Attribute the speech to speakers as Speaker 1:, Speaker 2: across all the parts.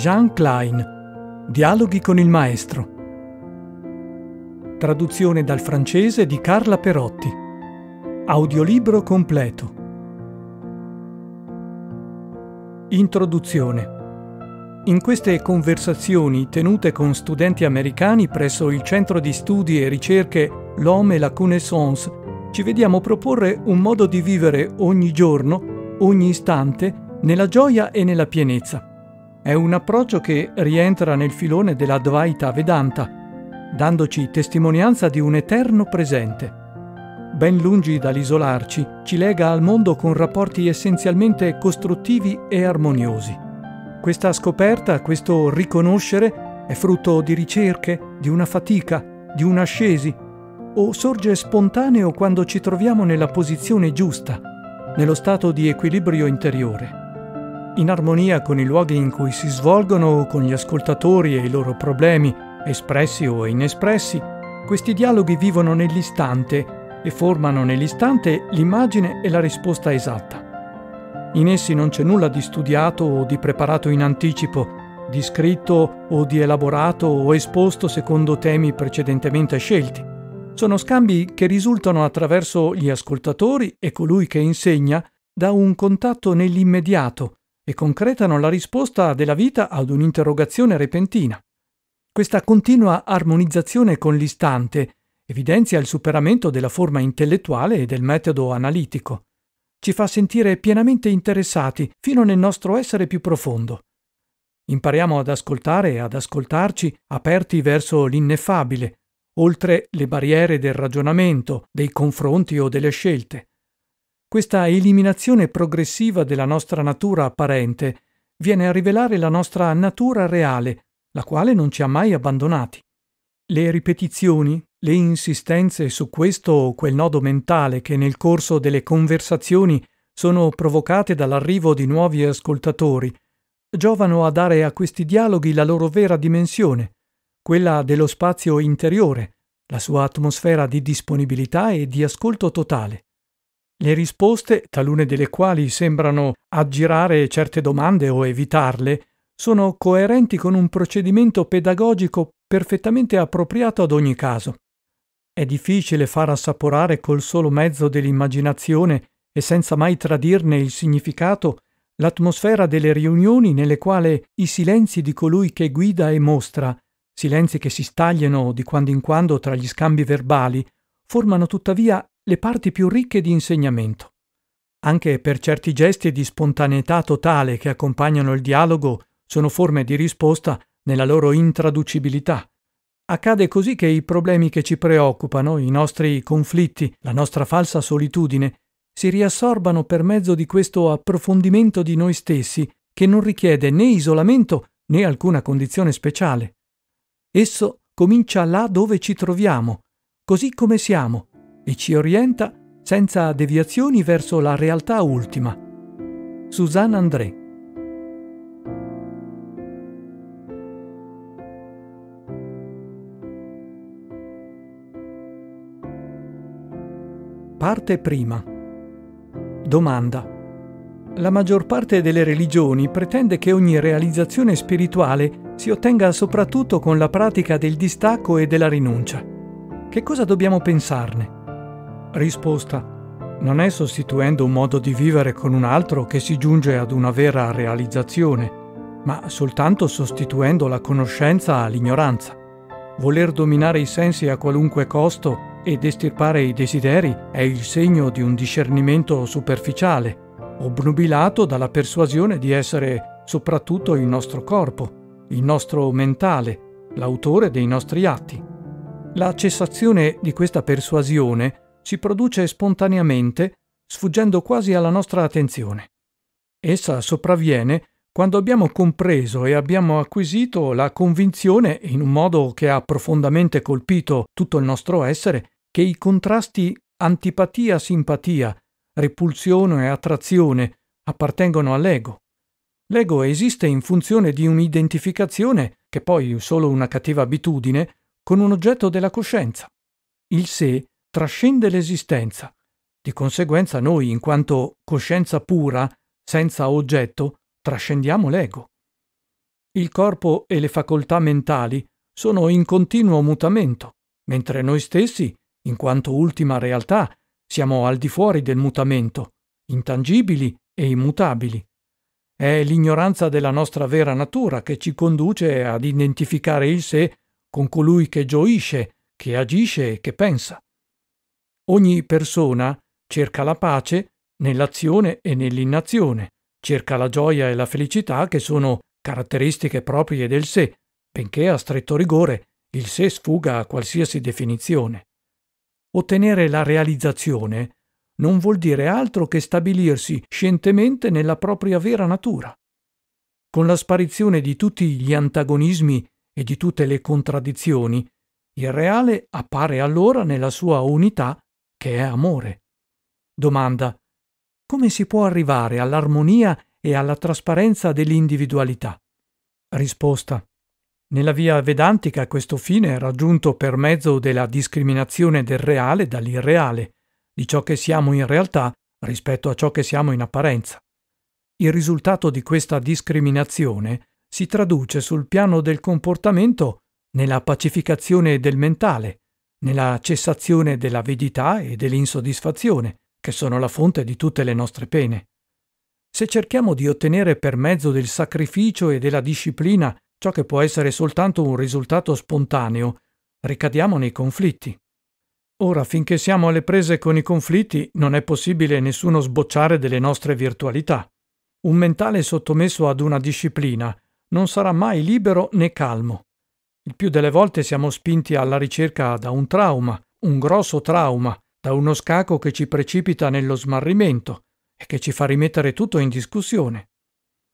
Speaker 1: Jean Klein. Dialoghi con il maestro. Traduzione dal francese di Carla Perotti. Audiolibro completo. Introduzione. In queste conversazioni tenute con studenti americani presso il Centro di Studi e Ricerche L'Homme et la Connaissance, ci vediamo proporre un modo di vivere ogni giorno, ogni istante, nella gioia e nella pienezza. È un approccio che rientra nel filone dell'Advaita Vedanta, dandoci testimonianza di un eterno presente. Ben lungi dall'isolarci, ci lega al mondo con rapporti essenzialmente costruttivi e armoniosi. Questa scoperta, questo riconoscere, è frutto di ricerche, di una fatica, di un'ascesi, o sorge spontaneo quando ci troviamo nella posizione giusta, nello stato di equilibrio interiore in armonia con i luoghi in cui si svolgono, con gli ascoltatori e i loro problemi, espressi o inespressi, questi dialoghi vivono nell'istante e formano nell'istante l'immagine e la risposta esatta. In essi non c'è nulla di studiato o di preparato in anticipo, di scritto o di elaborato o esposto secondo temi precedentemente scelti. Sono scambi che risultano attraverso gli ascoltatori e colui che insegna da un contatto nell'immediato, e concretano la risposta della vita ad un'interrogazione repentina. Questa continua armonizzazione con l'istante evidenzia il superamento della forma intellettuale e del metodo analitico. Ci fa sentire pienamente interessati fino nel nostro essere più profondo. Impariamo ad ascoltare e ad ascoltarci aperti verso l'ineffabile, oltre le barriere del ragionamento, dei confronti o delle scelte. Questa eliminazione progressiva della nostra natura apparente viene a rivelare la nostra natura reale, la quale non ci ha mai abbandonati. Le ripetizioni, le insistenze su questo o quel nodo mentale che nel corso delle conversazioni sono provocate dall'arrivo di nuovi ascoltatori, giovano a dare a questi dialoghi la loro vera dimensione, quella dello spazio interiore, la sua atmosfera di disponibilità e di ascolto totale. Le risposte, talune delle quali sembrano aggirare certe domande o evitarle, sono coerenti con un procedimento pedagogico perfettamente appropriato ad ogni caso. È difficile far assaporare col solo mezzo dell'immaginazione e senza mai tradirne il significato l'atmosfera delle riunioni nelle quali i silenzi di colui che guida e mostra, silenzi che si stagliano di quando in quando tra gli scambi verbali, formano tuttavia le parti più ricche di insegnamento. Anche per certi gesti di spontaneità totale che accompagnano il dialogo sono forme di risposta nella loro intraducibilità. Accade così che i problemi che ci preoccupano, i nostri conflitti, la nostra falsa solitudine, si riassorbano per mezzo di questo approfondimento di noi stessi che non richiede né isolamento né alcuna condizione speciale. Esso comincia là dove ci troviamo, così come siamo, e ci orienta senza deviazioni verso la realtà ultima. Suzanne André Parte prima. Domanda. La maggior parte delle religioni pretende che ogni realizzazione spirituale si ottenga soprattutto con la pratica del distacco e della rinuncia. Che cosa dobbiamo pensarne? Risposta. Non è sostituendo un modo di vivere con un altro che si giunge ad una vera realizzazione, ma soltanto sostituendo la conoscenza all'ignoranza. Voler dominare i sensi a qualunque costo ed estirpare i desideri è il segno di un discernimento superficiale, obnubilato dalla persuasione di essere soprattutto il nostro corpo, il nostro mentale, l'autore dei nostri atti. La cessazione di questa persuasione si produce spontaneamente, sfuggendo quasi alla nostra attenzione. Essa sopravviene quando abbiamo compreso e abbiamo acquisito la convinzione, in un modo che ha profondamente colpito tutto il nostro essere, che i contrasti antipatia-simpatia, repulsione e attrazione appartengono all'ego. L'ego esiste in funzione di un'identificazione, che poi è solo una cattiva abitudine, con un oggetto della coscienza. Il sé trascende l'esistenza. Di conseguenza noi, in quanto coscienza pura, senza oggetto, trascendiamo l'ego. Il corpo e le facoltà mentali sono in continuo mutamento, mentre noi stessi, in quanto ultima realtà, siamo al di fuori del mutamento, intangibili e immutabili. È l'ignoranza della nostra vera natura che ci conduce ad identificare il sé con colui che gioisce, che agisce e che pensa. Ogni persona cerca la pace nell'azione e nell'inazione, cerca la gioia e la felicità che sono caratteristiche proprie del sé, benché a stretto rigore il sé sfuga a qualsiasi definizione. Ottenere la realizzazione non vuol dire altro che stabilirsi scientemente nella propria vera natura. Con la sparizione di tutti gli antagonismi e di tutte le contraddizioni, il reale appare allora nella sua unità che è amore. Domanda come si può arrivare all'armonia e alla trasparenza dell'individualità? Risposta nella via vedantica questo fine è raggiunto per mezzo della discriminazione del reale dall'irreale, di ciò che siamo in realtà rispetto a ciò che siamo in apparenza. Il risultato di questa discriminazione si traduce sul piano del comportamento nella pacificazione del mentale, nella cessazione dell'avidità e dell'insoddisfazione, che sono la fonte di tutte le nostre pene. Se cerchiamo di ottenere per mezzo del sacrificio e della disciplina ciò che può essere soltanto un risultato spontaneo, ricadiamo nei conflitti. Ora, finché siamo alle prese con i conflitti, non è possibile nessuno sbocciare delle nostre virtualità. Un mentale sottomesso ad una disciplina non sarà mai libero né calmo. Il più delle volte siamo spinti alla ricerca da un trauma, un grosso trauma, da uno scacco che ci precipita nello smarrimento e che ci fa rimettere tutto in discussione.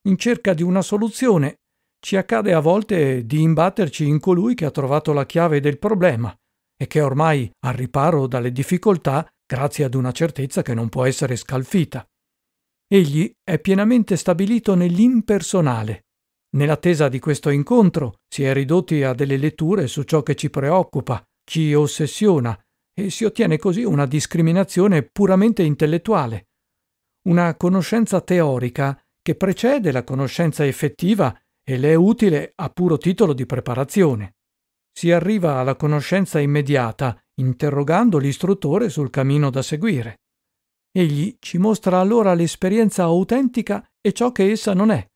Speaker 1: In cerca di una soluzione, ci accade a volte di imbatterci in colui che ha trovato la chiave del problema e che è ormai al riparo dalle difficoltà grazie ad una certezza che non può essere scalfita. Egli è pienamente stabilito nell'impersonale, Nell'attesa di questo incontro si è ridotti a delle letture su ciò che ci preoccupa, ci ossessiona e si ottiene così una discriminazione puramente intellettuale, una conoscenza teorica che precede la conoscenza effettiva e le è utile a puro titolo di preparazione. Si arriva alla conoscenza immediata interrogando l'istruttore sul cammino da seguire. Egli ci mostra allora l'esperienza autentica e ciò che essa non è,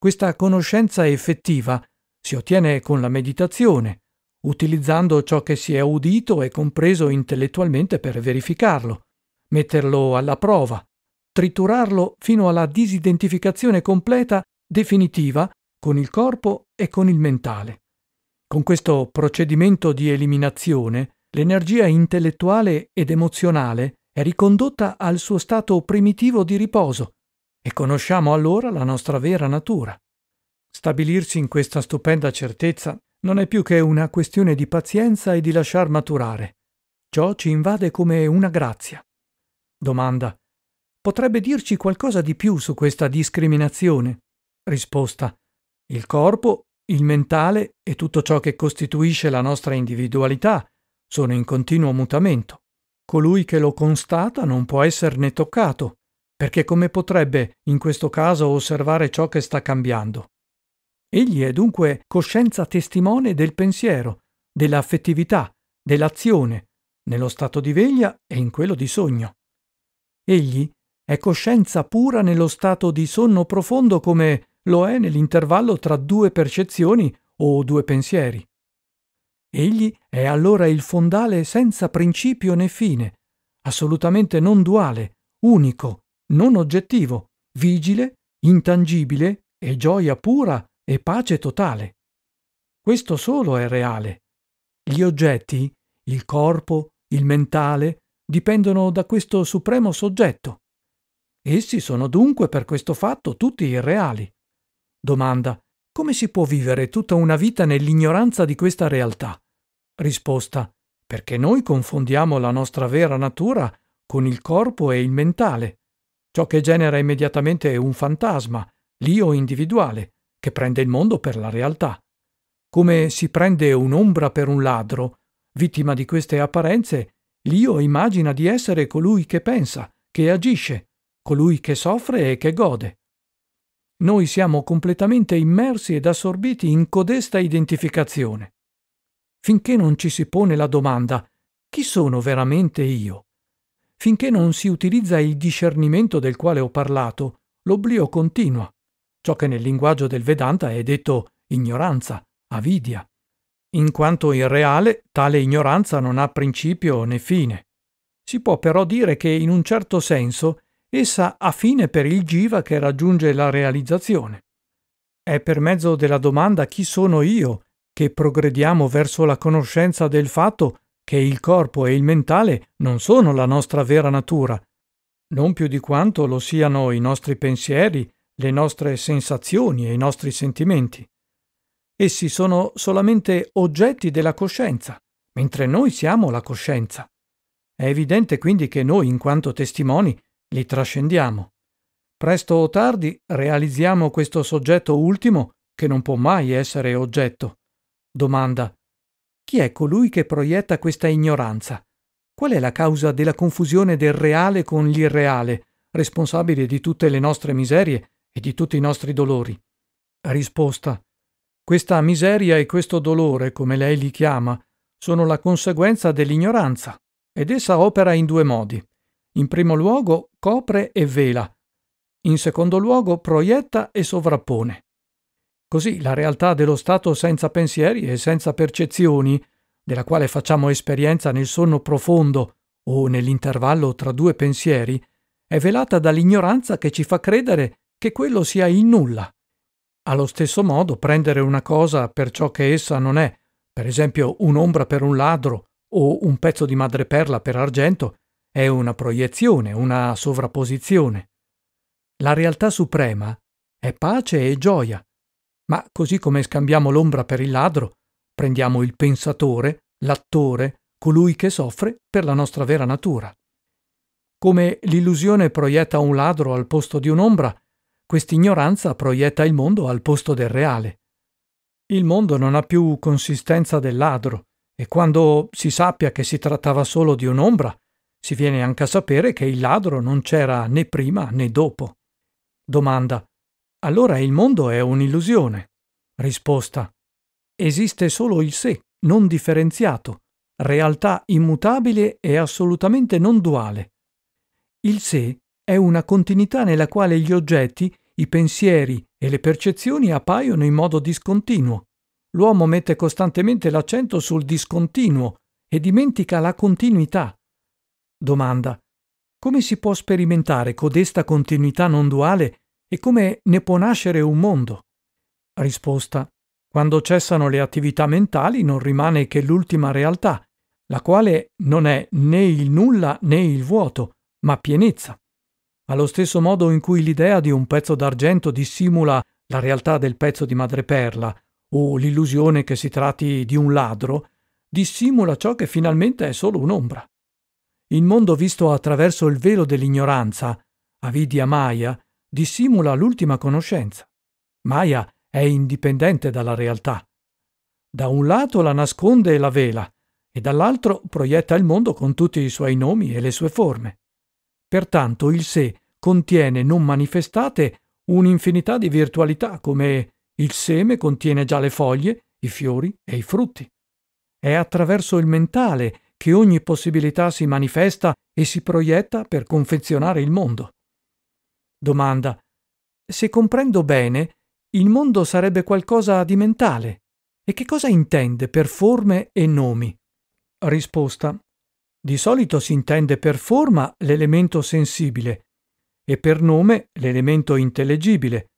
Speaker 1: questa conoscenza effettiva si ottiene con la meditazione, utilizzando ciò che si è udito e compreso intellettualmente per verificarlo, metterlo alla prova, triturarlo fino alla disidentificazione completa, definitiva, con il corpo e con il mentale. Con questo procedimento di eliminazione, l'energia intellettuale ed emozionale è ricondotta al suo stato primitivo di riposo, e conosciamo allora la nostra vera natura. Stabilirsi in questa stupenda certezza non è più che una questione di pazienza e di lasciar maturare. Ciò ci invade come una grazia. Domanda. Potrebbe dirci qualcosa di più su questa discriminazione? Risposta. Il corpo, il mentale e tutto ciò che costituisce la nostra individualità sono in continuo mutamento. Colui che lo constata non può esserne toccato, perché come potrebbe in questo caso osservare ciò che sta cambiando? Egli è dunque coscienza testimone del pensiero, dell'affettività, dell'azione, nello stato di veglia e in quello di sogno. Egli è coscienza pura nello stato di sonno profondo come lo è nell'intervallo tra due percezioni o due pensieri. Egli è allora il fondale senza principio né fine, assolutamente non duale, unico, non oggettivo, vigile, intangibile e gioia pura e pace totale. Questo solo è reale. Gli oggetti, il corpo, il mentale, dipendono da questo supremo soggetto. Essi sono dunque per questo fatto tutti irreali. Domanda. Come si può vivere tutta una vita nell'ignoranza di questa realtà? Risposta. Perché noi confondiamo la nostra vera natura con il corpo e il mentale ciò che genera immediatamente un fantasma, l'io individuale, che prende il mondo per la realtà. Come si prende un'ombra per un ladro, vittima di queste apparenze, l'io immagina di essere colui che pensa, che agisce, colui che soffre e che gode. Noi siamo completamente immersi ed assorbiti in codesta identificazione. Finché non ci si pone la domanda chi sono veramente io? finché non si utilizza il discernimento del quale ho parlato, l'oblio continua, ciò che nel linguaggio del Vedanta è detto ignoranza, avidia. In quanto irreale, tale ignoranza non ha principio né fine. Si può però dire che in un certo senso essa ha fine per il jiva che raggiunge la realizzazione. È per mezzo della domanda chi sono io che progrediamo verso la conoscenza del fatto che il corpo e il mentale non sono la nostra vera natura, non più di quanto lo siano i nostri pensieri, le nostre sensazioni e i nostri sentimenti. Essi sono solamente oggetti della coscienza, mentre noi siamo la coscienza. È evidente quindi che noi, in quanto testimoni, li trascendiamo. Presto o tardi realizziamo questo soggetto ultimo che non può mai essere oggetto. Domanda. Chi è colui che proietta questa ignoranza? Qual è la causa della confusione del reale con l'irreale, responsabile di tutte le nostre miserie e di tutti i nostri dolori? Risposta. Questa miseria e questo dolore, come lei li chiama, sono la conseguenza dell'ignoranza, ed essa opera in due modi. In primo luogo copre e vela, in secondo luogo proietta e sovrappone. Così la realtà dello stato senza pensieri e senza percezioni, della quale facciamo esperienza nel sonno profondo o nell'intervallo tra due pensieri, è velata dall'ignoranza che ci fa credere che quello sia il nulla. Allo stesso modo, prendere una cosa per ciò che essa non è, per esempio un'ombra per un ladro o un pezzo di madreperla per argento, è una proiezione, una sovrapposizione. La realtà suprema è pace e gioia, ma così come scambiamo l'ombra per il ladro, prendiamo il pensatore, l'attore, colui che soffre per la nostra vera natura. Come l'illusione proietta un ladro al posto di un'ombra, quest'ignoranza proietta il mondo al posto del reale. Il mondo non ha più consistenza del ladro, e quando si sappia che si trattava solo di un'ombra, si viene anche a sapere che il ladro non c'era né prima né dopo. Domanda. Allora il mondo è un'illusione. Risposta. Esiste solo il sé, non differenziato, realtà immutabile e assolutamente non duale. Il sé è una continuità nella quale gli oggetti, i pensieri e le percezioni appaiono in modo discontinuo. L'uomo mette costantemente l'accento sul discontinuo e dimentica la continuità. Domanda. Come si può sperimentare codesta continuità non duale e come ne può nascere un mondo? Risposta. Quando cessano le attività mentali non rimane che l'ultima realtà, la quale non è né il nulla né il vuoto, ma pienezza. Allo stesso modo in cui l'idea di un pezzo d'argento dissimula la realtà del pezzo di madreperla, o l'illusione che si tratti di un ladro, dissimula ciò che finalmente è solo un'ombra. Il mondo visto attraverso il velo dell'ignoranza, avidia Maya, dissimula l'ultima conoscenza. Maya è indipendente dalla realtà. Da un lato la nasconde e la vela, e dall'altro proietta il mondo con tutti i suoi nomi e le sue forme. Pertanto il sé contiene non manifestate un'infinità di virtualità, come il seme contiene già le foglie, i fiori e i frutti. È attraverso il mentale che ogni possibilità si manifesta e si proietta per confezionare il mondo domanda se comprendo bene il mondo sarebbe qualcosa di mentale e che cosa intende per forme e nomi risposta di solito si intende per forma l'elemento sensibile e per nome l'elemento intellegibile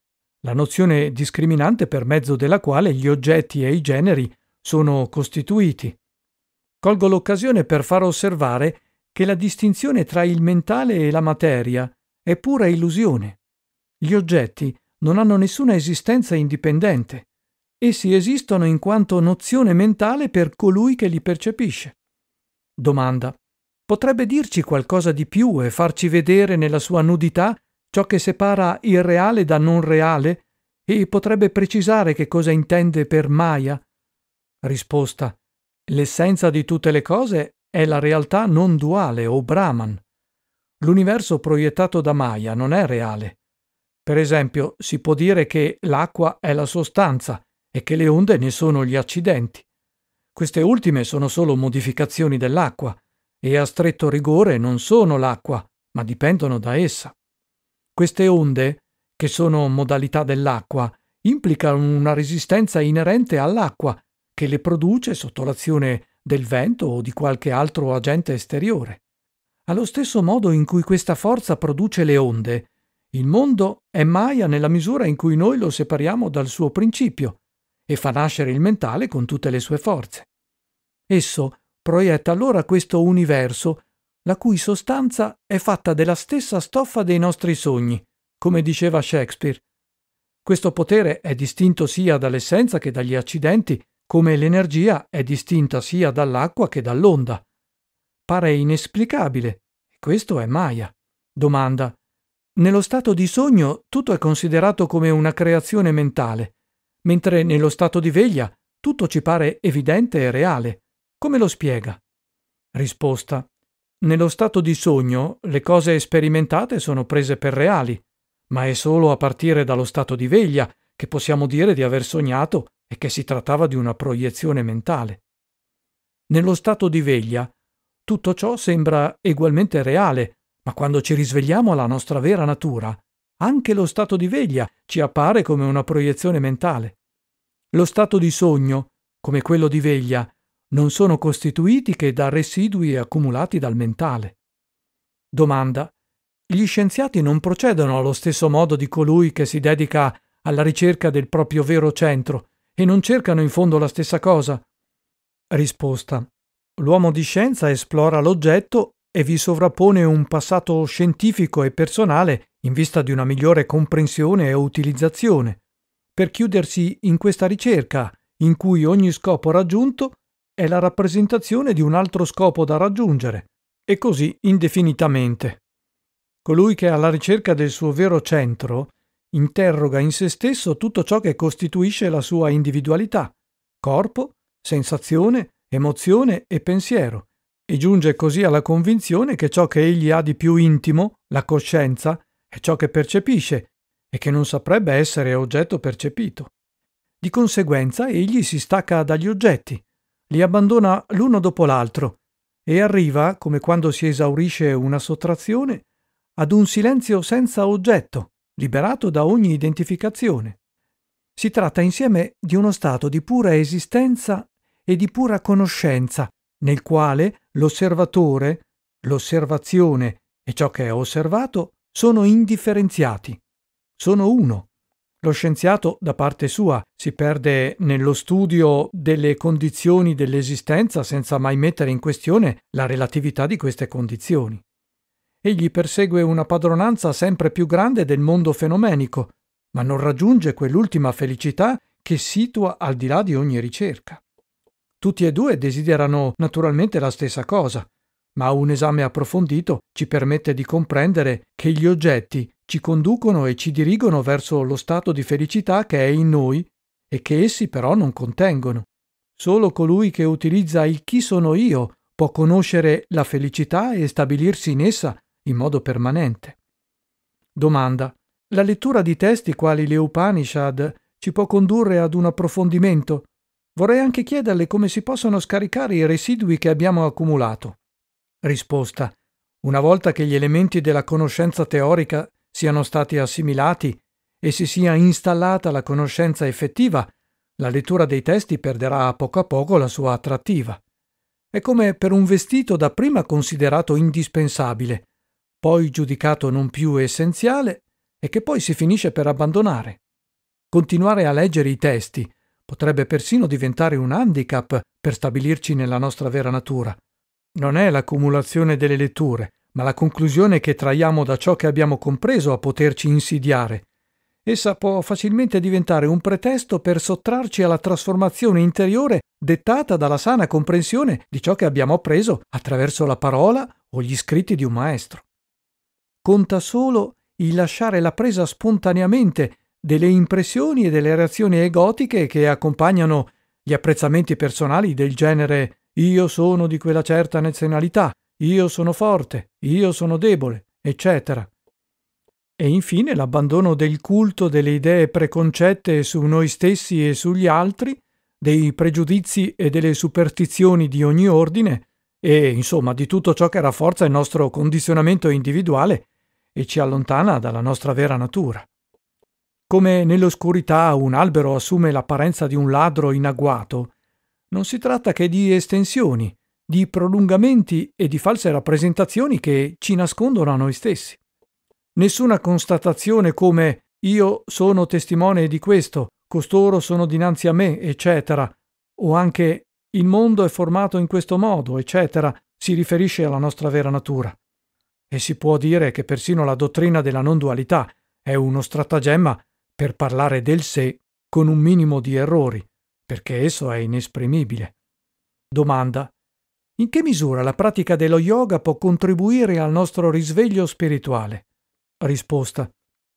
Speaker 1: la nozione discriminante per mezzo della quale gli oggetti e i generi sono costituiti. Colgo l'occasione per far osservare che la distinzione tra il mentale e la materia è pura illusione. Gli oggetti non hanno nessuna esistenza indipendente. Essi esistono in quanto nozione mentale per colui che li percepisce. Domanda. Potrebbe dirci qualcosa di più e farci vedere nella sua nudità ciò che separa il reale da non reale e potrebbe precisare che cosa intende per Maya? Risposta. L'essenza di tutte le cose è la realtà non duale o Brahman. L'universo proiettato da Maya non è reale. Per esempio, si può dire che l'acqua è la sostanza e che le onde ne sono gli accidenti. Queste ultime sono solo modificazioni dell'acqua e a stretto rigore non sono l'acqua, ma dipendono da essa. Queste onde, che sono modalità dell'acqua, implicano una resistenza inerente all'acqua che le produce sotto l'azione del vento o di qualche altro agente esteriore. Allo stesso modo in cui questa forza produce le onde, il mondo è Maya nella misura in cui noi lo separiamo dal suo principio e fa nascere il mentale con tutte le sue forze. Esso proietta allora questo universo, la cui sostanza è fatta della stessa stoffa dei nostri sogni, come diceva Shakespeare. Questo potere è distinto sia dall'essenza che dagli accidenti, come l'energia è distinta sia dall'acqua che dall'onda pare inesplicabile. Questo è Maya. Domanda. Nello stato di sogno tutto è considerato come una creazione mentale, mentre nello stato di veglia tutto ci pare evidente e reale. Come lo spiega? Risposta. Nello stato di sogno le cose sperimentate sono prese per reali, ma è solo a partire dallo stato di veglia che possiamo dire di aver sognato e che si trattava di una proiezione mentale. Nello stato di veglia tutto ciò sembra egualmente reale, ma quando ci risvegliamo alla nostra vera natura, anche lo stato di veglia ci appare come una proiezione mentale. Lo stato di sogno, come quello di veglia, non sono costituiti che da residui accumulati dal mentale. Domanda. Gli scienziati non procedono allo stesso modo di colui che si dedica alla ricerca del proprio vero centro e non cercano in fondo la stessa cosa? Risposta. L'uomo di scienza esplora l'oggetto e vi sovrappone un passato scientifico e personale in vista di una migliore comprensione e utilizzazione, per chiudersi in questa ricerca, in cui ogni scopo raggiunto è la rappresentazione di un altro scopo da raggiungere, e così indefinitamente. Colui che è alla ricerca del suo vero centro interroga in se stesso tutto ciò che costituisce la sua individualità, corpo, sensazione, emozione e pensiero, e giunge così alla convinzione che ciò che egli ha di più intimo, la coscienza, è ciò che percepisce e che non saprebbe essere oggetto percepito. Di conseguenza egli si stacca dagli oggetti, li abbandona l'uno dopo l'altro e arriva, come quando si esaurisce una sottrazione, ad un silenzio senza oggetto, liberato da ogni identificazione. Si tratta insieme di uno stato di pura esistenza e di pura conoscenza, nel quale l'osservatore, l'osservazione e ciò che è osservato sono indifferenziati. Sono uno. Lo scienziato, da parte sua, si perde nello studio delle condizioni dell'esistenza senza mai mettere in questione la relatività di queste condizioni. Egli persegue una padronanza sempre più grande del mondo fenomenico, ma non raggiunge quell'ultima felicità che situa al di là di ogni ricerca. Tutti e due desiderano naturalmente la stessa cosa, ma un esame approfondito ci permette di comprendere che gli oggetti ci conducono e ci dirigono verso lo stato di felicità che è in noi e che essi però non contengono. Solo colui che utilizza il chi sono io può conoscere la felicità e stabilirsi in essa in modo permanente. Domanda. La lettura di testi quali le Upanishad ci può condurre ad un approfondimento Vorrei anche chiederle come si possono scaricare i residui che abbiamo accumulato. Risposta. Una volta che gli elementi della conoscenza teorica siano stati assimilati e si sia installata la conoscenza effettiva, la lettura dei testi perderà a poco a poco la sua attrattiva. È come per un vestito dapprima considerato indispensabile, poi giudicato non più essenziale e che poi si finisce per abbandonare. Continuare a leggere i testi, Potrebbe persino diventare un handicap per stabilirci nella nostra vera natura. Non è l'accumulazione delle letture, ma la conclusione che traiamo da ciò che abbiamo compreso a poterci insidiare. Essa può facilmente diventare un pretesto per sottrarci alla trasformazione interiore dettata dalla sana comprensione di ciò che abbiamo appreso attraverso la parola o gli scritti di un maestro. Conta solo il lasciare la presa spontaneamente delle impressioni e delle reazioni egotiche che accompagnano gli apprezzamenti personali del genere io sono di quella certa nazionalità, io sono forte, io sono debole, eccetera. E infine l'abbandono del culto delle idee preconcette su noi stessi e sugli altri, dei pregiudizi e delle superstizioni di ogni ordine, e insomma di tutto ciò che rafforza il nostro condizionamento individuale e ci allontana dalla nostra vera natura come nell'oscurità un albero assume l'apparenza di un ladro in agguato, non si tratta che di estensioni, di prolungamenti e di false rappresentazioni che ci nascondono a noi stessi. Nessuna constatazione come io sono testimone di questo, costoro sono dinanzi a me, eccetera, o anche il mondo è formato in questo modo, eccetera, si riferisce alla nostra vera natura. E si può dire che persino la dottrina della non dualità è uno stratagemma per parlare del sé con un minimo di errori, perché esso è inesprimibile. Domanda. In che misura la pratica dello yoga può contribuire al nostro risveglio spirituale? Risposta.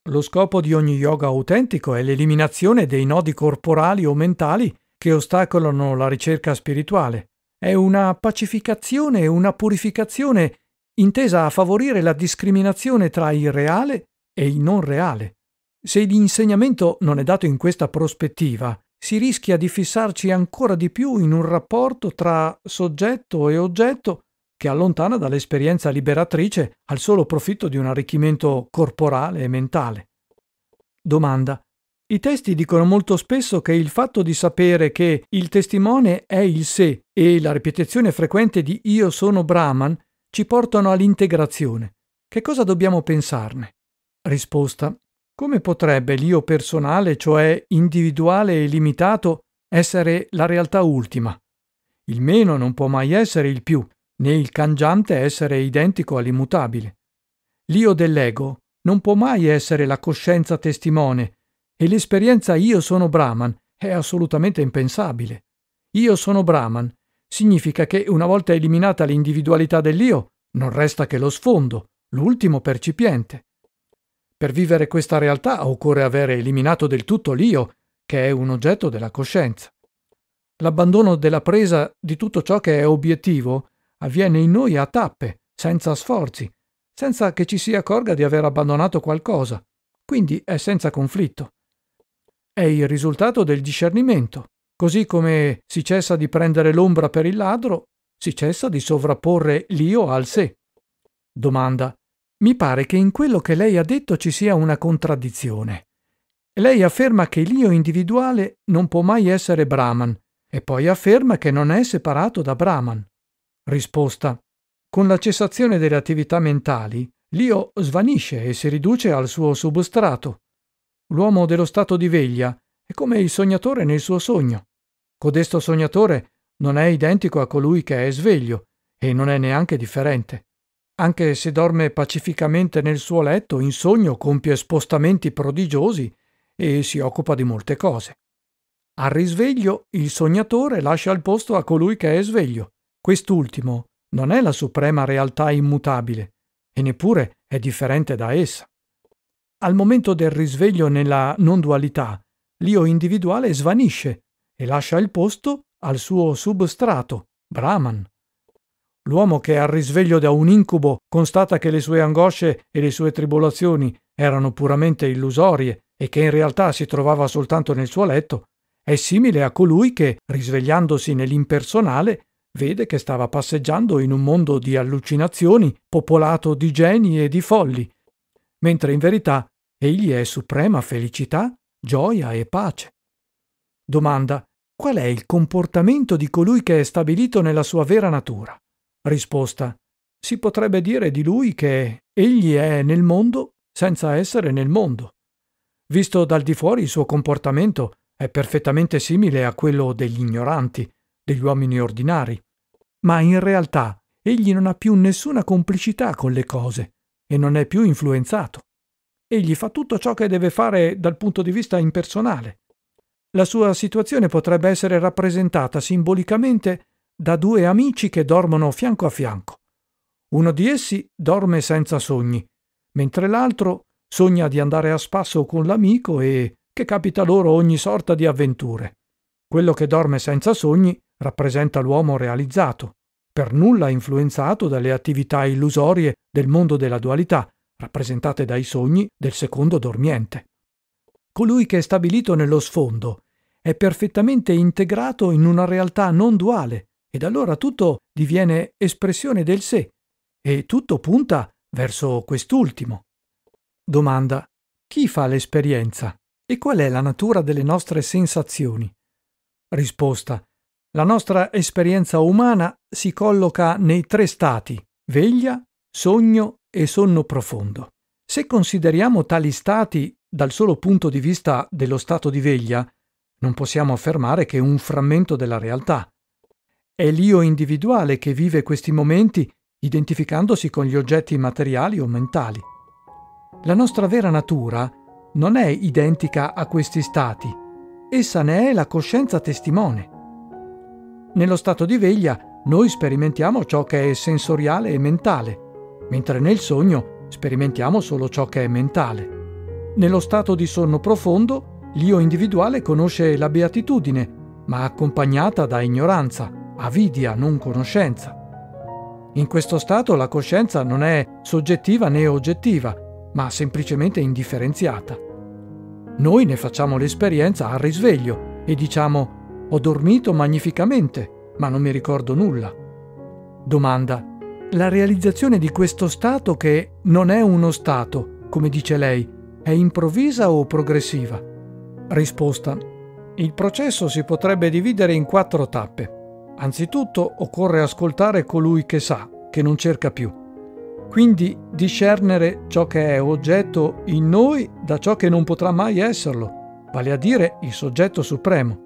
Speaker 1: Lo scopo di ogni yoga autentico è l'eliminazione dei nodi corporali o mentali che ostacolano la ricerca spirituale. È una pacificazione e una purificazione intesa a favorire la discriminazione tra il reale e il non reale. Se l'insegnamento non è dato in questa prospettiva, si rischia di fissarci ancora di più in un rapporto tra soggetto e oggetto che allontana dall'esperienza liberatrice al solo profitto di un arricchimento corporale e mentale. Domanda. I testi dicono molto spesso che il fatto di sapere che il testimone è il sé e la ripetizione frequente di io sono Brahman ci portano all'integrazione. Che cosa dobbiamo pensarne? Risposta. Come potrebbe l'io personale, cioè individuale e limitato, essere la realtà ultima? Il meno non può mai essere il più, né il cangiante essere identico all'immutabile. L'io dell'ego non può mai essere la coscienza testimone, e l'esperienza io sono Brahman è assolutamente impensabile. Io sono Brahman significa che una volta eliminata l'individualità dell'io, non resta che lo sfondo, l'ultimo percipiente. Per vivere questa realtà occorre avere eliminato del tutto l'io, che è un oggetto della coscienza. L'abbandono della presa di tutto ciò che è obiettivo avviene in noi a tappe, senza sforzi, senza che ci si accorga di aver abbandonato qualcosa, quindi è senza conflitto. È il risultato del discernimento. Così come si cessa di prendere l'ombra per il ladro, si cessa di sovrapporre l'io al sé. Domanda. Mi pare che in quello che lei ha detto ci sia una contraddizione. Lei afferma che l'io individuale non può mai essere Brahman e poi afferma che non è separato da Brahman. Risposta. Con la cessazione delle attività mentali, l'io svanisce e si riduce al suo substrato. L'uomo dello stato di veglia è come il sognatore nel suo sogno. Codesto sognatore non è identico a colui che è sveglio e non è neanche differente. Anche se dorme pacificamente nel suo letto, in sogno compie spostamenti prodigiosi e si occupa di molte cose. Al risveglio, il sognatore lascia il posto a colui che è sveglio. Quest'ultimo non è la suprema realtà immutabile, e neppure è differente da essa. Al momento del risveglio nella non dualità, l'io individuale svanisce e lascia il posto al suo substrato, Brahman. L'uomo che al risveglio da un incubo constata che le sue angosce e le sue tribolazioni erano puramente illusorie e che in realtà si trovava soltanto nel suo letto, è simile a colui che, risvegliandosi nell'impersonale, vede che stava passeggiando in un mondo di allucinazioni popolato di geni e di folli, mentre in verità egli è suprema felicità, gioia e pace. Domanda: qual è il comportamento di colui che è stabilito nella sua vera natura? risposta si potrebbe dire di lui che egli è nel mondo senza essere nel mondo visto dal di fuori il suo comportamento è perfettamente simile a quello degli ignoranti degli uomini ordinari ma in realtà egli non ha più nessuna complicità con le cose e non è più influenzato. Egli fa tutto ciò che deve fare dal punto di vista impersonale. La sua situazione potrebbe essere rappresentata simbolicamente da due amici che dormono fianco a fianco. Uno di essi dorme senza sogni, mentre l'altro sogna di andare a spasso con l'amico e che capita loro ogni sorta di avventure. Quello che dorme senza sogni rappresenta l'uomo realizzato, per nulla influenzato dalle attività illusorie del mondo della dualità, rappresentate dai sogni del secondo dormiente. Colui che è stabilito nello sfondo è perfettamente integrato in una realtà non duale, ed allora tutto diviene espressione del sé e tutto punta verso quest'ultimo. Domanda. Chi fa l'esperienza e qual è la natura delle nostre sensazioni? Risposta. La nostra esperienza umana si colloca nei tre stati, veglia, sogno e sonno profondo. Se consideriamo tali stati dal solo punto di vista dello stato di veglia, non possiamo affermare che un frammento della realtà. È l'io individuale che vive questi momenti identificandosi con gli oggetti materiali o mentali. La nostra vera natura non è identica a questi stati, essa ne è la coscienza testimone. Nello stato di veglia noi sperimentiamo ciò che è sensoriale e mentale, mentre nel sogno sperimentiamo solo ciò che è mentale. Nello stato di sonno profondo, l'io individuale conosce la beatitudine, ma accompagnata da ignoranza avidia, non conoscenza. In questo stato la coscienza non è soggettiva né oggettiva, ma semplicemente indifferenziata. Noi ne facciamo l'esperienza al risveglio e diciamo ho dormito magnificamente, ma non mi ricordo nulla. Domanda. La realizzazione di questo stato che non è uno stato, come dice lei, è improvvisa o progressiva? Risposta. Il processo si potrebbe dividere in quattro tappe. Anzitutto occorre ascoltare colui che sa, che non cerca più. Quindi discernere ciò che è oggetto in noi da ciò che non potrà mai esserlo, vale a dire il soggetto supremo.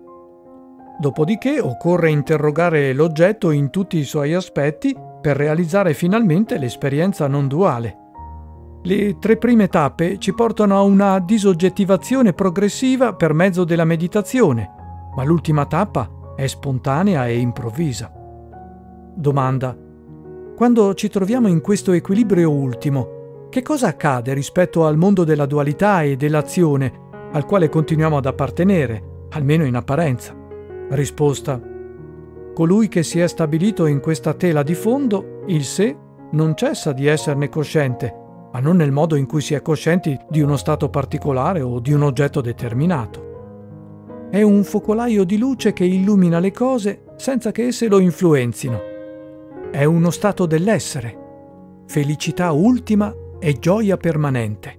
Speaker 1: Dopodiché occorre interrogare l'oggetto in tutti i suoi aspetti per realizzare finalmente l'esperienza non duale. Le tre prime tappe ci portano a una disoggettivazione progressiva per mezzo della meditazione, ma l'ultima tappa è spontanea e improvvisa. Domanda. Quando ci troviamo in questo equilibrio ultimo, che cosa accade rispetto al mondo della dualità e dell'azione al quale continuiamo ad appartenere, almeno in apparenza? Risposta. Colui che si è stabilito in questa tela di fondo, il sé, non cessa di esserne cosciente, ma non nel modo in cui si è coscienti di uno stato particolare o di un oggetto determinato è un focolaio di luce che illumina le cose senza che esse lo influenzino. È uno stato dell'essere, felicità ultima e gioia permanente.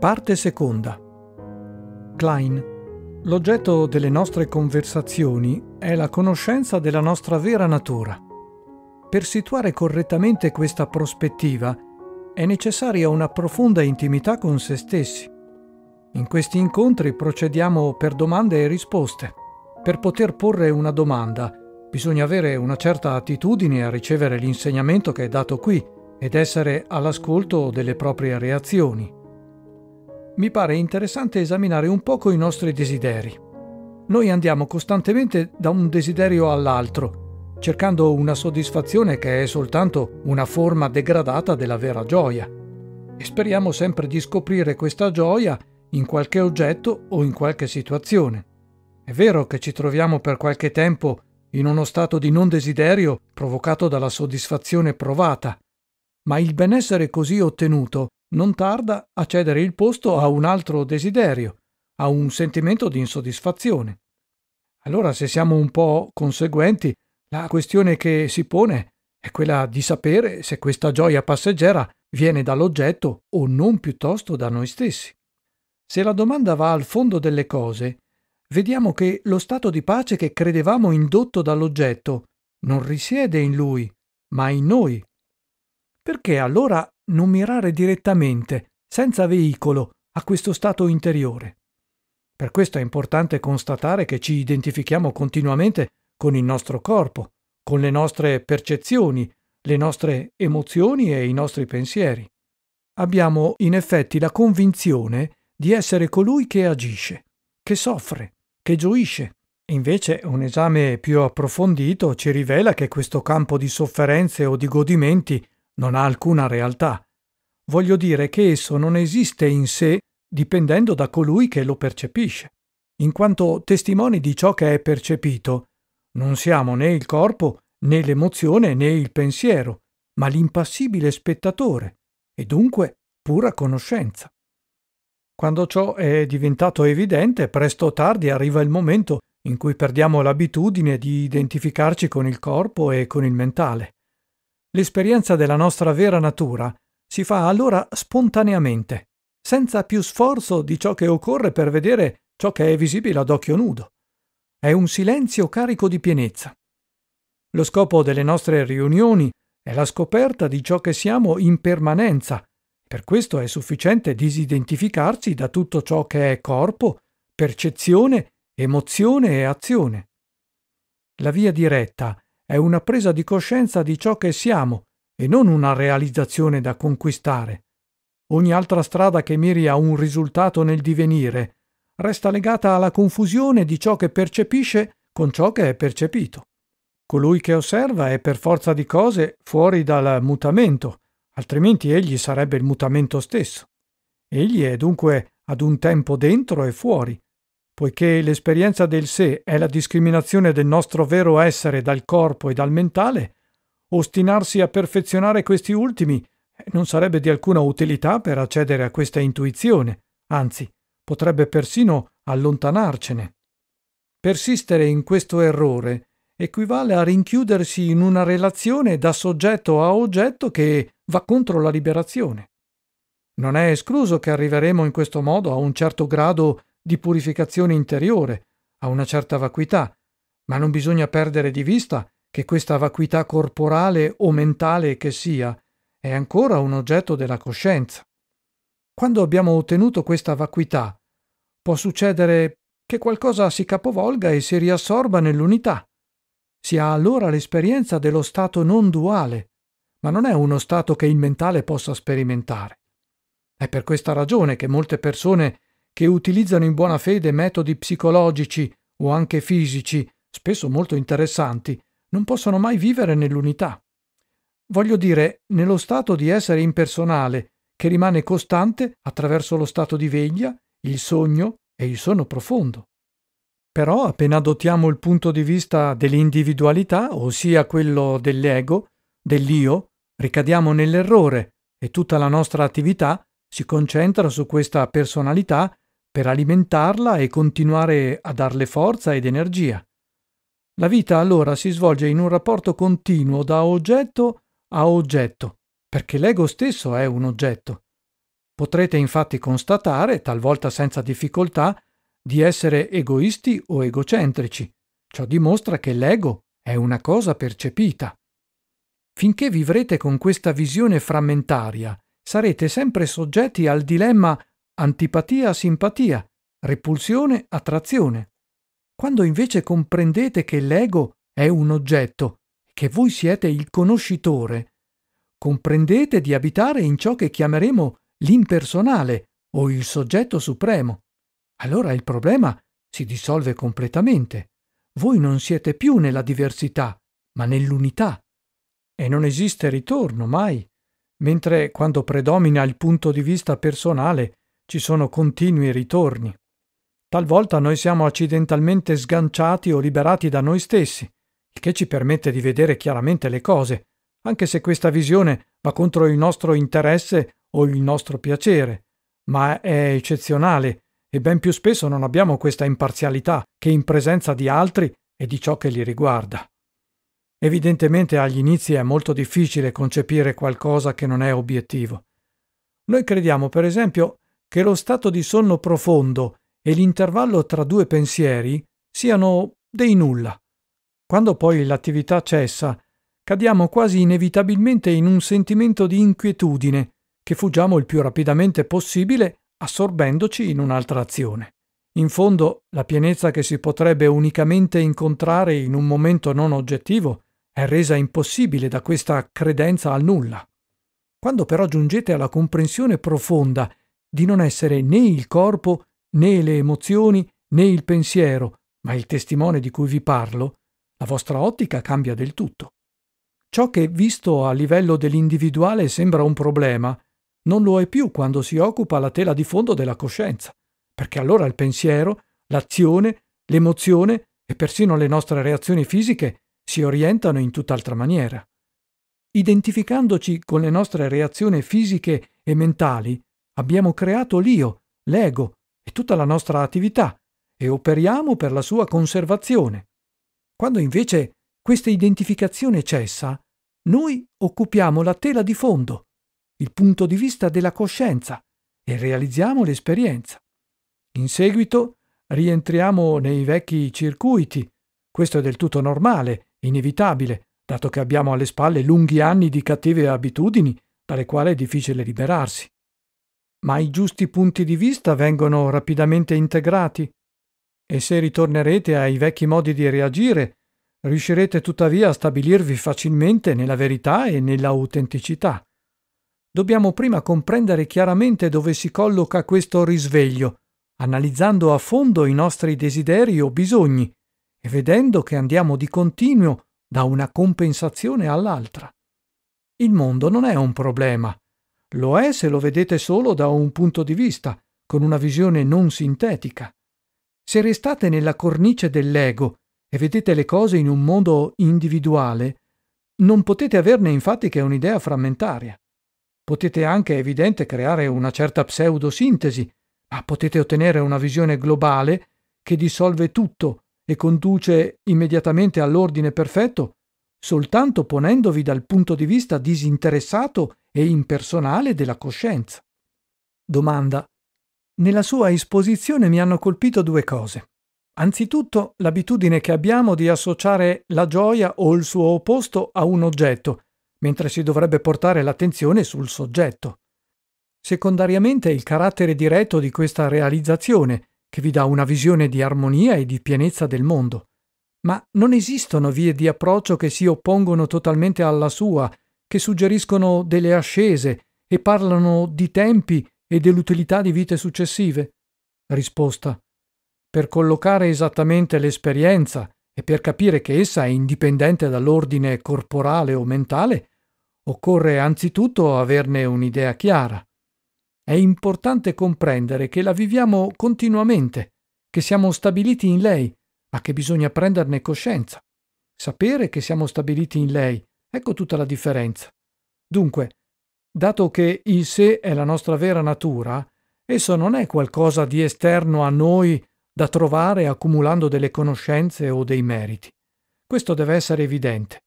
Speaker 1: Parte seconda. Klein L'oggetto delle nostre conversazioni è la conoscenza della nostra vera natura. Per situare correttamente questa prospettiva è necessaria una profonda intimità con se stessi. In questi incontri procediamo per domande e risposte. Per poter porre una domanda bisogna avere una certa attitudine a ricevere l'insegnamento che è dato qui ed essere all'ascolto delle proprie reazioni mi pare interessante esaminare un poco i nostri desideri. Noi andiamo costantemente da un desiderio all'altro, cercando una soddisfazione che è soltanto una forma degradata della vera gioia. E speriamo sempre di scoprire questa gioia in qualche oggetto o in qualche situazione. È vero che ci troviamo per qualche tempo in uno stato di non desiderio provocato dalla soddisfazione provata, ma il benessere così ottenuto non tarda a cedere il posto a un altro desiderio, a un sentimento di insoddisfazione. Allora, se siamo un po' conseguenti, la questione che si pone è quella di sapere se questa gioia passeggera viene dall'oggetto o non piuttosto da noi stessi. Se la domanda va al fondo delle cose, vediamo che lo stato di pace che credevamo indotto dall'oggetto non risiede in lui, ma in noi. Perché allora non mirare direttamente, senza veicolo, a questo stato interiore. Per questo è importante constatare che ci identifichiamo continuamente con il nostro corpo, con le nostre percezioni, le nostre emozioni e i nostri pensieri. Abbiamo in effetti la convinzione di essere colui che agisce, che soffre, che gioisce. Invece un esame più approfondito ci rivela che questo campo di sofferenze o di godimenti non ha alcuna realtà. Voglio dire che esso non esiste in sé dipendendo da colui che lo percepisce. In quanto testimoni di ciò che è percepito, non siamo né il corpo, né l'emozione, né il pensiero, ma l'impassibile spettatore, e dunque pura conoscenza. Quando ciò è diventato evidente, presto o tardi arriva il momento in cui perdiamo l'abitudine di identificarci con il corpo e con il mentale. L'esperienza della nostra vera natura si fa allora spontaneamente, senza più sforzo di ciò che occorre per vedere ciò che è visibile ad occhio nudo. È un silenzio carico di pienezza. Lo scopo delle nostre riunioni è la scoperta di ciò che siamo in permanenza. Per questo è sufficiente disidentificarsi da tutto ciò che è corpo, percezione, emozione e azione. La via diretta è una presa di coscienza di ciò che siamo e non una realizzazione da conquistare. Ogni altra strada che miri a un risultato nel divenire resta legata alla confusione di ciò che percepisce con ciò che è percepito. Colui che osserva è per forza di cose fuori dal mutamento, altrimenti egli sarebbe il mutamento stesso. Egli è dunque ad un tempo dentro e fuori, Poiché l'esperienza del sé è la discriminazione del nostro vero essere dal corpo e dal mentale, ostinarsi a perfezionare questi ultimi non sarebbe di alcuna utilità per accedere a questa intuizione, anzi, potrebbe persino allontanarcene. Persistere in questo errore equivale a rinchiudersi in una relazione da soggetto a oggetto che va contro la liberazione. Non è escluso che arriveremo in questo modo a un certo grado di di purificazione interiore, a una certa vacuità, ma non bisogna perdere di vista che questa vacuità corporale o mentale che sia è ancora un oggetto della coscienza. Quando abbiamo ottenuto questa vacuità, può succedere che qualcosa si capovolga e si riassorba nell'unità. Si ha allora l'esperienza dello stato non duale, ma non è uno stato che il mentale possa sperimentare. È per questa ragione che molte persone che utilizzano in buona fede metodi psicologici o anche fisici, spesso molto interessanti, non possono mai vivere nell'unità. Voglio dire, nello stato di essere impersonale, che rimane costante attraverso lo stato di veglia, il sogno e il sonno profondo. Però appena adottiamo il punto di vista dell'individualità, ossia quello dell'ego, dell'io, ricadiamo nell'errore e tutta la nostra attività si concentra su questa personalità per alimentarla e continuare a darle forza ed energia. La vita allora si svolge in un rapporto continuo da oggetto a oggetto, perché l'ego stesso è un oggetto. Potrete infatti constatare, talvolta senza difficoltà, di essere egoisti o egocentrici. Ciò dimostra che l'ego è una cosa percepita. Finché vivrete con questa visione frammentaria, sarete sempre soggetti al dilemma antipatia a simpatia, repulsione a trazione. Quando invece comprendete che l'ego è un oggetto, che voi siete il conoscitore, comprendete di abitare in ciò che chiameremo l'impersonale o il soggetto supremo. Allora il problema si dissolve completamente. Voi non siete più nella diversità, ma nell'unità. E non esiste ritorno mai. Mentre quando predomina il punto di vista personale, ci sono continui ritorni. Talvolta noi siamo accidentalmente sganciati o liberati da noi stessi, il che ci permette di vedere chiaramente le cose, anche se questa visione va contro il nostro interesse o il nostro piacere, ma è eccezionale e ben più spesso non abbiamo questa imparzialità che in presenza di altri e di ciò che li riguarda. Evidentemente agli inizi è molto difficile concepire qualcosa che non è obiettivo. Noi crediamo, per esempio, che lo stato di sonno profondo e l'intervallo tra due pensieri siano dei nulla. Quando poi l'attività cessa, cadiamo quasi inevitabilmente in un sentimento di inquietudine, che fuggiamo il più rapidamente possibile assorbendoci in un'altra azione. In fondo, la pienezza che si potrebbe unicamente incontrare in un momento non oggettivo è resa impossibile da questa credenza al nulla. Quando però giungete alla comprensione profonda di non essere né il corpo né le emozioni né il pensiero, ma il testimone di cui vi parlo, la vostra ottica cambia del tutto. Ciò che visto a livello dell'individuale sembra un problema, non lo è più quando si occupa la tela di fondo della coscienza, perché allora il pensiero, l'azione, l'emozione e persino le nostre reazioni fisiche si orientano in tutt'altra maniera. Identificandoci con le nostre reazioni fisiche e mentali, Abbiamo creato l'io, l'ego e tutta la nostra attività e operiamo per la sua conservazione. Quando invece questa identificazione cessa, noi occupiamo la tela di fondo, il punto di vista della coscienza e realizziamo l'esperienza. In seguito rientriamo nei vecchi circuiti. Questo è del tutto normale, inevitabile, dato che abbiamo alle spalle lunghi anni di cattive abitudini dalle quali è difficile liberarsi ma i giusti punti di vista vengono rapidamente integrati e se ritornerete ai vecchi modi di reagire, riuscirete tuttavia a stabilirvi facilmente nella verità e nella autenticità. Dobbiamo prima comprendere chiaramente dove si colloca questo risveglio, analizzando a fondo i nostri desideri o bisogni e vedendo che andiamo di continuo da una compensazione all'altra. Il mondo non è un problema, lo è se lo vedete solo da un punto di vista, con una visione non sintetica. Se restate nella cornice dell'ego e vedete le cose in un modo individuale, non potete averne infatti che un'idea frammentaria. Potete anche, è evidente, creare una certa pseudosintesi, ma potete ottenere una visione globale che dissolve tutto e conduce immediatamente all'ordine perfetto soltanto ponendovi dal punto di vista disinteressato e impersonale della coscienza. Domanda. Nella sua esposizione mi hanno colpito due cose. Anzitutto l'abitudine che abbiamo di associare la gioia o il suo opposto a un oggetto, mentre si dovrebbe portare l'attenzione sul soggetto. Secondariamente il carattere diretto di questa realizzazione, che vi dà una visione di armonia e di pienezza del mondo. Ma non esistono vie di approccio che si oppongono totalmente alla sua che suggeriscono delle ascese e parlano di tempi e dell'utilità di vite successive? Risposta. Per collocare esattamente l'esperienza e per capire che essa è indipendente dall'ordine corporale o mentale, occorre anzitutto averne un'idea chiara. È importante comprendere che la viviamo continuamente, che siamo stabiliti in lei, ma che bisogna prenderne coscienza. Sapere che siamo stabiliti in lei Ecco tutta la differenza. Dunque, dato che il sé è la nostra vera natura, esso non è qualcosa di esterno a noi da trovare accumulando delle conoscenze o dei meriti. Questo deve essere evidente.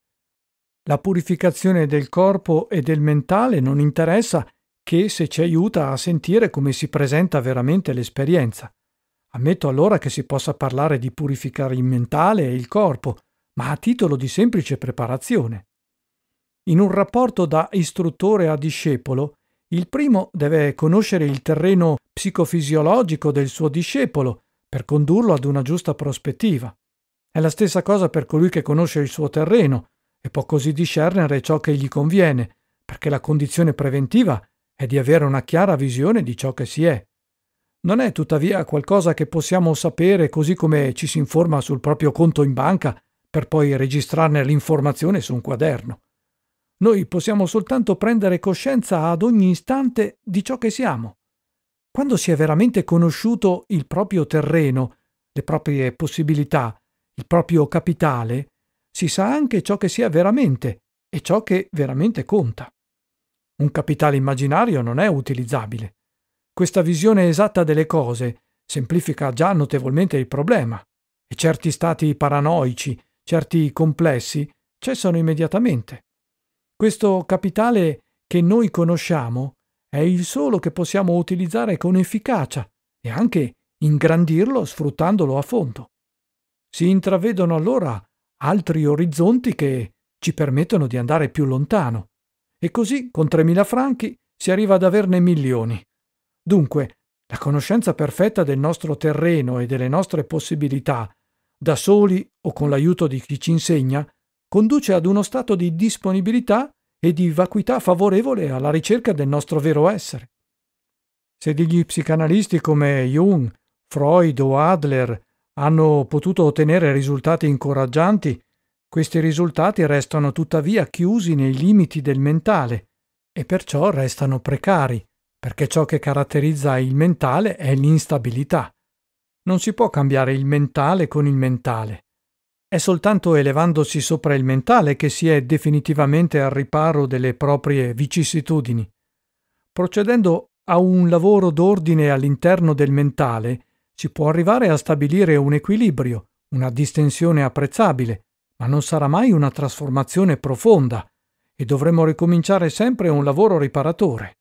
Speaker 1: La purificazione del corpo e del mentale non interessa che se ci aiuta a sentire come si presenta veramente l'esperienza. Ammetto allora che si possa parlare di purificare il mentale e il corpo, ma a titolo di semplice preparazione. In un rapporto da istruttore a discepolo, il primo deve conoscere il terreno psicofisiologico del suo discepolo per condurlo ad una giusta prospettiva. È la stessa cosa per colui che conosce il suo terreno e può così discernere ciò che gli conviene, perché la condizione preventiva è di avere una chiara visione di ciò che si è. Non è tuttavia qualcosa che possiamo sapere così come ci si informa sul proprio conto in banca per poi registrarne l'informazione su un quaderno. Noi possiamo soltanto prendere coscienza ad ogni istante di ciò che siamo. Quando si è veramente conosciuto il proprio terreno, le proprie possibilità, il proprio capitale, si sa anche ciò che si è veramente e ciò che veramente conta. Un capitale immaginario non è utilizzabile. Questa visione esatta delle cose semplifica già notevolmente il problema e certi stati paranoici, certi complessi cessano immediatamente. Questo capitale che noi conosciamo è il solo che possiamo utilizzare con efficacia e anche ingrandirlo sfruttandolo a fondo. Si intravedono allora altri orizzonti che ci permettono di andare più lontano. E così, con 3.000 franchi, si arriva ad averne milioni. Dunque, la conoscenza perfetta del nostro terreno e delle nostre possibilità, da soli o con l'aiuto di chi ci insegna, conduce ad uno stato di disponibilità e di vacuità favorevole alla ricerca del nostro vero essere. Se degli psicanalisti come Jung, Freud o Adler hanno potuto ottenere risultati incoraggianti, questi risultati restano tuttavia chiusi nei limiti del mentale e perciò restano precari, perché ciò che caratterizza il mentale è l'instabilità. Non si può cambiare il mentale con il mentale. È soltanto elevandosi sopra il mentale che si è definitivamente al riparo delle proprie vicissitudini. Procedendo a un lavoro d'ordine all'interno del mentale, si può arrivare a stabilire un equilibrio, una distensione apprezzabile, ma non sarà mai una trasformazione profonda e dovremo ricominciare sempre un lavoro riparatore.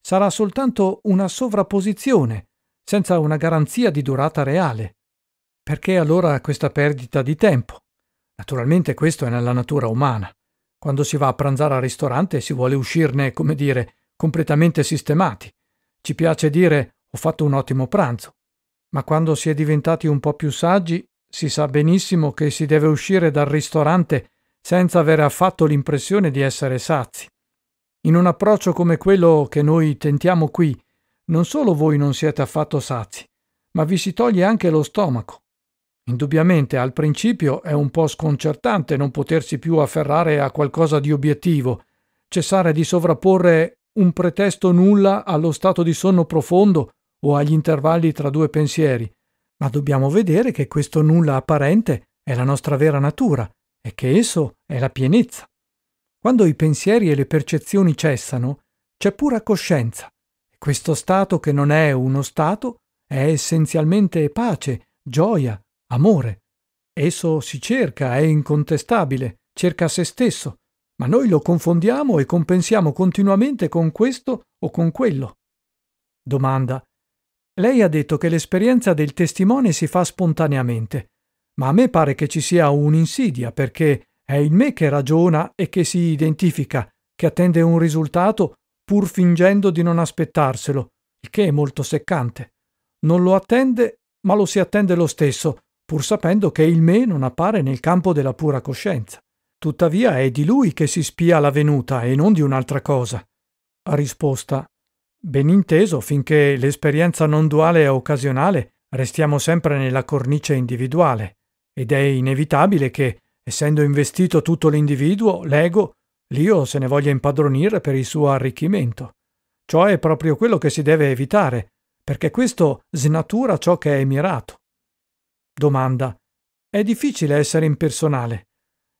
Speaker 1: Sarà soltanto una sovrapposizione, senza una garanzia di durata reale. Perché allora questa perdita di tempo? Naturalmente questo è nella natura umana. Quando si va a pranzare al ristorante si vuole uscirne, come dire, completamente sistemati. Ci piace dire ho fatto un ottimo pranzo. Ma quando si è diventati un po' più saggi, si sa benissimo che si deve uscire dal ristorante senza avere affatto l'impressione di essere sazi. In un approccio come quello che noi tentiamo qui, non solo voi non siete affatto sazi, ma vi si toglie anche lo stomaco. Indubbiamente al principio è un po' sconcertante non potersi più afferrare a qualcosa di obiettivo, cessare di sovrapporre un pretesto nulla allo stato di sonno profondo o agli intervalli tra due pensieri, ma dobbiamo vedere che questo nulla apparente è la nostra vera natura e che esso è la pienezza. Quando i pensieri e le percezioni cessano, c'è pura coscienza. questo stato che non è uno stato è essenzialmente pace, gioia, amore. Esso si cerca, è incontestabile, cerca se stesso, ma noi lo confondiamo e compensiamo continuamente con questo o con quello. Domanda. Lei ha detto che l'esperienza del testimone si fa spontaneamente, ma a me pare che ci sia un'insidia perché è il me che ragiona e che si identifica, che attende un risultato pur fingendo di non aspettarselo, il che è molto seccante. Non lo attende, ma lo si attende lo stesso, pur sapendo che il me non appare nel campo della pura coscienza. Tuttavia è di lui che si spia la venuta e non di un'altra cosa. A risposta, ben inteso, finché l'esperienza non duale è occasionale, restiamo sempre nella cornice individuale, ed è inevitabile che, essendo investito tutto l'individuo, l'ego, l'io se ne voglia impadronire per il suo arricchimento. Ciò è proprio quello che si deve evitare, perché questo snatura ciò che è mirato. Domanda. È difficile essere impersonale.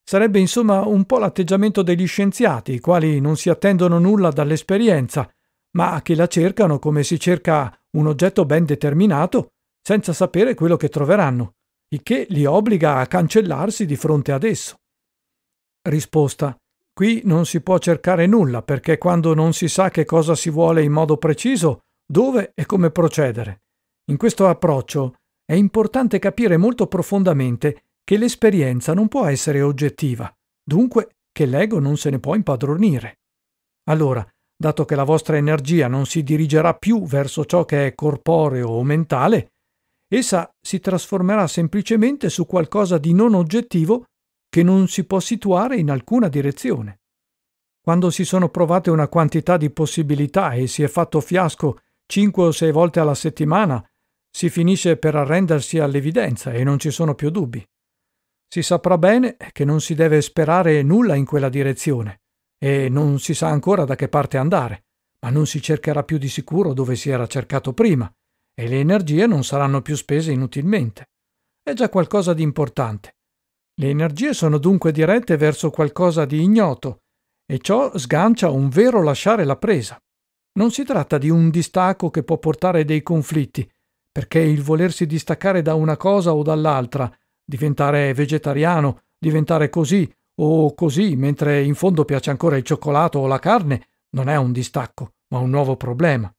Speaker 1: Sarebbe insomma un po' l'atteggiamento degli scienziati, i quali non si attendono nulla dall'esperienza, ma che la cercano come si cerca un oggetto ben determinato, senza sapere quello che troveranno, il che li obbliga a cancellarsi di fronte ad esso. Risposta. Qui non si può cercare nulla perché quando non si sa che cosa si vuole in modo preciso, dove e come procedere. In questo approccio è importante capire molto profondamente che l'esperienza non può essere oggettiva, dunque che l'ego non se ne può impadronire. Allora, dato che la vostra energia non si dirigerà più verso ciò che è corporeo o mentale, essa si trasformerà semplicemente su qualcosa di non oggettivo che non si può situare in alcuna direzione. Quando si sono provate una quantità di possibilità e si è fatto fiasco 5 o 6 volte alla settimana, si finisce per arrendersi all'evidenza e non ci sono più dubbi. Si saprà bene che non si deve sperare nulla in quella direzione e non si sa ancora da che parte andare, ma non si cercherà più di sicuro dove si era cercato prima e le energie non saranno più spese inutilmente. È già qualcosa di importante. Le energie sono dunque dirette verso qualcosa di ignoto e ciò sgancia un vero lasciare la presa. Non si tratta di un distacco che può portare dei conflitti, perché il volersi distaccare da una cosa o dall'altra, diventare vegetariano, diventare così o così, mentre in fondo piace ancora il cioccolato o la carne, non è un distacco, ma un nuovo problema.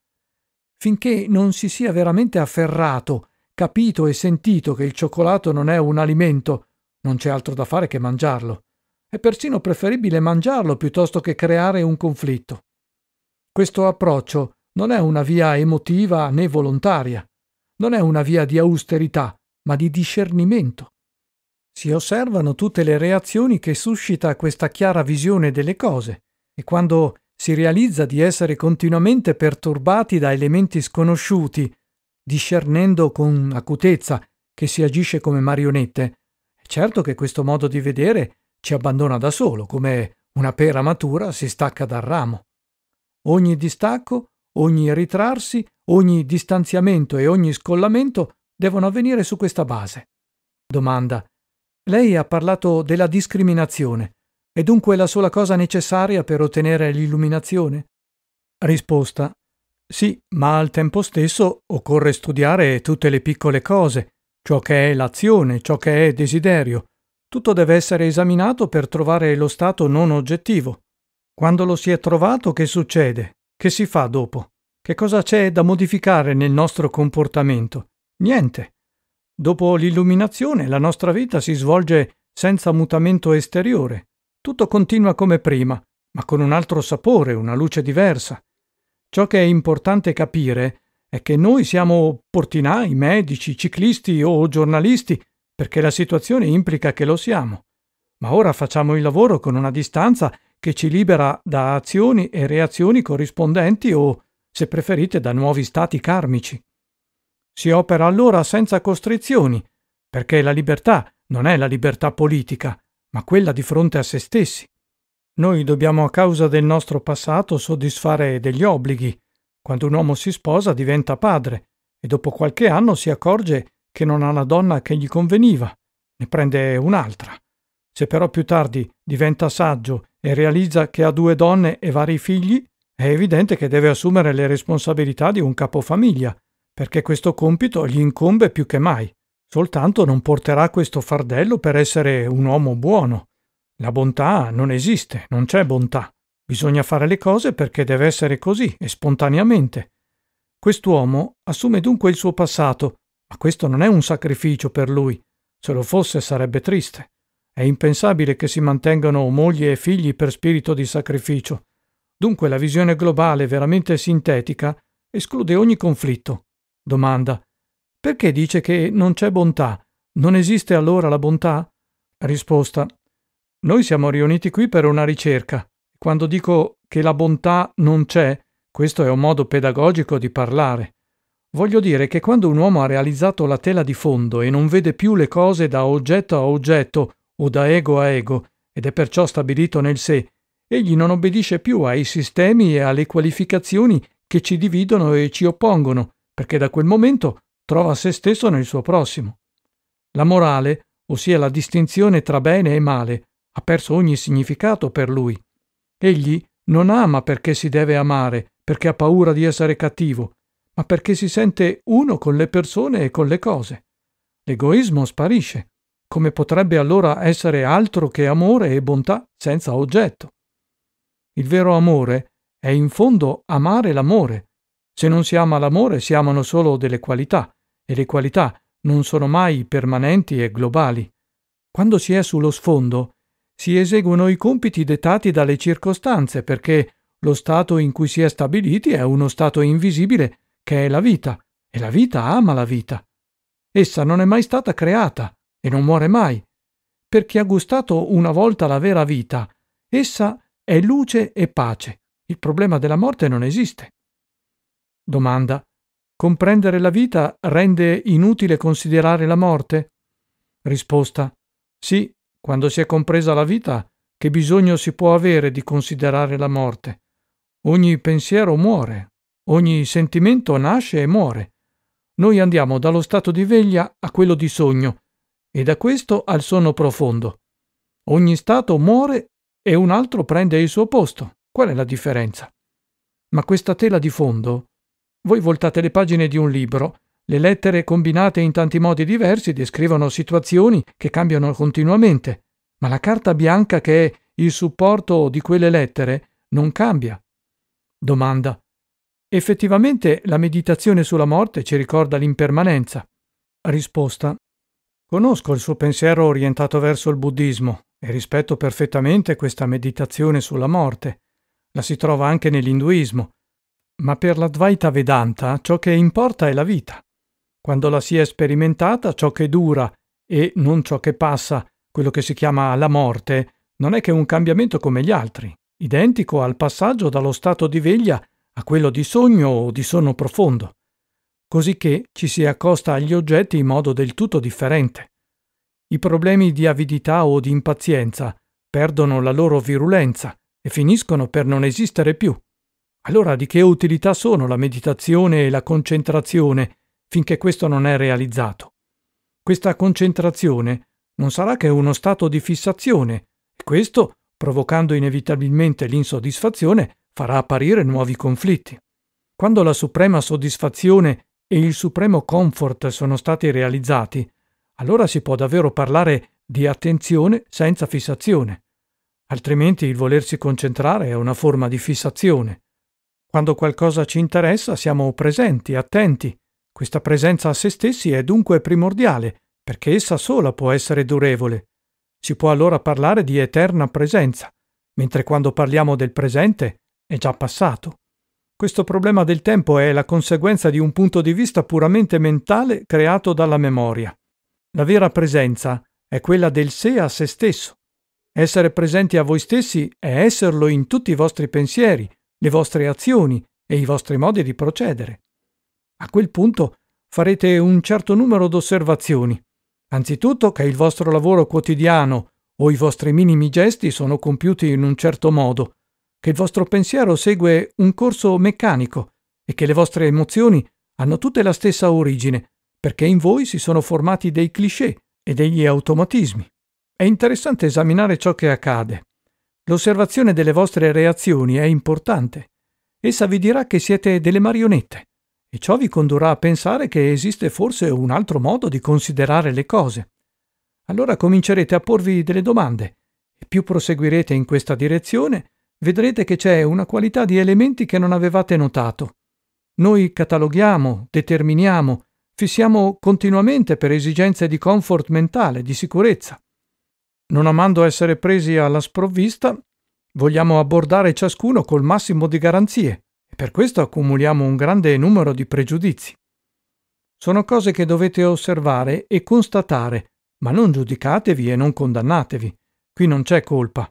Speaker 1: Finché non si sia veramente afferrato, capito e sentito che il cioccolato non è un alimento, non c'è altro da fare che mangiarlo. È persino preferibile mangiarlo piuttosto che creare un conflitto. Questo approccio non è una via emotiva né volontaria non è una via di austerità, ma di discernimento. Si osservano tutte le reazioni che suscita questa chiara visione delle cose e quando si realizza di essere continuamente perturbati da elementi sconosciuti, discernendo con acutezza che si agisce come marionette, è certo che questo modo di vedere ci abbandona da solo, come una pera matura si stacca dal ramo. Ogni distacco, ogni ritrarsi Ogni distanziamento e ogni scollamento devono avvenire su questa base. Domanda. Lei ha parlato della discriminazione. È dunque la sola cosa necessaria per ottenere l'illuminazione? Risposta. Sì, ma al tempo stesso occorre studiare tutte le piccole cose, ciò che è l'azione, ciò che è desiderio. Tutto deve essere esaminato per trovare lo stato non oggettivo. Quando lo si è trovato, che succede? Che si fa dopo? Che cosa c'è da modificare nel nostro comportamento? Niente. Dopo l'illuminazione la nostra vita si svolge senza mutamento esteriore. Tutto continua come prima, ma con un altro sapore, una luce diversa. Ciò che è importante capire è che noi siamo portinai, medici, ciclisti o giornalisti, perché la situazione implica che lo siamo. Ma ora facciamo il lavoro con una distanza che ci libera da azioni e reazioni corrispondenti o se preferite da nuovi stati karmici. Si opera allora senza costrizioni, perché la libertà non è la libertà politica, ma quella di fronte a se stessi. Noi dobbiamo a causa del nostro passato soddisfare degli obblighi. Quando un uomo si sposa diventa padre e dopo qualche anno si accorge che non ha la donna che gli conveniva, ne prende un'altra. Se però più tardi diventa saggio e realizza che ha due donne e vari figli, è evidente che deve assumere le responsabilità di un capofamiglia, perché questo compito gli incombe più che mai. Soltanto non porterà questo fardello per essere un uomo buono. La bontà non esiste, non c'è bontà. Bisogna fare le cose perché deve essere così e spontaneamente. Quest'uomo assume dunque il suo passato, ma questo non è un sacrificio per lui. Se lo fosse sarebbe triste. È impensabile che si mantengano moglie e figli per spirito di sacrificio. Dunque la visione globale veramente sintetica esclude ogni conflitto. Domanda. Perché dice che non c'è bontà? Non esiste allora la bontà? Risposta. Noi siamo riuniti qui per una ricerca. Quando dico che la bontà non c'è, questo è un modo pedagogico di parlare. Voglio dire che quando un uomo ha realizzato la tela di fondo e non vede più le cose da oggetto a oggetto o da ego a ego, ed è perciò stabilito nel sé, Egli non obbedisce più ai sistemi e alle qualificazioni che ci dividono e ci oppongono, perché da quel momento trova se stesso nel suo prossimo. La morale, ossia la distinzione tra bene e male, ha perso ogni significato per lui. Egli non ama perché si deve amare, perché ha paura di essere cattivo, ma perché si sente uno con le persone e con le cose. L'egoismo sparisce. Come potrebbe allora essere altro che amore e bontà senza oggetto? Il vero amore è in fondo amare l'amore. Se non si ama l'amore si amano solo delle qualità e le qualità non sono mai permanenti e globali. Quando si è sullo sfondo si eseguono i compiti dettati dalle circostanze perché lo stato in cui si è stabiliti è uno stato invisibile che è la vita e la vita ama la vita. Essa non è mai stata creata e non muore mai. Per chi ha gustato una volta la vera vita, essa è è luce e pace. Il problema della morte non esiste. Domanda. Comprendere la vita rende inutile considerare la morte? Risposta. Sì, quando si è compresa la vita, che bisogno si può avere di considerare la morte? Ogni pensiero muore, ogni sentimento nasce e muore. Noi andiamo dallo stato di veglia a quello di sogno e da questo al sonno profondo. Ogni stato muore e un altro prende il suo posto. Qual è la differenza? Ma questa tela di fondo? Voi voltate le pagine di un libro, le lettere combinate in tanti modi diversi descrivono situazioni che cambiano continuamente, ma la carta bianca che è il supporto di quelle lettere non cambia. Domanda. Effettivamente la meditazione sulla morte ci ricorda l'impermanenza. Risposta. Conosco il suo pensiero orientato verso il buddismo e rispetto perfettamente questa meditazione sulla morte. La si trova anche nell'induismo. Ma per l'Advaita Vedanta ciò che importa è la vita. Quando la si è sperimentata, ciò che dura e non ciò che passa, quello che si chiama la morte, non è che un cambiamento come gli altri, identico al passaggio dallo stato di veglia a quello di sogno o di sonno profondo cosicché ci si accosta agli oggetti in modo del tutto differente. I problemi di avidità o di impazienza perdono la loro virulenza e finiscono per non esistere più. Allora di che utilità sono la meditazione e la concentrazione finché questo non è realizzato? Questa concentrazione non sarà che uno stato di fissazione e questo, provocando inevitabilmente l'insoddisfazione, farà apparire nuovi conflitti. Quando la suprema soddisfazione e il supremo comfort sono stati realizzati, allora si può davvero parlare di attenzione senza fissazione. Altrimenti il volersi concentrare è una forma di fissazione. Quando qualcosa ci interessa siamo presenti, attenti. Questa presenza a se stessi è dunque primordiale, perché essa sola può essere durevole. Si può allora parlare di eterna presenza, mentre quando parliamo del presente è già passato. Questo problema del tempo è la conseguenza di un punto di vista puramente mentale creato dalla memoria. La vera presenza è quella del sé a se stesso. Essere presenti a voi stessi è esserlo in tutti i vostri pensieri, le vostre azioni e i vostri modi di procedere. A quel punto farete un certo numero d'osservazioni. Anzitutto che il vostro lavoro quotidiano o i vostri minimi gesti sono compiuti in un certo modo, che il vostro pensiero segue un corso meccanico e che le vostre emozioni hanno tutte la stessa origine, perché in voi si sono formati dei cliché e degli automatismi. È interessante esaminare ciò che accade. L'osservazione delle vostre reazioni è importante. Essa vi dirà che siete delle marionette e ciò vi condurrà a pensare che esiste forse un altro modo di considerare le cose. Allora comincerete a porvi delle domande e più proseguirete in questa direzione vedrete che c'è una qualità di elementi che non avevate notato. Noi cataloghiamo, determiniamo, fissiamo continuamente per esigenze di comfort mentale, di sicurezza. Non amando essere presi alla sprovvista, vogliamo abbordare ciascuno col massimo di garanzie e per questo accumuliamo un grande numero di pregiudizi. Sono cose che dovete osservare e constatare, ma non giudicatevi e non condannatevi. Qui non c'è colpa.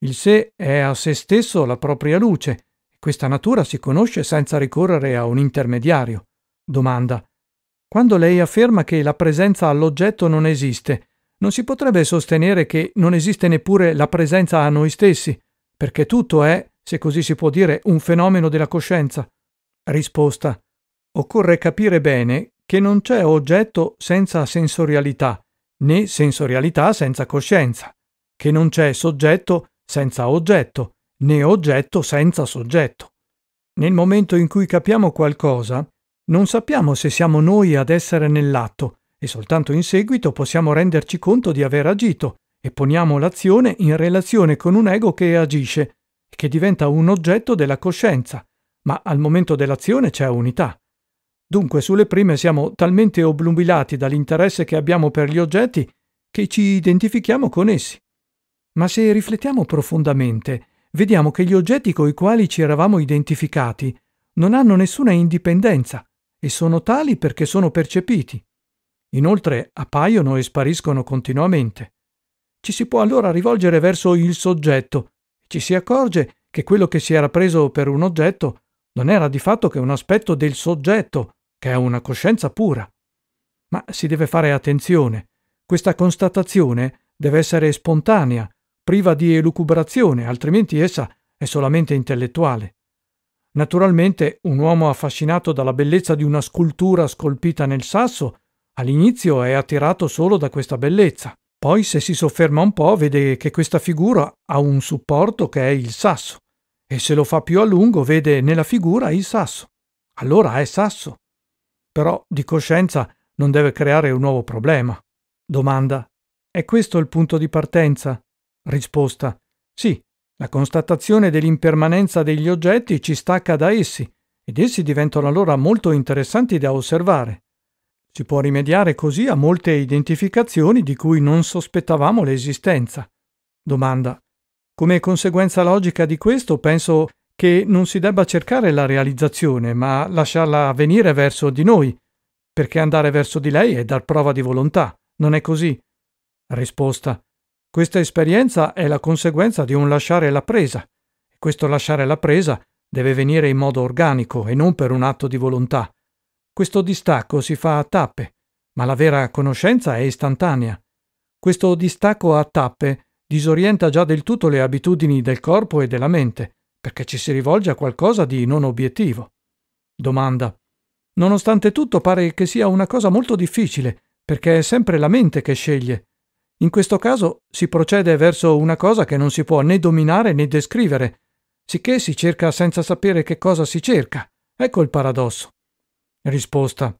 Speaker 1: Il sé è a se stesso la propria luce. Questa natura si conosce senza ricorrere a un intermediario. Domanda. Quando lei afferma che la presenza all'oggetto non esiste, non si potrebbe sostenere che non esiste neppure la presenza a noi stessi, perché tutto è, se così si può dire, un fenomeno della coscienza. Risposta. Occorre capire bene che non c'è oggetto senza sensorialità, né sensorialità senza coscienza, che non c'è soggetto senza senza oggetto, né oggetto senza soggetto. Nel momento in cui capiamo qualcosa, non sappiamo se siamo noi ad essere nell'atto e soltanto in seguito possiamo renderci conto di aver agito e poniamo l'azione in relazione con un ego che agisce e che diventa un oggetto della coscienza, ma al momento dell'azione c'è unità. Dunque sulle prime siamo talmente obnubilati dall'interesse che abbiamo per gli oggetti che ci identifichiamo con essi. Ma se riflettiamo profondamente, vediamo che gli oggetti coi quali ci eravamo identificati non hanno nessuna indipendenza e sono tali perché sono percepiti. Inoltre appaiono e spariscono continuamente. Ci si può allora rivolgere verso il soggetto e ci si accorge che quello che si era preso per un oggetto non era di fatto che un aspetto del soggetto, che è una coscienza pura. Ma si deve fare attenzione. Questa constatazione deve essere spontanea, priva di elucubrazione, altrimenti essa è solamente intellettuale. Naturalmente un uomo affascinato dalla bellezza di una scultura scolpita nel sasso, all'inizio è attirato solo da questa bellezza. Poi se si sofferma un po' vede che questa figura ha un supporto che è il sasso e se lo fa più a lungo vede nella figura il sasso. Allora è sasso. Però di coscienza non deve creare un nuovo problema. Domanda. È questo il punto di partenza? Risposta. Sì, la constatazione dell'impermanenza degli oggetti ci stacca da essi ed essi diventano allora molto interessanti da osservare. Si può rimediare così a molte identificazioni di cui non sospettavamo l'esistenza. Domanda. Come conseguenza logica di questo penso che non si debba cercare la realizzazione, ma lasciarla venire verso di noi, perché andare verso di lei è dar prova di volontà, non è così? Risposta. Questa esperienza è la conseguenza di un lasciare la presa, e questo lasciare la presa deve venire in modo organico e non per un atto di volontà. Questo distacco si fa a tappe, ma la vera conoscenza è istantanea. Questo distacco a tappe disorienta già del tutto le abitudini del corpo e della mente, perché ci si rivolge a qualcosa di non obiettivo. Domanda. Nonostante tutto pare che sia una cosa molto difficile, perché è sempre la mente che sceglie, in questo caso si procede verso una cosa che non si può né dominare né descrivere, sicché si cerca senza sapere che cosa si cerca. Ecco il paradosso. Risposta.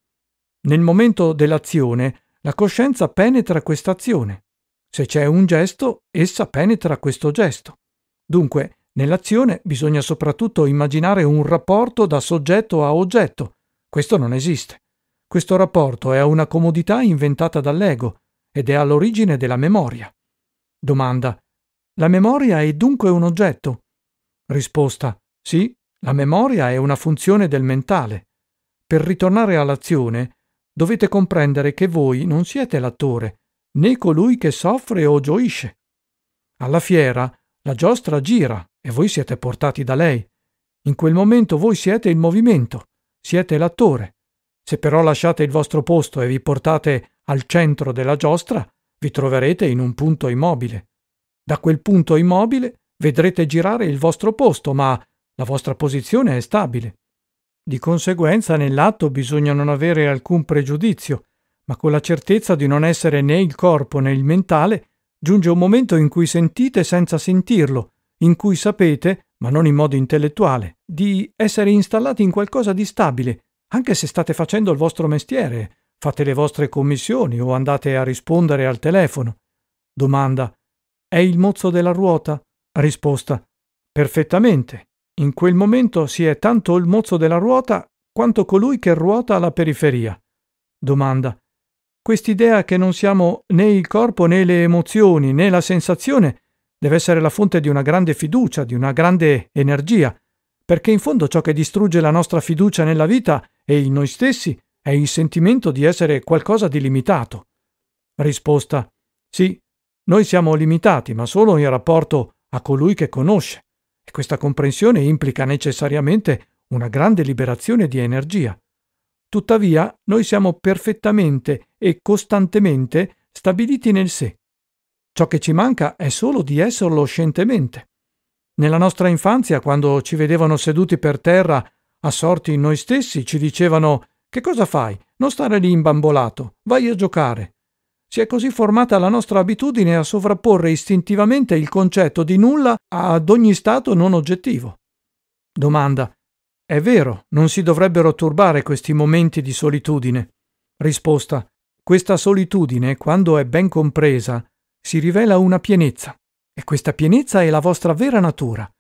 Speaker 1: Nel momento dell'azione, la coscienza penetra quest'azione. Se c'è un gesto, essa penetra questo gesto. Dunque, nell'azione bisogna soprattutto immaginare un rapporto da soggetto a oggetto. Questo non esiste. Questo rapporto è una comodità inventata dall'ego ed è all'origine della memoria. Domanda. La memoria è dunque un oggetto? Risposta. Sì, la memoria è una funzione del mentale. Per ritornare all'azione, dovete comprendere che voi non siete l'attore, né colui che soffre o gioisce. Alla fiera, la giostra gira e voi siete portati da lei. In quel momento voi siete il movimento, siete l'attore. Se però lasciate il vostro posto e vi portate al centro della giostra vi troverete in un punto immobile. Da quel punto immobile vedrete girare il vostro posto, ma la vostra posizione è stabile. Di conseguenza nell'atto bisogna non avere alcun pregiudizio, ma con la certezza di non essere né il corpo né il mentale, giunge un momento in cui sentite senza sentirlo, in cui sapete, ma non in modo intellettuale, di essere installati in qualcosa di stabile, anche se state facendo il vostro mestiere, Fate le vostre commissioni o andate a rispondere al telefono. Domanda. È il mozzo della ruota? Risposta. Perfettamente. In quel momento si è tanto il mozzo della ruota quanto colui che ruota alla periferia. Domanda. Quest'idea che non siamo né il corpo né le emozioni né la sensazione deve essere la fonte di una grande fiducia, di una grande energia, perché in fondo ciò che distrugge la nostra fiducia nella vita e in noi stessi è il sentimento di essere qualcosa di limitato. Risposta. Sì, noi siamo limitati, ma solo in rapporto a colui che conosce, e questa comprensione implica necessariamente una grande liberazione di energia. Tuttavia, noi siamo perfettamente e costantemente stabiliti nel sé. Ciò che ci manca è solo di esserlo scientemente. Nella nostra infanzia, quando ci vedevano seduti per terra, assorti in noi stessi, ci dicevano che cosa fai? Non stare lì imbambolato, vai a giocare. Si è così formata la nostra abitudine a sovrapporre istintivamente il concetto di nulla ad ogni stato non oggettivo. Domanda. È vero, non si dovrebbero turbare questi momenti di solitudine. Risposta. Questa solitudine, quando è ben compresa, si rivela una pienezza. E questa pienezza è la vostra vera natura.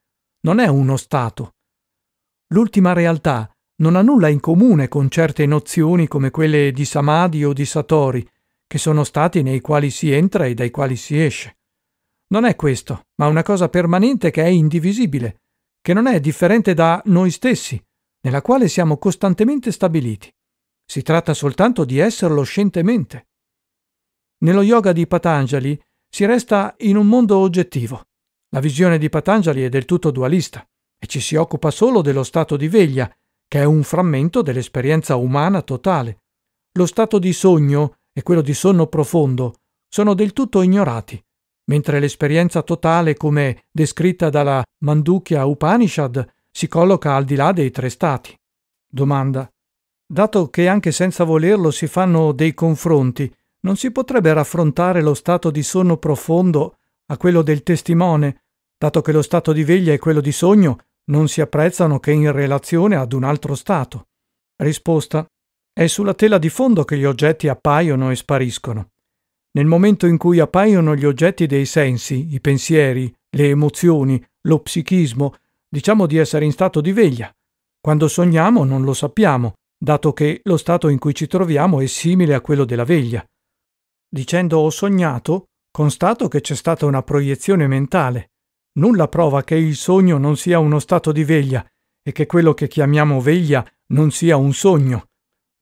Speaker 1: Non è uno stato. L'ultima realtà non ha nulla in comune con certe nozioni come quelle di samadhi o di satori, che sono stati nei quali si entra e dai quali si esce. Non è questo, ma una cosa permanente che è indivisibile, che non è differente da noi stessi, nella quale siamo costantemente stabiliti. Si tratta soltanto di esserlo scientemente. Nello yoga di Patanjali si resta in un mondo oggettivo. La visione di Patanjali è del tutto dualista e ci si occupa solo dello stato di veglia che è un frammento dell'esperienza umana totale. Lo stato di sogno e quello di sonno profondo sono del tutto ignorati, mentre l'esperienza totale, come descritta dalla Mandukya Upanishad, si colloca al di là dei tre stati. Domanda. Dato che anche senza volerlo si fanno dei confronti, non si potrebbe raffrontare lo stato di sonno profondo a quello del testimone, dato che lo stato di veglia e quello di sogno non si apprezzano che in relazione ad un altro stato. Risposta. È sulla tela di fondo che gli oggetti appaiono e spariscono. Nel momento in cui appaiono gli oggetti dei sensi, i pensieri, le emozioni, lo psichismo, diciamo di essere in stato di veglia. Quando sogniamo non lo sappiamo, dato che lo stato in cui ci troviamo è simile a quello della veglia. Dicendo ho sognato, constato che c'è stata una proiezione mentale nulla prova che il sogno non sia uno stato di veglia e che quello che chiamiamo veglia non sia un sogno.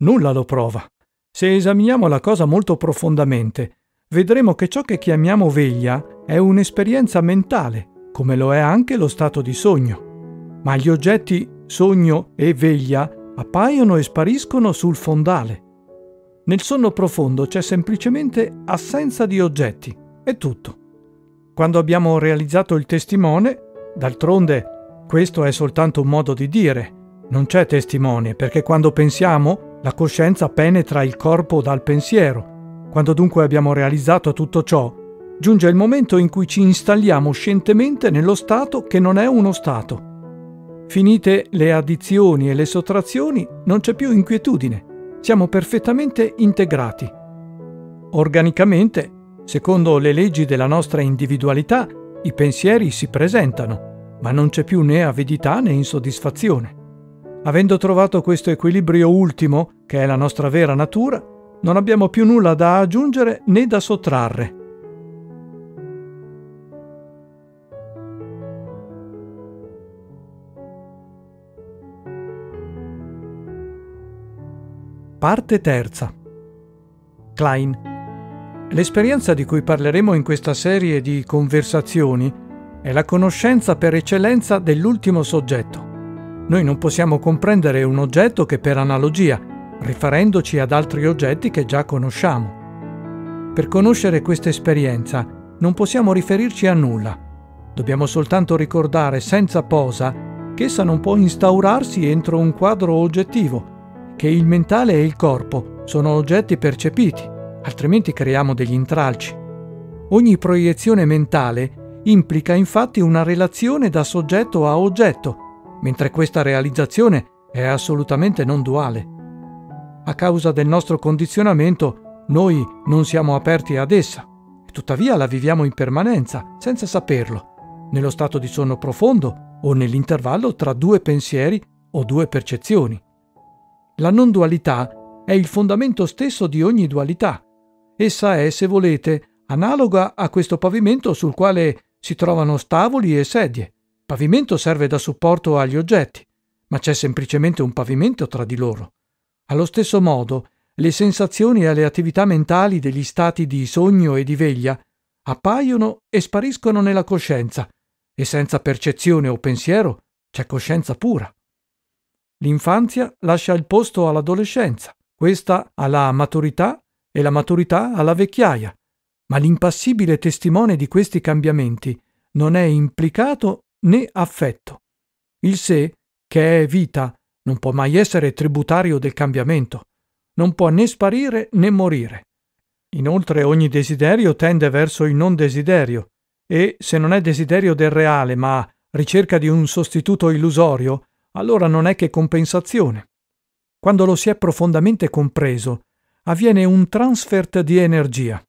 Speaker 1: Nulla lo prova. Se esaminiamo la cosa molto profondamente, vedremo che ciò che chiamiamo veglia è un'esperienza mentale, come lo è anche lo stato di sogno. Ma gli oggetti sogno e veglia appaiono e spariscono sul fondale. Nel sonno profondo c'è semplicemente assenza di oggetti. È tutto quando abbiamo realizzato il testimone, d'altronde questo è soltanto un modo di dire, non c'è testimone, perché quando pensiamo la coscienza penetra il corpo dal pensiero. Quando dunque abbiamo realizzato tutto ciò, giunge il momento in cui ci installiamo scientemente nello stato che non è uno stato. Finite le addizioni e le sottrazioni, non c'è più inquietudine, siamo perfettamente integrati. Organicamente Secondo le leggi della nostra individualità, i pensieri si presentano, ma non c'è più né avidità né insoddisfazione. Avendo trovato questo equilibrio ultimo, che è la nostra vera natura, non abbiamo più nulla da aggiungere né da sottrarre. Parte terza. Klein L'esperienza di cui parleremo in questa serie di conversazioni è la conoscenza per eccellenza dell'ultimo soggetto. Noi non possiamo comprendere un oggetto che per analogia, riferendoci ad altri oggetti che già conosciamo. Per conoscere questa esperienza non possiamo riferirci a nulla. Dobbiamo soltanto ricordare senza posa che essa non può instaurarsi entro un quadro oggettivo, che il mentale e il corpo sono oggetti percepiti altrimenti creiamo degli intralci. Ogni proiezione mentale implica infatti una relazione da soggetto a oggetto, mentre questa realizzazione è assolutamente non duale. A causa del nostro condizionamento, noi non siamo aperti ad essa, e tuttavia la viviamo in permanenza, senza saperlo, nello stato di sonno profondo o nell'intervallo tra due pensieri o due percezioni. La non dualità è il fondamento stesso di ogni dualità, Essa è, se volete, analoga a questo pavimento sul quale si trovano tavoli e sedie. Il pavimento serve da supporto agli oggetti, ma c'è semplicemente un pavimento tra di loro. Allo stesso modo, le sensazioni e le attività mentali degli stati di sogno e di veglia appaiono e spariscono nella coscienza, e senza percezione o pensiero c'è coscienza pura. L'infanzia lascia il posto all'adolescenza, questa alla maturità e la maturità alla vecchiaia, ma l'impassibile testimone di questi cambiamenti non è implicato né affetto. Il sé, che è vita, non può mai essere tributario del cambiamento, non può né sparire né morire. Inoltre ogni desiderio tende verso il non desiderio, e se non è desiderio del reale, ma ricerca di un sostituto illusorio, allora non è che compensazione. Quando lo si è profondamente compreso, avviene un transfert di energia.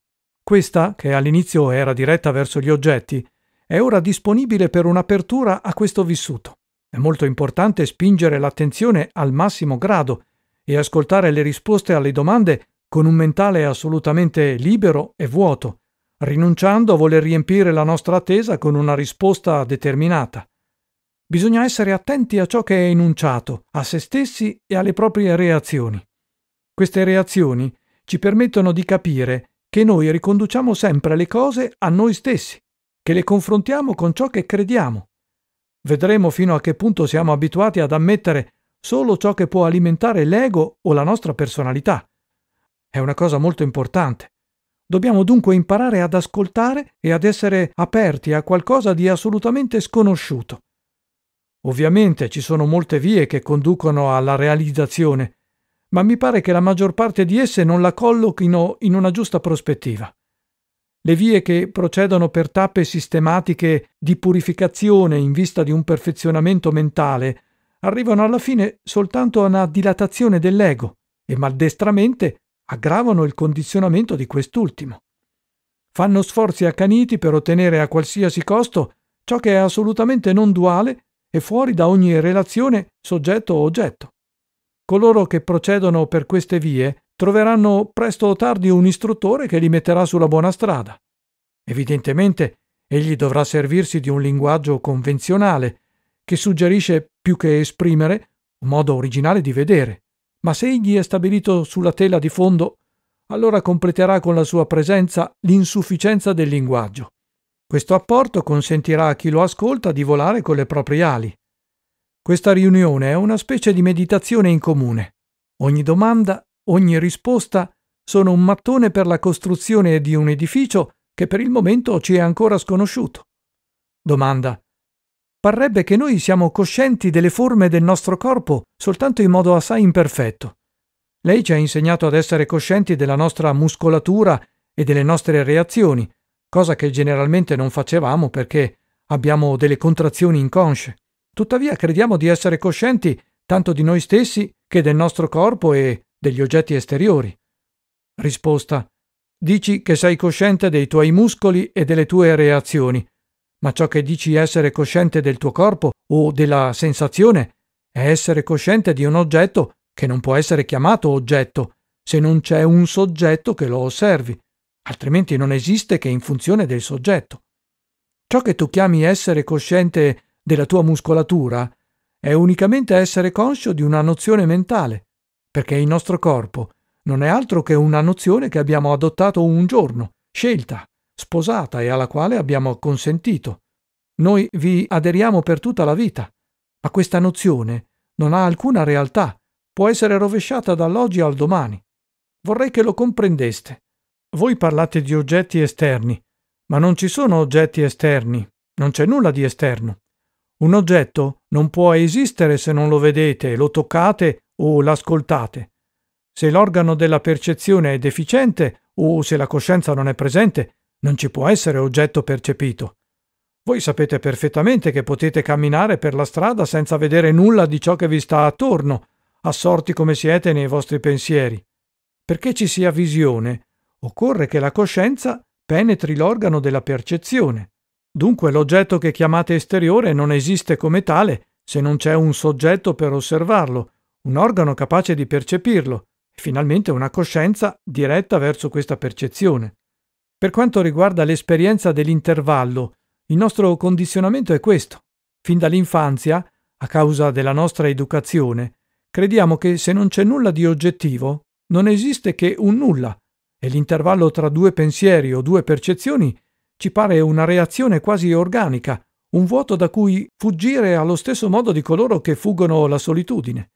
Speaker 1: Questa, che all'inizio era diretta verso gli oggetti, è ora disponibile per un'apertura a questo vissuto. È molto importante spingere l'attenzione al massimo grado e ascoltare le risposte alle domande con un mentale assolutamente libero e vuoto, rinunciando a voler riempire la nostra attesa con una risposta determinata. Bisogna essere attenti a ciò che è enunciato, a se stessi e alle proprie reazioni. Queste reazioni ci permettono di capire che noi riconduciamo sempre le cose a noi stessi, che le confrontiamo con ciò che crediamo. Vedremo fino a che punto siamo abituati ad ammettere solo ciò che può alimentare l'ego o la nostra personalità. È una cosa molto importante. Dobbiamo dunque imparare ad ascoltare e ad essere aperti a qualcosa di assolutamente sconosciuto. Ovviamente ci sono molte vie che conducono alla realizzazione ma mi pare che la maggior parte di esse non la collochino in una giusta prospettiva. Le vie che procedono per tappe sistematiche di purificazione in vista di un perfezionamento mentale arrivano alla fine soltanto a una dilatazione dell'ego e maldestramente aggravano il condizionamento di quest'ultimo. Fanno sforzi accaniti per ottenere a qualsiasi costo ciò che è assolutamente non duale e fuori da ogni relazione soggetto-oggetto. Coloro che procedono per queste vie troveranno presto o tardi un istruttore che li metterà sulla buona strada. Evidentemente, egli dovrà servirsi di un linguaggio convenzionale, che suggerisce più che esprimere un modo originale di vedere. Ma se egli è stabilito sulla tela di fondo, allora completerà con la sua presenza l'insufficienza del linguaggio. Questo apporto consentirà a chi lo ascolta di volare con le proprie ali. Questa riunione è una specie di meditazione in comune. Ogni domanda, ogni risposta sono un mattone per la costruzione di un edificio che per il momento ci è ancora sconosciuto. Domanda. Parrebbe che noi siamo coscienti delle forme del nostro corpo soltanto in modo assai imperfetto. Lei ci ha insegnato ad essere coscienti della nostra muscolatura e delle nostre reazioni, cosa che generalmente non facevamo perché abbiamo delle contrazioni inconsce. Tuttavia crediamo di essere coscienti tanto di noi stessi che del nostro corpo e degli oggetti esteriori. Risposta. Dici che sei cosciente dei tuoi muscoli e delle tue reazioni, ma ciò che dici essere cosciente del tuo corpo o della sensazione è essere cosciente di un oggetto che non può essere chiamato oggetto se non c'è un soggetto che lo osservi, altrimenti non esiste che in funzione del soggetto. Ciò che tu chiami essere cosciente della tua muscolatura è unicamente essere conscio di una nozione mentale, perché il nostro corpo non è altro che una nozione che abbiamo adottato un giorno, scelta, sposata e alla quale abbiamo consentito. Noi vi aderiamo per tutta la vita, ma questa nozione non ha alcuna realtà, può essere rovesciata dall'oggi al domani. Vorrei che lo comprendeste. Voi parlate di oggetti esterni, ma non ci sono oggetti esterni, non c'è nulla di esterno. Un oggetto non può esistere se non lo vedete, lo toccate o l'ascoltate. Se l'organo della percezione è deficiente o se la coscienza non è presente, non ci può essere oggetto percepito. Voi sapete perfettamente che potete camminare per la strada senza vedere nulla di ciò che vi sta attorno, assorti come siete nei vostri pensieri. Perché ci sia visione, occorre che la coscienza penetri l'organo della percezione. Dunque l'oggetto che chiamate esteriore non esiste come tale se non c'è un soggetto per osservarlo, un organo capace di percepirlo, e finalmente una coscienza diretta verso questa percezione. Per quanto riguarda l'esperienza dell'intervallo, il nostro condizionamento è questo. Fin dall'infanzia, a causa della nostra educazione, crediamo che se non c'è nulla di oggettivo, non esiste che un nulla, e l'intervallo tra due pensieri o due percezioni è ci pare una reazione quasi organica, un vuoto da cui fuggire allo stesso modo di coloro che fuggono la solitudine.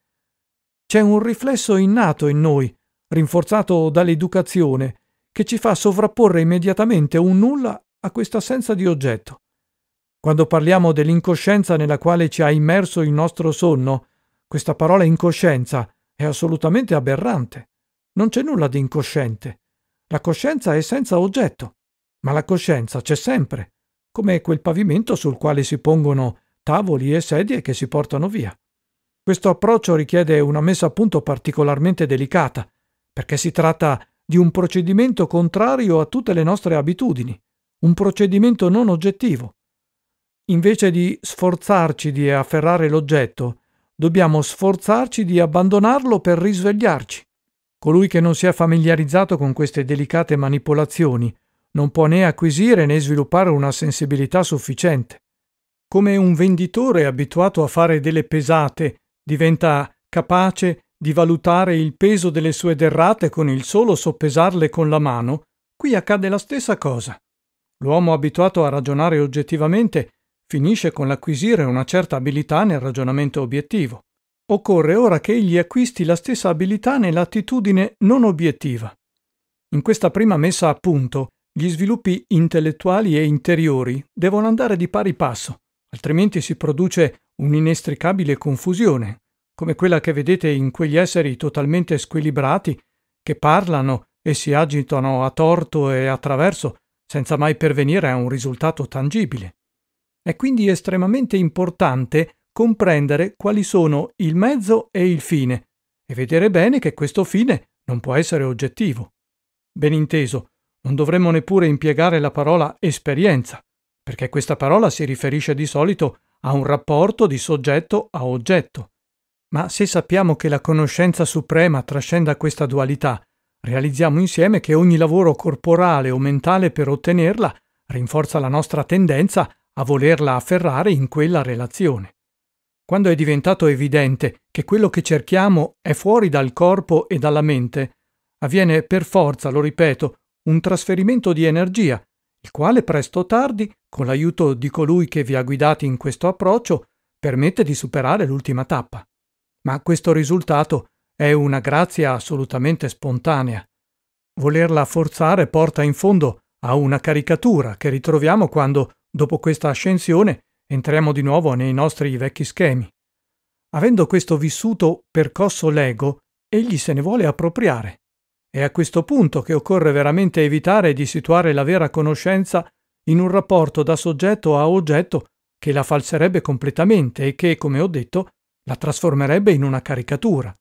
Speaker 1: C'è un riflesso innato in noi, rinforzato dall'educazione, che ci fa sovrapporre immediatamente un nulla a questa assenza di oggetto. Quando parliamo dell'incoscienza nella quale ci ha immerso il nostro sonno, questa parola incoscienza è assolutamente aberrante. Non c'è nulla di incosciente. La coscienza è senza oggetto. Ma la coscienza c'è sempre, come quel pavimento sul quale si pongono tavoli e sedie che si portano via. Questo approccio richiede una messa a punto particolarmente delicata, perché si tratta di un procedimento contrario a tutte le nostre abitudini, un procedimento non oggettivo. Invece di sforzarci di afferrare l'oggetto, dobbiamo sforzarci di abbandonarlo per risvegliarci. Colui che non si è familiarizzato con queste delicate manipolazioni non può né acquisire né sviluppare una sensibilità sufficiente. Come un venditore abituato a fare delle pesate diventa capace di valutare il peso delle sue derrate con il solo soppesarle con la mano, qui accade la stessa cosa. L'uomo abituato a ragionare oggettivamente finisce con l'acquisire una certa abilità nel ragionamento obiettivo. Occorre ora che egli acquisti la stessa abilità nell'attitudine non obiettiva. In questa prima messa a punto gli sviluppi intellettuali e interiori devono andare di pari passo, altrimenti si produce un'inestricabile confusione, come quella che vedete in quegli esseri totalmente squilibrati, che parlano e si agitano a torto e attraverso, senza mai pervenire a un risultato tangibile. È quindi estremamente importante comprendere quali sono il mezzo e il fine, e vedere bene che questo fine non può essere oggettivo. Ben inteso, non dovremmo neppure impiegare la parola esperienza, perché questa parola si riferisce di solito a un rapporto di soggetto a oggetto. Ma se sappiamo che la conoscenza suprema trascenda questa dualità, realizziamo insieme che ogni lavoro corporale o mentale per ottenerla rinforza la nostra tendenza a volerla afferrare in quella relazione. Quando è diventato evidente che quello che cerchiamo è fuori dal corpo e dalla mente, avviene per forza, lo ripeto, un trasferimento di energia, il quale presto o tardi, con l'aiuto di colui che vi ha guidati in questo approccio, permette di superare l'ultima tappa. Ma questo risultato è una grazia assolutamente spontanea. Volerla forzare porta in fondo a una caricatura che ritroviamo quando, dopo questa ascensione, entriamo di nuovo nei nostri vecchi schemi. Avendo questo vissuto percosso l'ego, egli se ne vuole appropriare. È a questo punto che occorre veramente evitare di situare la vera conoscenza in un rapporto da soggetto a oggetto che la falserebbe completamente e che, come ho detto, la trasformerebbe in una caricatura.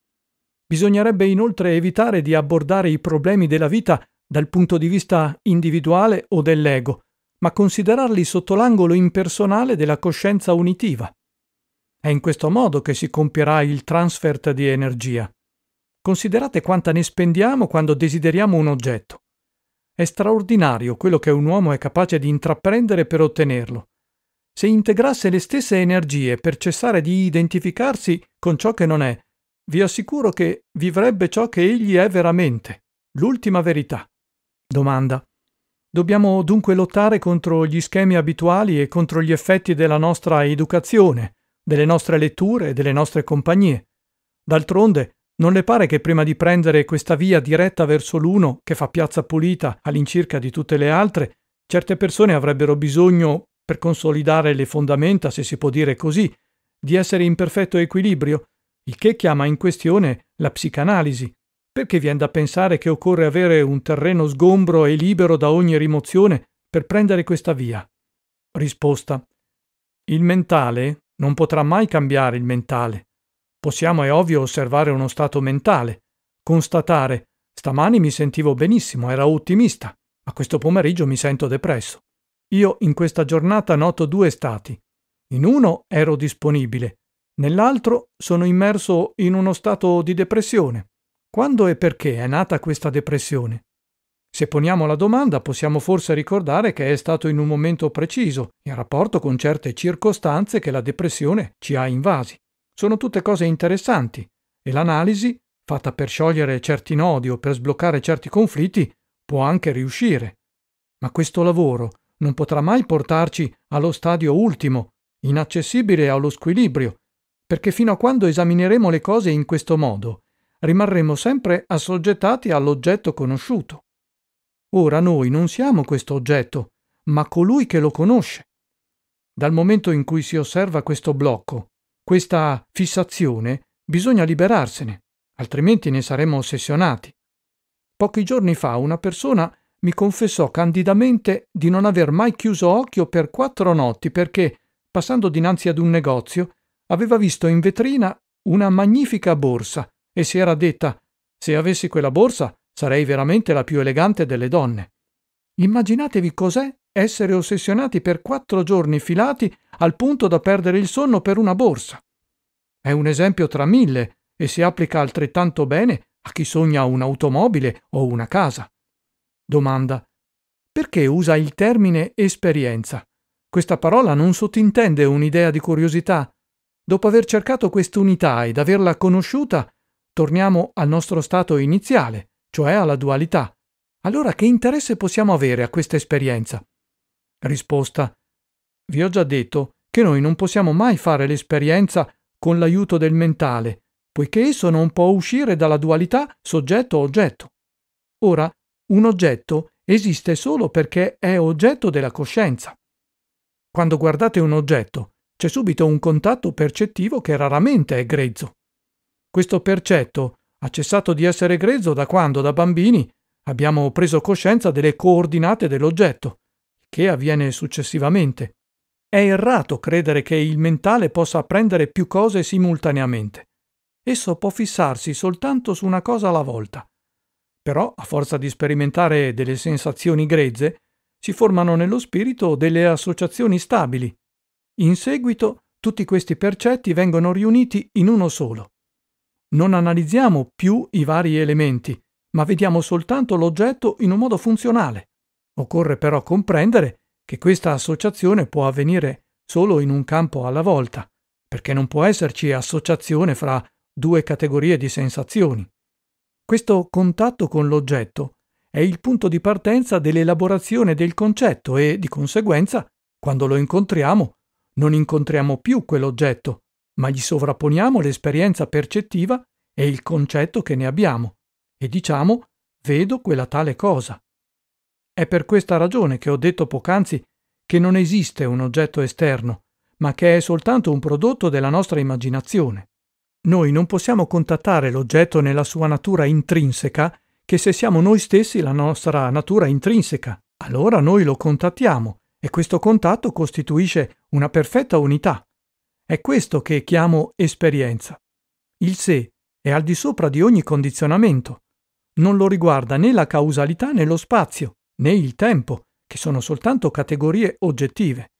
Speaker 1: Bisognerebbe inoltre evitare di abbordare i problemi della vita dal punto di vista individuale o dell'ego, ma considerarli sotto l'angolo impersonale della coscienza unitiva. È in questo modo che si compierà il transfert di energia. Considerate quanta ne spendiamo quando desideriamo un oggetto. È straordinario quello che un uomo è capace di intraprendere per ottenerlo. Se integrasse le stesse energie per cessare di identificarsi con ciò che non è, vi assicuro che vivrebbe ciò che egli è veramente, l'ultima verità. Domanda. Dobbiamo dunque lottare contro gli schemi abituali e contro gli effetti della nostra educazione, delle nostre letture e delle nostre compagnie. D'altronde, non le pare che prima di prendere questa via diretta verso l'uno, che fa piazza pulita all'incirca di tutte le altre, certe persone avrebbero bisogno, per consolidare le fondamenta, se si può dire così, di essere in perfetto equilibrio, il che chiama in questione la psicanalisi, perché viene da pensare che occorre avere un terreno sgombro e libero da ogni rimozione per prendere questa via. Risposta. Il mentale non potrà mai cambiare il mentale. Possiamo, è ovvio, osservare uno stato mentale, constatare, stamani mi sentivo benissimo, era ottimista, ma questo pomeriggio mi sento depresso. Io in questa giornata noto due stati. In uno ero disponibile, nell'altro sono immerso in uno stato di depressione. Quando e perché è nata questa depressione? Se poniamo la domanda possiamo forse ricordare che è stato in un momento preciso, in rapporto con certe circostanze che la depressione ci ha invasi. Sono tutte cose interessanti e l'analisi, fatta per sciogliere certi nodi o per sbloccare certi conflitti, può anche riuscire. Ma questo lavoro non potrà mai portarci allo stadio ultimo, inaccessibile allo squilibrio, perché fino a quando esamineremo le cose in questo modo, rimarremo sempre assoggettati all'oggetto conosciuto. Ora noi non siamo questo oggetto, ma colui che lo conosce. Dal momento in cui si osserva questo blocco, questa fissazione bisogna liberarsene, altrimenti ne saremo ossessionati. Pochi giorni fa una persona mi confessò candidamente di non aver mai chiuso occhio per quattro notti perché, passando dinanzi ad un negozio, aveva visto in vetrina una magnifica borsa e si era detta se avessi quella borsa sarei veramente la più elegante delle donne. Immaginatevi cos'è essere ossessionati per quattro giorni filati al punto da perdere il sonno per una borsa. È un esempio tra mille e si applica altrettanto bene a chi sogna un'automobile o una casa. Domanda. Perché usa il termine esperienza? Questa parola non sottintende un'idea di curiosità. Dopo aver cercato quest'unità ed averla conosciuta, torniamo al nostro stato iniziale, cioè alla dualità. Allora che interesse possiamo avere a questa esperienza? Risposta. Vi ho già detto che noi non possiamo mai fare l'esperienza con l'aiuto del mentale, poiché esso non può uscire dalla dualità soggetto-oggetto. Ora, un oggetto esiste solo perché è oggetto della coscienza. Quando guardate un oggetto, c'è subito un contatto percettivo che raramente è grezzo. Questo percetto ha cessato di essere grezzo da quando, da bambini, abbiamo preso coscienza delle coordinate dell'oggetto che avviene successivamente. È errato credere che il mentale possa apprendere più cose simultaneamente. Esso può fissarsi soltanto su una cosa alla volta. Però, a forza di sperimentare delle sensazioni grezze, si formano nello spirito delle associazioni stabili. In seguito, tutti questi percetti vengono riuniti in uno solo. Non analizziamo più i vari elementi, ma vediamo soltanto l'oggetto in un modo funzionale. Occorre però comprendere che questa associazione può avvenire solo in un campo alla volta, perché non può esserci associazione fra due categorie di sensazioni. Questo contatto con l'oggetto è il punto di partenza dell'elaborazione del concetto e, di conseguenza, quando lo incontriamo, non incontriamo più quell'oggetto, ma gli sovrapponiamo l'esperienza percettiva e il concetto che ne abbiamo, e diciamo vedo quella tale cosa. È per questa ragione che ho detto poc'anzi che non esiste un oggetto esterno, ma che è soltanto un prodotto della nostra immaginazione. Noi non possiamo contattare l'oggetto nella sua natura intrinseca che se siamo noi stessi la nostra natura intrinseca. Allora noi lo contattiamo e questo contatto costituisce una perfetta unità. È questo che chiamo esperienza. Il sé è al di sopra di ogni condizionamento. Non lo riguarda né la causalità né lo spazio né il tempo, che sono soltanto categorie oggettive.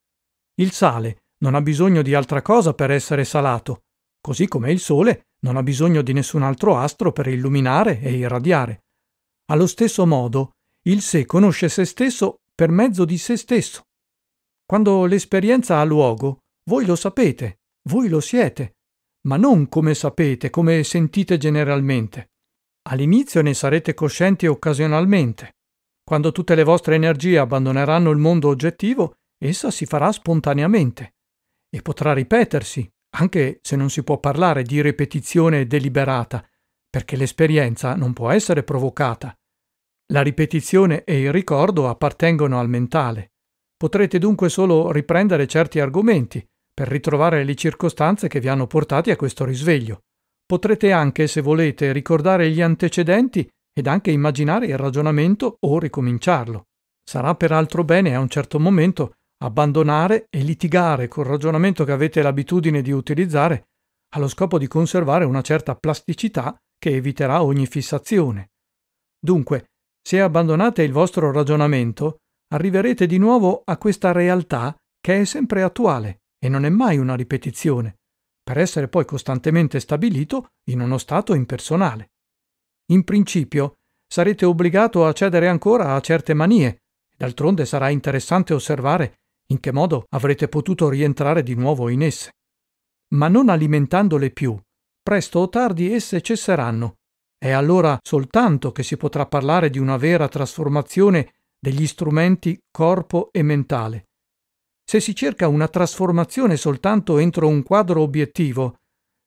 Speaker 1: Il sale non ha bisogno di altra cosa per essere salato, così come il Sole non ha bisogno di nessun altro astro per illuminare e irradiare. Allo stesso modo, il sé conosce se stesso per mezzo di se stesso. Quando l'esperienza ha luogo, voi lo sapete, voi lo siete, ma non come sapete, come sentite generalmente. All'inizio ne sarete coscienti occasionalmente, quando tutte le vostre energie abbandoneranno il mondo oggettivo, essa si farà spontaneamente e potrà ripetersi, anche se non si può parlare di ripetizione deliberata, perché l'esperienza non può essere provocata. La ripetizione e il ricordo appartengono al mentale. Potrete dunque solo riprendere certi argomenti per ritrovare le circostanze che vi hanno portati a questo risveglio. Potrete anche, se volete, ricordare gli antecedenti ed anche immaginare il ragionamento o ricominciarlo. Sarà peraltro bene a un certo momento abbandonare e litigare col ragionamento che avete l'abitudine di utilizzare allo scopo di conservare una certa plasticità che eviterà ogni fissazione. Dunque, se abbandonate il vostro ragionamento, arriverete di nuovo a questa realtà che è sempre attuale e non è mai una ripetizione, per essere poi costantemente stabilito in uno stato impersonale in principio sarete obbligato a cedere ancora a certe manie. D'altronde sarà interessante osservare in che modo avrete potuto rientrare di nuovo in esse. Ma non alimentandole più, presto o tardi esse cesseranno. È allora soltanto che si potrà parlare di una vera trasformazione degli strumenti corpo e mentale. Se si cerca una trasformazione soltanto entro un quadro obiettivo,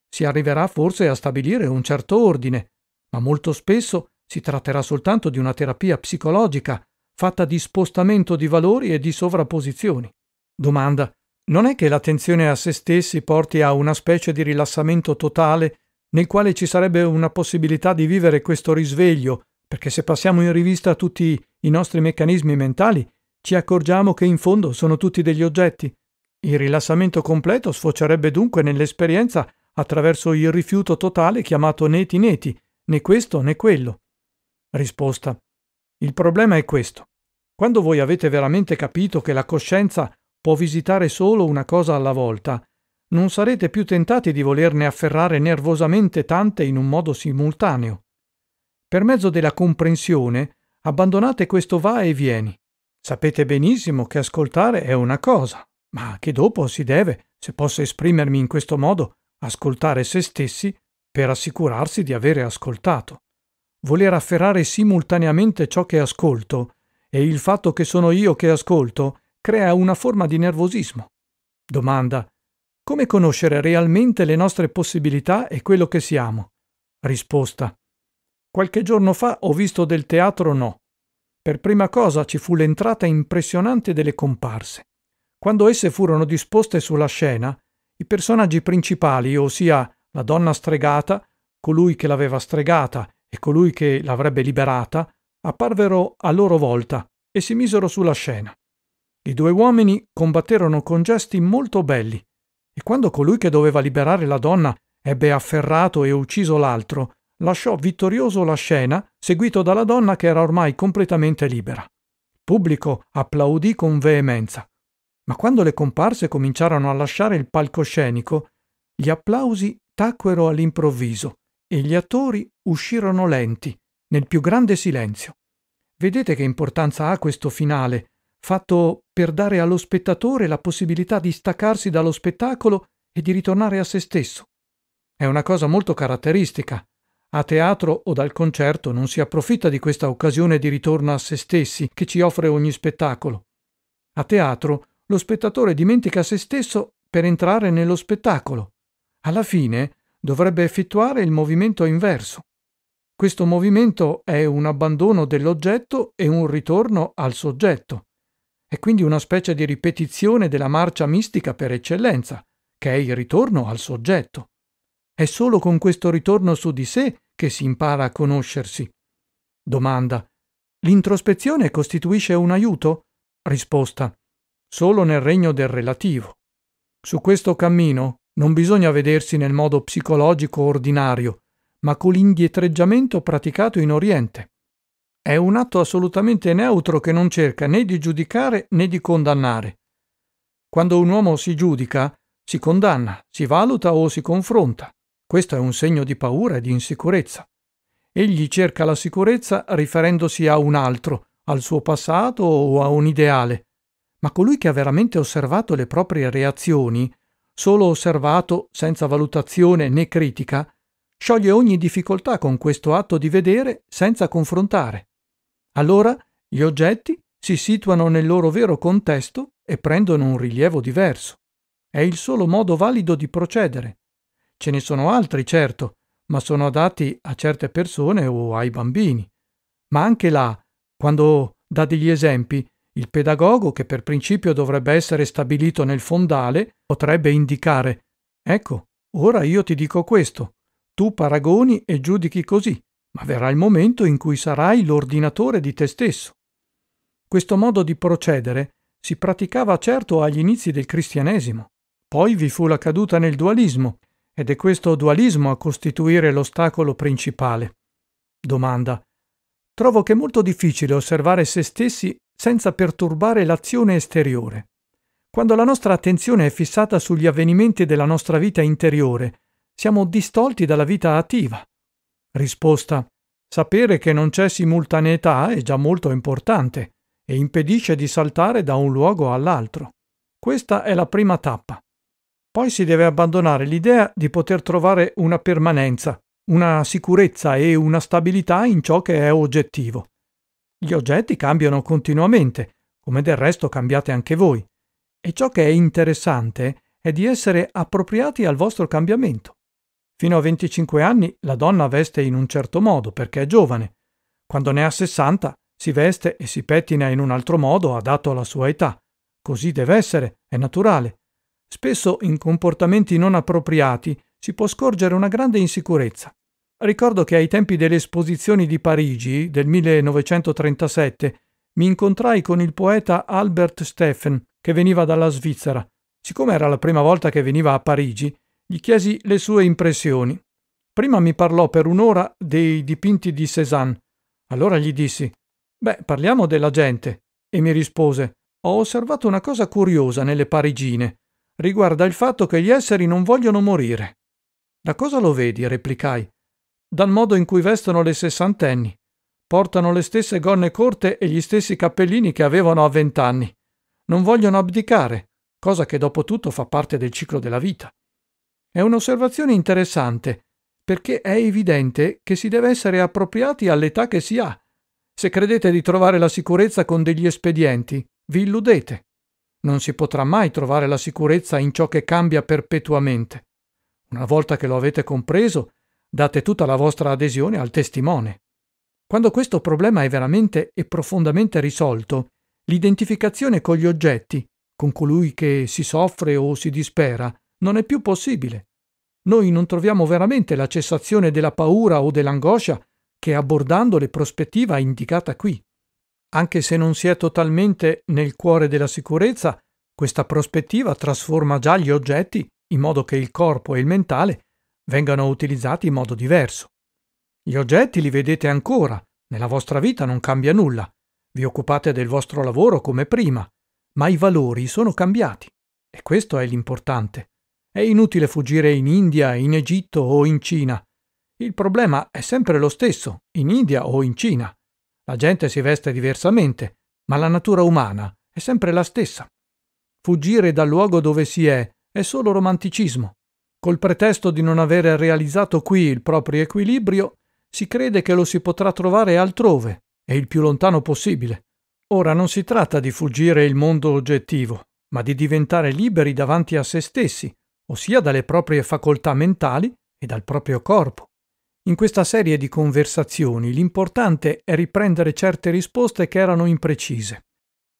Speaker 1: si arriverà forse a stabilire un certo ordine, ma molto spesso si tratterà soltanto di una terapia psicologica fatta di spostamento di valori e di sovrapposizioni. Domanda. Non è che l'attenzione a se stessi porti a una specie di rilassamento totale nel quale ci sarebbe una possibilità di vivere questo risveglio, perché se passiamo in rivista tutti i nostri meccanismi mentali, ci accorgiamo che in fondo sono tutti degli oggetti. Il rilassamento completo sfocerebbe dunque nell'esperienza attraverso il rifiuto totale chiamato neti neti, né questo né quello. Risposta. Il problema è questo. Quando voi avete veramente capito che la coscienza può visitare solo una cosa alla volta, non sarete più tentati di volerne afferrare nervosamente tante in un modo simultaneo. Per mezzo della comprensione abbandonate questo va e vieni. Sapete benissimo che ascoltare è una cosa, ma che dopo si deve, se posso esprimermi in questo modo, ascoltare se stessi per assicurarsi di avere ascoltato. Voler afferrare simultaneamente ciò che ascolto e il fatto che sono io che ascolto crea una forma di nervosismo. Domanda. Come conoscere realmente le nostre possibilità e quello che siamo? Risposta. Qualche giorno fa ho visto del teatro no. Per prima cosa ci fu l'entrata impressionante delle comparse. Quando esse furono disposte sulla scena, i personaggi principali, ossia la donna stregata, colui che l'aveva stregata e colui che l'avrebbe liberata, apparvero a loro volta e si misero sulla scena. I due uomini combatterono con gesti molto belli, e quando colui che doveva liberare la donna ebbe afferrato e ucciso l'altro, lasciò vittorioso la scena, seguito dalla donna che era ormai completamente libera. Il pubblico applaudì con veemenza. Ma quando le comparse cominciarono a lasciare il palcoscenico, gli applausi tacquero all'improvviso e gli attori uscirono lenti nel più grande silenzio vedete che importanza ha questo finale fatto per dare allo spettatore la possibilità di staccarsi dallo spettacolo e di ritornare a se stesso è una cosa molto caratteristica a teatro o dal concerto non si approfitta di questa occasione di ritorno a se stessi che ci offre ogni spettacolo. A teatro lo spettatore dimentica se stesso per entrare nello spettacolo alla fine dovrebbe effettuare il movimento inverso. Questo movimento è un abbandono dell'oggetto e un ritorno al soggetto. È quindi una specie di ripetizione della marcia mistica per eccellenza, che è il ritorno al soggetto. È solo con questo ritorno su di sé che si impara a conoscersi. Domanda. L'introspezione costituisce un aiuto? Risposta. Solo nel regno del relativo. Su questo cammino non bisogna vedersi nel modo psicologico ordinario, ma con l'indietreggiamento praticato in Oriente. È un atto assolutamente neutro che non cerca né di giudicare né di condannare. Quando un uomo si giudica, si condanna, si valuta o si confronta. Questo è un segno di paura e di insicurezza. Egli cerca la sicurezza riferendosi a un altro, al suo passato o a un ideale. Ma colui che ha veramente osservato le proprie reazioni solo osservato senza valutazione né critica, scioglie ogni difficoltà con questo atto di vedere senza confrontare. Allora gli oggetti si situano nel loro vero contesto e prendono un rilievo diverso. È il solo modo valido di procedere. Ce ne sono altri, certo, ma sono adatti a certe persone o ai bambini. Ma anche là, quando dà degli esempi, il pedagogo, che per principio dovrebbe essere stabilito nel fondale, potrebbe indicare Ecco, ora io ti dico questo. Tu paragoni e giudichi così, ma verrà il momento in cui sarai l'ordinatore di te stesso. Questo modo di procedere si praticava certo agli inizi del cristianesimo. Poi vi fu la caduta nel dualismo, ed è questo dualismo a costituire l'ostacolo principale. Domanda. Trovo che è molto difficile osservare se stessi senza perturbare l'azione esteriore. Quando la nostra attenzione è fissata sugli avvenimenti della nostra vita interiore, siamo distolti dalla vita attiva. Risposta. Sapere che non c'è simultaneità è già molto importante e impedisce di saltare da un luogo all'altro. Questa è la prima tappa. Poi si deve abbandonare l'idea di poter trovare una permanenza, una sicurezza e una stabilità in ciò che è oggettivo. Gli oggetti cambiano continuamente, come del resto cambiate anche voi, e ciò che è interessante è di essere appropriati al vostro cambiamento. Fino a 25 anni la donna veste in un certo modo perché è giovane. Quando ne ha 60 si veste e si pettina in un altro modo adatto alla sua età. Così deve essere, è naturale. Spesso in comportamenti non appropriati si può scorgere una grande insicurezza. Ricordo che ai tempi delle esposizioni di Parigi del 1937 mi incontrai con il poeta Albert Steffen, che veniva dalla Svizzera. Siccome era la prima volta che veniva a Parigi, gli chiesi le sue impressioni. Prima mi parlò per un'ora dei dipinti di Cézanne. Allora gli dissi, beh, parliamo della gente. E mi rispose, ho osservato una cosa curiosa nelle parigine. Riguarda il fatto che gli esseri non vogliono morire. Da cosa lo vedi? replicai dal modo in cui vestono le sessantenni. Portano le stesse gonne corte e gli stessi cappellini che avevano a vent'anni. Non vogliono abdicare, cosa che dopo tutto fa parte del ciclo della vita. È un'osservazione interessante, perché è evidente che si deve essere appropriati all'età che si ha. Se credete di trovare la sicurezza con degli espedienti, vi illudete. Non si potrà mai trovare la sicurezza in ciò che cambia perpetuamente. Una volta che lo avete compreso, Date tutta la vostra adesione al testimone. Quando questo problema è veramente e profondamente risolto, l'identificazione con gli oggetti, con colui che si soffre o si dispera, non è più possibile. Noi non troviamo veramente la cessazione della paura o dell'angoscia che abbordando le prospettiva indicata qui. Anche se non si è totalmente nel cuore della sicurezza, questa prospettiva trasforma già gli oggetti in modo che il corpo e il mentale vengano utilizzati in modo diverso. Gli oggetti li vedete ancora, nella vostra vita non cambia nulla, vi occupate del vostro lavoro come prima, ma i valori sono cambiati e questo è l'importante. È inutile fuggire in India, in Egitto o in Cina. Il problema è sempre lo stesso, in India o in Cina. La gente si veste diversamente, ma la natura umana è sempre la stessa. Fuggire dal luogo dove si è è solo romanticismo. Col pretesto di non avere realizzato qui il proprio equilibrio, si crede che lo si potrà trovare altrove e il più lontano possibile. Ora non si tratta di fuggire il mondo oggettivo, ma di diventare liberi davanti a se stessi, ossia dalle proprie facoltà mentali e dal proprio corpo. In questa serie di conversazioni l'importante è riprendere certe risposte che erano imprecise.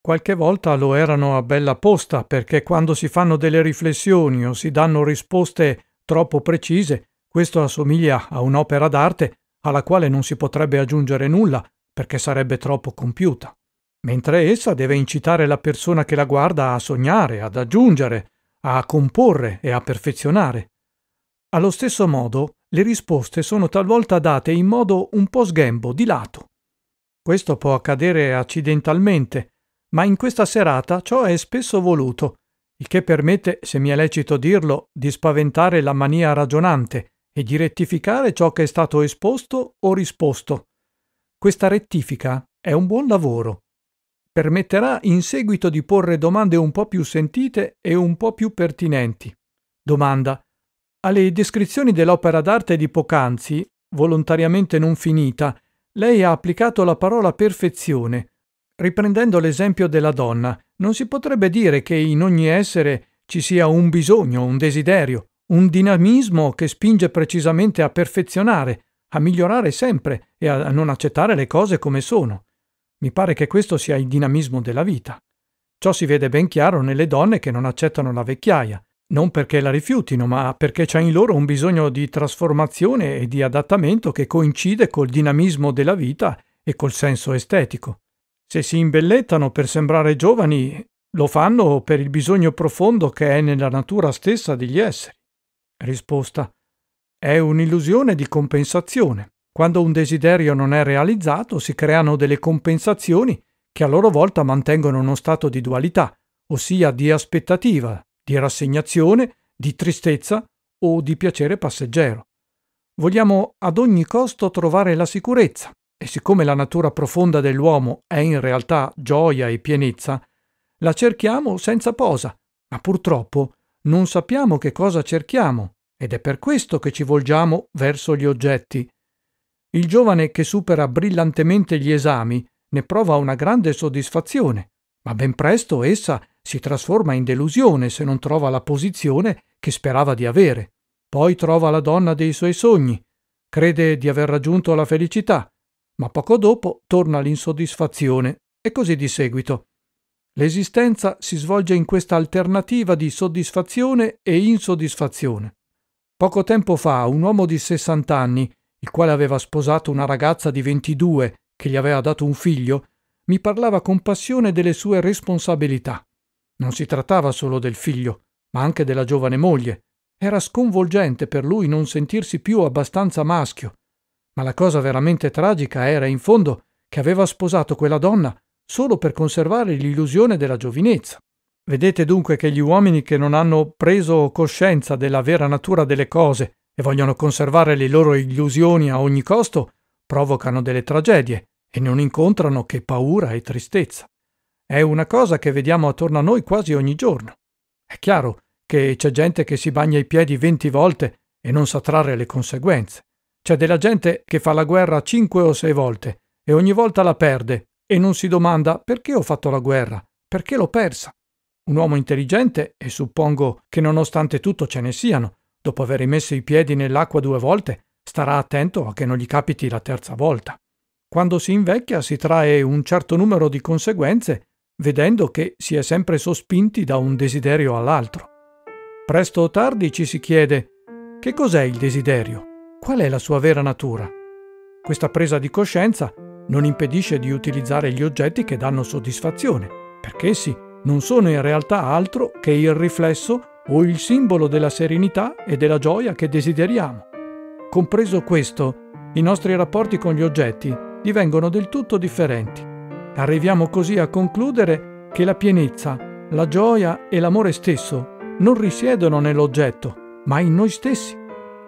Speaker 1: Qualche volta lo erano a bella posta perché quando si fanno delle riflessioni o si danno risposte troppo precise, questo assomiglia a un'opera d'arte alla quale non si potrebbe aggiungere nulla perché sarebbe troppo compiuta, mentre essa deve incitare la persona che la guarda a sognare, ad aggiungere, a comporre e a perfezionare. Allo stesso modo, le risposte sono talvolta date in modo un po' sghembo, di lato. Questo può accadere accidentalmente, ma in questa serata ciò è spesso voluto, il che permette, se mi è lecito dirlo, di spaventare la mania ragionante e di rettificare ciò che è stato esposto o risposto. Questa rettifica è un buon lavoro. Permetterà in seguito di porre domande un po' più sentite e un po' più pertinenti. Domanda. Alle descrizioni dell'opera d'arte di Pocanzi, volontariamente non finita, lei ha applicato la parola perfezione, Riprendendo l'esempio della donna, non si potrebbe dire che in ogni essere ci sia un bisogno, un desiderio, un dinamismo che spinge precisamente a perfezionare, a migliorare sempre e a non accettare le cose come sono. Mi pare che questo sia il dinamismo della vita. Ciò si vede ben chiaro nelle donne che non accettano la vecchiaia, non perché la rifiutino, ma perché c'è in loro un bisogno di trasformazione e di adattamento che coincide col dinamismo della vita e col senso estetico. Se si imbellettano per sembrare giovani, lo fanno per il bisogno profondo che è nella natura stessa degli esseri. Risposta. È un'illusione di compensazione. Quando un desiderio non è realizzato, si creano delle compensazioni che a loro volta mantengono uno stato di dualità, ossia di aspettativa, di rassegnazione, di tristezza o di piacere passeggero. Vogliamo ad ogni costo trovare la sicurezza, e siccome la natura profonda dell'uomo è in realtà gioia e pienezza, la cerchiamo senza posa, ma purtroppo non sappiamo che cosa cerchiamo ed è per questo che ci volgiamo verso gli oggetti. Il giovane che supera brillantemente gli esami ne prova una grande soddisfazione, ma ben presto essa si trasforma in delusione se non trova la posizione che sperava di avere. Poi trova la donna dei suoi sogni, crede di aver raggiunto la felicità, ma poco dopo torna l'insoddisfazione e così di seguito. L'esistenza si svolge in questa alternativa di soddisfazione e insoddisfazione. Poco tempo fa un uomo di 60 anni, il quale aveva sposato una ragazza di 22 che gli aveva dato un figlio, mi parlava con passione delle sue responsabilità. Non si trattava solo del figlio, ma anche della giovane moglie. Era sconvolgente per lui non sentirsi più abbastanza maschio, ma la cosa veramente tragica era, in fondo, che aveva sposato quella donna solo per conservare l'illusione della giovinezza. Vedete dunque che gli uomini che non hanno preso coscienza della vera natura delle cose e vogliono conservare le loro illusioni a ogni costo provocano delle tragedie e non incontrano che paura e tristezza. È una cosa che vediamo attorno a noi quasi ogni giorno. È chiaro che c'è gente che si bagna i piedi venti volte e non sa trarre le conseguenze. C'è della gente che fa la guerra cinque o sei volte e ogni volta la perde e non si domanda perché ho fatto la guerra, perché l'ho persa. Un uomo intelligente, e suppongo che nonostante tutto ce ne siano, dopo aver messo i piedi nell'acqua due volte, starà attento a che non gli capiti la terza volta. Quando si invecchia si trae un certo numero di conseguenze, vedendo che si è sempre sospinti da un desiderio all'altro. Presto o tardi ci si chiede che cos'è il desiderio? qual è la sua vera natura. Questa presa di coscienza non impedisce di utilizzare gli oggetti che danno soddisfazione, perché essi non sono in realtà altro che il riflesso o il simbolo della serenità e della gioia che desideriamo. Compreso questo, i nostri rapporti con gli oggetti divengono del tutto differenti. Arriviamo così a concludere che la pienezza, la gioia e l'amore stesso non risiedono nell'oggetto, ma in noi stessi.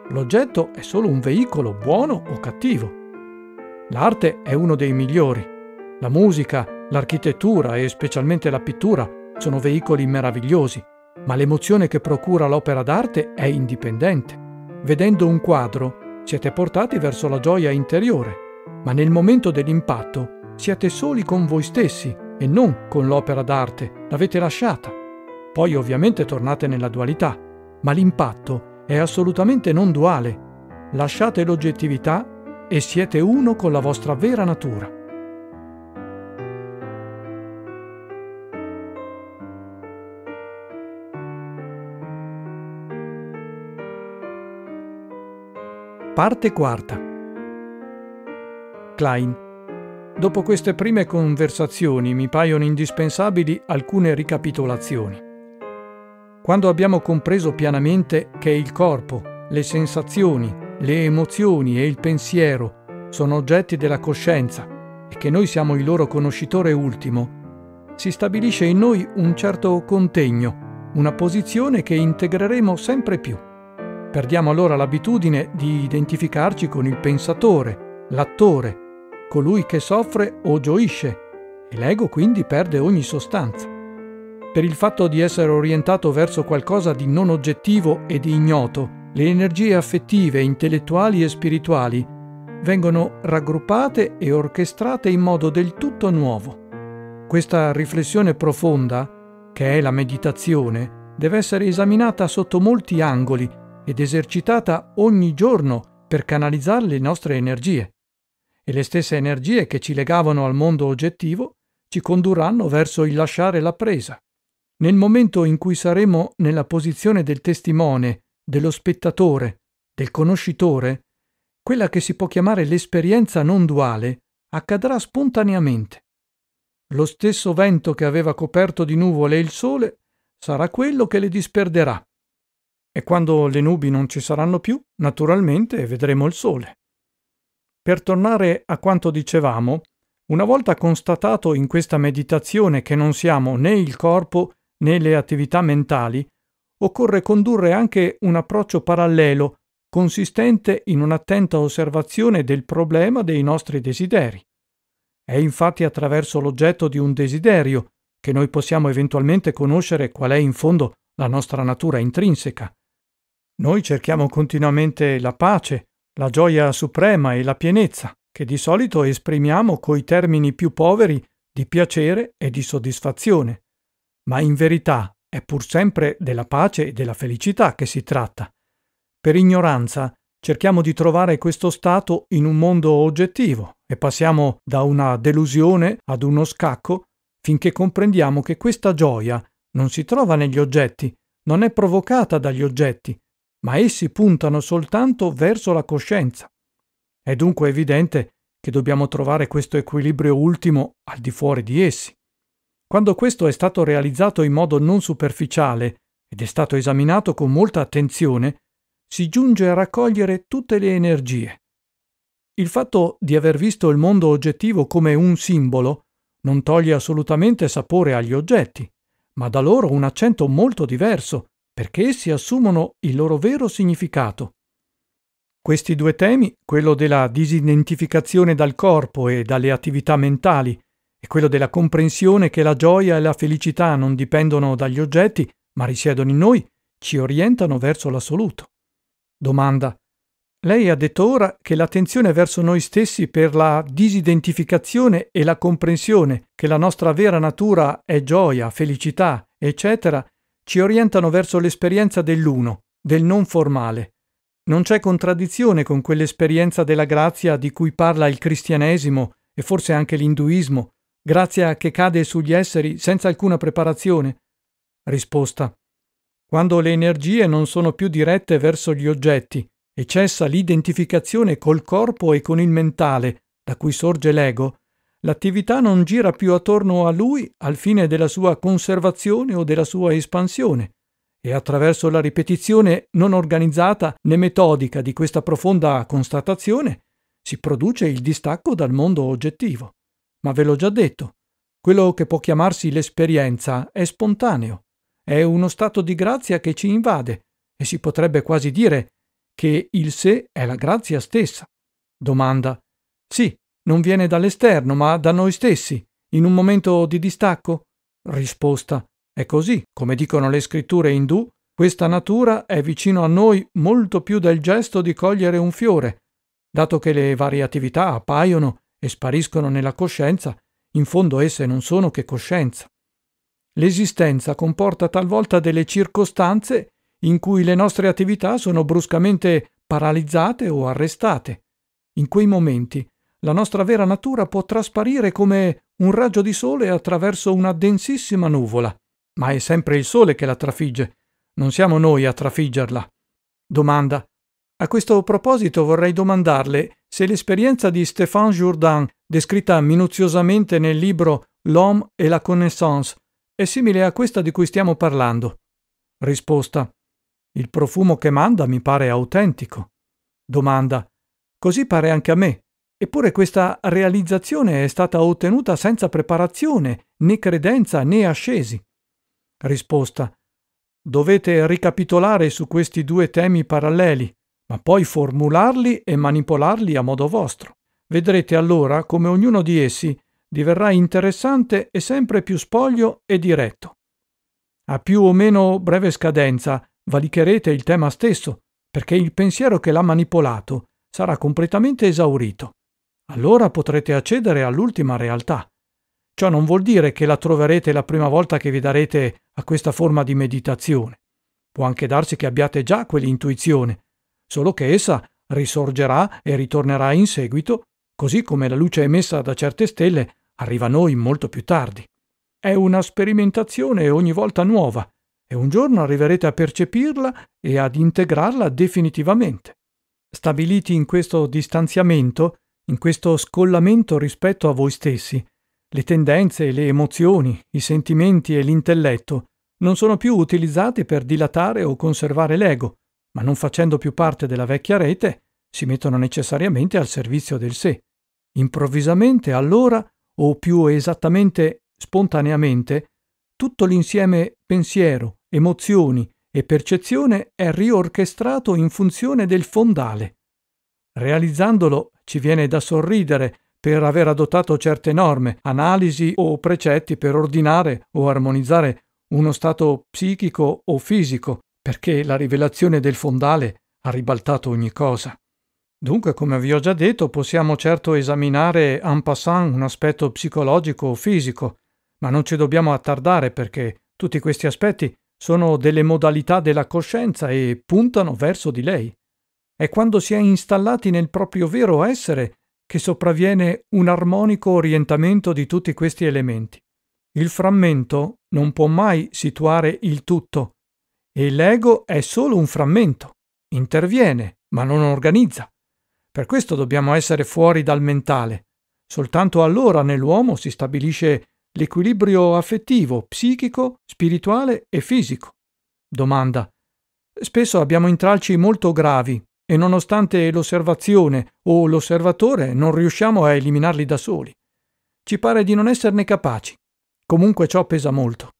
Speaker 1: L'oggetto è solo un veicolo buono o cattivo. L'arte è uno dei migliori. La musica, l'architettura e specialmente la pittura sono veicoli meravigliosi, ma l'emozione che procura l'opera d'arte è indipendente. Vedendo un quadro, siete portati verso la gioia interiore, ma nel momento dell'impatto siete soli con voi stessi e non con l'opera d'arte, l'avete lasciata. Poi ovviamente tornate nella dualità, ma l'impatto è è assolutamente non duale. Lasciate l'oggettività e siete uno con la vostra vera natura. Parte quarta. Klein. Dopo queste prime conversazioni mi paiono indispensabili alcune ricapitolazioni. Quando abbiamo compreso pianamente che il corpo, le sensazioni, le emozioni e il pensiero sono oggetti della coscienza e che noi siamo il loro conoscitore ultimo, si stabilisce in noi un certo contegno, una posizione che integreremo sempre più. Perdiamo allora l'abitudine di identificarci con il pensatore, l'attore, colui che soffre o gioisce, e l'ego quindi perde ogni sostanza. Per il fatto di essere orientato verso qualcosa di non oggettivo e di ignoto, le energie affettive, intellettuali e spirituali vengono raggruppate e orchestrate in modo del tutto nuovo. Questa riflessione profonda, che è la meditazione, deve essere esaminata sotto molti angoli ed esercitata ogni giorno per canalizzare le nostre energie. E le stesse energie che ci legavano al mondo oggettivo ci condurranno verso il lasciare la presa. Nel momento in cui saremo nella posizione del testimone, dello spettatore, del conoscitore, quella che si può chiamare l'esperienza non duale accadrà spontaneamente. Lo stesso vento che aveva coperto di nuvole il sole sarà quello che le disperderà. E quando le nubi non ci saranno più, naturalmente vedremo il sole. Per tornare a quanto dicevamo, una volta constatato in questa meditazione che non siamo né il corpo nelle attività mentali, occorre condurre anche un approccio parallelo, consistente in un'attenta osservazione del problema dei nostri desideri. È infatti attraverso l'oggetto di un desiderio che noi possiamo eventualmente conoscere qual è in fondo la nostra natura intrinseca. Noi cerchiamo continuamente la pace, la gioia suprema e la pienezza, che di solito esprimiamo coi termini più poveri di piacere e di soddisfazione ma in verità è pur sempre della pace e della felicità che si tratta. Per ignoranza cerchiamo di trovare questo stato in un mondo oggettivo e passiamo da una delusione ad uno scacco finché comprendiamo che questa gioia non si trova negli oggetti, non è provocata dagli oggetti, ma essi puntano soltanto verso la coscienza. È dunque evidente che dobbiamo trovare questo equilibrio ultimo al di fuori di essi. Quando questo è stato realizzato in modo non superficiale ed è stato esaminato con molta attenzione, si giunge a raccogliere tutte le energie. Il fatto di aver visto il mondo oggettivo come un simbolo non toglie assolutamente sapore agli oggetti, ma dà loro un accento molto diverso, perché essi assumono il loro vero significato. Questi due temi, quello della disidentificazione dal corpo e dalle attività mentali è quello della comprensione che la gioia e la felicità non dipendono dagli oggetti, ma risiedono in noi, ci orientano verso l'assoluto. Domanda. Lei ha detto ora che l'attenzione verso noi stessi per la disidentificazione e la comprensione che la nostra vera natura è gioia, felicità, eccetera, ci orientano verso l'esperienza dell'uno, del non formale. Non c'è contraddizione con quell'esperienza della grazia di cui parla il cristianesimo e forse anche l'induismo, grazia che cade sugli esseri senza alcuna preparazione. Risposta. Quando le energie non sono più dirette verso gli oggetti e cessa l'identificazione col corpo e con il mentale, da cui sorge l'ego, l'attività non gira più attorno a lui al fine della sua conservazione o della sua espansione, e attraverso la ripetizione non organizzata né metodica di questa profonda constatazione si produce il distacco dal mondo oggettivo. Ma ve l'ho già detto, quello che può chiamarsi l'esperienza è spontaneo, è uno stato di grazia che ci invade e si potrebbe quasi dire che il sé è la grazia stessa. Domanda. Sì, non viene dall'esterno, ma da noi stessi, in un momento di distacco? Risposta. È così, come dicono le scritture indù, questa natura è vicino a noi molto più del gesto di cogliere un fiore, dato che le varie attività appaiono e spariscono nella coscienza, in fondo esse non sono che coscienza. L'esistenza comporta talvolta delle circostanze in cui le nostre attività sono bruscamente paralizzate o arrestate. In quei momenti la nostra vera natura può trasparire come un raggio di sole attraverso una densissima nuvola, ma è sempre il sole che la trafigge, non siamo noi a trafiggerla. Domanda. A questo proposito vorrei domandarle se l'esperienza di Stéphane Jourdan, descritta minuziosamente nel libro L'homme et la connaissance, è simile a questa di cui stiamo parlando. Risposta. Il profumo che manda mi pare autentico. Domanda. Così pare anche a me. Eppure questa realizzazione è stata ottenuta senza preparazione, né credenza né ascesi. Risposta. Dovete ricapitolare su questi due temi paralleli ma poi formularli e manipolarli a modo vostro. Vedrete allora come ognuno di essi diverrà interessante e sempre più spoglio e diretto. A più o meno breve scadenza valicherete il tema stesso, perché il pensiero che l'ha manipolato sarà completamente esaurito. Allora potrete accedere all'ultima realtà. Ciò non vuol dire che la troverete la prima volta che vi darete a questa forma di meditazione. Può anche darsi che abbiate già quell'intuizione, solo che essa risorgerà e ritornerà in seguito, così come la luce emessa da certe stelle arriva a noi molto più tardi. È una sperimentazione ogni volta nuova e un giorno arriverete a percepirla e ad integrarla definitivamente. Stabiliti in questo distanziamento, in questo scollamento rispetto a voi stessi, le tendenze, le emozioni, i sentimenti e l'intelletto non sono più utilizzati per dilatare o conservare l'ego, ma non facendo più parte della vecchia rete, si mettono necessariamente al servizio del sé. Improvvisamente, allora, o più esattamente spontaneamente, tutto l'insieme pensiero, emozioni e percezione è riorchestrato in funzione del fondale. Realizzandolo ci viene da sorridere per aver adottato certe norme, analisi o precetti per ordinare o armonizzare uno stato psichico o fisico, perché la rivelazione del fondale ha ribaltato ogni cosa. Dunque, come vi ho già detto, possiamo certo esaminare en passant un aspetto psicologico o fisico, ma non ci dobbiamo attardare perché tutti questi aspetti sono delle modalità della coscienza e puntano verso di lei. È quando si è installati nel proprio vero essere che sopravviene un armonico orientamento di tutti questi elementi. Il frammento non può mai situare il tutto, e l'ego è solo un frammento, interviene, ma non organizza. Per questo dobbiamo essere fuori dal mentale. Soltanto allora nell'uomo si stabilisce l'equilibrio affettivo, psichico, spirituale e fisico. Domanda. Spesso abbiamo intralci molto gravi e nonostante l'osservazione o l'osservatore non riusciamo a eliminarli da soli. Ci pare di non esserne capaci. Comunque ciò pesa molto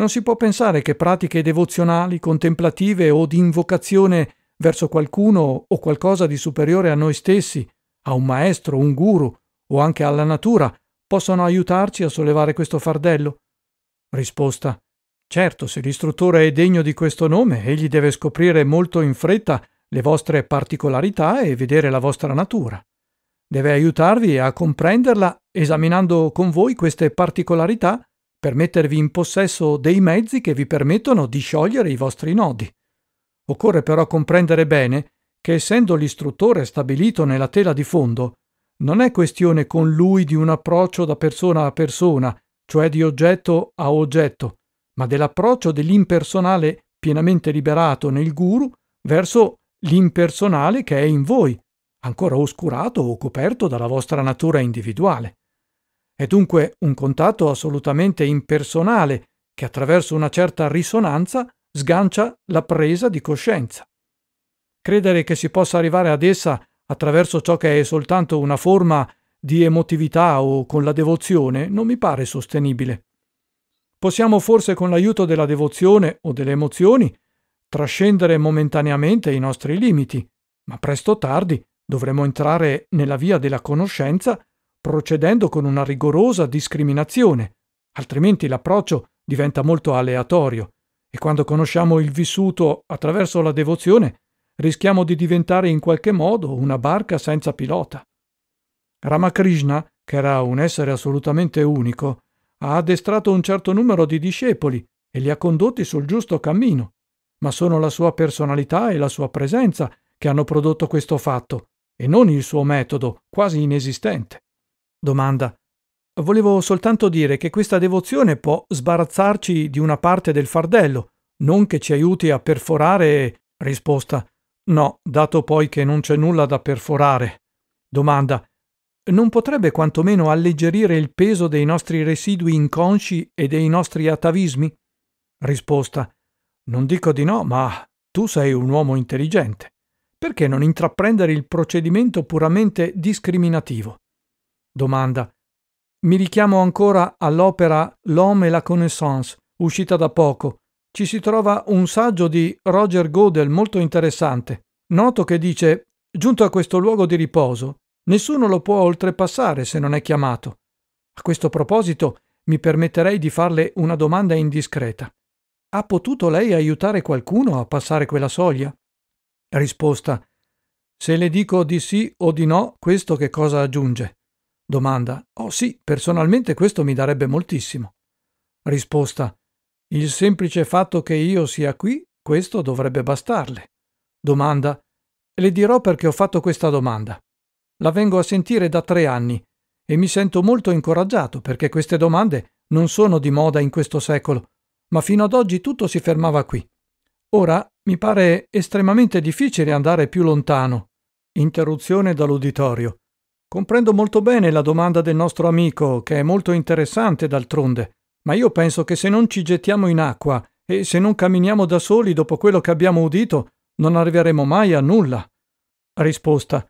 Speaker 1: non si può pensare che pratiche devozionali, contemplative o di invocazione verso qualcuno o qualcosa di superiore a noi stessi, a un maestro, un guru o anche alla natura, possano aiutarci a sollevare questo fardello? Risposta. Certo, se l'istruttore è degno di questo nome, egli deve scoprire molto in fretta le vostre particolarità e vedere la vostra natura. Deve aiutarvi a comprenderla esaminando con voi queste particolarità per mettervi in possesso dei mezzi che vi permettono di sciogliere i vostri nodi. Occorre però comprendere bene che essendo l'istruttore stabilito nella tela di fondo, non è questione con lui di un approccio da persona a persona, cioè di oggetto a oggetto, ma dell'approccio dell'impersonale pienamente liberato nel guru verso l'impersonale che è in voi, ancora oscurato o coperto dalla vostra natura individuale. È dunque un contatto assolutamente impersonale che attraverso una certa risonanza sgancia la presa di coscienza. Credere che si possa arrivare ad essa attraverso ciò che è soltanto una forma di emotività o con la devozione non mi pare sostenibile. Possiamo forse con l'aiuto della devozione o delle emozioni trascendere momentaneamente i nostri limiti, ma presto o tardi dovremo entrare nella via della conoscenza procedendo con una rigorosa discriminazione, altrimenti l'approccio diventa molto aleatorio e quando conosciamo il vissuto attraverso la devozione rischiamo di diventare in qualche modo una barca senza pilota. Ramakrishna, che era un essere assolutamente unico, ha addestrato un certo numero di discepoli e li ha condotti sul giusto cammino, ma sono la sua personalità e la sua presenza che hanno prodotto questo fatto, e non il suo metodo, quasi inesistente. Domanda. Volevo soltanto dire che questa devozione può sbarazzarci di una parte del fardello, non che ci aiuti a perforare. Risposta. No, dato poi che non c'è nulla da perforare. Domanda. Non potrebbe quantomeno alleggerire il peso dei nostri residui inconsci e dei nostri atavismi? Risposta. Non dico di no, ma tu sei un uomo intelligente. Perché non intraprendere il procedimento puramente discriminativo? Domanda. Mi richiamo ancora all'opera L'homme et la connaissance, uscita da poco. Ci si trova un saggio di Roger Godel molto interessante. Noto che dice Giunto a questo luogo di riposo, nessuno lo può oltrepassare se non è chiamato. A questo proposito, mi permetterei di farle una domanda indiscreta. Ha potuto lei aiutare qualcuno a passare quella soglia? Risposta. Se le dico di sì o di no, questo che cosa aggiunge? Domanda. Oh sì, personalmente questo mi darebbe moltissimo. Risposta. Il semplice fatto che io sia qui, questo dovrebbe bastarle. Domanda. Le dirò perché ho fatto questa domanda. La vengo a sentire da tre anni e mi sento molto incoraggiato perché queste domande non sono di moda in questo secolo, ma fino ad oggi tutto si fermava qui. Ora mi pare estremamente difficile andare più lontano. Interruzione dall'uditorio. Comprendo molto bene la domanda del nostro amico, che è molto interessante d'altronde, ma io penso che se non ci gettiamo in acqua e se non camminiamo da soli dopo quello che abbiamo udito, non arriveremo mai a nulla. Risposta.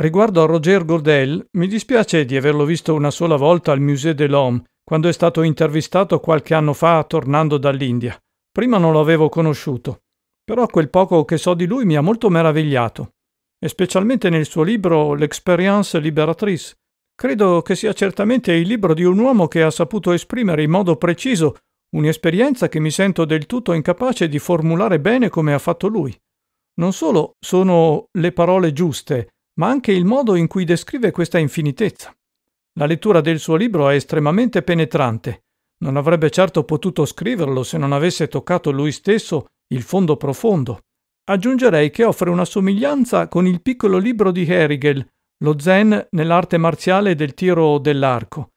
Speaker 1: Riguardo a Roger Godel, mi dispiace di averlo visto una sola volta al Musée de l'Homme, quando è stato intervistato qualche anno fa tornando dall'India. Prima non lo avevo conosciuto. Però quel poco che so di lui mi ha molto meravigliato e specialmente nel suo libro L'Experience liberatrice. Credo che sia certamente il libro di un uomo che ha saputo esprimere in modo preciso un'esperienza che mi sento del tutto incapace di formulare bene come ha fatto lui. Non solo sono le parole giuste, ma anche il modo in cui descrive questa infinitezza. La lettura del suo libro è estremamente penetrante. Non avrebbe certo potuto scriverlo se non avesse toccato lui stesso il fondo profondo. Aggiungerei che offre una somiglianza con il piccolo libro di Herigel, Lo Zen nell'arte marziale del tiro dell'arco.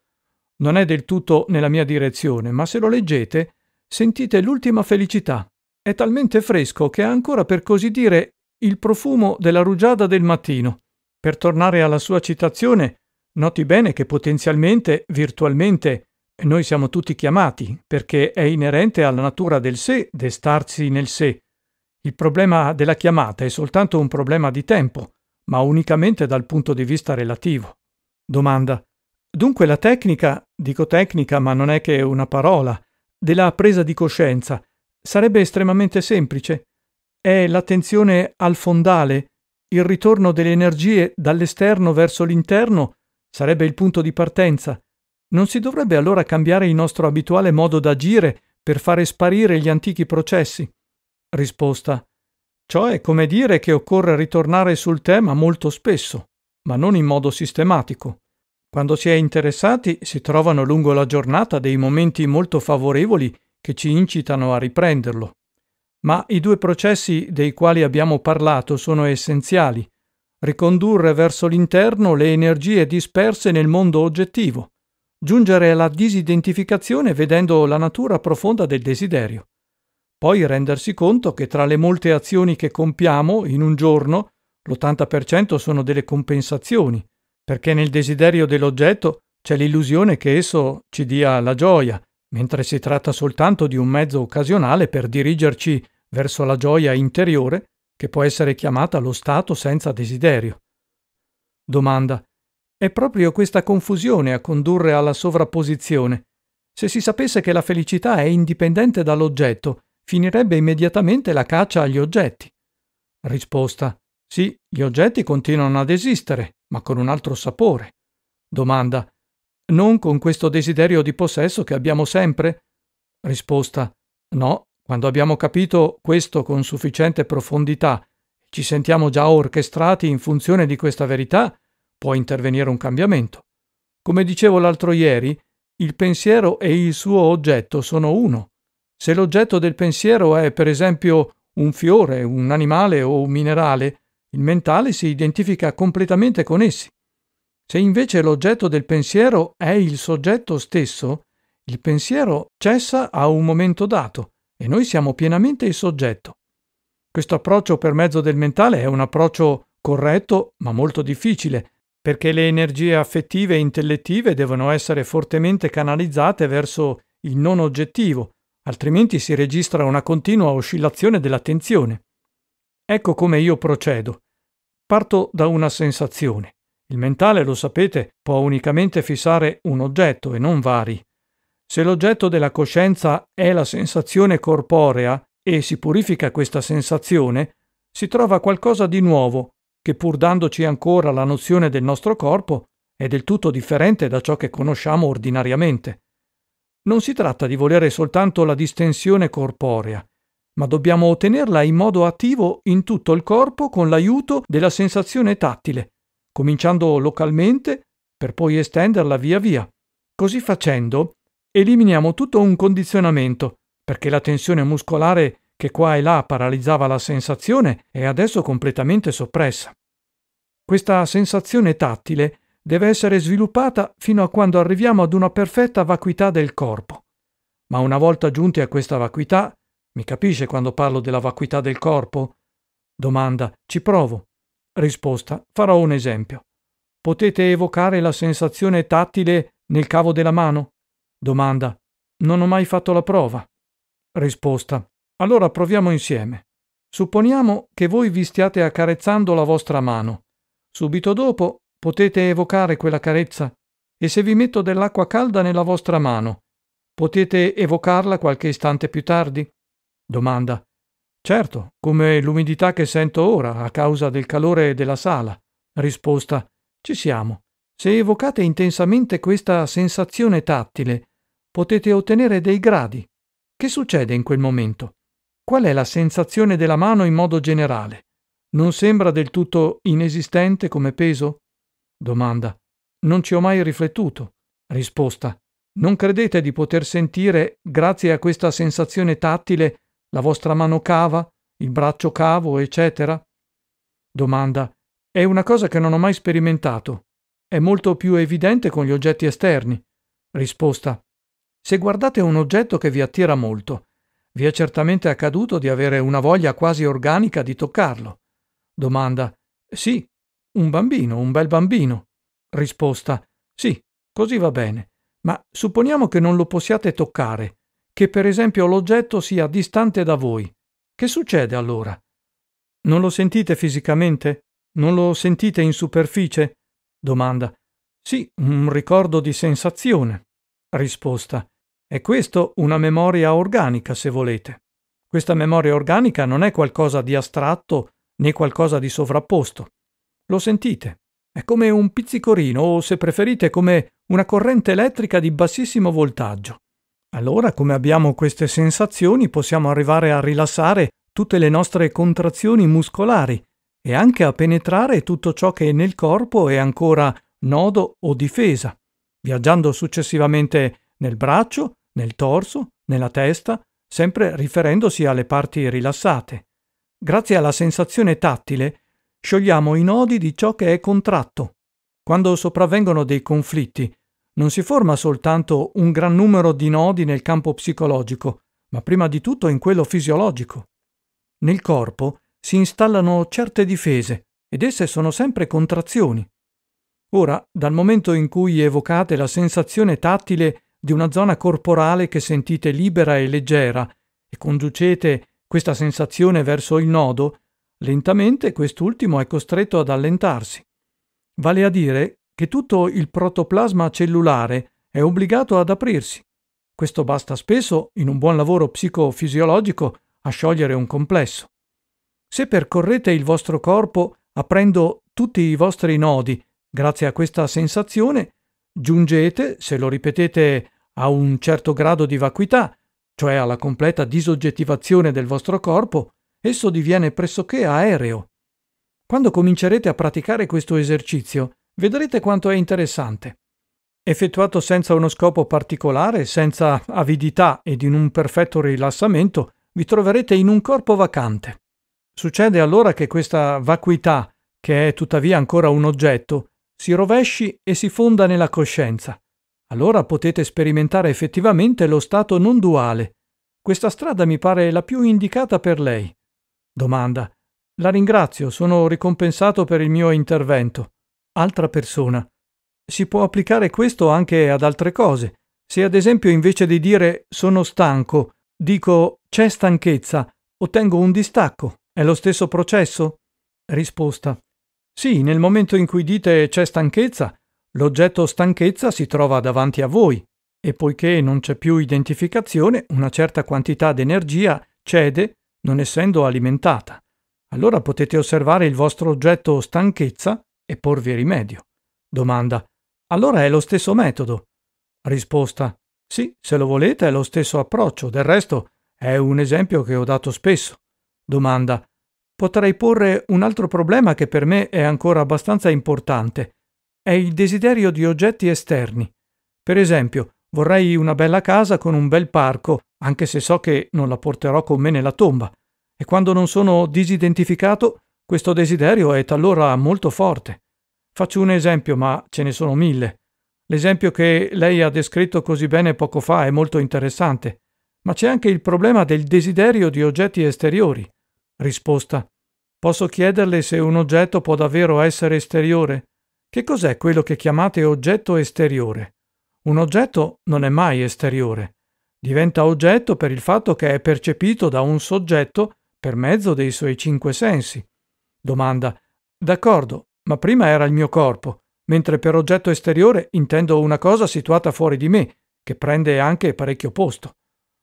Speaker 1: Non è del tutto nella mia direzione, ma se lo leggete sentite l'ultima felicità. È talmente fresco che ha ancora per così dire il profumo della rugiada del mattino. Per tornare alla sua citazione, noti bene che potenzialmente, virtualmente, noi siamo tutti chiamati, perché è inerente alla natura del sé destarsi nel sé, il problema della chiamata è soltanto un problema di tempo, ma unicamente dal punto di vista relativo. Domanda. Dunque la tecnica, dico tecnica ma non è che una parola, della presa di coscienza sarebbe estremamente semplice. È l'attenzione al fondale, il ritorno delle energie dall'esterno verso l'interno sarebbe il punto di partenza. Non si dovrebbe allora cambiare il nostro abituale modo d'agire per fare sparire gli antichi processi risposta. Ciò è come dire che occorre ritornare sul tema molto spesso, ma non in modo sistematico. Quando si è interessati si trovano lungo la giornata dei momenti molto favorevoli che ci incitano a riprenderlo. Ma i due processi dei quali abbiamo parlato sono essenziali. Ricondurre verso l'interno le energie disperse nel mondo oggettivo. Giungere alla disidentificazione vedendo la natura profonda del desiderio. Poi rendersi conto che tra le molte azioni che compiamo in un giorno, l'80% sono delle compensazioni, perché nel desiderio dell'oggetto c'è l'illusione che esso ci dia la gioia, mentre si tratta soltanto di un mezzo occasionale per dirigerci verso la gioia interiore, che può essere chiamata lo stato senza desiderio. Domanda. È proprio questa confusione a condurre alla sovrapposizione. Se si sapesse che la felicità è indipendente dall'oggetto, finirebbe immediatamente la caccia agli oggetti. Risposta. Sì, gli oggetti continuano ad esistere, ma con un altro sapore. Domanda. Non con questo desiderio di possesso che abbiamo sempre? Risposta. No, quando abbiamo capito questo con sufficiente profondità e ci sentiamo già orchestrati in funzione di questa verità, può intervenire un cambiamento. Come dicevo l'altro ieri, il pensiero e il suo oggetto sono uno. Se l'oggetto del pensiero è, per esempio, un fiore, un animale o un minerale, il mentale si identifica completamente con essi. Se invece l'oggetto del pensiero è il soggetto stesso, il pensiero cessa a un momento dato e noi siamo pienamente il soggetto. Questo approccio per mezzo del mentale è un approccio corretto ma molto difficile, perché le energie affettive e intellettive devono essere fortemente canalizzate verso il non oggettivo, altrimenti si registra una continua oscillazione dell'attenzione. Ecco come io procedo. Parto da una sensazione. Il mentale, lo sapete, può unicamente fissare un oggetto e non vari. Se l'oggetto della coscienza è la sensazione corporea e si purifica questa sensazione, si trova qualcosa di nuovo, che pur dandoci ancora la nozione del nostro corpo, è del tutto differente da ciò che conosciamo ordinariamente. Non si tratta di volere soltanto la distensione corporea, ma dobbiamo ottenerla in modo attivo in tutto il corpo con l'aiuto della sensazione tattile, cominciando localmente per poi estenderla via via. Così facendo eliminiamo tutto un condizionamento, perché la tensione muscolare che qua e là paralizzava la sensazione è adesso completamente soppressa. Questa sensazione tattile deve essere sviluppata fino a quando arriviamo ad una perfetta vacuità del corpo. Ma una volta giunti a questa vacuità, mi capisce quando parlo della vacuità del corpo? Domanda, ci provo. Risposta, farò un esempio. Potete evocare la sensazione tattile nel cavo della mano? Domanda, non ho mai fatto la prova. Risposta, allora proviamo insieme. Supponiamo che voi vi stiate accarezzando la vostra mano. Subito dopo potete evocare quella carezza e se vi metto dell'acqua calda nella vostra mano, potete evocarla qualche istante più tardi? Domanda. Certo, come l'umidità che sento ora a causa del calore della sala. Risposta. Ci siamo. Se evocate intensamente questa sensazione tattile, potete ottenere dei gradi. Che succede in quel momento? Qual è la sensazione della mano in modo generale? Non sembra del tutto inesistente come peso? Domanda. Non ci ho mai riflettuto. Risposta. Non credete di poter sentire, grazie a questa sensazione tattile, la vostra mano cava, il braccio cavo, eccetera? Domanda. È una cosa che non ho mai sperimentato. È molto più evidente con gli oggetti esterni. Risposta. Se guardate un oggetto che vi attira molto, vi è certamente accaduto di avere una voglia quasi organica di toccarlo. Domanda. Sì, un bambino, un bel bambino. Risposta. Sì, così va bene. Ma supponiamo che non lo possiate toccare, che per esempio l'oggetto sia distante da voi. Che succede allora? Non lo sentite fisicamente? Non lo sentite in superficie? Domanda. Sì, un ricordo di sensazione. Risposta. È questo una memoria organica, se volete. Questa memoria organica non è qualcosa di astratto né qualcosa di sovrapposto. Lo sentite? È come un pizzicorino o, se preferite, come una corrente elettrica di bassissimo voltaggio. Allora, come abbiamo queste sensazioni, possiamo arrivare a rilassare tutte le nostre contrazioni muscolari e anche a penetrare tutto ciò che nel corpo è ancora nodo o difesa, viaggiando successivamente nel braccio, nel torso, nella testa, sempre riferendosi alle parti rilassate. Grazie alla sensazione tattile sciogliamo i nodi di ciò che è contratto. Quando sopravvengono dei conflitti, non si forma soltanto un gran numero di nodi nel campo psicologico, ma prima di tutto in quello fisiologico. Nel corpo si installano certe difese ed esse sono sempre contrazioni. Ora, dal momento in cui evocate la sensazione tattile di una zona corporale che sentite libera e leggera e conducete questa sensazione verso il nodo, Lentamente quest'ultimo è costretto ad allentarsi. Vale a dire che tutto il protoplasma cellulare è obbligato ad aprirsi. Questo basta spesso, in un buon lavoro psicofisiologico, a sciogliere un complesso. Se percorrete il vostro corpo aprendo tutti i vostri nodi, grazie a questa sensazione, giungete, se lo ripetete, a un certo grado di vacuità, cioè alla completa disoggettivazione del vostro corpo, esso diviene pressoché aereo. Quando comincerete a praticare questo esercizio, vedrete quanto è interessante. Effettuato senza uno scopo particolare, senza avidità ed in un perfetto rilassamento, vi troverete in un corpo vacante. Succede allora che questa vacuità, che è tuttavia ancora un oggetto, si rovesci e si fonda nella coscienza. Allora potete sperimentare effettivamente lo stato non duale. Questa strada mi pare la più indicata per lei. Domanda. La ringrazio, sono ricompensato per il mio intervento. Altra persona. Si può applicare questo anche ad altre cose. Se ad esempio invece di dire sono stanco, dico c'è stanchezza, ottengo un distacco. È lo stesso processo? Risposta. Sì, nel momento in cui dite c'è stanchezza, l'oggetto stanchezza si trova davanti a voi e poiché non c'è più identificazione, una certa quantità d'energia cede non essendo alimentata. Allora potete osservare il vostro oggetto stanchezza e porvi rimedio. Domanda. Allora è lo stesso metodo? Risposta. Sì, se lo volete è lo stesso approccio, del resto è un esempio che ho dato spesso. Domanda. Potrei porre un altro problema che per me è ancora abbastanza importante. È il desiderio di oggetti esterni. Per esempio, vorrei una bella casa con un bel parco anche se so che non la porterò con me nella tomba, e quando non sono disidentificato, questo desiderio è talora molto forte. Faccio un esempio, ma ce ne sono mille. L'esempio che lei ha descritto così bene poco fa è molto interessante, ma c'è anche il problema del desiderio di oggetti esteriori. Risposta. Posso chiederle se un oggetto può davvero essere esteriore? Che cos'è quello che chiamate oggetto esteriore? Un oggetto non è mai esteriore. Diventa oggetto per il fatto che è percepito da un soggetto per mezzo dei suoi cinque sensi. Domanda. D'accordo, ma prima era il mio corpo, mentre per oggetto esteriore intendo una cosa situata fuori di me, che prende anche parecchio posto.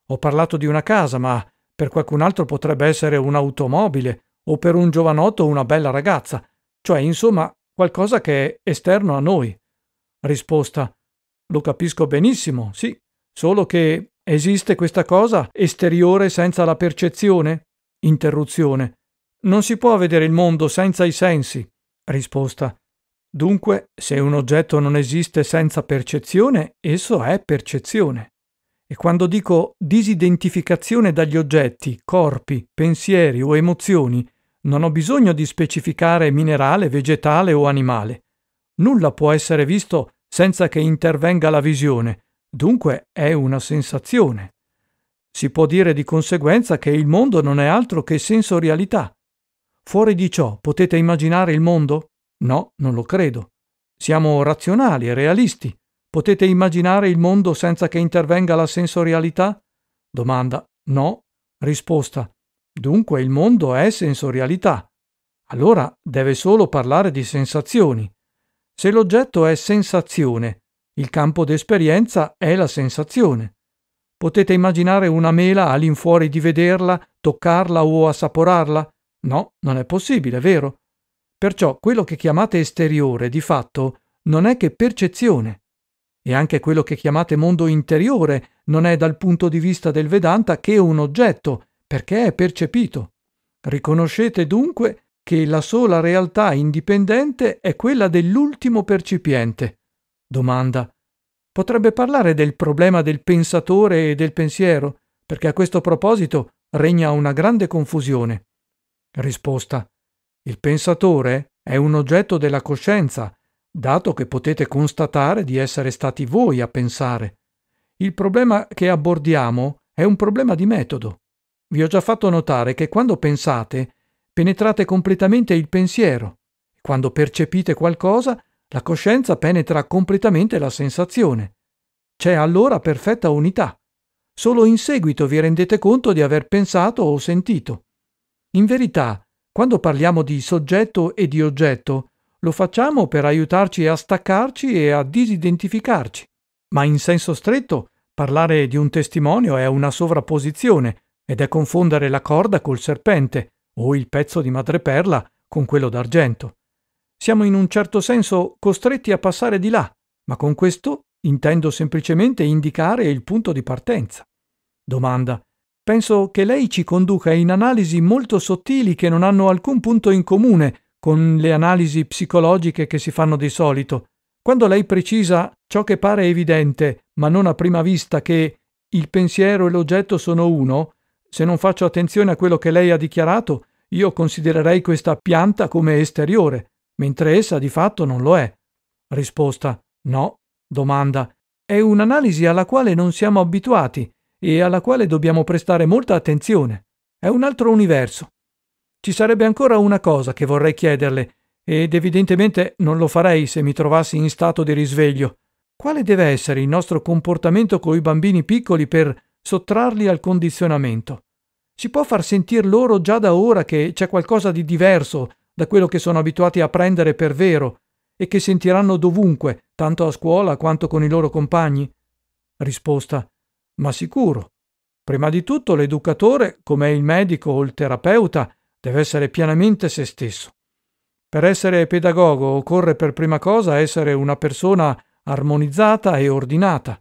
Speaker 1: Ho parlato di una casa, ma per qualcun altro potrebbe essere un'automobile o per un giovanotto una bella ragazza, cioè insomma qualcosa che è esterno a noi. Risposta. Lo capisco benissimo, sì, solo che Esiste questa cosa esteriore senza la percezione? Interruzione. Non si può vedere il mondo senza i sensi. Risposta. Dunque, se un oggetto non esiste senza percezione, esso è percezione. E quando dico disidentificazione dagli oggetti, corpi, pensieri o emozioni, non ho bisogno di specificare minerale, vegetale o animale. Nulla può essere visto senza che intervenga la visione, Dunque è una sensazione. Si può dire di conseguenza che il mondo non è altro che sensorialità. Fuori di ciò potete immaginare il mondo? No, non lo credo. Siamo razionali e realisti. Potete immaginare il mondo senza che intervenga la sensorialità? Domanda. No. Risposta. Dunque il mondo è sensorialità. Allora deve solo parlare di sensazioni. Se l'oggetto è sensazione, il campo d'esperienza è la sensazione. Potete immaginare una mela all'infuori di vederla, toccarla o assaporarla? No, non è possibile, vero? Perciò quello che chiamate esteriore, di fatto, non è che percezione. E anche quello che chiamate mondo interiore non è dal punto di vista del Vedanta che un oggetto, perché è percepito. Riconoscete dunque che la sola realtà indipendente è quella dell'ultimo percipiente. Domanda. Potrebbe parlare del problema del pensatore e del pensiero, perché a questo proposito regna una grande confusione. Risposta. Il pensatore è un oggetto della coscienza, dato che potete constatare di essere stati voi a pensare. Il problema che abbordiamo è un problema di metodo. Vi ho già fatto notare che quando pensate, penetrate completamente il pensiero. Quando percepite qualcosa, la coscienza penetra completamente la sensazione. C'è allora perfetta unità. Solo in seguito vi rendete conto di aver pensato o sentito. In verità, quando parliamo di soggetto e di oggetto, lo facciamo per aiutarci a staccarci e a disidentificarci. Ma in senso stretto, parlare di un testimonio è una sovrapposizione ed è confondere la corda col serpente o il pezzo di madreperla con quello d'argento siamo in un certo senso costretti a passare di là, ma con questo intendo semplicemente indicare il punto di partenza. Domanda. Penso che lei ci conduca in analisi molto sottili che non hanno alcun punto in comune con le analisi psicologiche che si fanno di solito. Quando lei precisa ciò che pare evidente, ma non a prima vista, che il pensiero e l'oggetto sono uno, se non faccio attenzione a quello che lei ha dichiarato, io considererei questa pianta come esteriore, mentre essa di fatto non lo è. Risposta no. Domanda è un'analisi alla quale non siamo abituati e alla quale dobbiamo prestare molta attenzione. È un altro universo. Ci sarebbe ancora una cosa che vorrei chiederle, ed evidentemente non lo farei se mi trovassi in stato di risveglio. Quale deve essere il nostro comportamento con i bambini piccoli per sottrarli al condizionamento? Si può far sentire loro già da ora che c'è qualcosa di diverso da quello che sono abituati a prendere per vero e che sentiranno dovunque, tanto a scuola quanto con i loro compagni? Risposta. Ma sicuro. Prima di tutto l'educatore, come il medico o il terapeuta, deve essere pienamente se stesso. Per essere pedagogo occorre per prima cosa essere una persona armonizzata e ordinata.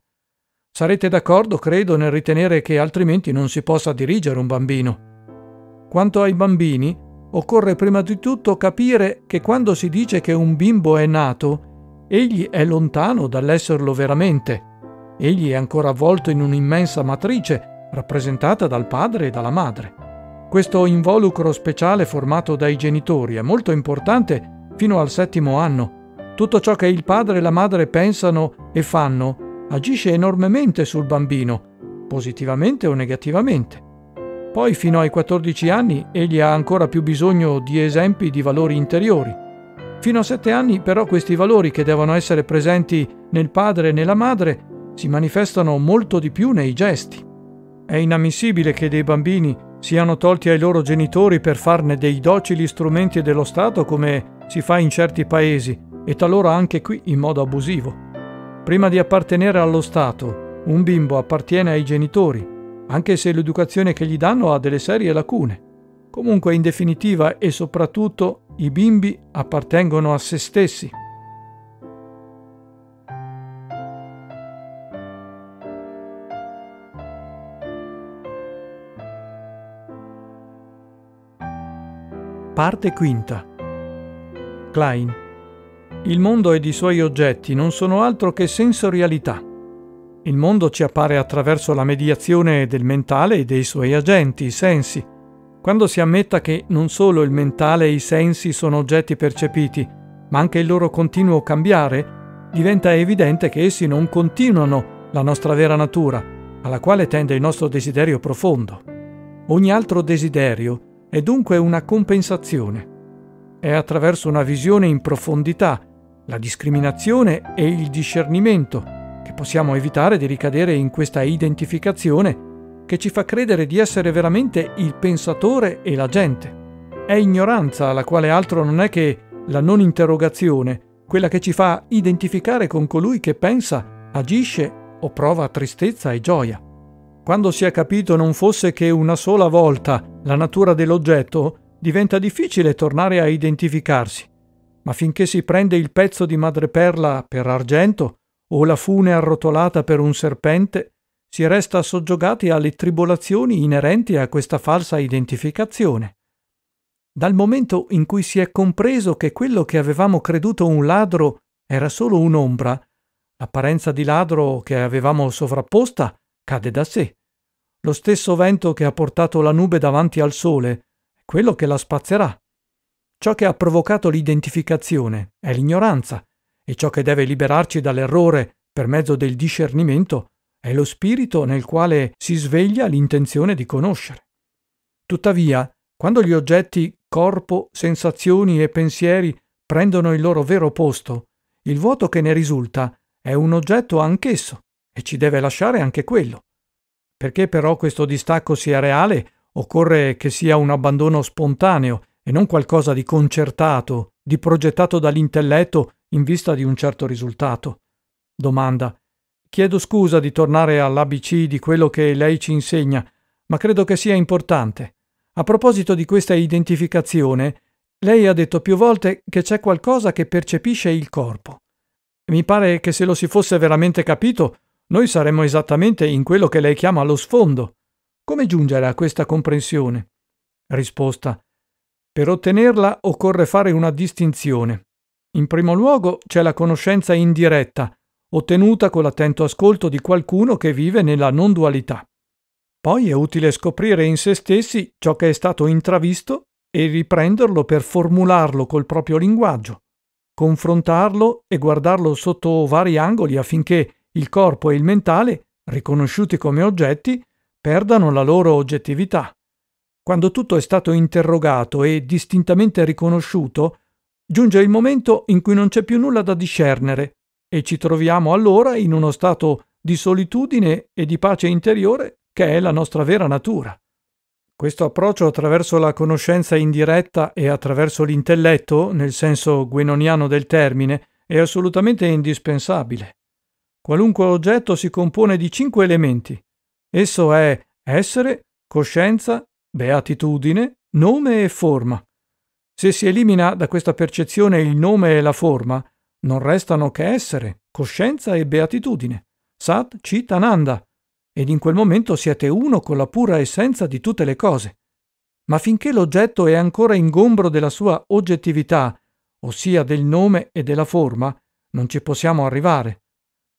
Speaker 1: Sarete d'accordo, credo, nel ritenere che altrimenti non si possa dirigere un bambino. Quanto ai bambini, occorre prima di tutto capire che quando si dice che un bimbo è nato, egli è lontano dall'esserlo veramente. Egli è ancora avvolto in un'immensa matrice rappresentata dal padre e dalla madre. Questo involucro speciale formato dai genitori è molto importante fino al settimo anno. Tutto ciò che il padre e la madre pensano e fanno agisce enormemente sul bambino, positivamente o negativamente. Poi fino ai 14 anni egli ha ancora più bisogno di esempi di valori interiori. Fino a 7 anni però questi valori che devono essere presenti nel padre e nella madre si manifestano molto di più nei gesti. È inammissibile che dei bambini siano tolti ai loro genitori per farne dei docili strumenti dello Stato come si fa in certi paesi e talora anche qui in modo abusivo. Prima di appartenere allo Stato, un bimbo appartiene ai genitori anche se l'educazione che gli danno ha delle serie lacune. Comunque, in definitiva e soprattutto, i bimbi appartengono a se stessi. Parte quinta. Klein. Il mondo ed i suoi oggetti non sono altro che sensorialità. Il mondo ci appare attraverso la mediazione del mentale e dei suoi agenti, i sensi. Quando si ammetta che non solo il mentale e i sensi sono oggetti percepiti, ma anche il loro continuo cambiare, diventa evidente che essi non continuano la nostra vera natura, alla quale tende il nostro desiderio profondo. Ogni altro desiderio è dunque una compensazione. È attraverso una visione in profondità, la discriminazione e il discernimento che possiamo evitare di ricadere in questa identificazione che ci fa credere di essere veramente il pensatore e la gente. È ignoranza la quale altro non è che la non interrogazione, quella che ci fa identificare con colui che pensa, agisce o prova tristezza e gioia. Quando si è capito non fosse che una sola volta la natura dell'oggetto, diventa difficile tornare a identificarsi, ma finché si prende il pezzo di madreperla per argento, o la fune arrotolata per un serpente, si resta soggiogati alle tribolazioni inerenti a questa falsa identificazione. Dal momento in cui si è compreso che quello che avevamo creduto un ladro era solo un'ombra, l'apparenza di ladro che avevamo sovrapposta cade da sé. Lo stesso vento che ha portato la nube davanti al sole è quello che la spazzerà. Ciò che ha provocato l'identificazione è l'ignoranza, e ciò che deve liberarci dall'errore per mezzo del discernimento è lo spirito nel quale si sveglia l'intenzione di conoscere. Tuttavia, quando gli oggetti corpo, sensazioni e pensieri prendono il loro vero posto, il vuoto che ne risulta è un oggetto anch'esso e ci deve lasciare anche quello. Perché però questo distacco sia reale, occorre che sia un abbandono spontaneo e non qualcosa di concertato di progettato dall'intelletto in vista di un certo risultato. Domanda. Chiedo scusa di tornare all'ABC di quello che lei ci insegna, ma credo che sia importante. A proposito di questa identificazione, lei ha detto più volte che c'è qualcosa che percepisce il corpo. Mi pare che se lo si fosse veramente capito, noi saremmo esattamente in quello che lei chiama lo sfondo. Come giungere a questa comprensione? Risposta. Per ottenerla occorre fare una distinzione. In primo luogo c'è la conoscenza indiretta, ottenuta con l'attento ascolto di qualcuno che vive nella non dualità. Poi è utile scoprire in se stessi ciò che è stato intravisto e riprenderlo per formularlo col proprio linguaggio, confrontarlo e guardarlo sotto vari angoli affinché il corpo e il mentale, riconosciuti come oggetti, perdano la loro oggettività. Quando tutto è stato interrogato e distintamente riconosciuto, giunge il momento in cui non c'è più nulla da discernere e ci troviamo allora in uno stato di solitudine e di pace interiore che è la nostra vera natura. Questo approccio attraverso la conoscenza indiretta e attraverso l'intelletto, nel senso guenoniano del termine, è assolutamente indispensabile. Qualunque oggetto si compone di cinque elementi. Esso è essere, coscienza, beatitudine, nome e forma. Se si elimina da questa percezione il nome e la forma, non restano che essere, coscienza e beatitudine, sat cit Nanda, ed in quel momento siete uno con la pura essenza di tutte le cose. Ma finché l'oggetto è ancora ingombro della sua oggettività, ossia del nome e della forma, non ci possiamo arrivare.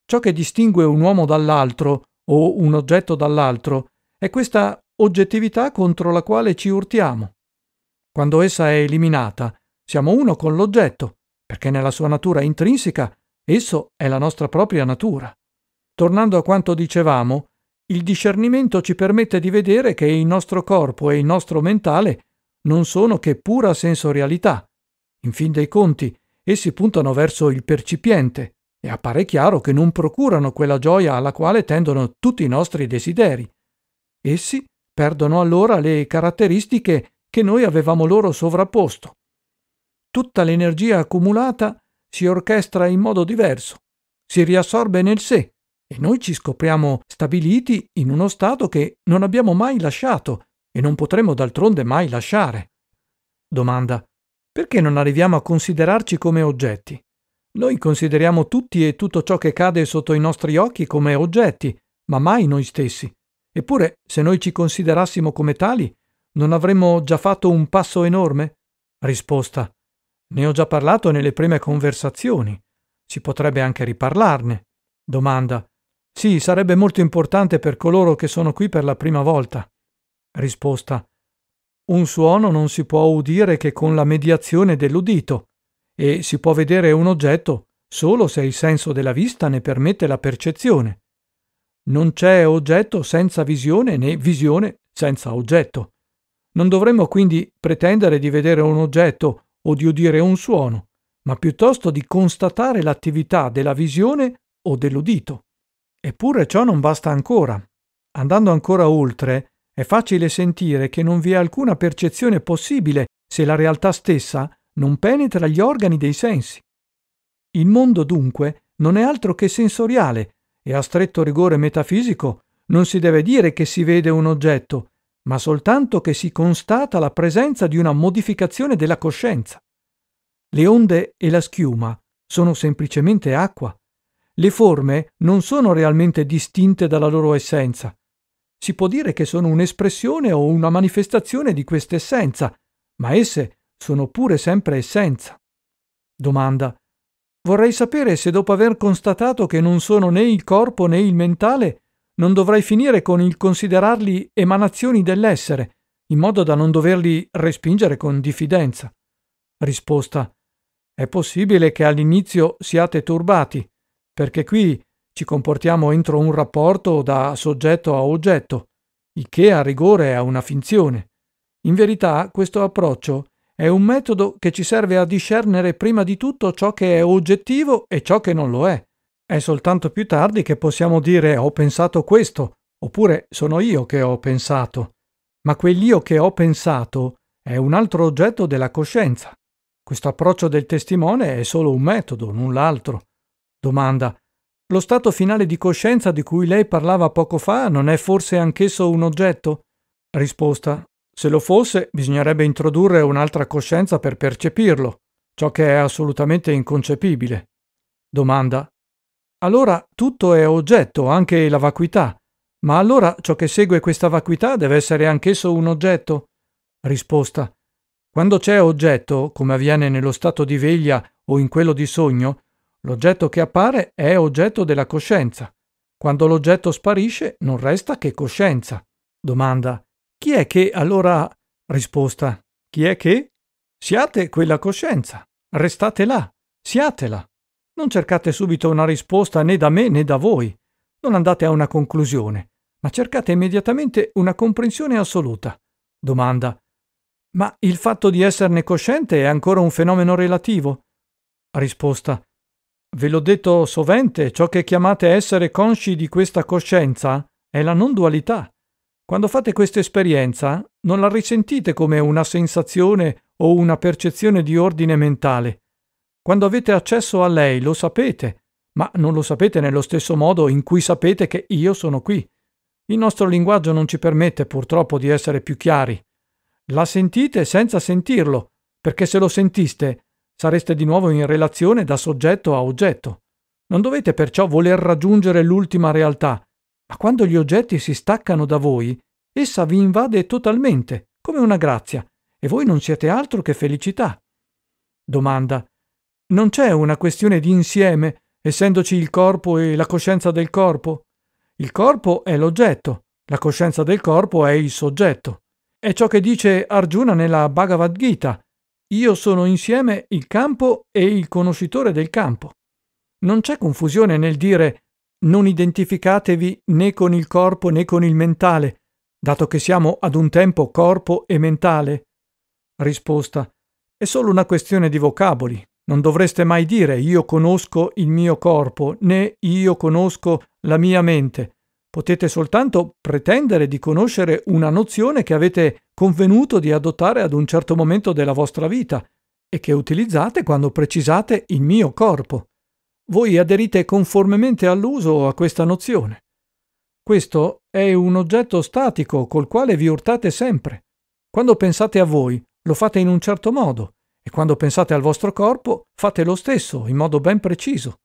Speaker 1: Ciò che distingue un uomo dall'altro, o un oggetto dall'altro, è questa oggettività contro la quale ci urtiamo. Quando essa è eliminata, siamo uno con l'oggetto, perché nella sua natura intrinseca esso è la nostra propria natura. Tornando a quanto dicevamo, il discernimento ci permette di vedere che il nostro corpo e il nostro mentale non sono che pura sensorialità. In fin dei conti, essi puntano verso il percipiente e appare chiaro che non procurano quella gioia alla quale tendono tutti i nostri desideri. Essi Perdono allora le caratteristiche che noi avevamo loro sovrapposto. Tutta l'energia accumulata si orchestra in modo diverso, si riassorbe nel sé e noi ci scopriamo stabiliti in uno stato che non abbiamo mai lasciato e non potremo d'altronde mai lasciare. Domanda. Perché non arriviamo a considerarci come oggetti? Noi consideriamo tutti e tutto ciò che cade sotto i nostri occhi come oggetti, ma mai noi stessi. Eppure, se noi ci considerassimo come tali, non avremmo già fatto un passo enorme? Risposta. Ne ho già parlato nelle prime conversazioni. Si potrebbe anche riparlarne. Domanda. Sì, sarebbe molto importante per coloro che sono qui per la prima volta. Risposta. Un suono non si può udire che con la mediazione dell'udito e si può vedere un oggetto solo se il senso della vista ne permette la percezione. Non c'è oggetto senza visione né visione senza oggetto. Non dovremmo quindi pretendere di vedere un oggetto o di udire un suono, ma piuttosto di constatare l'attività della visione o dell'udito. Eppure ciò non basta ancora. Andando ancora oltre, è facile sentire che non vi è alcuna percezione possibile se la realtà stessa non penetra gli organi dei sensi. Il mondo dunque non è altro che sensoriale, e a stretto rigore metafisico non si deve dire che si vede un oggetto, ma soltanto che si constata la presenza di una modificazione della coscienza. Le onde e la schiuma sono semplicemente acqua. Le forme non sono realmente distinte dalla loro essenza. Si può dire che sono un'espressione o una manifestazione di quest'essenza, ma esse sono pure sempre essenza. Domanda. Vorrei sapere se dopo aver constatato che non sono né il corpo né il mentale, non dovrei finire con il considerarli emanazioni dell'essere, in modo da non doverli respingere con diffidenza. Risposta. È possibile che all'inizio siate turbati, perché qui ci comportiamo entro un rapporto da soggetto a oggetto, il che a rigore è una finzione. In verità questo approccio è un metodo che ci serve a discernere prima di tutto ciò che è oggettivo e ciò che non lo è. È soltanto più tardi che possiamo dire ho pensato questo, oppure sono io che ho pensato. Ma quell'io che ho pensato è un altro oggetto della coscienza. Questo approccio del testimone è solo un metodo, null'altro. Domanda. Lo stato finale di coscienza di cui lei parlava poco fa non è forse anch'esso un oggetto? Risposta. Se lo fosse, bisognerebbe introdurre un'altra coscienza per percepirlo, ciò che è assolutamente inconcepibile. Domanda. Allora tutto è oggetto, anche la vacuità. Ma allora ciò che segue questa vacuità deve essere anch'esso un oggetto? Risposta. Quando c'è oggetto, come avviene nello stato di veglia o in quello di sogno, l'oggetto che appare è oggetto della coscienza. Quando l'oggetto sparisce non resta che coscienza. Domanda. Chi è che allora risposta? Chi è che? Siate quella coscienza, restate là, siatela. Non cercate subito una risposta né da me né da voi. Non andate a una conclusione, ma cercate immediatamente una comprensione assoluta. Domanda. Ma il fatto di esserne cosciente è ancora un fenomeno relativo? Risposta. Ve l'ho detto sovente, ciò che chiamate essere consci di questa coscienza è la non dualità. Quando fate questa esperienza, non la risentite come una sensazione o una percezione di ordine mentale. Quando avete accesso a lei lo sapete, ma non lo sapete nello stesso modo in cui sapete che io sono qui. Il nostro linguaggio non ci permette purtroppo di essere più chiari. La sentite senza sentirlo, perché se lo sentiste sareste di nuovo in relazione da soggetto a oggetto. Non dovete perciò voler raggiungere l'ultima realtà, ma quando gli oggetti si staccano da voi, essa vi invade totalmente, come una grazia, e voi non siete altro che felicità. Domanda. Non c'è una questione di insieme, essendoci il corpo e la coscienza del corpo? Il corpo è l'oggetto, la coscienza del corpo è il soggetto. È ciò che dice Arjuna nella Bhagavad Gita. Io sono insieme il campo e il conoscitore del campo. Non c'è confusione nel dire non identificatevi né con il corpo né con il mentale, dato che siamo ad un tempo corpo e mentale. Risposta. È solo una questione di vocaboli. Non dovreste mai dire io conosco il mio corpo né io conosco la mia mente. Potete soltanto pretendere di conoscere una nozione che avete convenuto di adottare ad un certo momento della vostra vita e che utilizzate quando precisate il mio corpo voi aderite conformemente all'uso a questa nozione. Questo è un oggetto statico col quale vi urtate sempre. Quando pensate a voi, lo fate in un certo modo, e quando pensate al vostro corpo, fate lo stesso, in modo ben preciso.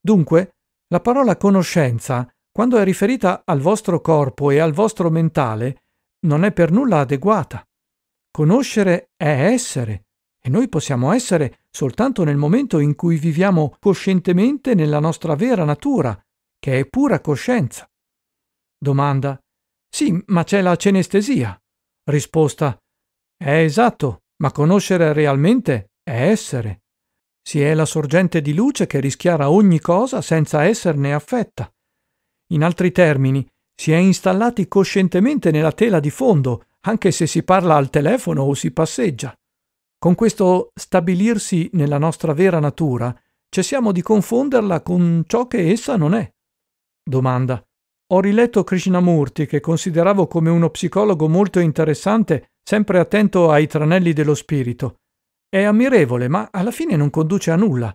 Speaker 1: Dunque, la parola conoscenza, quando è riferita al vostro corpo e al vostro mentale, non è per nulla adeguata. Conoscere è essere, e noi possiamo essere soltanto nel momento in cui viviamo coscientemente nella nostra vera natura, che è pura coscienza. Domanda. Sì, ma c'è la cenestesia. Risposta. È esatto, ma conoscere realmente è essere. Si è la sorgente di luce che rischiara ogni cosa senza esserne affetta. In altri termini, si è installati coscientemente nella tela di fondo, anche se si parla al telefono o si passeggia. Con questo stabilirsi nella nostra vera natura, cessiamo di confonderla con ciò che essa non è. Domanda. Ho riletto Krishnamurti, che consideravo come uno psicologo molto interessante, sempre attento ai tranelli dello spirito. È ammirevole, ma alla fine non conduce a nulla.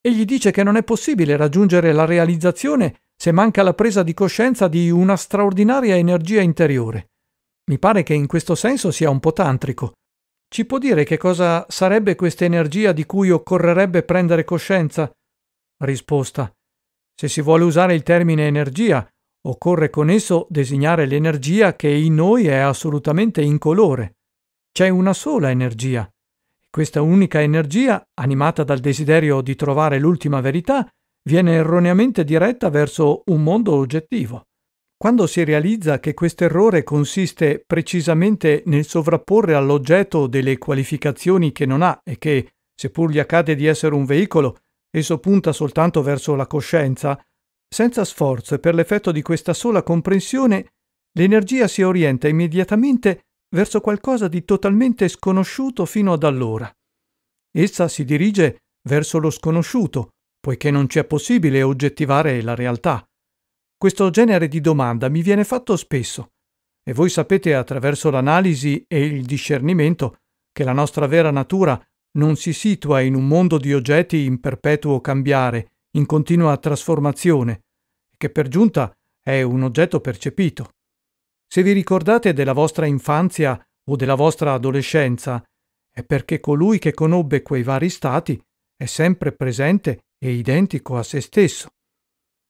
Speaker 1: Egli dice che non è possibile raggiungere la realizzazione se manca la presa di coscienza di una straordinaria energia interiore. Mi pare che in questo senso sia un po' tantrico. Ci può dire che cosa sarebbe questa energia di cui occorrerebbe prendere coscienza? Risposta. Se si vuole usare il termine energia, occorre con esso designare l'energia che in noi è assolutamente incolore. C'è una sola energia. Questa unica energia, animata dal desiderio di trovare l'ultima verità, viene erroneamente diretta verso un mondo oggettivo. Quando si realizza che questo errore consiste precisamente nel sovrapporre all'oggetto delle qualificazioni che non ha e che, seppur gli accade di essere un veicolo, esso punta soltanto verso la coscienza, senza sforzo e per l'effetto di questa sola comprensione, l'energia si orienta immediatamente verso qualcosa di totalmente sconosciuto fino ad allora. Essa si dirige verso lo sconosciuto, poiché non ci è possibile oggettivare la realtà. Questo genere di domanda mi viene fatto spesso e voi sapete attraverso l'analisi e il discernimento che la nostra vera natura non si situa in un mondo di oggetti in perpetuo cambiare, in continua trasformazione, che per giunta è un oggetto percepito. Se vi ricordate della vostra infanzia o della vostra adolescenza, è perché colui che conobbe quei vari stati è sempre presente e identico a se stesso.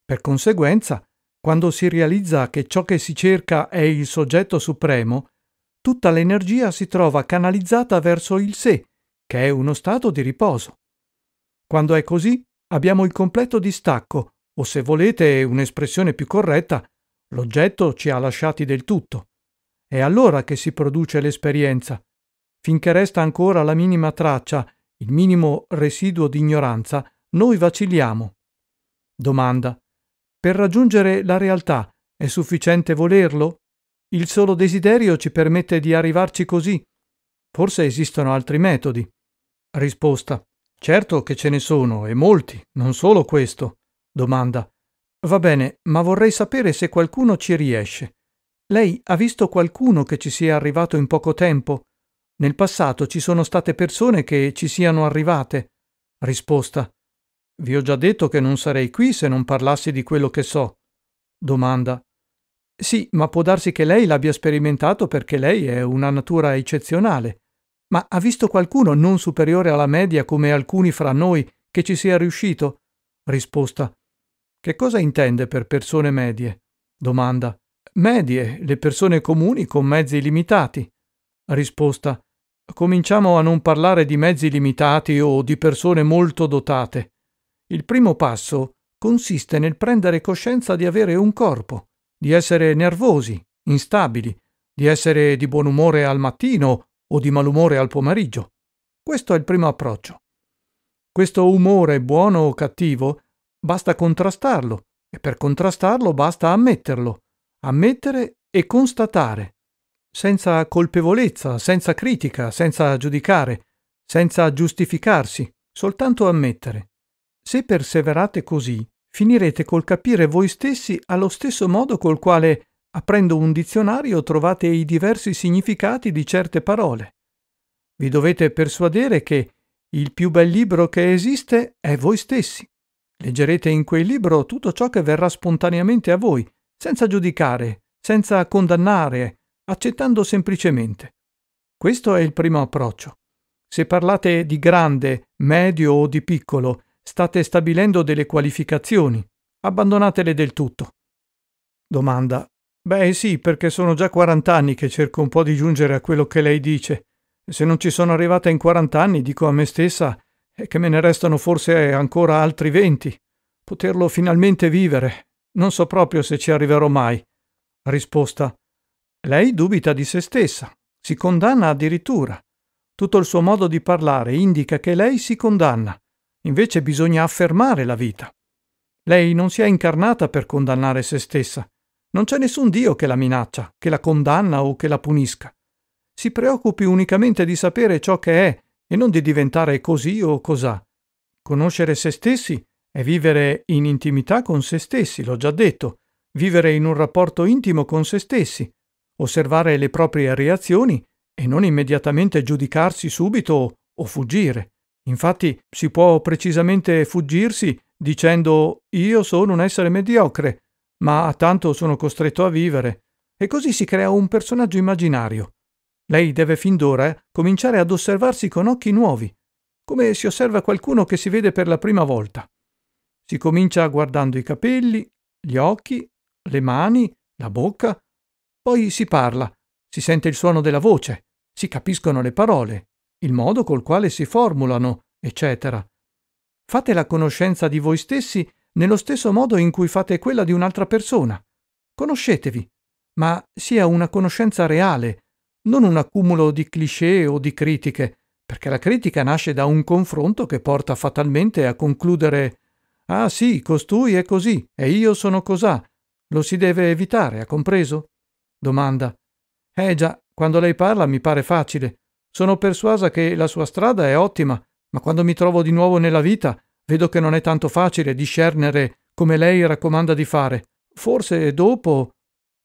Speaker 1: Per conseguenza, quando si realizza che ciò che si cerca è il soggetto supremo, tutta l'energia si trova canalizzata verso il sé, che è uno stato di riposo. Quando è così, abbiamo il completo distacco, o se volete un'espressione più corretta, l'oggetto ci ha lasciati del tutto. È allora che si produce l'esperienza. Finché resta ancora la minima traccia, il minimo residuo di ignoranza, noi vacilliamo. Domanda. Per raggiungere la realtà è sufficiente volerlo? Il solo desiderio ci permette di arrivarci così. Forse esistono altri metodi. Risposta. Certo che ce ne sono, e molti, non solo questo. Domanda. Va bene, ma vorrei sapere se qualcuno ci riesce. Lei ha visto qualcuno che ci sia arrivato in poco tempo? Nel passato ci sono state persone che ci siano arrivate. Risposta. Vi ho già detto che non sarei qui se non parlassi di quello che so. Domanda. Sì, ma può darsi che lei l'abbia sperimentato perché lei è una natura eccezionale. Ma ha visto qualcuno non superiore alla media come alcuni fra noi che ci sia riuscito? Risposta. Che cosa intende per persone medie? Domanda. Medie, le persone comuni con mezzi limitati. Risposta. Cominciamo a non parlare di mezzi limitati o di persone molto dotate. Il primo passo consiste nel prendere coscienza di avere un corpo, di essere nervosi, instabili, di essere di buon umore al mattino o di malumore al pomeriggio. Questo è il primo approccio. Questo umore buono o cattivo basta contrastarlo e per contrastarlo basta ammetterlo, ammettere e constatare, senza colpevolezza, senza critica, senza giudicare, senza giustificarsi, soltanto ammettere. Se perseverate così, finirete col capire voi stessi allo stesso modo col quale, aprendo un dizionario, trovate i diversi significati di certe parole. Vi dovete persuadere che il più bel libro che esiste è voi stessi. Leggerete in quel libro tutto ciò che verrà spontaneamente a voi, senza giudicare, senza condannare, accettando semplicemente. Questo è il primo approccio. Se parlate di grande, medio o di piccolo, state stabilendo delle qualificazioni. Abbandonatele del tutto. Domanda. Beh sì, perché sono già 40 anni che cerco un po' di giungere a quello che lei dice. se non ci sono arrivata in 40 anni, dico a me stessa, è che me ne restano forse ancora altri 20. Poterlo finalmente vivere. Non so proprio se ci arriverò mai. Risposta. Lei dubita di se stessa. Si condanna addirittura. Tutto il suo modo di parlare indica che lei si condanna. Invece bisogna affermare la vita. Lei non si è incarnata per condannare se stessa. Non c'è nessun Dio che la minaccia, che la condanna o che la punisca. Si preoccupi unicamente di sapere ciò che è e non di diventare così o cosà. Conoscere se stessi è vivere in intimità con se stessi, l'ho già detto, vivere in un rapporto intimo con se stessi, osservare le proprie reazioni e non immediatamente giudicarsi subito o fuggire. Infatti si può precisamente fuggirsi dicendo io sono un essere mediocre, ma tanto sono costretto a vivere. E così si crea un personaggio immaginario. Lei deve fin d'ora cominciare ad osservarsi con occhi nuovi, come si osserva qualcuno che si vede per la prima volta. Si comincia guardando i capelli, gli occhi, le mani, la bocca, poi si parla, si sente il suono della voce, si capiscono le parole, il modo col quale si formulano, eccetera. Fate la conoscenza di voi stessi nello stesso modo in cui fate quella di un'altra persona. Conoscetevi, ma sia una conoscenza reale, non un accumulo di cliché o di critiche, perché la critica nasce da un confronto che porta fatalmente a concludere Ah sì, costui è così e io sono cosà. Lo si deve evitare, ha compreso? Domanda. Eh già, quando lei parla mi pare facile, sono persuasa che la sua strada è ottima, ma quando mi trovo di nuovo nella vita vedo che non è tanto facile discernere come lei raccomanda di fare. Forse dopo.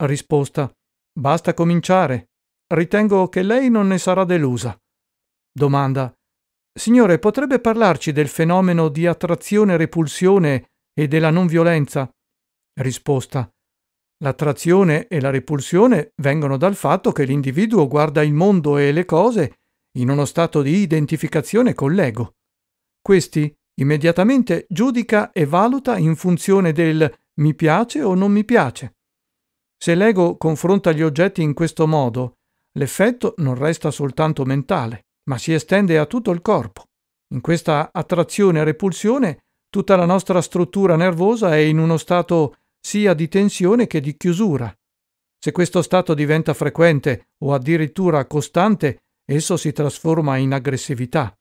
Speaker 1: risposta. Basta cominciare. Ritengo che lei non ne sarà delusa. Domanda. Signore, potrebbe parlarci del fenomeno di attrazione-repulsione e della non violenza? Risposta. L'attrazione e la repulsione vengono dal fatto che l'individuo guarda il mondo e le cose in uno stato di identificazione con l'ego. Questi immediatamente giudica e valuta in funzione del mi piace o non mi piace. Se l'ego confronta gli oggetti in questo modo, l'effetto non resta soltanto mentale, ma si estende a tutto il corpo. In questa attrazione e repulsione, tutta la nostra struttura nervosa è in uno stato sia di tensione che di chiusura. Se questo stato diventa frequente o addirittura costante, esso si trasforma in aggressività.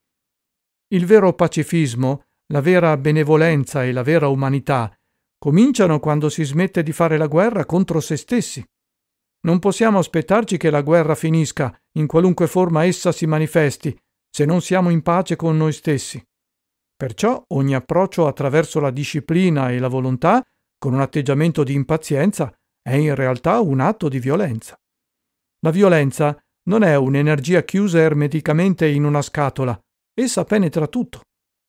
Speaker 1: Il vero pacifismo, la vera benevolenza e la vera umanità cominciano quando si smette di fare la guerra contro se stessi. Non possiamo aspettarci che la guerra finisca, in qualunque forma essa si manifesti, se non siamo in pace con noi stessi. Perciò ogni approccio attraverso la disciplina e la volontà con un atteggiamento di impazienza è in realtà un atto di violenza. La violenza non è un'energia chiusa ermeticamente in una scatola, essa penetra tutto.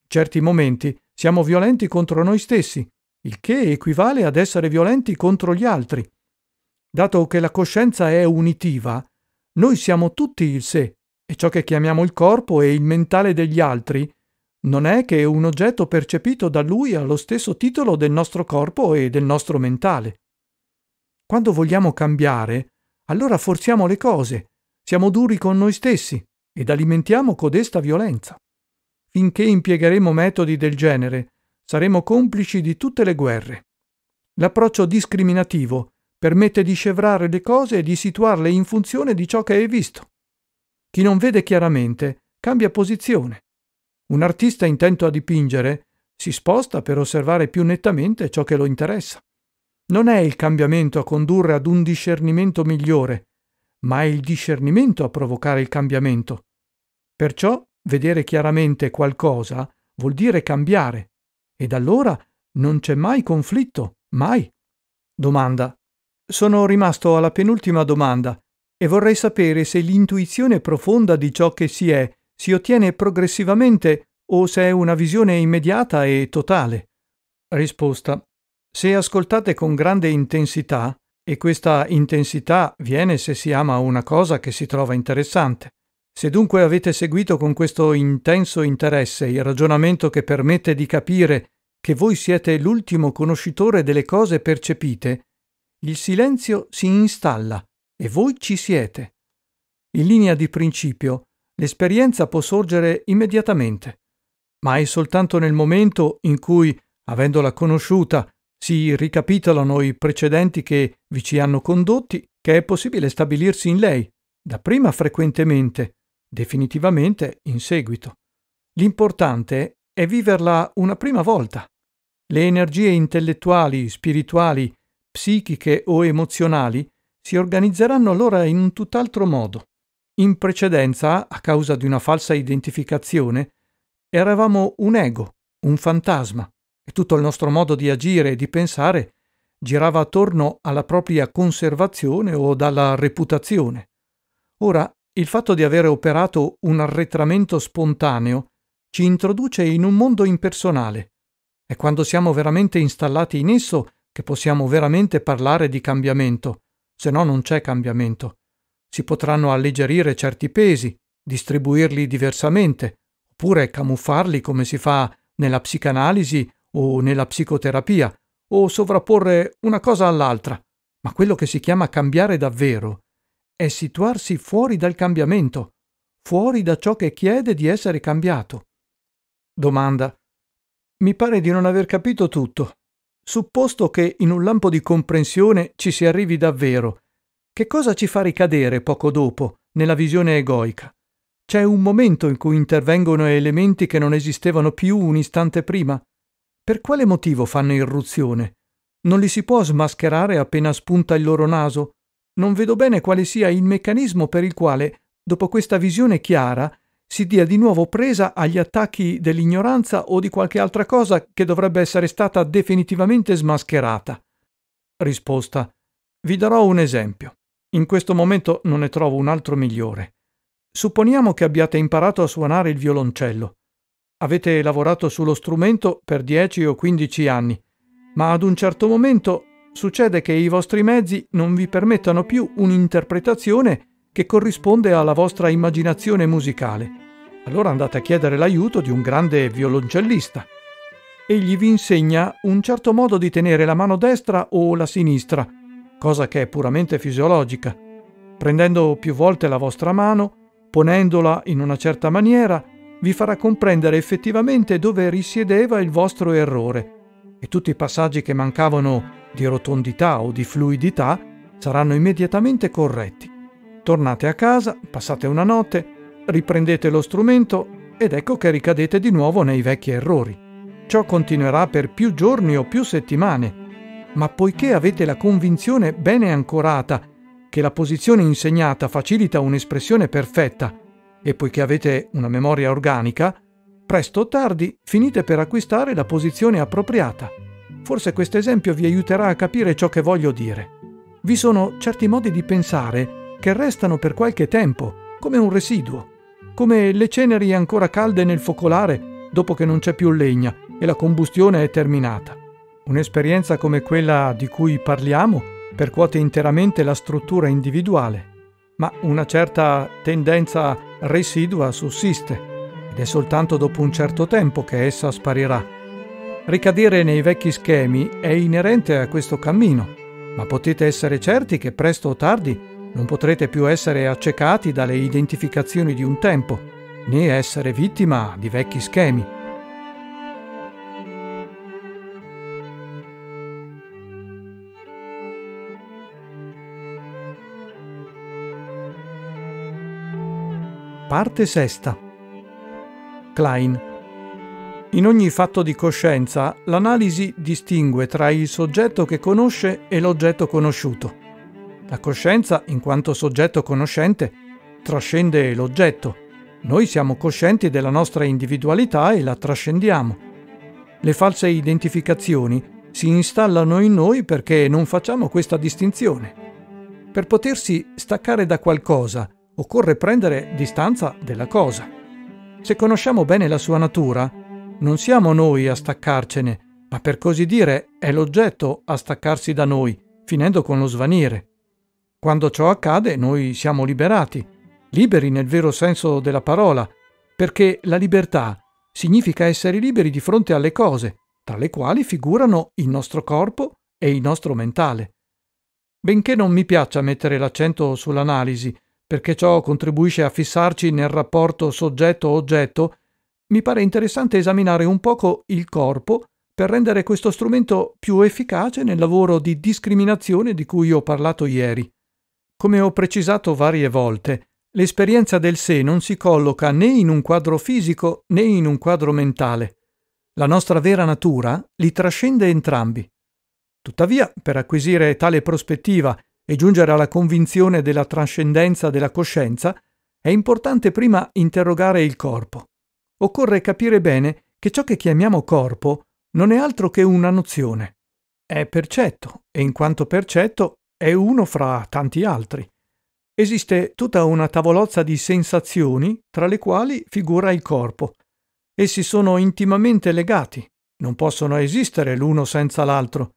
Speaker 1: In certi momenti siamo violenti contro noi stessi, il che equivale ad essere violenti contro gli altri. Dato che la coscienza è unitiva, noi siamo tutti il sé e ciò che chiamiamo il corpo e il mentale degli altri non è che un oggetto percepito da lui ha lo stesso titolo del nostro corpo e del nostro mentale. Quando vogliamo cambiare, allora forziamo le cose, siamo duri con noi stessi ed alimentiamo codesta violenza. Finché impiegheremo metodi del genere, saremo complici di tutte le guerre. L'approccio discriminativo permette di scevrare le cose e di situarle in funzione di ciò che è visto. Chi non vede chiaramente cambia posizione un artista intento a dipingere si sposta per osservare più nettamente ciò che lo interessa. Non è il cambiamento a condurre ad un discernimento migliore, ma è il discernimento a provocare il cambiamento. Perciò vedere chiaramente qualcosa vuol dire cambiare, ed allora non c'è mai conflitto, mai. Domanda. Sono rimasto alla penultima domanda e vorrei sapere se l'intuizione profonda di ciò che si è si ottiene progressivamente o se è una visione immediata e totale? Risposta. Se ascoltate con grande intensità, e questa intensità viene se si ama una cosa che si trova interessante. Se dunque avete seguito con questo intenso interesse il ragionamento che permette di capire che voi siete l'ultimo conoscitore delle cose percepite, il silenzio si installa e voi ci siete. In linea di principio, l'esperienza può sorgere immediatamente, ma è soltanto nel momento in cui, avendola conosciuta, si ricapitolano i precedenti che vi ci hanno condotti che è possibile stabilirsi in lei, dapprima frequentemente, definitivamente in seguito. L'importante è viverla una prima volta. Le energie intellettuali, spirituali, psichiche o emozionali si organizzeranno allora in un tutt'altro modo. In precedenza, a causa di una falsa identificazione, eravamo un ego, un fantasma, e tutto il nostro modo di agire e di pensare girava attorno alla propria conservazione o dalla reputazione. Ora, il fatto di avere operato un arretramento spontaneo ci introduce in un mondo impersonale. È quando siamo veramente installati in esso che possiamo veramente parlare di cambiamento, se no non c'è cambiamento si potranno alleggerire certi pesi, distribuirli diversamente, oppure camuffarli come si fa nella psicanalisi o nella psicoterapia, o sovrapporre una cosa all'altra. Ma quello che si chiama cambiare davvero è situarsi fuori dal cambiamento, fuori da ciò che chiede di essere cambiato. Domanda. Mi pare di non aver capito tutto. Supposto che in un lampo di comprensione ci si arrivi davvero, che cosa ci fa ricadere poco dopo nella visione egoica? C'è un momento in cui intervengono elementi che non esistevano più un istante prima. Per quale motivo fanno irruzione? Non li si può smascherare appena spunta il loro naso? Non vedo bene quale sia il meccanismo per il quale, dopo questa visione chiara, si dia di nuovo presa agli attacchi dell'ignoranza o di qualche altra cosa che dovrebbe essere stata definitivamente smascherata. Risposta. Vi darò un esempio. In questo momento non ne trovo un altro migliore. Supponiamo che abbiate imparato a suonare il violoncello. Avete lavorato sullo strumento per 10 o 15 anni, ma ad un certo momento succede che i vostri mezzi non vi permettano più un'interpretazione che corrisponde alla vostra immaginazione musicale. Allora andate a chiedere l'aiuto di un grande violoncellista. Egli vi insegna un certo modo di tenere la mano destra o la sinistra, cosa che è puramente fisiologica, prendendo più volte la vostra mano, ponendola in una certa maniera, vi farà comprendere effettivamente dove risiedeva il vostro errore e tutti i passaggi che mancavano di rotondità o di fluidità saranno immediatamente corretti. Tornate a casa, passate una notte, riprendete lo strumento ed ecco che ricadete di nuovo nei vecchi errori. Ciò continuerà per più giorni o più settimane ma poiché avete la convinzione bene ancorata che la posizione insegnata facilita un'espressione perfetta e poiché avete una memoria organica, presto o tardi finite per acquistare la posizione appropriata. Forse questo esempio vi aiuterà a capire ciò che voglio dire. Vi sono certi modi di pensare che restano per qualche tempo, come un residuo, come le ceneri ancora calde nel focolare dopo che non c'è più legna e la combustione è terminata. Un'esperienza come quella di cui parliamo percuote interamente la struttura individuale, ma una certa tendenza residua sussiste ed è soltanto dopo un certo tempo che essa sparirà. Ricadere nei vecchi schemi è inerente a questo cammino, ma potete essere certi che presto o tardi non potrete più essere accecati dalle identificazioni di un tempo, né essere vittima di vecchi schemi. Parte sesta. Klein. In ogni fatto di coscienza, l'analisi distingue tra il soggetto che conosce e l'oggetto conosciuto. La coscienza, in quanto soggetto conoscente, trascende l'oggetto. Noi siamo coscienti della nostra individualità e la trascendiamo. Le false identificazioni si installano in noi perché non facciamo questa distinzione. Per potersi staccare da qualcosa, occorre prendere distanza della cosa. Se conosciamo bene la sua natura, non siamo noi a staccarcene, ma per così dire è l'oggetto a staccarsi da noi, finendo con lo svanire. Quando ciò accade noi siamo liberati, liberi nel vero senso della parola, perché la libertà significa essere liberi di fronte alle cose, tra le quali figurano il nostro corpo e il nostro mentale. Benché non mi piaccia mettere l'accento sull'analisi, perché ciò contribuisce a fissarci nel rapporto soggetto-oggetto, mi pare interessante esaminare un poco il corpo per rendere questo strumento più efficace nel lavoro di discriminazione di cui ho parlato ieri. Come ho precisato varie volte, l'esperienza del sé non si colloca né in un quadro fisico né in un quadro mentale. La nostra vera natura li trascende entrambi. Tuttavia, per acquisire tale prospettiva e giungere alla convinzione della trascendenza della coscienza, è importante prima interrogare il corpo. Occorre capire bene che ciò che chiamiamo corpo non è altro che una nozione. È percetto e in quanto percetto è uno fra tanti altri. Esiste tutta una tavolozza di sensazioni tra le quali figura il corpo. Essi sono intimamente legati, non possono esistere l'uno senza l'altro.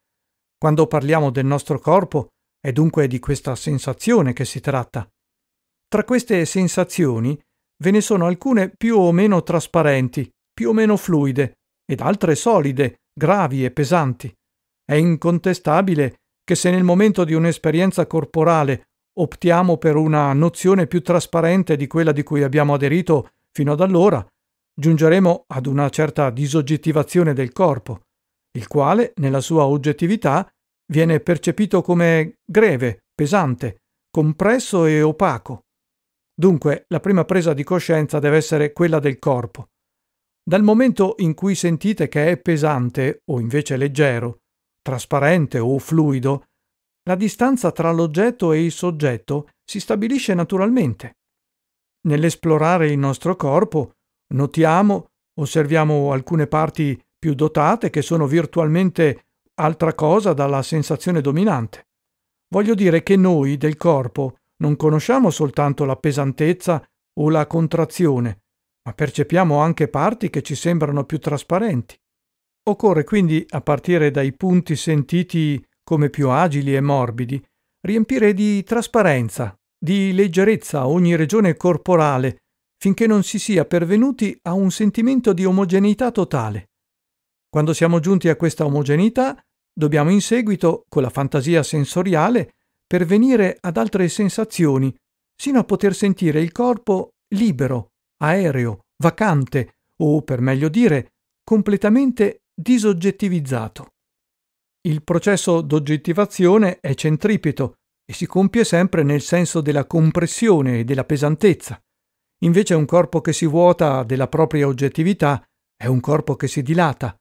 Speaker 1: Quando parliamo del nostro corpo, è dunque di questa sensazione che si tratta. Tra queste sensazioni ve ne sono alcune più o meno trasparenti, più o meno fluide, ed altre solide, gravi e pesanti. È incontestabile che se nel momento di un'esperienza corporale optiamo per una nozione più trasparente di quella di cui abbiamo aderito fino ad allora, giungeremo ad una certa disoggettivazione del corpo, il quale, nella sua oggettività, Viene percepito come greve, pesante, compresso e opaco. Dunque, la prima presa di coscienza deve essere quella del corpo. Dal momento in cui sentite che è pesante o invece leggero, trasparente o fluido, la distanza tra l'oggetto e il soggetto si stabilisce naturalmente. Nell'esplorare il nostro corpo, notiamo, osserviamo alcune parti più dotate che sono virtualmente altra cosa dalla sensazione dominante. Voglio dire che noi del corpo non conosciamo soltanto la pesantezza o la contrazione, ma percepiamo anche parti che ci sembrano più trasparenti. Occorre quindi, a partire dai punti sentiti come più agili e morbidi, riempire di trasparenza, di leggerezza ogni regione corporale, finché non si sia pervenuti a un sentimento di omogeneità totale. Quando siamo giunti a questa omogeneità, Dobbiamo in seguito, con la fantasia sensoriale, pervenire ad altre sensazioni, sino a poter sentire il corpo libero, aereo, vacante o, per meglio dire, completamente disoggettivizzato. Il processo d'oggettivazione è centripeto e si compie sempre nel senso della compressione e della pesantezza. Invece un corpo che si vuota della propria oggettività è un corpo che si dilata,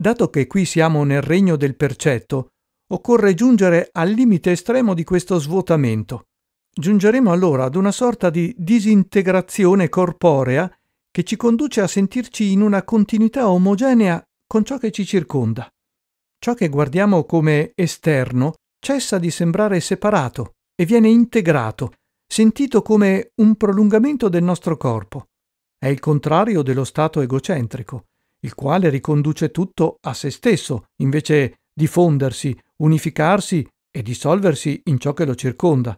Speaker 1: Dato che qui siamo nel regno del percetto, occorre giungere al limite estremo di questo svuotamento. Giungeremo allora ad una sorta di disintegrazione corporea che ci conduce a sentirci in una continuità omogenea con ciò che ci circonda. Ciò che guardiamo come esterno cessa di sembrare separato e viene integrato, sentito come un prolungamento del nostro corpo. È il contrario dello stato egocentrico il quale riconduce tutto a se stesso, invece di fondersi, unificarsi e dissolversi in ciò che lo circonda.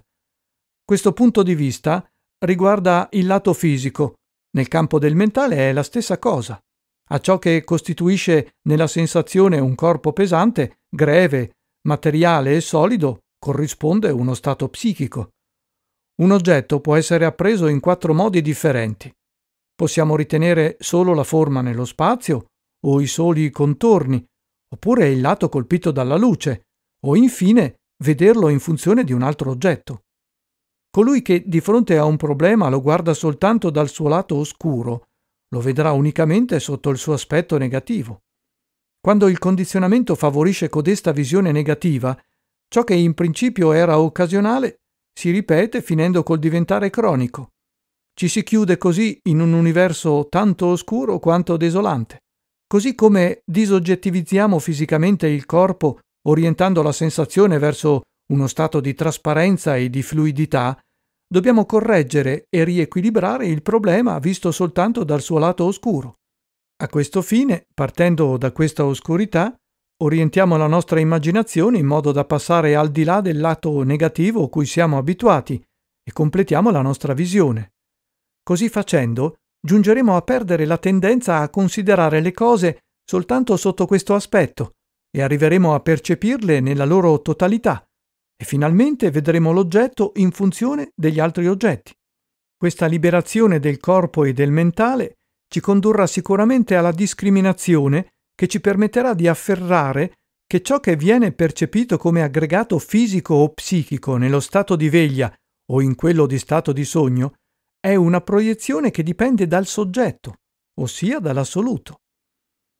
Speaker 1: Questo punto di vista riguarda il lato fisico, nel campo del mentale è la stessa cosa. A ciò che costituisce nella sensazione un corpo pesante, greve, materiale e solido, corrisponde uno stato psichico. Un oggetto può essere appreso in quattro modi differenti. Possiamo ritenere solo la forma nello spazio, o i soli contorni, oppure il lato colpito dalla luce, o infine vederlo in funzione di un altro oggetto. Colui che di fronte a un problema lo guarda soltanto dal suo lato oscuro, lo vedrà unicamente sotto il suo aspetto negativo. Quando il condizionamento favorisce codesta visione negativa, ciò che in principio era occasionale si ripete finendo col diventare cronico. Ci si chiude così in un universo tanto oscuro quanto desolante. Così come disoggettivizziamo fisicamente il corpo orientando la sensazione verso uno stato di trasparenza e di fluidità, dobbiamo correggere e riequilibrare il problema visto soltanto dal suo lato oscuro. A questo fine, partendo da questa oscurità, orientiamo la nostra immaginazione in modo da passare al di là del lato negativo a cui siamo abituati e completiamo la nostra visione. Così facendo, giungeremo a perdere la tendenza a considerare le cose soltanto sotto questo aspetto e arriveremo a percepirle nella loro totalità e finalmente vedremo l'oggetto in funzione degli altri oggetti. Questa liberazione del corpo e del mentale ci condurrà sicuramente alla discriminazione che ci permetterà di afferrare che ciò che viene percepito come aggregato fisico o psichico nello stato di veglia o in quello di stato di sogno è una proiezione che dipende dal soggetto, ossia dall'assoluto.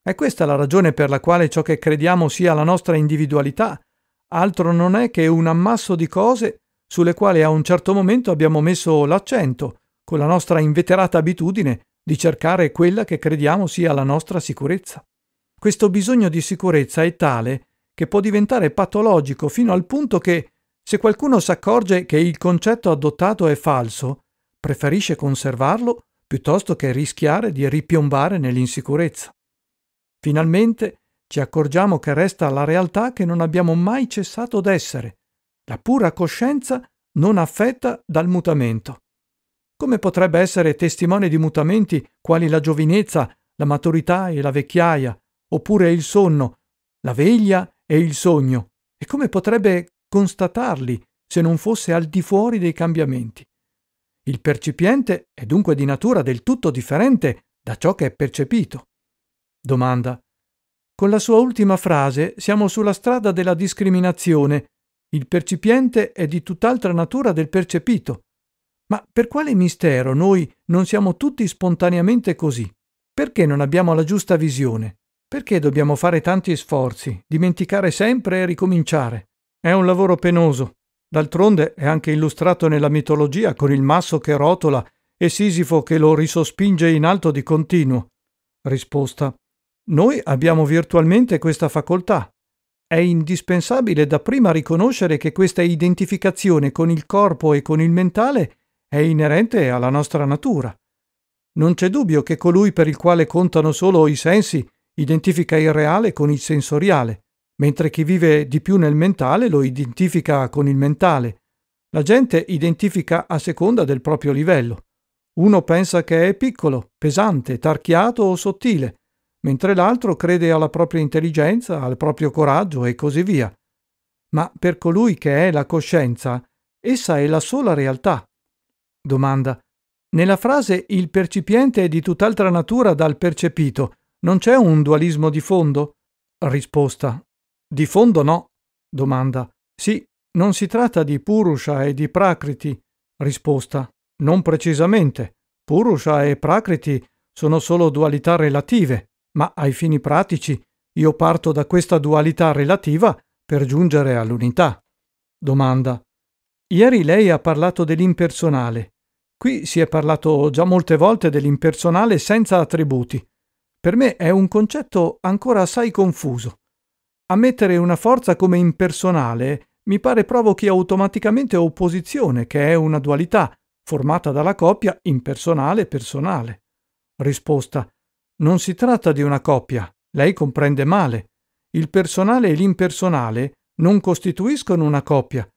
Speaker 1: È questa la ragione per la quale ciò che crediamo sia la nostra individualità, altro non è che un ammasso di cose sulle quali a un certo momento abbiamo messo l'accento, con la nostra inveterata abitudine di cercare quella che crediamo sia la nostra sicurezza. Questo bisogno di sicurezza è tale che può diventare patologico fino al punto che, se qualcuno s'accorge che il concetto adottato è falso, preferisce conservarlo piuttosto che rischiare di ripiombare nell'insicurezza. Finalmente ci accorgiamo che resta la realtà che non abbiamo mai cessato d'essere, la pura coscienza non affetta dal mutamento. Come potrebbe essere testimone di mutamenti quali la giovinezza, la maturità e la vecchiaia, oppure il sonno, la veglia e il sogno, e come potrebbe constatarli se non fosse al di fuori dei cambiamenti? Il percipiente è dunque di natura del tutto differente da ciò che è percepito. Domanda. Con la sua ultima frase siamo sulla strada della discriminazione. Il percipiente è di tutt'altra natura del percepito. Ma per quale mistero noi non siamo tutti spontaneamente così? Perché non abbiamo la giusta visione? Perché dobbiamo fare tanti sforzi, dimenticare sempre e ricominciare? È un lavoro penoso, D'altronde è anche illustrato nella mitologia con il masso che rotola e Sisifo che lo risospinge in alto di continuo. Risposta. Noi abbiamo virtualmente questa facoltà. È indispensabile dapprima riconoscere che questa identificazione con il corpo e con il mentale è inerente alla nostra natura. Non c'è dubbio che colui per il quale contano solo i sensi identifica il reale con il sensoriale mentre chi vive di più nel mentale lo identifica con il mentale. La gente identifica a seconda del proprio livello. Uno pensa che è piccolo, pesante, tarchiato o sottile, mentre l'altro crede alla propria intelligenza, al proprio coraggio e così via. Ma per colui che è la coscienza, essa è la sola realtà. Domanda. Nella frase il percipiente è di tutt'altra natura dal percepito, non c'è un dualismo di fondo? Risposta. Di fondo no, domanda. Sì, non si tratta di Purusha e di Prakriti. Risposta. Non precisamente. Purusha e Prakriti sono solo dualità relative, ma ai fini pratici io parto da questa dualità relativa per giungere all'unità. Domanda. Ieri lei ha parlato dell'impersonale. Qui si è parlato già molte volte dell'impersonale senza attributi. Per me è un concetto ancora assai confuso. Ammettere una forza come impersonale mi pare provochi automaticamente opposizione, che è una dualità, formata dalla coppia impersonale-personale. Risposta. Non si tratta di una coppia, lei comprende male. Il personale e l'impersonale non costituiscono una coppia.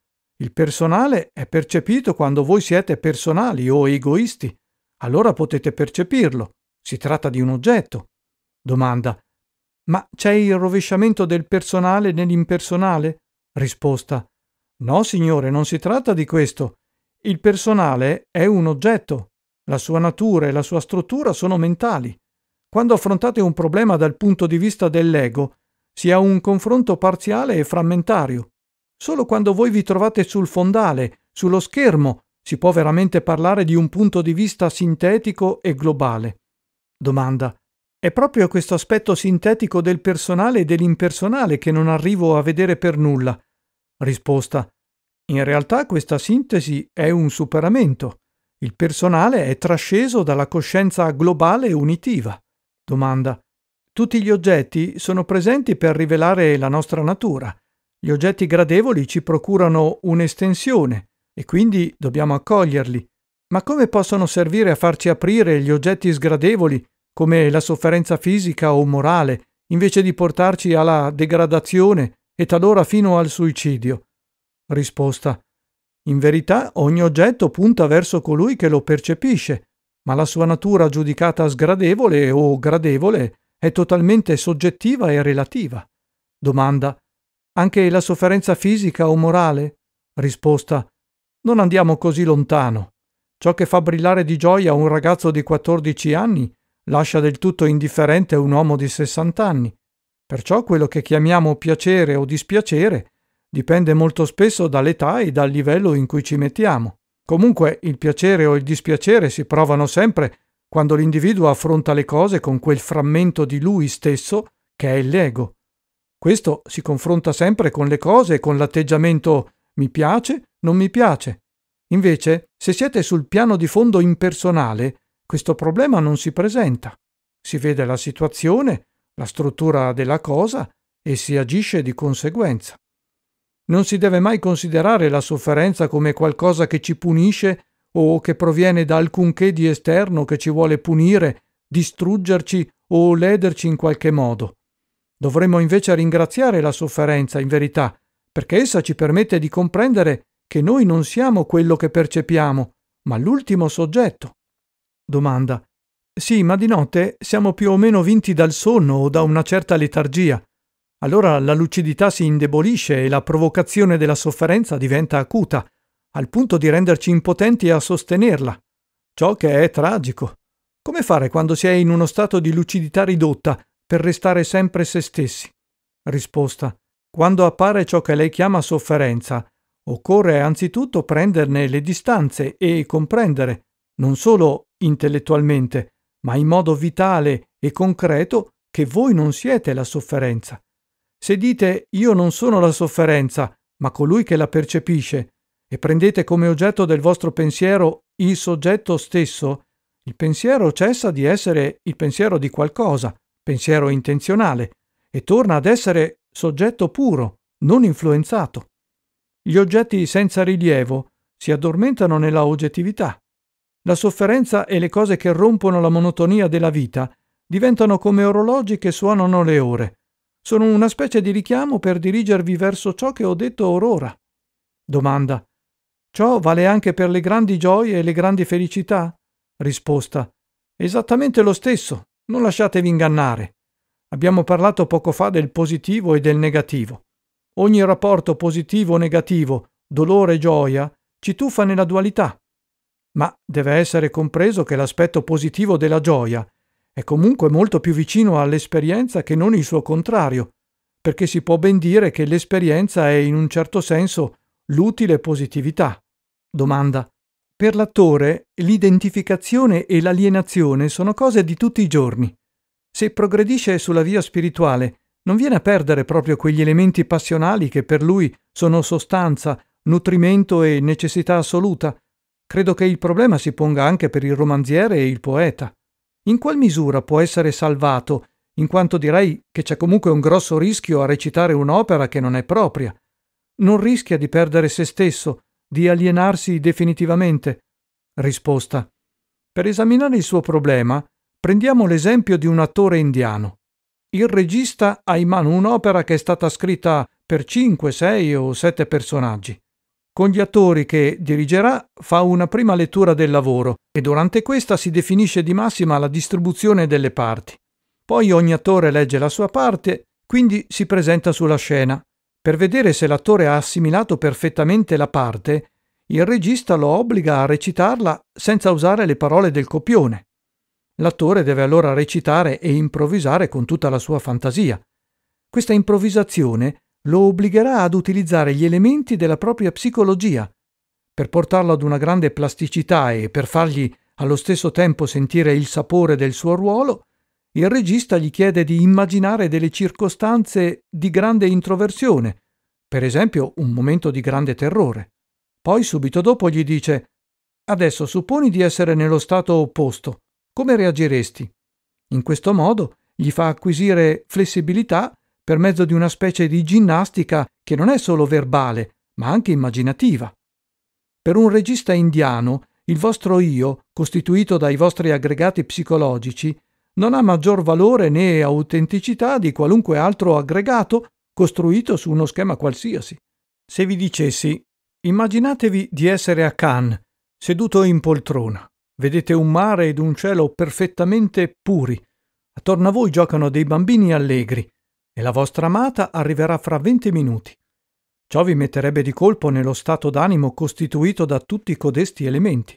Speaker 1: Il personale è percepito quando voi siete personali o egoisti. Allora potete percepirlo. Si tratta di un oggetto. Domanda. Ma c'è il rovesciamento del personale nell'impersonale? Risposta. No, signore, non si tratta di questo. Il personale è un oggetto. La sua natura e la sua struttura sono mentali. Quando affrontate un problema dal punto di vista dell'ego, si ha un confronto parziale e frammentario. Solo quando voi vi trovate sul fondale, sullo schermo, si può veramente parlare di un punto di vista sintetico e globale. Domanda. È proprio questo aspetto sintetico del personale e dell'impersonale che non arrivo a vedere per nulla. Risposta. In realtà questa sintesi è un superamento. Il personale è trasceso dalla coscienza globale unitiva. Domanda. Tutti gli oggetti sono presenti per rivelare la nostra natura. Gli oggetti gradevoli ci procurano un'estensione e quindi dobbiamo accoglierli. Ma come possono servire a farci aprire gli oggetti sgradevoli come la sofferenza fisica o morale, invece di portarci alla degradazione e talora fino al suicidio. Risposta. In verità ogni oggetto punta verso colui che lo percepisce, ma la sua natura giudicata sgradevole o gradevole è totalmente soggettiva e relativa. Domanda. Anche la sofferenza fisica o morale? Risposta. Non andiamo così lontano. Ciò che fa brillare di gioia un ragazzo di 14 anni lascia del tutto indifferente un uomo di 60 anni. Perciò quello che chiamiamo piacere o dispiacere dipende molto spesso dall'età e dal livello in cui ci mettiamo. Comunque il piacere o il dispiacere si provano sempre quando l'individuo affronta le cose con quel frammento di lui stesso che è l'ego. Questo si confronta sempre con le cose e con l'atteggiamento mi piace, non mi piace. Invece, se siete sul piano di fondo impersonale, questo problema non si presenta. Si vede la situazione, la struttura della cosa e si agisce di conseguenza. Non si deve mai considerare la sofferenza come qualcosa che ci punisce o che proviene da alcunché di esterno che ci vuole punire, distruggerci o lederci in qualche modo. Dovremmo invece ringraziare la sofferenza, in verità, perché essa ci permette di comprendere che noi non siamo quello che percepiamo, ma l'ultimo soggetto. Domanda. Sì, ma di notte siamo più o meno vinti dal sonno o da una certa letargia. Allora la lucidità si indebolisce e la provocazione della sofferenza diventa acuta, al punto di renderci impotenti a sostenerla. Ciò che è tragico. Come fare quando si è in uno stato di lucidità ridotta per restare sempre se stessi? Risposta. Quando appare ciò che lei chiama sofferenza, occorre anzitutto prenderne le distanze e comprendere, non solo intellettualmente, ma in modo vitale e concreto che voi non siete la sofferenza. Se dite io non sono la sofferenza, ma colui che la percepisce, e prendete come oggetto del vostro pensiero il soggetto stesso, il pensiero cessa di essere il pensiero di qualcosa, pensiero intenzionale, e torna ad essere soggetto puro, non influenzato. Gli oggetti senza rilievo si addormentano nella oggettività, la sofferenza e le cose che rompono la monotonia della vita diventano come orologi che suonano le ore. Sono una specie di richiamo per dirigervi verso ciò che ho detto or ora. Domanda. Ciò vale anche per le grandi gioie e le grandi felicità? Risposta. Esattamente lo stesso. Non lasciatevi ingannare. Abbiamo parlato poco fa del positivo e del negativo. Ogni rapporto positivo negativo, dolore gioia, ci tuffa nella dualità ma deve essere compreso che l'aspetto positivo della gioia è comunque molto più vicino all'esperienza che non il suo contrario, perché si può ben dire che l'esperienza è in un certo senso l'utile positività. Domanda. Per l'attore l'identificazione e l'alienazione sono cose di tutti i giorni. Se progredisce sulla via spirituale, non viene a perdere proprio quegli elementi passionali che per lui sono sostanza, nutrimento e necessità assoluta, Credo che il problema si ponga anche per il romanziere e il poeta. In qual misura può essere salvato, in quanto direi che c'è comunque un grosso rischio a recitare un'opera che non è propria? Non rischia di perdere se stesso, di alienarsi definitivamente? Risposta. Per esaminare il suo problema, prendiamo l'esempio di un attore indiano. Il regista ha in mano un'opera che è stata scritta per 5, 6 o 7 personaggi. Con gli attori che dirigerà fa una prima lettura del lavoro e durante questa si definisce di massima la distribuzione delle parti. Poi ogni attore legge la sua parte, quindi si presenta sulla scena. Per vedere se l'attore ha assimilato perfettamente la parte, il regista lo obbliga a recitarla senza usare le parole del copione. L'attore deve allora recitare e improvvisare con tutta la sua fantasia. Questa improvvisazione lo obbligherà ad utilizzare gli elementi della propria psicologia. Per portarlo ad una grande plasticità e per fargli allo stesso tempo sentire il sapore del suo ruolo, il regista gli chiede di immaginare delle circostanze di grande introversione, per esempio un momento di grande terrore. Poi subito dopo gli dice Adesso supponi di essere nello stato opposto, come reagiresti? In questo modo gli fa acquisire flessibilità per mezzo di una specie di ginnastica che non è solo verbale, ma anche immaginativa. Per un regista indiano, il vostro io, costituito dai vostri aggregati psicologici, non ha maggior valore né autenticità di qualunque altro aggregato costruito su uno schema qualsiasi. Se vi dicessi, immaginatevi di essere a Cannes, seduto in poltrona. Vedete un mare ed un cielo perfettamente puri. Attorno a voi giocano dei bambini allegri e la vostra amata arriverà fra venti minuti. Ciò vi metterebbe di colpo nello stato d'animo costituito da tutti codesti elementi.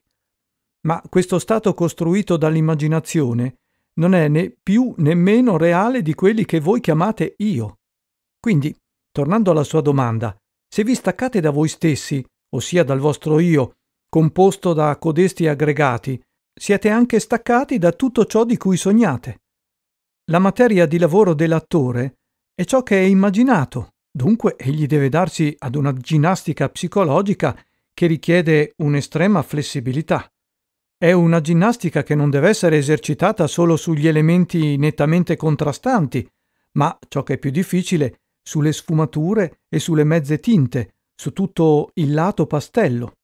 Speaker 1: Ma questo stato costruito dall'immaginazione non è né più né meno reale di quelli che voi chiamate io. Quindi, tornando alla sua domanda, se vi staccate da voi stessi, ossia dal vostro io, composto da codesti aggregati, siete anche staccati da tutto ciò di cui sognate. La materia di lavoro dell'attore è ciò che è immaginato, dunque egli deve darsi ad una ginnastica psicologica che richiede un'estrema flessibilità. È una ginnastica che non deve essere esercitata solo sugli elementi nettamente contrastanti, ma, ciò che è più difficile, sulle sfumature e sulle mezze tinte, su tutto il lato pastello.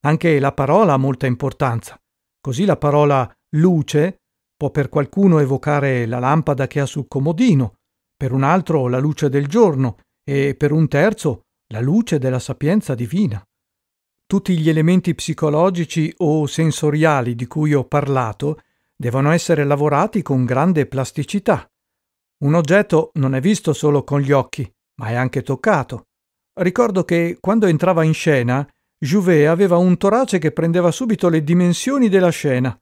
Speaker 1: Anche la parola ha molta importanza. Così la parola luce può per qualcuno evocare la lampada che ha sul comodino, per un altro la luce del giorno e per un terzo la luce della sapienza divina. Tutti gli elementi psicologici o sensoriali di cui ho parlato devono essere lavorati con grande plasticità. Un oggetto non è visto solo con gli occhi, ma è anche toccato. Ricordo che quando entrava in scena, Jouvet aveva un torace che prendeva subito le dimensioni della scena.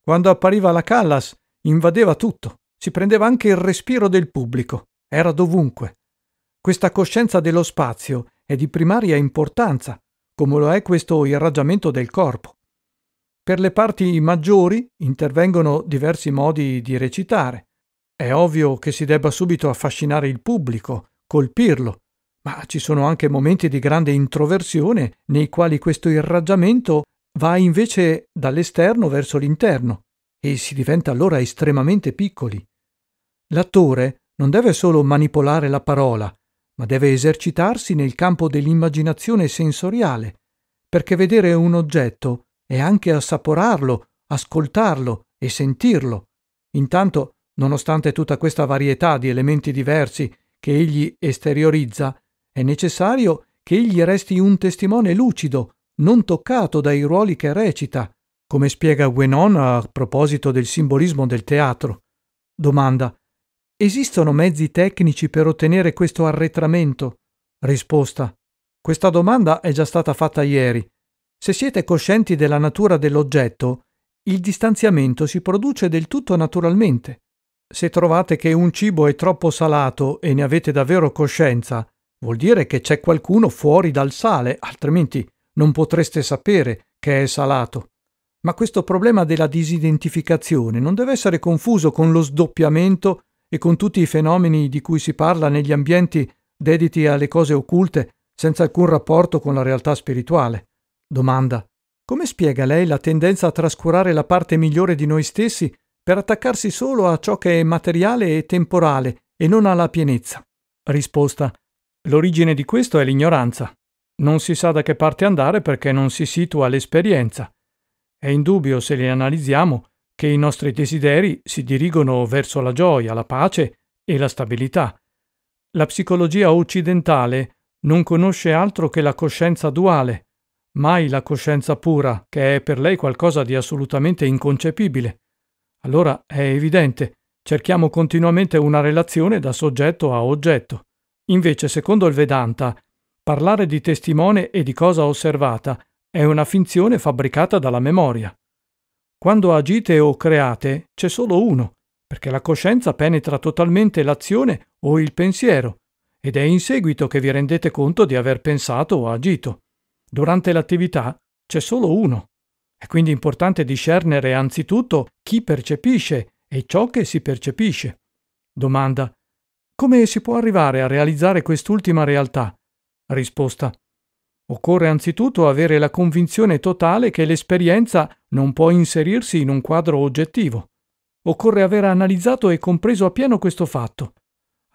Speaker 1: Quando appariva la Callas, invadeva tutto si prendeva anche il respiro del pubblico, era dovunque. Questa coscienza dello spazio è di primaria importanza, come lo è questo irraggiamento del corpo. Per le parti maggiori intervengono diversi modi di recitare. È ovvio che si debba subito affascinare il pubblico, colpirlo, ma ci sono anche momenti di grande introversione nei quali questo irraggiamento va invece dall'esterno verso l'interno e si diventa allora estremamente piccoli l'attore non deve solo manipolare la parola, ma deve esercitarsi nel campo dell'immaginazione sensoriale, perché vedere un oggetto è anche assaporarlo, ascoltarlo e sentirlo. Intanto, nonostante tutta questa varietà di elementi diversi che egli esteriorizza, è necessario che egli resti un testimone lucido, non toccato dai ruoli che recita, come spiega Guenon a proposito del simbolismo del teatro. Domanda: Esistono mezzi tecnici per ottenere questo arretramento? Risposta. Questa domanda è già stata fatta ieri. Se siete coscienti della natura dell'oggetto, il distanziamento si produce del tutto naturalmente. Se trovate che un cibo è troppo salato e ne avete davvero coscienza, vuol dire che c'è qualcuno fuori dal sale, altrimenti non potreste sapere che è salato. Ma questo problema della disidentificazione non deve essere confuso con lo sdoppiamento e con tutti i fenomeni di cui si parla negli ambienti dediti alle cose occulte senza alcun rapporto con la realtà spirituale. Domanda. Come spiega lei la tendenza a trascurare la parte migliore di noi stessi per attaccarsi solo a ciò che è materiale e temporale e non alla pienezza? Risposta. L'origine di questo è l'ignoranza. Non si sa da che parte andare perché non si situa l'esperienza. È indubbio, se li analizziamo, che i nostri desideri si dirigono verso la gioia, la pace e la stabilità. La psicologia occidentale non conosce altro che la coscienza duale, mai la coscienza pura, che è per lei qualcosa di assolutamente inconcepibile. Allora è evidente, cerchiamo continuamente una relazione da soggetto a oggetto. Invece, secondo il Vedanta, parlare di testimone e di cosa osservata è una finzione fabbricata dalla memoria. Quando agite o create c'è solo uno, perché la coscienza penetra totalmente l'azione o il pensiero, ed è in seguito che vi rendete conto di aver pensato o agito. Durante l'attività c'è solo uno. È quindi importante discernere anzitutto chi percepisce e ciò che si percepisce. Domanda. Come si può arrivare a realizzare quest'ultima realtà? Risposta. Occorre anzitutto avere la convinzione totale che l'esperienza non può inserirsi in un quadro oggettivo. Occorre aver analizzato e compreso appieno questo fatto.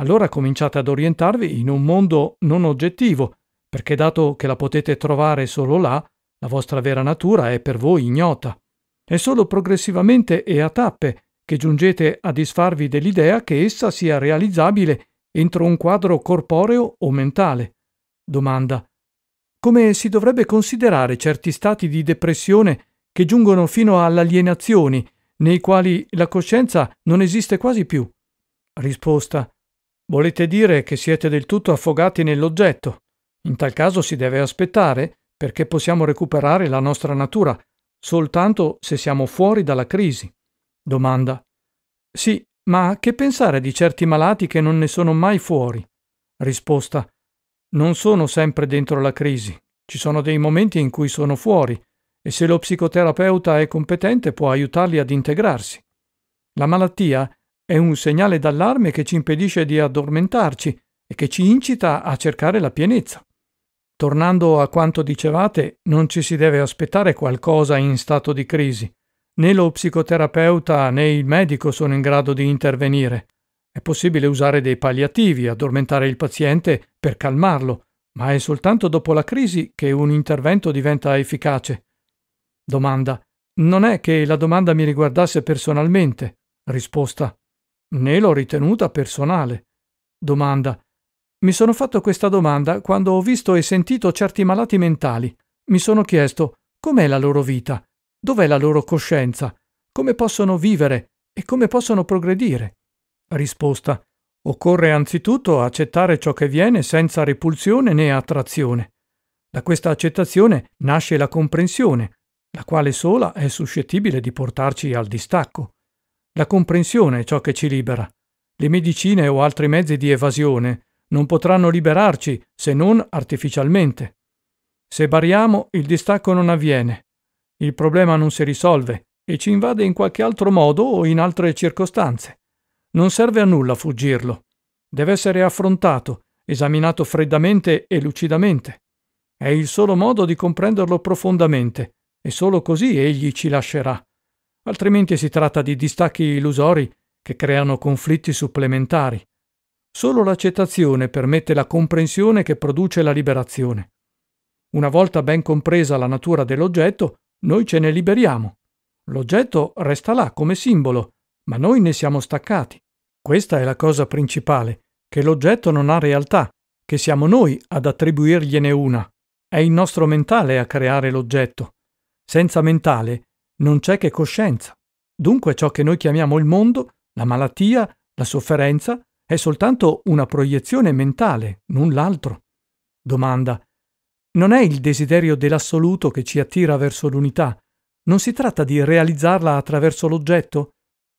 Speaker 1: Allora cominciate ad orientarvi in un mondo non oggettivo, perché dato che la potete trovare solo là, la vostra vera natura è per voi ignota. È solo progressivamente e a tappe che giungete a disfarvi dell'idea che essa sia realizzabile entro un quadro corporeo o mentale. Domanda come si dovrebbe considerare certi stati di depressione che giungono fino all'alienazione, nei quali la coscienza non esiste quasi più. Risposta. Volete dire che siete del tutto affogati nell'oggetto. In tal caso si deve aspettare perché possiamo recuperare la nostra natura soltanto se siamo fuori dalla crisi. Domanda. Sì, ma che pensare di certi malati che non ne sono mai fuori? Risposta. Non sono sempre dentro la crisi, ci sono dei momenti in cui sono fuori e se lo psicoterapeuta è competente può aiutarli ad integrarsi. La malattia è un segnale d'allarme che ci impedisce di addormentarci e che ci incita a cercare la pienezza. Tornando a quanto dicevate, non ci si deve aspettare qualcosa in stato di crisi. Né lo psicoterapeuta né il medico sono in grado di intervenire. È possibile usare dei palliativi, addormentare il paziente per calmarlo, ma è soltanto dopo la crisi che un intervento diventa efficace. Domanda. Non è che la domanda mi riguardasse personalmente. Risposta. Né l'ho ritenuta personale. Domanda. Mi sono fatto questa domanda quando ho visto e sentito certi malati mentali. Mi sono chiesto com'è la loro vita, dov'è la loro coscienza, come possono vivere e come possono progredire. Risposta. Occorre anzitutto accettare ciò che viene senza repulsione né attrazione. Da questa accettazione nasce la comprensione, la quale sola è suscettibile di portarci al distacco. La comprensione è ciò che ci libera. Le medicine o altri mezzi di evasione non potranno liberarci se non artificialmente. Se bariamo, il distacco non avviene. Il problema non si risolve e ci invade in qualche altro modo o in altre circostanze. Non serve a nulla fuggirlo. Deve essere affrontato, esaminato freddamente e lucidamente. È il solo modo di comprenderlo profondamente, e solo così egli ci lascerà. Altrimenti si tratta di distacchi illusori che creano conflitti supplementari. Solo l'accettazione permette la comprensione che produce la liberazione. Una volta ben compresa la natura dell'oggetto, noi ce ne liberiamo. L'oggetto resta là come simbolo, ma noi ne siamo staccati. Questa è la cosa principale, che l'oggetto non ha realtà, che siamo noi ad attribuirgliene una. È il nostro mentale a creare l'oggetto. Senza mentale non c'è che coscienza. Dunque ciò che noi chiamiamo il mondo, la malattia, la sofferenza, è soltanto una proiezione mentale, null'altro. Domanda. Non è il desiderio dell'assoluto che ci attira verso l'unità. Non si tratta di realizzarla attraverso l'oggetto?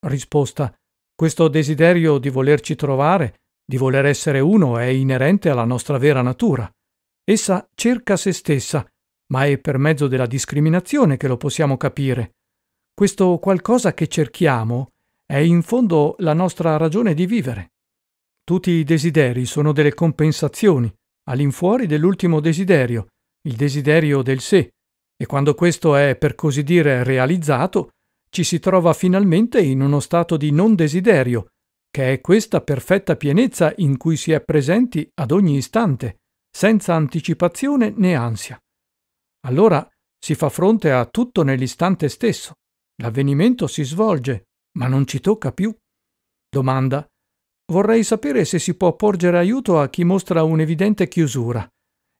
Speaker 1: risposta questo desiderio di volerci trovare di voler essere uno è inerente alla nostra vera natura essa cerca se stessa ma è per mezzo della discriminazione che lo possiamo capire questo qualcosa che cerchiamo è in fondo la nostra ragione di vivere tutti i desideri sono delle compensazioni all'infuori dell'ultimo desiderio il desiderio del sé e quando questo è per così dire realizzato ci si trova finalmente in uno stato di non desiderio, che è questa perfetta pienezza in cui si è presenti ad ogni istante, senza anticipazione né ansia. Allora si fa fronte a tutto nell'istante stesso. L'avvenimento si svolge, ma non ci tocca più. Domanda. Vorrei sapere se si può porgere aiuto a chi mostra un'evidente chiusura.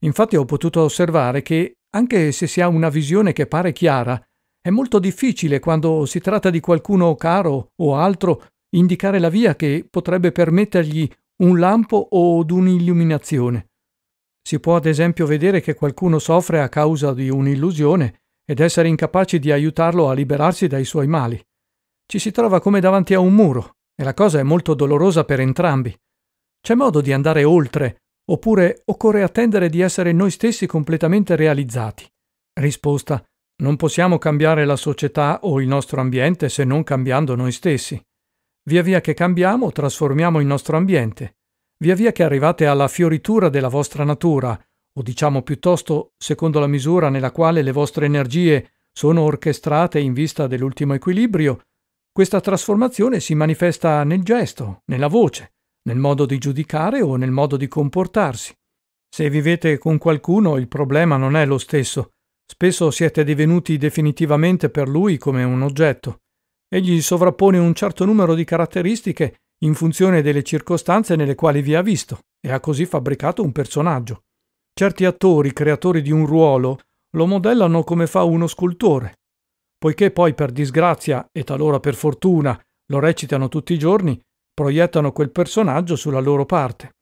Speaker 1: Infatti ho potuto osservare che, anche se si ha una visione che pare chiara, è molto difficile, quando si tratta di qualcuno caro o altro, indicare la via che potrebbe permettergli un lampo o un'illuminazione. Si può ad esempio vedere che qualcuno soffre a causa di un'illusione ed essere incapaci di aiutarlo a liberarsi dai suoi mali. Ci si trova come davanti a un muro e la cosa è molto dolorosa per entrambi. C'è modo di andare oltre, oppure occorre attendere di essere noi stessi completamente realizzati. Risposta. Non possiamo cambiare la società o il nostro ambiente se non cambiando noi stessi. Via via che cambiamo, trasformiamo il nostro ambiente. Via via che arrivate alla fioritura della vostra natura, o diciamo piuttosto secondo la misura nella quale le vostre energie sono orchestrate in vista dell'ultimo equilibrio, questa trasformazione si manifesta nel gesto, nella voce, nel modo di giudicare o nel modo di comportarsi. Se vivete con qualcuno il problema non è lo stesso, Spesso siete divenuti definitivamente per lui come un oggetto. Egli sovrappone un certo numero di caratteristiche in funzione delle circostanze nelle quali vi ha visto e ha così fabbricato un personaggio. Certi attori, creatori di un ruolo, lo modellano come fa uno scultore. Poiché poi per disgrazia e talora per fortuna lo recitano tutti i giorni, proiettano quel personaggio sulla loro parte.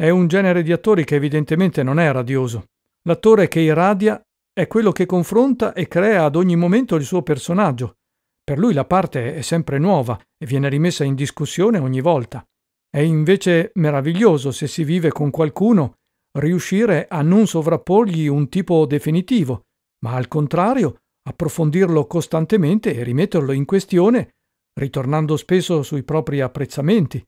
Speaker 1: È un genere di attori che evidentemente non è radioso. L'attore che irradia è quello che confronta e crea ad ogni momento il suo personaggio. Per lui la parte è sempre nuova e viene rimessa in discussione ogni volta. È invece meraviglioso se si vive con qualcuno riuscire a non sovrapporgli un tipo definitivo, ma al contrario approfondirlo costantemente e rimetterlo in questione, ritornando spesso sui propri apprezzamenti,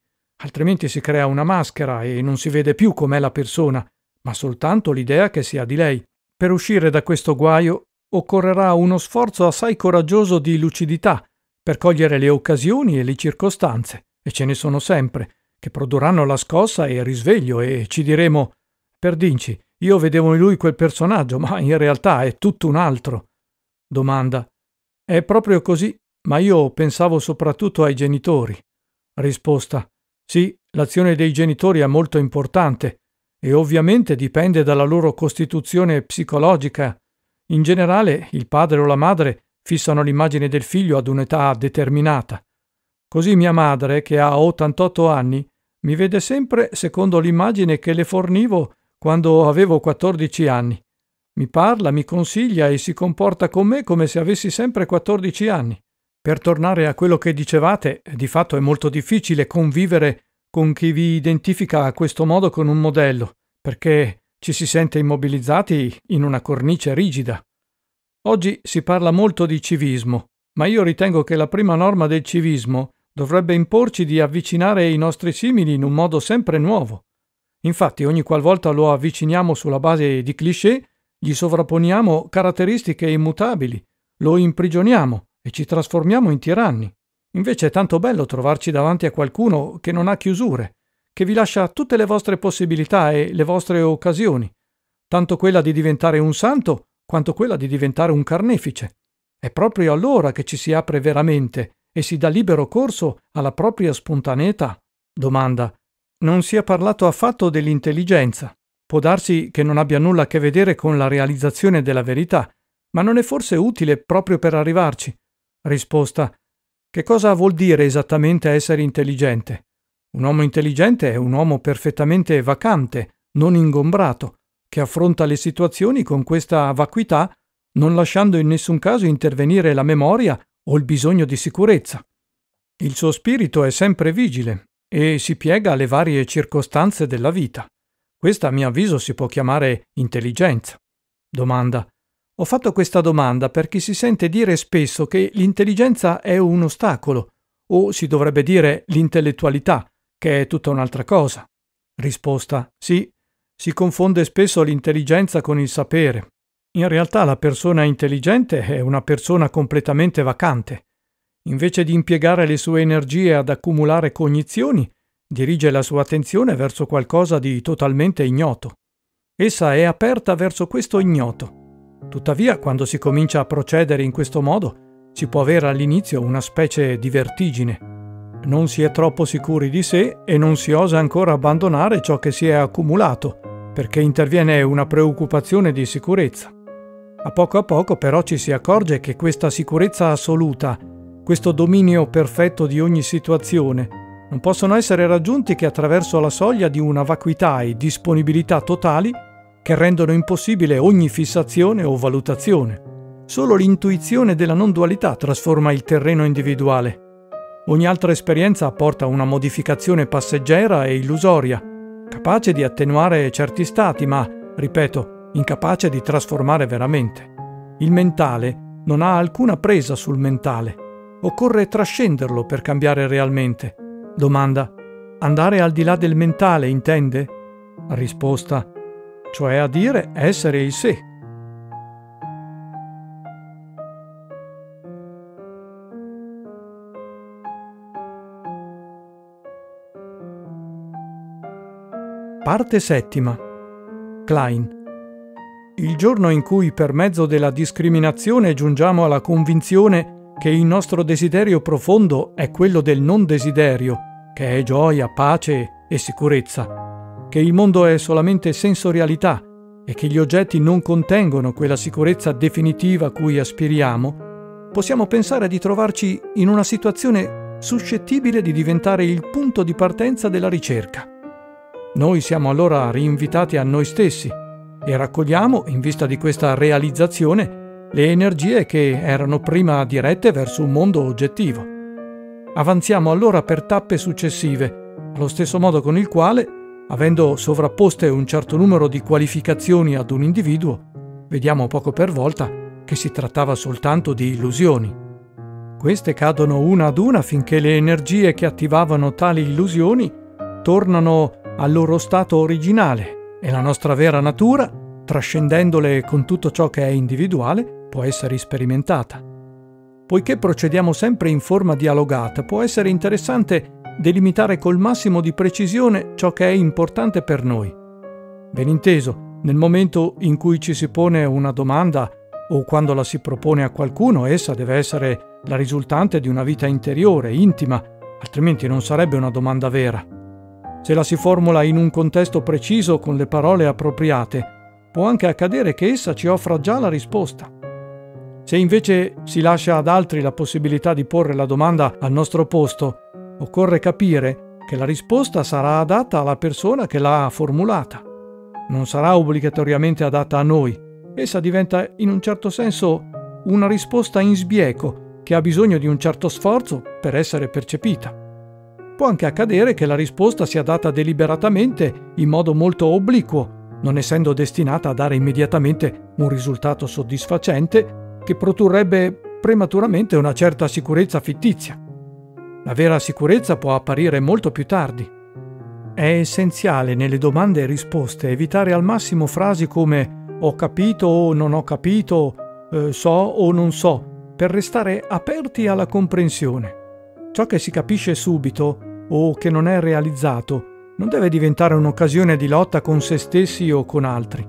Speaker 1: altrimenti si crea una maschera e non si vede più com'è la persona, ma soltanto l'idea che si ha di lei. Per uscire da questo guaio occorrerà uno sforzo assai coraggioso di lucidità per cogliere le occasioni e le circostanze, e ce ne sono sempre, che produrranno la scossa e il risveglio e ci diremo Perdinci, io vedevo in lui quel personaggio, ma in realtà è tutto un altro. Domanda. È proprio così, ma io pensavo soprattutto ai genitori. Risposta. Sì, l'azione dei genitori è molto importante, e ovviamente dipende dalla loro costituzione psicologica. In generale, il padre o la madre fissano l'immagine del figlio ad un'età determinata. Così mia madre, che ha 88 anni, mi vede sempre secondo l'immagine che le fornivo quando avevo 14 anni. Mi parla, mi consiglia e si comporta con me come se avessi sempre 14 anni. Per tornare a quello che dicevate, di fatto è molto difficile convivere con chi vi identifica a questo modo con un modello, perché ci si sente immobilizzati in una cornice rigida. Oggi si parla molto di civismo, ma io ritengo che la prima norma del civismo dovrebbe imporci di avvicinare i nostri simili in un modo sempre nuovo. Infatti, ogni qualvolta lo avviciniamo sulla base di cliché, gli sovrapponiamo caratteristiche immutabili, lo imprigioniamo e ci trasformiamo in tiranni. Invece è tanto bello trovarci davanti a qualcuno che non ha chiusure, che vi lascia tutte le vostre possibilità e le vostre occasioni, tanto quella di diventare un santo quanto quella di diventare un carnefice. È proprio allora che ci si apre veramente e si dà libero corso alla propria spontaneità. Domanda. Non si è parlato affatto dell'intelligenza. Può darsi che non abbia nulla a che vedere con la realizzazione della verità, ma non è forse utile proprio per arrivarci? Risposta. Che cosa vuol dire esattamente essere intelligente? Un uomo intelligente è un uomo perfettamente vacante, non ingombrato, che affronta le situazioni con questa vacuità, non lasciando in nessun caso intervenire la memoria o il bisogno di sicurezza. Il suo spirito è sempre vigile e si piega alle varie circostanze della vita. Questa, a mio avviso, si può chiamare intelligenza. Domanda. Ho fatto questa domanda perché si sente dire spesso che l'intelligenza è un ostacolo, o si dovrebbe dire l'intellettualità, che è tutta un'altra cosa. Risposta sì, si confonde spesso l'intelligenza con il sapere. In realtà la persona intelligente è una persona completamente vacante. Invece di impiegare le sue energie ad accumulare cognizioni, dirige la sua attenzione verso qualcosa di totalmente ignoto. Essa è aperta verso questo ignoto Tuttavia, quando si comincia a procedere in questo modo, si può avere all'inizio una specie di vertigine. Non si è troppo sicuri di sé e non si osa ancora abbandonare ciò che si è accumulato, perché interviene una preoccupazione di sicurezza. A poco a poco però ci si accorge che questa sicurezza assoluta, questo dominio perfetto di ogni situazione, non possono essere raggiunti che attraverso la soglia di una vacuità e disponibilità totali che rendono impossibile ogni fissazione o valutazione. Solo l'intuizione della non dualità trasforma il terreno individuale. Ogni altra esperienza apporta una modificazione passeggera e illusoria, capace di attenuare certi stati, ma, ripeto, incapace di trasformare veramente. Il mentale non ha alcuna presa sul mentale. Occorre trascenderlo per cambiare realmente. Domanda. Andare al di là del mentale, intende? Risposta cioè a dire essere il sé. Parte settima. Klein. Il giorno in cui per mezzo della discriminazione giungiamo alla convinzione che il nostro desiderio profondo è quello del non desiderio, che è gioia, pace e sicurezza che il mondo è solamente sensorialità e che gli oggetti non contengono quella sicurezza definitiva a cui aspiriamo, possiamo pensare di trovarci in una situazione suscettibile di diventare il punto di partenza della ricerca. Noi siamo allora rinvitati a noi stessi e raccogliamo, in vista di questa realizzazione, le energie che erano prima dirette verso un mondo oggettivo. Avanziamo allora per tappe successive, allo stesso modo con il quale Avendo sovrapposte un certo numero di qualificazioni ad un individuo, vediamo poco per volta che si trattava soltanto di illusioni. Queste cadono una ad una finché le energie che attivavano tali illusioni tornano al loro stato originale e la nostra vera natura, trascendendole con tutto ciò che è individuale, può essere sperimentata. Poiché procediamo sempre in forma dialogata, può essere interessante delimitare col massimo di precisione ciò che è importante per noi. Ben inteso, nel momento in cui ci si pone una domanda o quando la si propone a qualcuno, essa deve essere la risultante di una vita interiore, intima, altrimenti non sarebbe una domanda vera. Se la si formula in un contesto preciso con le parole appropriate, può anche accadere che essa ci offra già la risposta. Se invece si lascia ad altri la possibilità di porre la domanda al nostro posto, Occorre capire che la risposta sarà adatta alla persona che l'ha formulata. Non sarà obbligatoriamente adatta a noi. Essa diventa in un certo senso una risposta in sbieco che ha bisogno di un certo sforzo per essere percepita. Può anche accadere che la risposta sia data deliberatamente in modo molto obliquo, non essendo destinata a dare immediatamente un risultato soddisfacente che produrrebbe prematuramente una certa sicurezza fittizia. La vera sicurezza può apparire molto più tardi. È essenziale nelle domande e risposte evitare al massimo frasi come ho capito o non ho capito, eh, so o non so, per restare aperti alla comprensione. Ciò che si capisce subito o che non è realizzato non deve diventare un'occasione di lotta con se stessi o con altri.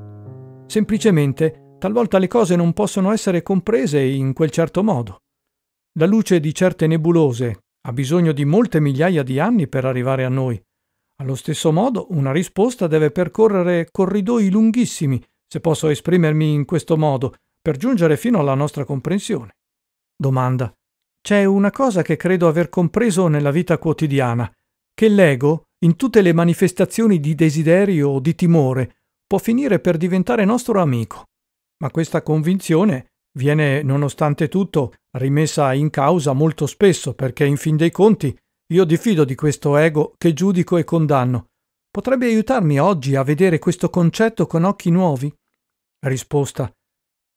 Speaker 1: Semplicemente, talvolta le cose non possono essere comprese in quel certo modo. La luce di certe nebulose, ha bisogno di molte migliaia di anni per arrivare a noi. Allo stesso modo, una risposta deve percorrere corridoi lunghissimi, se posso esprimermi in questo modo, per giungere fino alla nostra comprensione. Domanda. C'è una cosa che credo aver compreso nella vita quotidiana, che l'ego, in tutte le manifestazioni di desiderio o di timore, può finire per diventare nostro amico. Ma questa convinzione viene nonostante tutto rimessa in causa molto spesso perché in fin dei conti io diffido di questo ego che giudico e condanno. Potrebbe aiutarmi oggi a vedere questo concetto con occhi nuovi? Risposta.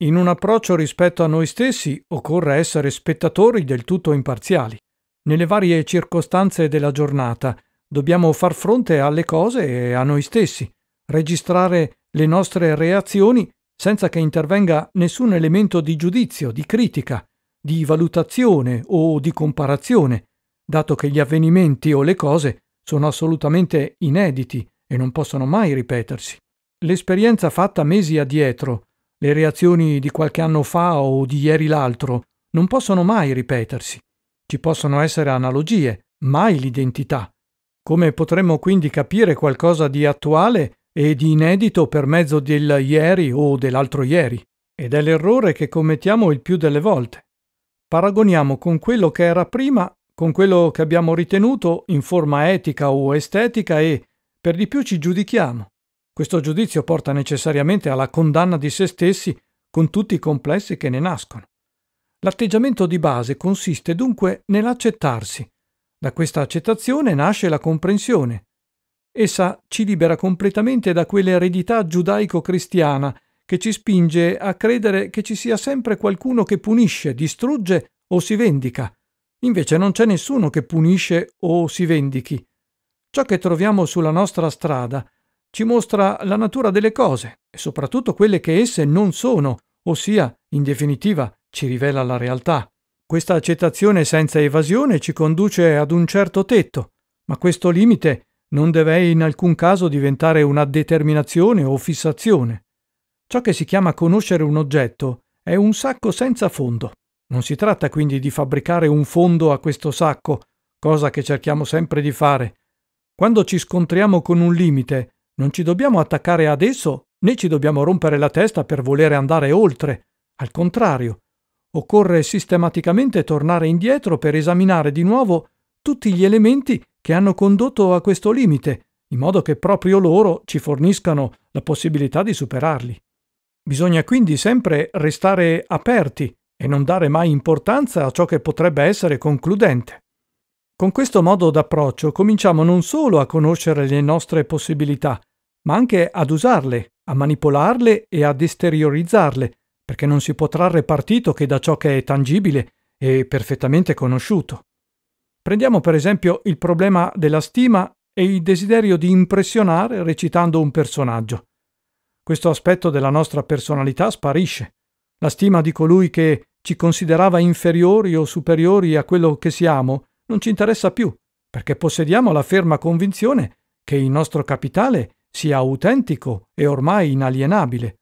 Speaker 1: In un approccio rispetto a noi stessi occorre essere spettatori del tutto imparziali. Nelle varie circostanze della giornata dobbiamo far fronte alle cose e a noi stessi, registrare le nostre reazioni senza che intervenga nessun elemento di giudizio, di critica, di valutazione o di comparazione, dato che gli avvenimenti o le cose sono assolutamente inediti e non possono mai ripetersi. L'esperienza fatta mesi addietro, le reazioni di qualche anno fa o di ieri l'altro, non possono mai ripetersi. Ci possono essere analogie, mai l'identità. Come potremmo quindi capire qualcosa di attuale e di inedito per mezzo del ieri o dell'altro ieri. Ed è l'errore che commettiamo il più delle volte. Paragoniamo con quello che era prima con quello che abbiamo ritenuto in forma etica o estetica e, per di più, ci giudichiamo. Questo giudizio porta necessariamente alla condanna di se stessi con tutti i complessi che ne nascono. L'atteggiamento di base consiste dunque nell'accettarsi. Da questa accettazione nasce la comprensione, Essa ci libera completamente da quell'eredità giudaico-cristiana che ci spinge a credere che ci sia sempre qualcuno che punisce, distrugge o si vendica. Invece non c'è nessuno che punisce o si vendichi. Ciò che troviamo sulla nostra strada ci mostra la natura delle cose e soprattutto quelle che esse non sono, ossia, in definitiva, ci rivela la realtà. Questa accettazione senza evasione ci conduce ad un certo tetto, ma questo limite è non deve in alcun caso diventare una determinazione o fissazione. Ciò che si chiama conoscere un oggetto è un sacco senza fondo. Non si tratta quindi di fabbricare un fondo a questo sacco, cosa che cerchiamo sempre di fare. Quando ci scontriamo con un limite, non ci dobbiamo attaccare ad esso né ci dobbiamo rompere la testa per volere andare oltre. Al contrario, occorre sistematicamente tornare indietro per esaminare di nuovo tutti gli elementi che hanno condotto a questo limite, in modo che proprio loro ci forniscano la possibilità di superarli. Bisogna quindi sempre restare aperti e non dare mai importanza a ciò che potrebbe essere concludente. Con questo modo d'approccio cominciamo non solo a conoscere le nostre possibilità, ma anche ad usarle, a manipolarle e ad esteriorizzarle, perché non si può trarre partito che da ciò che è tangibile e perfettamente conosciuto. Prendiamo per esempio il problema della stima e il desiderio di impressionare recitando un personaggio. Questo aspetto della nostra personalità sparisce. La stima di colui che ci considerava inferiori o superiori a quello che siamo non ci interessa più, perché possediamo la ferma convinzione che il nostro capitale sia autentico e ormai inalienabile.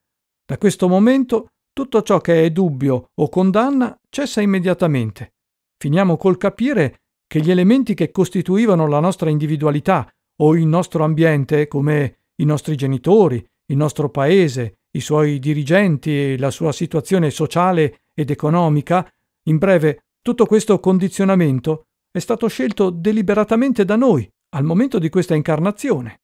Speaker 1: Da questo momento tutto ciò che è dubbio o condanna cessa immediatamente. Finiamo col capire che gli elementi che costituivano la nostra individualità o il nostro ambiente, come i nostri genitori, il nostro paese, i suoi dirigenti e la sua situazione sociale ed economica, in breve, tutto questo condizionamento è stato scelto deliberatamente da noi al momento di questa incarnazione.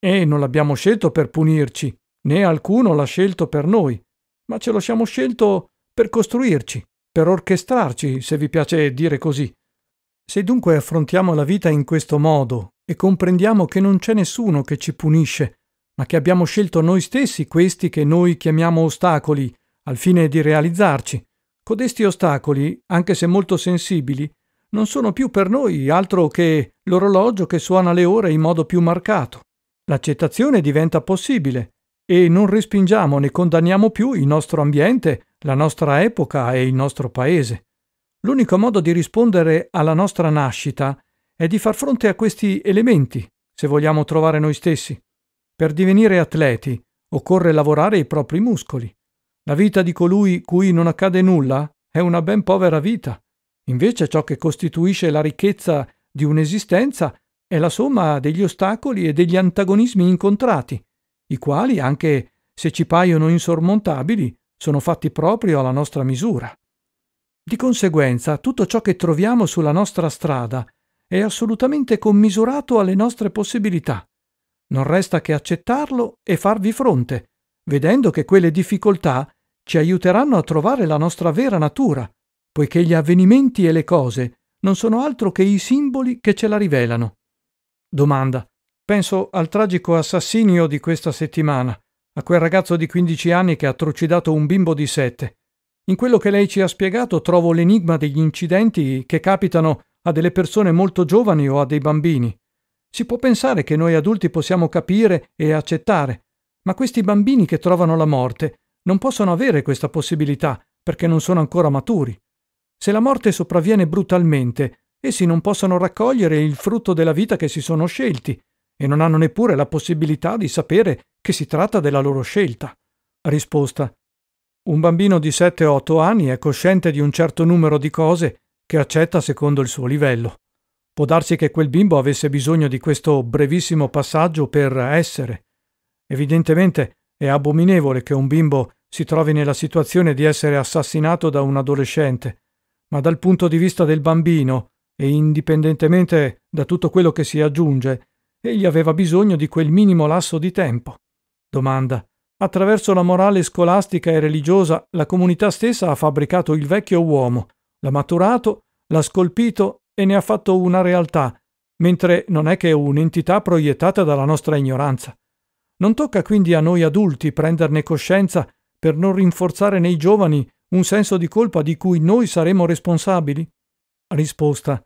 Speaker 1: E non l'abbiamo scelto per punirci, né alcuno l'ha scelto per noi, ma ce lo siamo scelto per costruirci, per orchestrarci, se vi piace dire così. Se dunque affrontiamo la vita in questo modo e comprendiamo che non c'è nessuno che ci punisce, ma che abbiamo scelto noi stessi questi che noi chiamiamo ostacoli, al fine di realizzarci, codesti ostacoli, anche se molto sensibili, non sono più per noi altro che l'orologio che suona le ore in modo più marcato. L'accettazione diventa possibile e non respingiamo né condanniamo più il nostro ambiente, la nostra epoca e il nostro paese. L'unico modo di rispondere alla nostra nascita è di far fronte a questi elementi, se vogliamo trovare noi stessi. Per divenire atleti occorre lavorare i propri muscoli. La vita di colui cui non accade nulla è una ben povera vita. Invece ciò che costituisce la ricchezza di un'esistenza è la somma degli ostacoli e degli antagonismi incontrati, i quali, anche se ci paiono insormontabili, sono fatti proprio alla nostra misura. Di conseguenza, tutto ciò che troviamo sulla nostra strada è assolutamente commisurato alle nostre possibilità. Non resta che accettarlo e farvi fronte, vedendo che quelle difficoltà ci aiuteranno a trovare la nostra vera natura, poiché gli avvenimenti e le cose non sono altro che i simboli che ce la rivelano. Domanda. Penso al tragico assassinio di questa settimana, a quel ragazzo di 15 anni che ha trucidato un bimbo di 7. In quello che lei ci ha spiegato trovo l'enigma degli incidenti che capitano a delle persone molto giovani o a dei bambini. Si può pensare che noi adulti possiamo capire e accettare, ma questi bambini che trovano la morte non possono avere questa possibilità perché non sono ancora maturi. Se la morte sopravviene brutalmente, essi non possono raccogliere il frutto della vita che si sono scelti e non hanno neppure la possibilità di sapere che si tratta della loro scelta. Risposta. Un bambino di 7-8 anni è cosciente di un certo numero di cose che accetta secondo il suo livello. Può darsi che quel bimbo avesse bisogno di questo brevissimo passaggio per essere. Evidentemente è abominevole che un bimbo si trovi nella situazione di essere assassinato da un adolescente, ma dal punto di vista del bambino, e indipendentemente da tutto quello che si aggiunge, egli aveva bisogno di quel minimo lasso di tempo. Domanda, Attraverso la morale scolastica e religiosa, la comunità stessa ha fabbricato il vecchio uomo, l'ha maturato, l'ha scolpito e ne ha fatto una realtà, mentre non è che un'entità proiettata dalla nostra ignoranza. Non tocca quindi a noi adulti prenderne coscienza per non rinforzare nei giovani un senso di colpa di cui noi saremo responsabili? Risposta.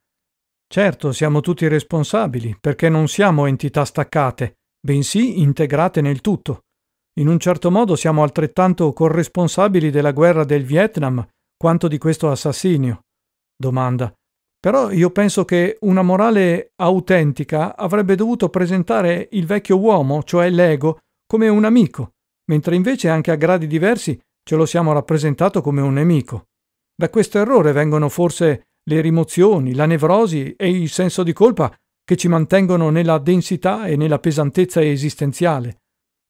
Speaker 1: Certo, siamo tutti responsabili, perché non siamo entità staccate, bensì integrate nel tutto. In un certo modo siamo altrettanto corresponsabili della guerra del Vietnam quanto di questo assassinio. Domanda. Però io penso che una morale autentica avrebbe dovuto presentare il vecchio uomo, cioè l'ego, come un amico, mentre invece anche a gradi diversi ce lo siamo rappresentato come un nemico. Da questo errore vengono forse le rimozioni, la nevrosi e il senso di colpa che ci mantengono nella densità e nella pesantezza esistenziale.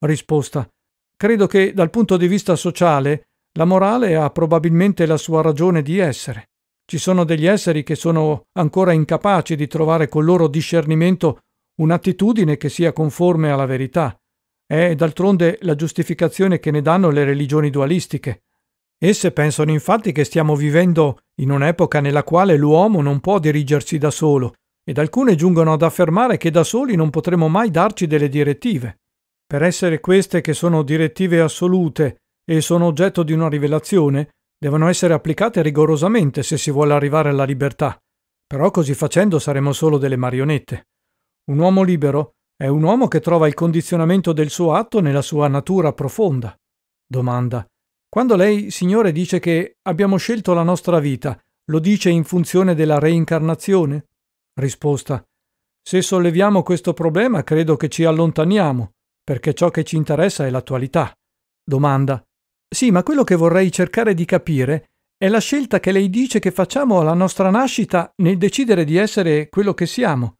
Speaker 1: Risposta. Credo che dal punto di vista sociale la morale ha probabilmente la sua ragione di essere. Ci sono degli esseri che sono ancora incapaci di trovare col loro discernimento un'attitudine che sia conforme alla verità. È d'altronde la giustificazione che ne danno le religioni dualistiche. Esse pensano infatti che stiamo vivendo in un'epoca nella quale l'uomo non può dirigersi da solo, ed alcune giungono ad affermare che da soli non potremo mai darci delle direttive. Per essere queste che sono direttive assolute e sono oggetto di una rivelazione, devono essere applicate rigorosamente se si vuole arrivare alla libertà. Però così facendo saremo solo delle marionette. Un uomo libero è un uomo che trova il condizionamento del suo atto nella sua natura profonda. Domanda. Quando lei, Signore, dice che abbiamo scelto la nostra vita, lo dice in funzione della reincarnazione? Risposta. Se solleviamo questo problema, credo che ci allontaniamo perché ciò che ci interessa è l'attualità. Domanda. Sì, ma quello che vorrei cercare di capire è la scelta che lei dice che facciamo alla nostra nascita nel decidere di essere quello che siamo.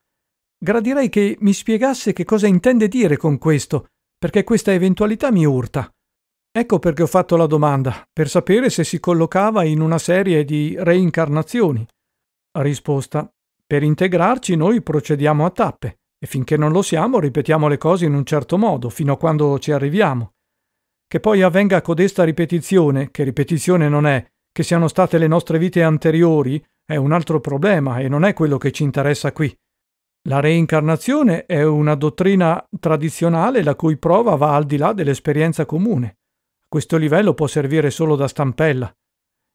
Speaker 1: Gradirei che mi spiegasse che cosa intende dire con questo, perché questa eventualità mi urta. Ecco perché ho fatto la domanda, per sapere se si collocava in una serie di reincarnazioni. Risposta. Per integrarci noi procediamo a tappe. E finché non lo siamo, ripetiamo le cose in un certo modo, fino a quando ci arriviamo. Che poi avvenga codesta ripetizione, che ripetizione non è, che siano state le nostre vite anteriori, è un altro problema e non è quello che ci interessa qui. La reincarnazione è una dottrina tradizionale la cui prova va al di là dell'esperienza comune. Questo livello può servire solo da stampella.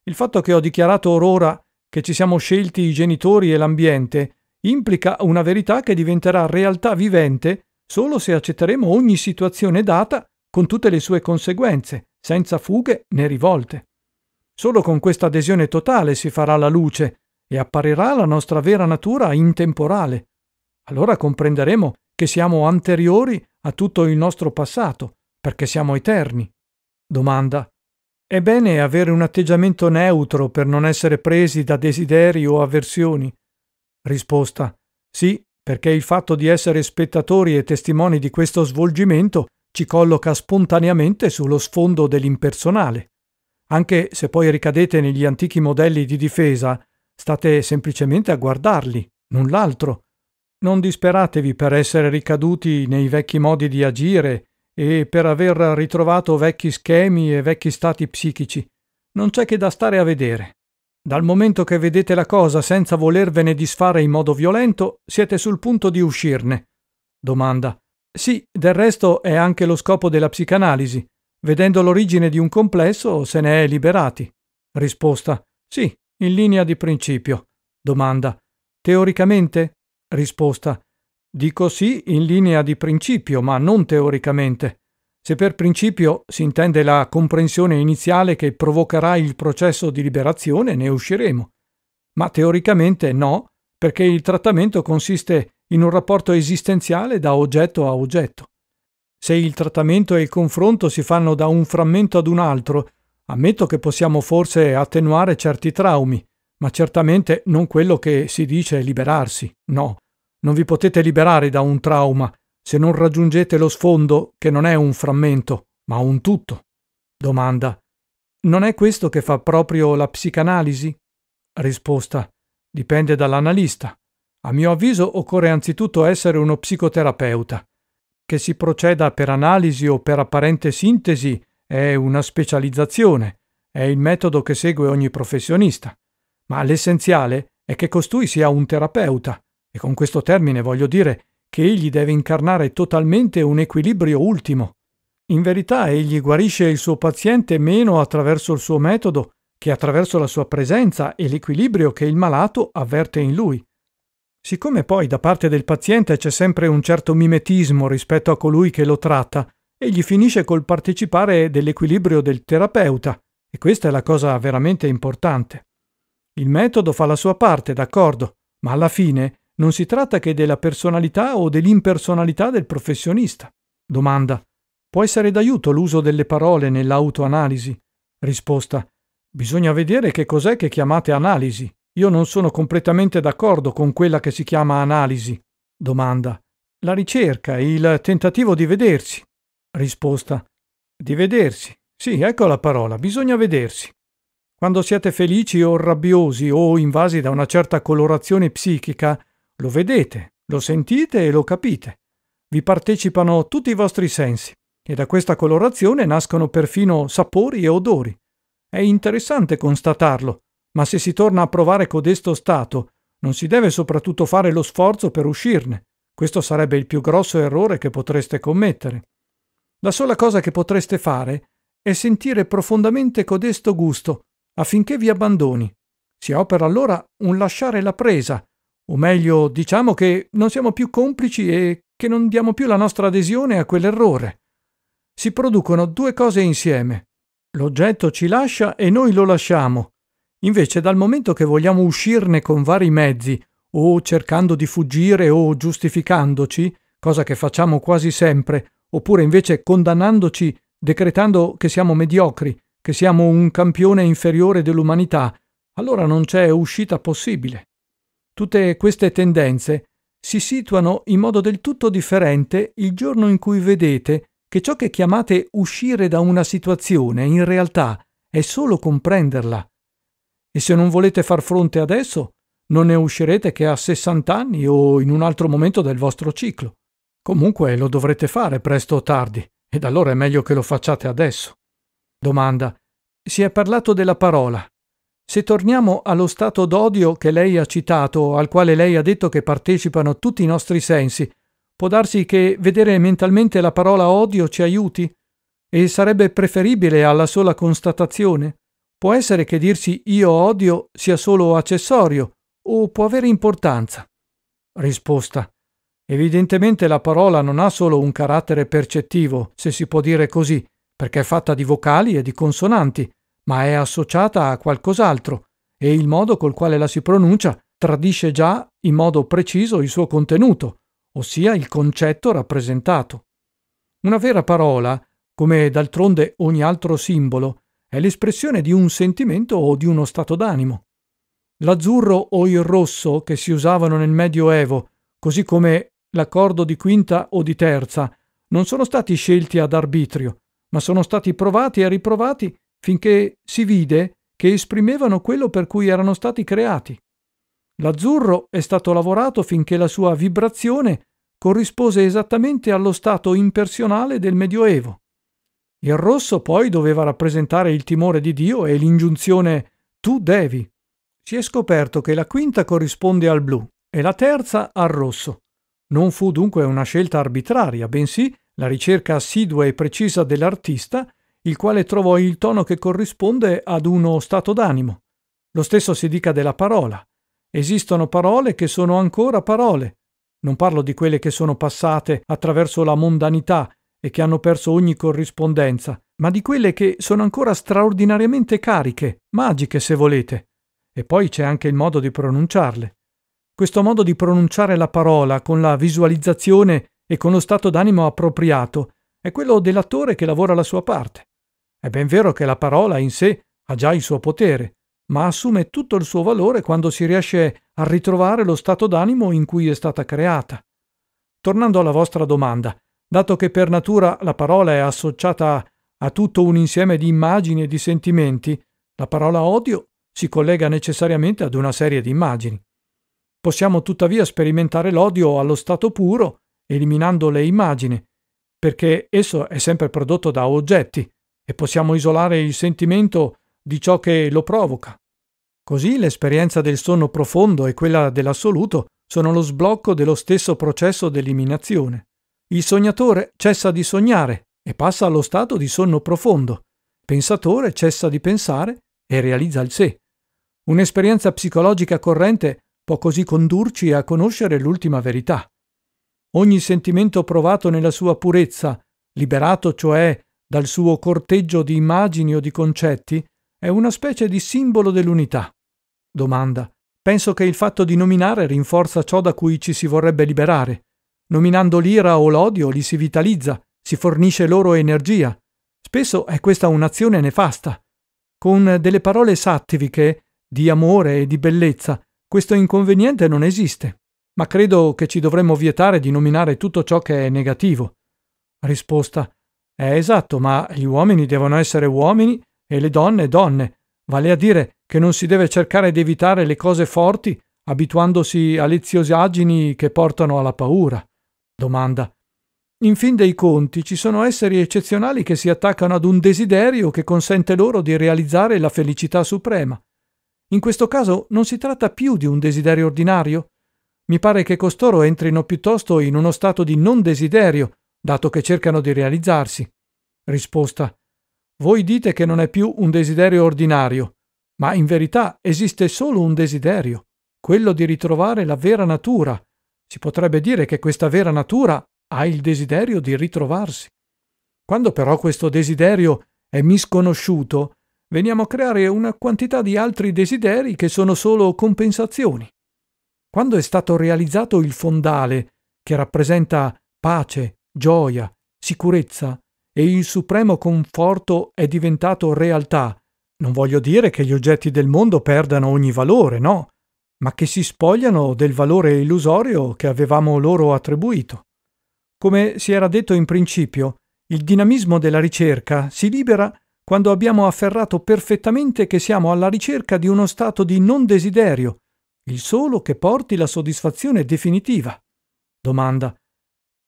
Speaker 1: Il fatto che ho dichiarato or ora che ci siamo scelti i genitori e l'ambiente implica una verità che diventerà realtà vivente solo se accetteremo ogni situazione data con tutte le sue conseguenze, senza fughe né rivolte. Solo con questa adesione totale si farà la luce e apparirà la nostra vera natura intemporale. Allora comprenderemo che siamo anteriori a tutto il nostro passato, perché siamo eterni. Domanda. È bene avere un atteggiamento neutro per non essere presi da desideri o avversioni, Risposta. Sì, perché il fatto di essere spettatori e testimoni di questo svolgimento ci colloca spontaneamente sullo sfondo dell'impersonale. Anche se poi ricadete negli antichi modelli di difesa, state semplicemente a guardarli, null'altro. Non disperatevi per essere ricaduti nei vecchi modi di agire e per aver ritrovato vecchi schemi e vecchi stati psichici. Non c'è che da stare a vedere. Dal momento che vedete la cosa senza volervene disfare in modo violento, siete sul punto di uscirne. Domanda. Sì, del resto è anche lo scopo della psicanalisi. Vedendo l'origine di un complesso, se ne è liberati. Risposta. Sì, in linea di principio. Domanda. Teoricamente? Risposta. Dico sì in linea di principio, ma non teoricamente. Se per principio si intende la comprensione iniziale che provocherà il processo di liberazione, ne usciremo. Ma teoricamente no, perché il trattamento consiste in un rapporto esistenziale da oggetto a oggetto. Se il trattamento e il confronto si fanno da un frammento ad un altro, ammetto che possiamo forse attenuare certi traumi, ma certamente non quello che si dice liberarsi, no. Non vi potete liberare da un trauma, se non raggiungete lo sfondo, che non è un frammento, ma un tutto? Domanda. Non è questo che fa proprio la psicanalisi? Risposta. Dipende dall'analista. A mio avviso occorre anzitutto essere uno psicoterapeuta. Che si proceda per analisi o per apparente sintesi è una specializzazione, è il metodo che segue ogni professionista. Ma l'essenziale è che costui sia un terapeuta, e con questo termine voglio dire che egli deve incarnare totalmente un equilibrio ultimo. In verità egli guarisce il suo paziente meno attraverso il suo metodo che attraverso la sua presenza e l'equilibrio che il malato avverte in lui. Siccome poi da parte del paziente c'è sempre un certo mimetismo rispetto a colui che lo tratta, egli finisce col partecipare dell'equilibrio del terapeuta, e questa è la cosa veramente importante. Il metodo fa la sua parte, d'accordo, ma alla fine non si tratta che della personalità o dell'impersonalità del professionista. Domanda. Può essere d'aiuto l'uso delle parole nell'autoanalisi? Risposta. Bisogna vedere che cos'è che chiamate analisi. Io non sono completamente d'accordo con quella che si chiama analisi. Domanda. La ricerca, il tentativo di vedersi. Risposta. Di vedersi. Sì, ecco la parola, bisogna vedersi. Quando siete felici o rabbiosi o invasi da una certa colorazione psichica, lo vedete, lo sentite e lo capite. Vi partecipano tutti i vostri sensi e da questa colorazione nascono perfino sapori e odori. È interessante constatarlo, ma se si torna a provare codesto stato, non si deve soprattutto fare lo sforzo per uscirne. Questo sarebbe il più grosso errore che potreste commettere. La sola cosa che potreste fare è sentire profondamente codesto gusto affinché vi abbandoni. Si opera allora un lasciare la presa, o meglio diciamo che non siamo più complici e che non diamo più la nostra adesione a quell'errore. Si producono due cose insieme. L'oggetto ci lascia e noi lo lasciamo. Invece dal momento che vogliamo uscirne con vari mezzi, o cercando di fuggire o giustificandoci, cosa che facciamo quasi sempre, oppure invece condannandoci, decretando che siamo mediocri, che siamo un campione inferiore dell'umanità, allora non c'è uscita possibile. Tutte queste tendenze si situano in modo del tutto differente il giorno in cui vedete che ciò che chiamate uscire da una situazione in realtà è solo comprenderla. E se non volete far fronte adesso, non ne uscirete che a 60 anni o in un altro momento del vostro ciclo. Comunque lo dovrete fare presto o tardi, ed allora è meglio che lo facciate adesso. Domanda. Si è parlato della parola. Se torniamo allo stato d'odio che lei ha citato, al quale lei ha detto che partecipano tutti i nostri sensi, può darsi che vedere mentalmente la parola odio ci aiuti? E sarebbe preferibile alla sola constatazione? Può essere che dirsi io odio sia solo accessorio o può avere importanza? Risposta. Evidentemente la parola non ha solo un carattere percettivo, se si può dire così, perché è fatta di vocali e di consonanti ma è associata a qualcos'altro e il modo col quale la si pronuncia tradisce già in modo preciso il suo contenuto, ossia il concetto rappresentato. Una vera parola, come d'altronde ogni altro simbolo, è l'espressione di un sentimento o di uno stato d'animo. L'azzurro o il rosso che si usavano nel Medioevo, così come l'accordo di quinta o di terza, non sono stati scelti ad arbitrio, ma sono stati provati e riprovati finché si vide che esprimevano quello per cui erano stati creati. L'azzurro è stato lavorato finché la sua vibrazione corrispose esattamente allo stato impersonale del Medioevo. Il rosso poi doveva rappresentare il timore di Dio e l'ingiunzione tu devi. Si è scoperto che la quinta corrisponde al blu e la terza al rosso. Non fu dunque una scelta arbitraria, bensì la ricerca assidua e precisa dell'artista il quale trovò il tono che corrisponde ad uno stato d'animo. Lo stesso si dica della parola. Esistono parole che sono ancora parole. Non parlo di quelle che sono passate attraverso la mondanità e che hanno perso ogni corrispondenza, ma di quelle che sono ancora straordinariamente cariche, magiche se volete. E poi c'è anche il modo di pronunciarle. Questo modo di pronunciare la parola con la visualizzazione e con lo stato d'animo appropriato è quello dell'attore che lavora la sua parte. È ben vero che la parola in sé ha già il suo potere, ma assume tutto il suo valore quando si riesce a ritrovare lo stato d'animo in cui è stata creata. Tornando alla vostra domanda, dato che per natura la parola è associata a tutto un insieme di immagini e di sentimenti, la parola odio si collega necessariamente ad una serie di immagini. Possiamo tuttavia sperimentare l'odio allo stato puro, eliminando le immagini, perché esso è sempre prodotto da oggetti, e possiamo isolare il sentimento di ciò che lo provoca. Così l'esperienza del sonno profondo e quella dell'assoluto sono lo sblocco dello stesso processo d'eliminazione. Il sognatore cessa di sognare e passa allo stato di sonno profondo. Pensatore cessa di pensare e realizza il sé. Un'esperienza psicologica corrente può così condurci a conoscere l'ultima verità. Ogni sentimento provato nella sua purezza, liberato cioè dal suo corteggio di immagini o di concetti, è una specie di simbolo dell'unità. Domanda. Penso che il fatto di nominare rinforza ciò da cui ci si vorrebbe liberare. Nominando l'ira o l'odio li si vitalizza, si fornisce loro energia. Spesso è questa un'azione nefasta. Con delle parole sattiviche, di amore e di bellezza, questo inconveniente non esiste. Ma credo che ci dovremmo vietare di nominare tutto ciò che è negativo. Risposta. È eh, esatto, ma gli uomini devono essere uomini e le donne donne, vale a dire che non si deve cercare di evitare le cose forti abituandosi a leziosaggini che portano alla paura. Domanda. In fin dei conti ci sono esseri eccezionali che si attaccano ad un desiderio che consente loro di realizzare la felicità suprema. In questo caso non si tratta più di un desiderio ordinario? Mi pare che costoro entrino piuttosto in uno stato di non desiderio, dato che cercano di realizzarsi. Risposta. Voi dite che non è più un desiderio ordinario, ma in verità esiste solo un desiderio, quello di ritrovare la vera natura. Si potrebbe dire che questa vera natura ha il desiderio di ritrovarsi. Quando però questo desiderio è misconosciuto, veniamo a creare una quantità di altri desideri che sono solo compensazioni. Quando è stato realizzato il fondale, che rappresenta pace, gioia, sicurezza e il supremo conforto è diventato realtà. Non voglio dire che gli oggetti del mondo perdano ogni valore, no, ma che si spogliano del valore illusorio che avevamo loro attribuito. Come si era detto in principio, il dinamismo della ricerca si libera quando abbiamo afferrato perfettamente che siamo alla ricerca di uno stato di non desiderio, il solo che porti la soddisfazione definitiva. Domanda.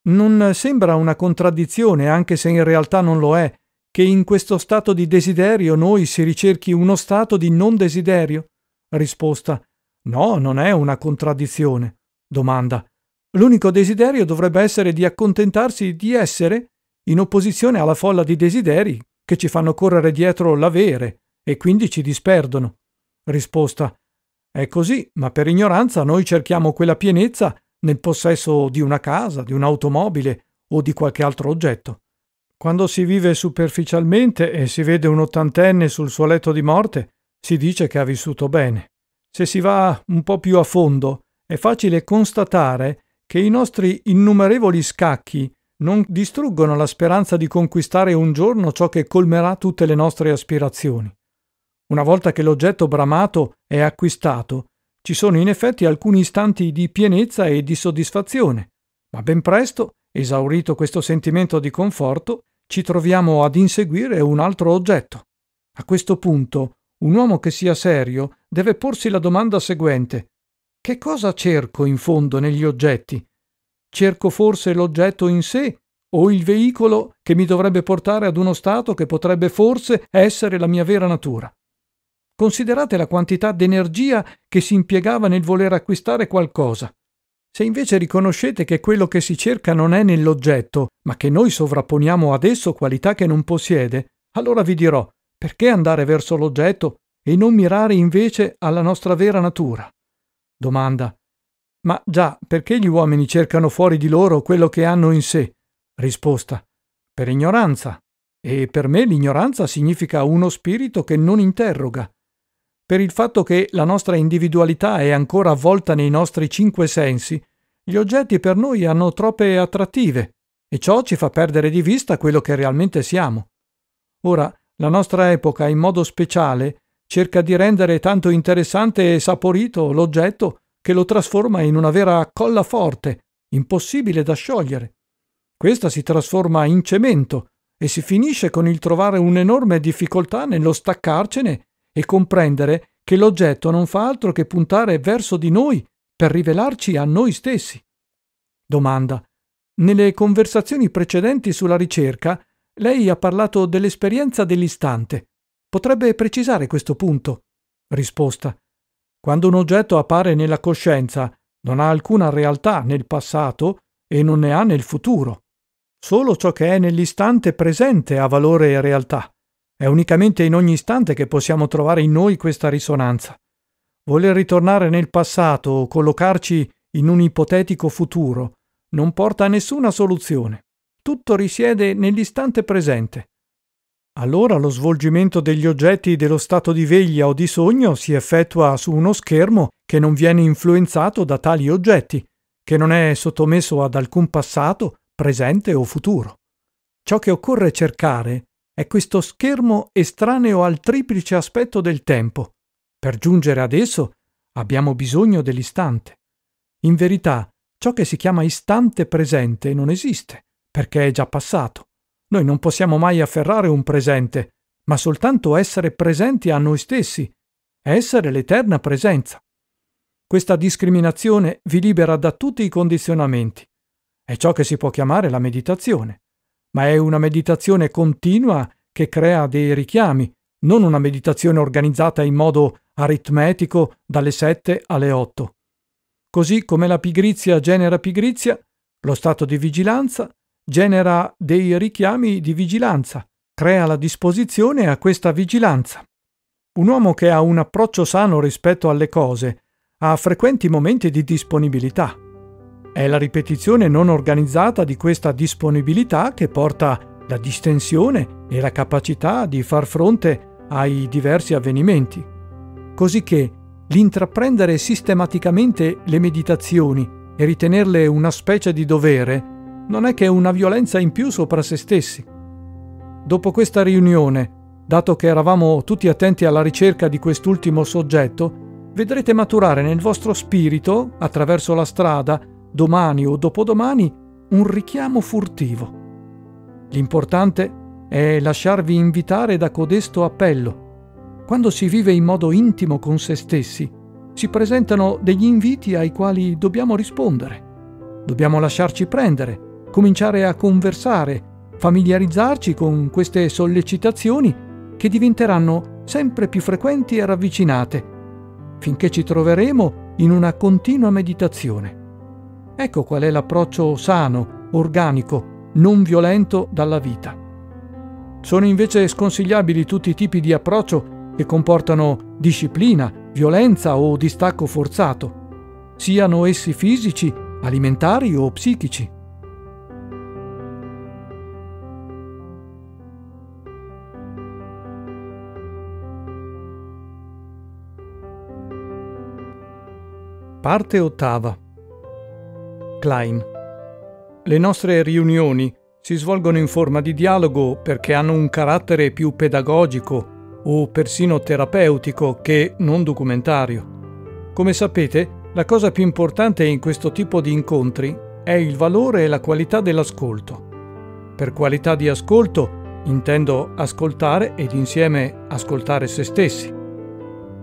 Speaker 1: Non sembra una contraddizione, anche se in realtà non lo è, che in questo stato di desiderio noi si ricerchi uno stato di non desiderio? Risposta. No, non è una contraddizione. Domanda. L'unico desiderio dovrebbe essere di accontentarsi di essere in opposizione alla folla di desideri che ci fanno correre dietro l'avere e quindi ci disperdono. Risposta. È così, ma per ignoranza noi cerchiamo quella pienezza nel possesso di una casa, di un'automobile o di qualche altro oggetto. Quando si vive superficialmente e si vede un ottantenne sul suo letto di morte, si dice che ha vissuto bene. Se si va un po' più a fondo, è facile constatare che i nostri innumerevoli scacchi non distruggono la speranza di conquistare un giorno ciò che colmerà tutte le nostre aspirazioni. Una volta che l'oggetto bramato è acquistato, ci sono in effetti alcuni istanti di pienezza e di soddisfazione, ma ben presto, esaurito questo sentimento di conforto, ci troviamo ad inseguire un altro oggetto. A questo punto, un uomo che sia serio deve porsi la domanda seguente. Che cosa cerco in fondo negli oggetti? Cerco forse l'oggetto in sé o il veicolo che mi dovrebbe portare ad uno stato che potrebbe forse essere la mia vera natura? Considerate la quantità d'energia che si impiegava nel voler acquistare qualcosa. Se invece riconoscete che quello che si cerca non è nell'oggetto, ma che noi sovrapponiamo ad esso qualità che non possiede, allora vi dirò perché andare verso l'oggetto e non mirare invece alla nostra vera natura? Domanda. Ma già, perché gli uomini cercano fuori di loro quello che hanno in sé? Risposta. Per ignoranza. E per me l'ignoranza significa uno spirito che non interroga per il fatto che la nostra individualità è ancora avvolta nei nostri cinque sensi, gli oggetti per noi hanno troppe attrattive e ciò ci fa perdere di vista quello che realmente siamo. Ora, la nostra epoca, in modo speciale, cerca di rendere tanto interessante e saporito l'oggetto che lo trasforma in una vera colla forte, impossibile da sciogliere. Questa si trasforma in cemento e si finisce con il trovare un'enorme difficoltà nello staccarcene e comprendere che l'oggetto non fa altro che puntare verso di noi per rivelarci a noi stessi. Domanda. Nelle conversazioni precedenti sulla ricerca, lei ha parlato dell'esperienza dell'istante. Potrebbe precisare questo punto? Risposta. Quando un oggetto appare nella coscienza, non ha alcuna realtà nel passato e non ne ha nel futuro. Solo ciò che è nell'istante presente ha valore e realtà. È unicamente in ogni istante che possiamo trovare in noi questa risonanza. Voler ritornare nel passato o collocarci in un ipotetico futuro non porta a nessuna soluzione. Tutto risiede nell'istante presente. Allora lo svolgimento degli oggetti dello stato di veglia o di sogno si effettua su uno schermo che non viene influenzato da tali oggetti, che non è sottomesso ad alcun passato, presente o futuro. Ciò che occorre cercare è questo schermo estraneo al triplice aspetto del tempo. Per giungere ad esso abbiamo bisogno dell'istante. In verità, ciò che si chiama istante presente non esiste, perché è già passato. Noi non possiamo mai afferrare un presente, ma soltanto essere presenti a noi stessi, essere l'eterna presenza. Questa discriminazione vi libera da tutti i condizionamenti. È ciò che si può chiamare la meditazione ma è una meditazione continua che crea dei richiami, non una meditazione organizzata in modo aritmetico dalle 7 alle 8. Così come la pigrizia genera pigrizia, lo stato di vigilanza genera dei richiami di vigilanza, crea la disposizione a questa vigilanza. Un uomo che ha un approccio sano rispetto alle cose ha frequenti momenti di disponibilità. È la ripetizione non organizzata di questa disponibilità che porta la distensione e la capacità di far fronte ai diversi avvenimenti. Cosicché l'intraprendere sistematicamente le meditazioni e ritenerle una specie di dovere non è che una violenza in più sopra se stessi. Dopo questa riunione, dato che eravamo tutti attenti alla ricerca di quest'ultimo soggetto, vedrete maturare nel vostro spirito, attraverso la strada, domani o dopodomani un richiamo furtivo. L'importante è lasciarvi invitare da codesto appello. Quando si vive in modo intimo con se stessi, si presentano degli inviti ai quali dobbiamo rispondere. Dobbiamo lasciarci prendere, cominciare a conversare, familiarizzarci con queste sollecitazioni che diventeranno sempre più frequenti e ravvicinate, finché ci troveremo in una continua meditazione. Ecco qual è l'approccio sano, organico, non violento dalla vita. Sono invece sconsigliabili tutti i tipi di approccio che comportano disciplina, violenza o distacco forzato, siano essi fisici, alimentari o psichici. Parte ottava Klein. Le nostre riunioni si svolgono in forma di dialogo perché hanno un carattere più pedagogico o persino terapeutico che non documentario. Come sapete, la cosa più importante in questo tipo di incontri è il valore e la qualità dell'ascolto. Per qualità di ascolto intendo ascoltare ed insieme ascoltare se stessi.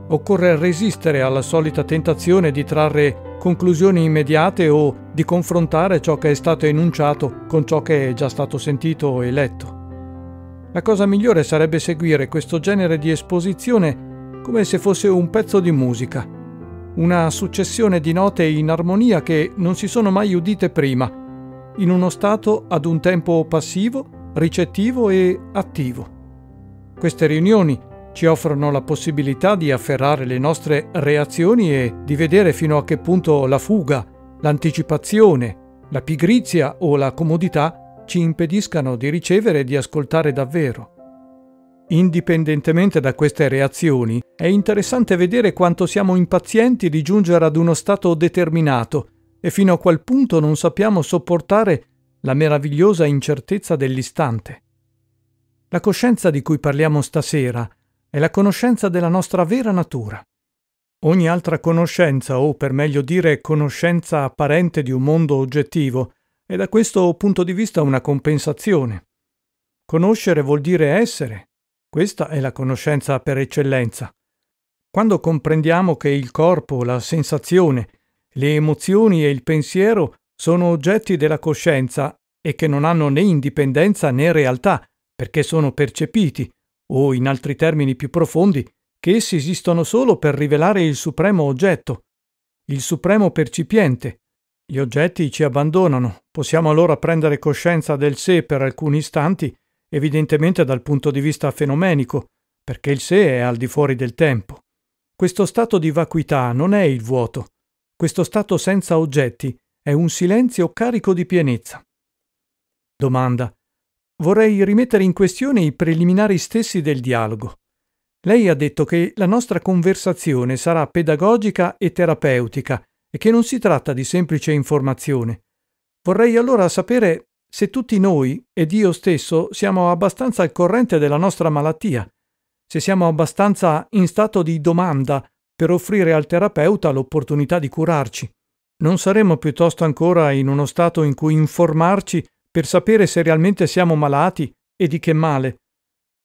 Speaker 1: Occorre resistere alla solita tentazione di trarre conclusioni immediate o di confrontare ciò che è stato enunciato con ciò che è già stato sentito e letto. La cosa migliore sarebbe seguire questo genere di esposizione come se fosse un pezzo di musica, una successione di note in armonia che non si sono mai udite prima, in uno stato ad un tempo passivo, ricettivo e attivo. Queste riunioni ci offrono la possibilità di afferrare le nostre reazioni e di vedere fino a che punto la fuga, l'anticipazione, la pigrizia o la comodità ci impediscano di ricevere e di ascoltare davvero. Indipendentemente da queste reazioni, è interessante vedere quanto siamo impazienti di giungere ad uno stato determinato e fino a quel punto non sappiamo sopportare la meravigliosa incertezza dell'istante. La coscienza di cui parliamo stasera è la conoscenza della nostra vera natura. Ogni altra conoscenza, o per meglio dire conoscenza apparente di un mondo oggettivo, è da questo punto di vista una compensazione. Conoscere vuol dire essere. Questa è la conoscenza per eccellenza. Quando comprendiamo che il corpo, la sensazione, le emozioni e il pensiero sono oggetti della coscienza e che non hanno né indipendenza né realtà, perché sono percepiti, o in altri termini più profondi, che essi esistono solo per rivelare il supremo oggetto, il supremo percipiente. Gli oggetti ci abbandonano, possiamo allora prendere coscienza del sé per alcuni istanti, evidentemente dal punto di vista fenomenico, perché il sé è al di fuori del tempo. Questo stato di vacuità non è il vuoto, questo stato senza oggetti è un silenzio carico di pienezza. Domanda vorrei rimettere in questione i preliminari stessi del dialogo. Lei ha detto che la nostra conversazione sarà pedagogica e terapeutica e che non si tratta di semplice informazione. Vorrei allora sapere se tutti noi ed io stesso siamo abbastanza al corrente della nostra malattia, se siamo abbastanza in stato di domanda per offrire al terapeuta l'opportunità di curarci. Non saremo piuttosto ancora in uno stato in cui informarci per sapere se realmente siamo malati e di che male.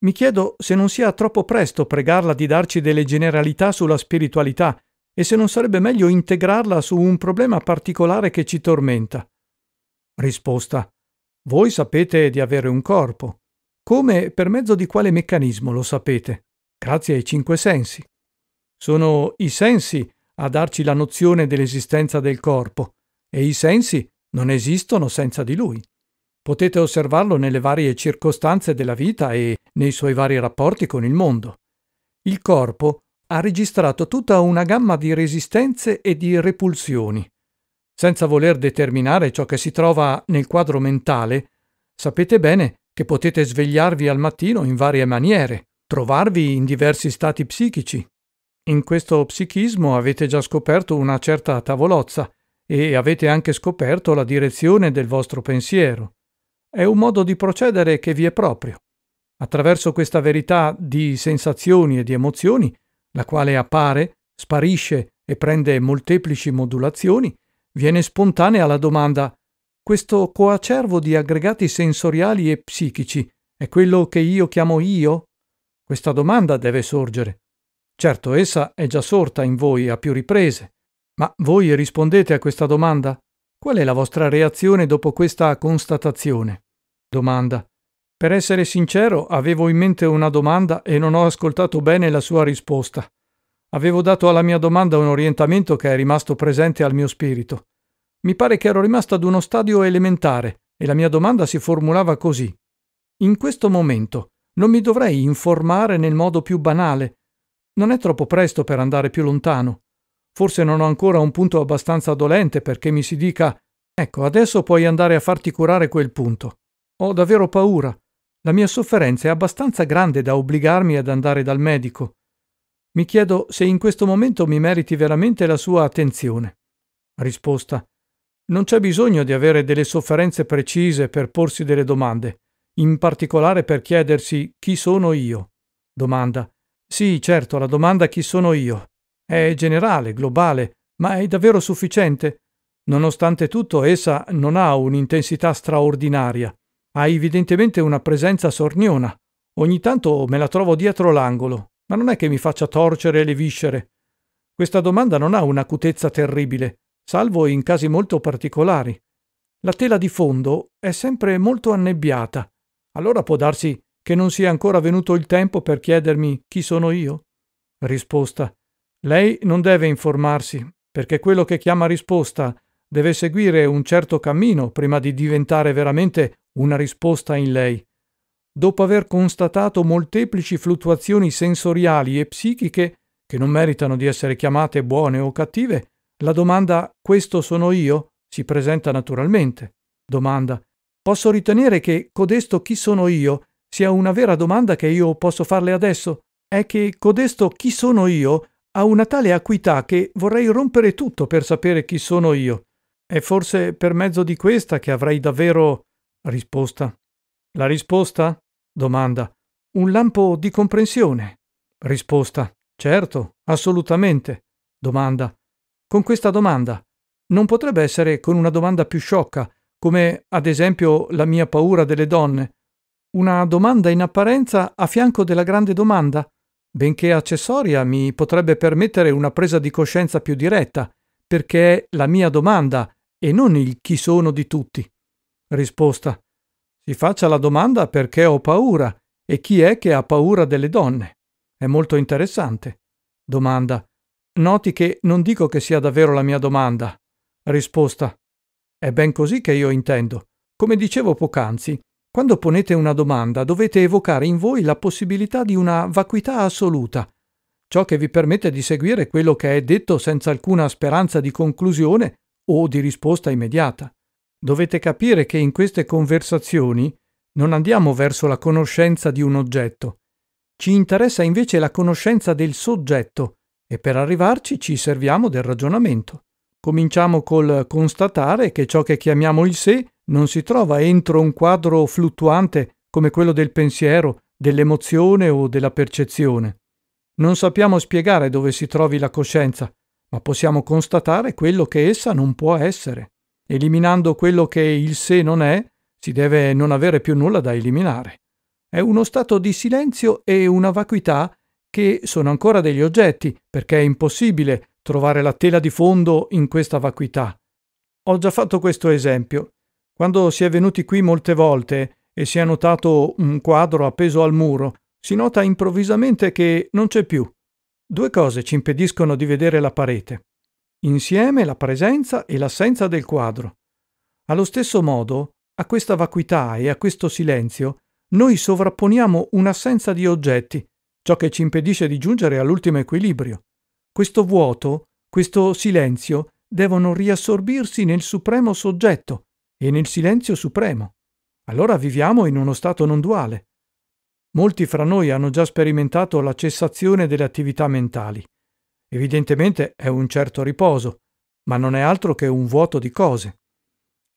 Speaker 1: Mi chiedo se non sia troppo presto pregarla di darci delle generalità sulla spiritualità e se non sarebbe meglio integrarla su un problema particolare che ci tormenta. Risposta. Voi sapete di avere un corpo. Come e per mezzo di quale meccanismo lo sapete? Grazie ai cinque sensi. Sono i sensi a darci la nozione dell'esistenza del corpo e i sensi non esistono senza di lui. Potete osservarlo nelle varie circostanze della vita e nei suoi vari rapporti con il mondo. Il corpo ha registrato tutta una gamma di resistenze e di repulsioni. Senza voler determinare ciò che si trova nel quadro mentale, sapete bene che potete svegliarvi al mattino in varie maniere, trovarvi in diversi stati psichici. In questo psichismo avete già scoperto una certa tavolozza e avete anche scoperto la direzione del vostro pensiero è un modo di procedere che vi è proprio. Attraverso questa verità di sensazioni e di emozioni, la quale appare, sparisce e prende molteplici modulazioni, viene spontanea la domanda questo coacervo di aggregati sensoriali e psichici è quello che io chiamo io? Questa domanda deve sorgere. Certo, essa è già sorta in voi a più riprese, ma voi rispondete a questa domanda? Qual è la vostra reazione dopo questa constatazione? Domanda. Per essere sincero, avevo in mente una domanda e non ho ascoltato bene la sua risposta. Avevo dato alla mia domanda un orientamento che è rimasto presente al mio spirito. Mi pare che ero rimasto ad uno stadio elementare e la mia domanda si formulava così. In questo momento non mi dovrei informare nel modo più banale. Non è troppo presto per andare più lontano. Forse non ho ancora un punto abbastanza dolente perché mi si dica Ecco, adesso puoi andare a farti curare quel punto. Ho davvero paura. La mia sofferenza è abbastanza grande da obbligarmi ad andare dal medico. Mi chiedo se in questo momento mi meriti veramente la sua attenzione. Risposta. Non c'è bisogno di avere delle sofferenze precise per porsi delle domande, in particolare per chiedersi chi sono io. Domanda. Sì, certo, la domanda chi sono io. È generale, globale, ma è davvero sufficiente? Nonostante tutto, essa non ha un'intensità straordinaria. Ha evidentemente una presenza sorniona. Ogni tanto me la trovo dietro l'angolo, ma non è che mi faccia torcere le viscere. Questa domanda non ha un'acutezza terribile, salvo in casi molto particolari. La tela di fondo è sempre molto annebbiata. Allora può darsi che non sia ancora venuto il tempo per chiedermi chi sono io? Risposta. Lei non deve informarsi, perché quello che chiama risposta deve seguire un certo cammino prima di diventare veramente una risposta in lei. Dopo aver constatato molteplici fluttuazioni sensoriali e psichiche, che non meritano di essere chiamate buone o cattive, la domanda questo sono io si presenta naturalmente. Domanda posso ritenere che codesto chi sono io sia una vera domanda che io posso farle adesso? È che codesto chi sono io ha una tale acuità che vorrei rompere tutto per sapere chi sono io. È forse per mezzo di questa che avrei davvero risposta. La risposta? Domanda. Un lampo di comprensione. Risposta. Certo, assolutamente. Domanda. Con questa domanda. Non potrebbe essere con una domanda più sciocca, come ad esempio la mia paura delle donne. Una domanda in apparenza a fianco della grande domanda? benché accessoria, mi potrebbe permettere una presa di coscienza più diretta, perché è la mia domanda e non il chi sono di tutti. Risposta. Si faccia la domanda perché ho paura e chi è che ha paura delle donne. È molto interessante. Domanda. Noti che non dico che sia davvero la mia domanda. Risposta. È ben così che io intendo. Come dicevo poc'anzi, quando ponete una domanda dovete evocare in voi la possibilità di una vacuità assoluta, ciò che vi permette di seguire quello che è detto senza alcuna speranza di conclusione o di risposta immediata. Dovete capire che in queste conversazioni non andiamo verso la conoscenza di un oggetto, ci interessa invece la conoscenza del soggetto e per arrivarci ci serviamo del ragionamento. Cominciamo col constatare che ciò che chiamiamo il sé non si trova entro un quadro fluttuante come quello del pensiero, dell'emozione o della percezione. Non sappiamo spiegare dove si trovi la coscienza, ma possiamo constatare quello che essa non può essere. Eliminando quello che il sé non è, si deve non avere più nulla da eliminare. È uno stato di silenzio e una vacuità che sono ancora degli oggetti, perché è impossibile trovare la tela di fondo in questa vacuità. Ho già fatto questo esempio. Quando si è venuti qui molte volte e si è notato un quadro appeso al muro, si nota improvvisamente che non c'è più. Due cose ci impediscono di vedere la parete. Insieme la presenza e l'assenza del quadro. Allo stesso modo, a questa vacuità e a questo silenzio, noi sovrapponiamo un'assenza di oggetti, ciò che ci impedisce di giungere all'ultimo equilibrio. Questo vuoto, questo silenzio devono riassorbirsi nel supremo soggetto e nel silenzio supremo. Allora viviamo in uno stato non duale. Molti fra noi hanno già sperimentato la cessazione delle attività mentali. Evidentemente è un certo riposo, ma non è altro che un vuoto di cose.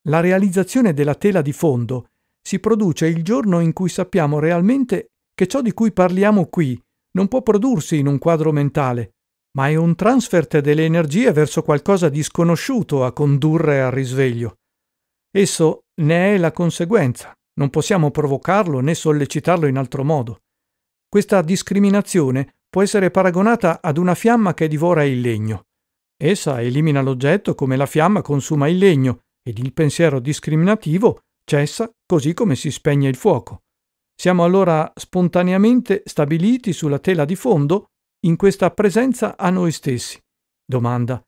Speaker 1: La realizzazione della tela di fondo si produce il giorno in cui sappiamo realmente che ciò di cui parliamo qui non può prodursi in un quadro mentale, ma è un transfert delle energie verso qualcosa di sconosciuto a condurre al risveglio. Esso ne è la conseguenza, non possiamo provocarlo né sollecitarlo in altro modo. Questa discriminazione può essere paragonata ad una fiamma che divora il legno. Essa elimina l'oggetto come la fiamma consuma il legno ed il pensiero discriminativo cessa così come si spegne il fuoco. Siamo allora spontaneamente stabiliti sulla tela di fondo in questa presenza a noi stessi. Domanda.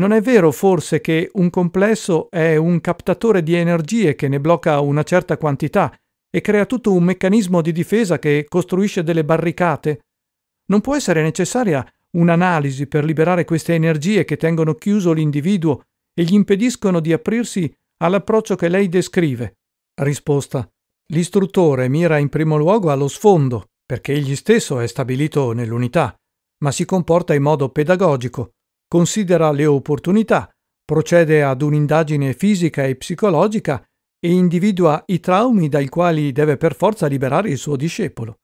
Speaker 1: Non è vero forse che un complesso è un captatore di energie che ne blocca una certa quantità e crea tutto un meccanismo di difesa che costruisce delle barricate? Non può essere necessaria un'analisi per liberare queste energie che tengono chiuso l'individuo e gli impediscono di aprirsi all'approccio che lei descrive. Risposta. L'istruttore mira in primo luogo allo sfondo, perché egli stesso è stabilito nell'unità, ma si comporta in modo pedagogico, considera le opportunità, procede ad un'indagine fisica e psicologica e individua i traumi dai quali deve per forza liberare il suo discepolo.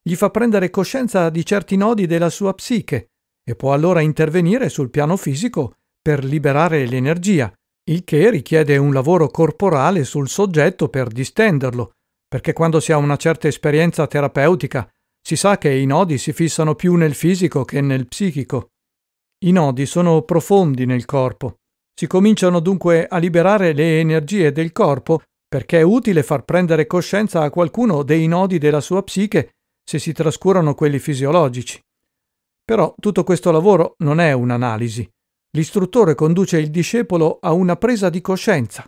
Speaker 1: Gli fa prendere coscienza di certi nodi della sua psiche e può allora intervenire sul piano fisico per liberare l'energia, il che richiede un lavoro corporale sul soggetto per distenderlo, perché quando si ha una certa esperienza terapeutica si sa che i nodi si fissano più nel fisico che nel psichico. I nodi sono profondi nel corpo. Si cominciano dunque a liberare le energie del corpo perché è utile far prendere coscienza a qualcuno dei nodi della sua psiche se si trascurano quelli fisiologici. Però tutto questo lavoro non è un'analisi. L'istruttore conduce il discepolo a una presa di coscienza,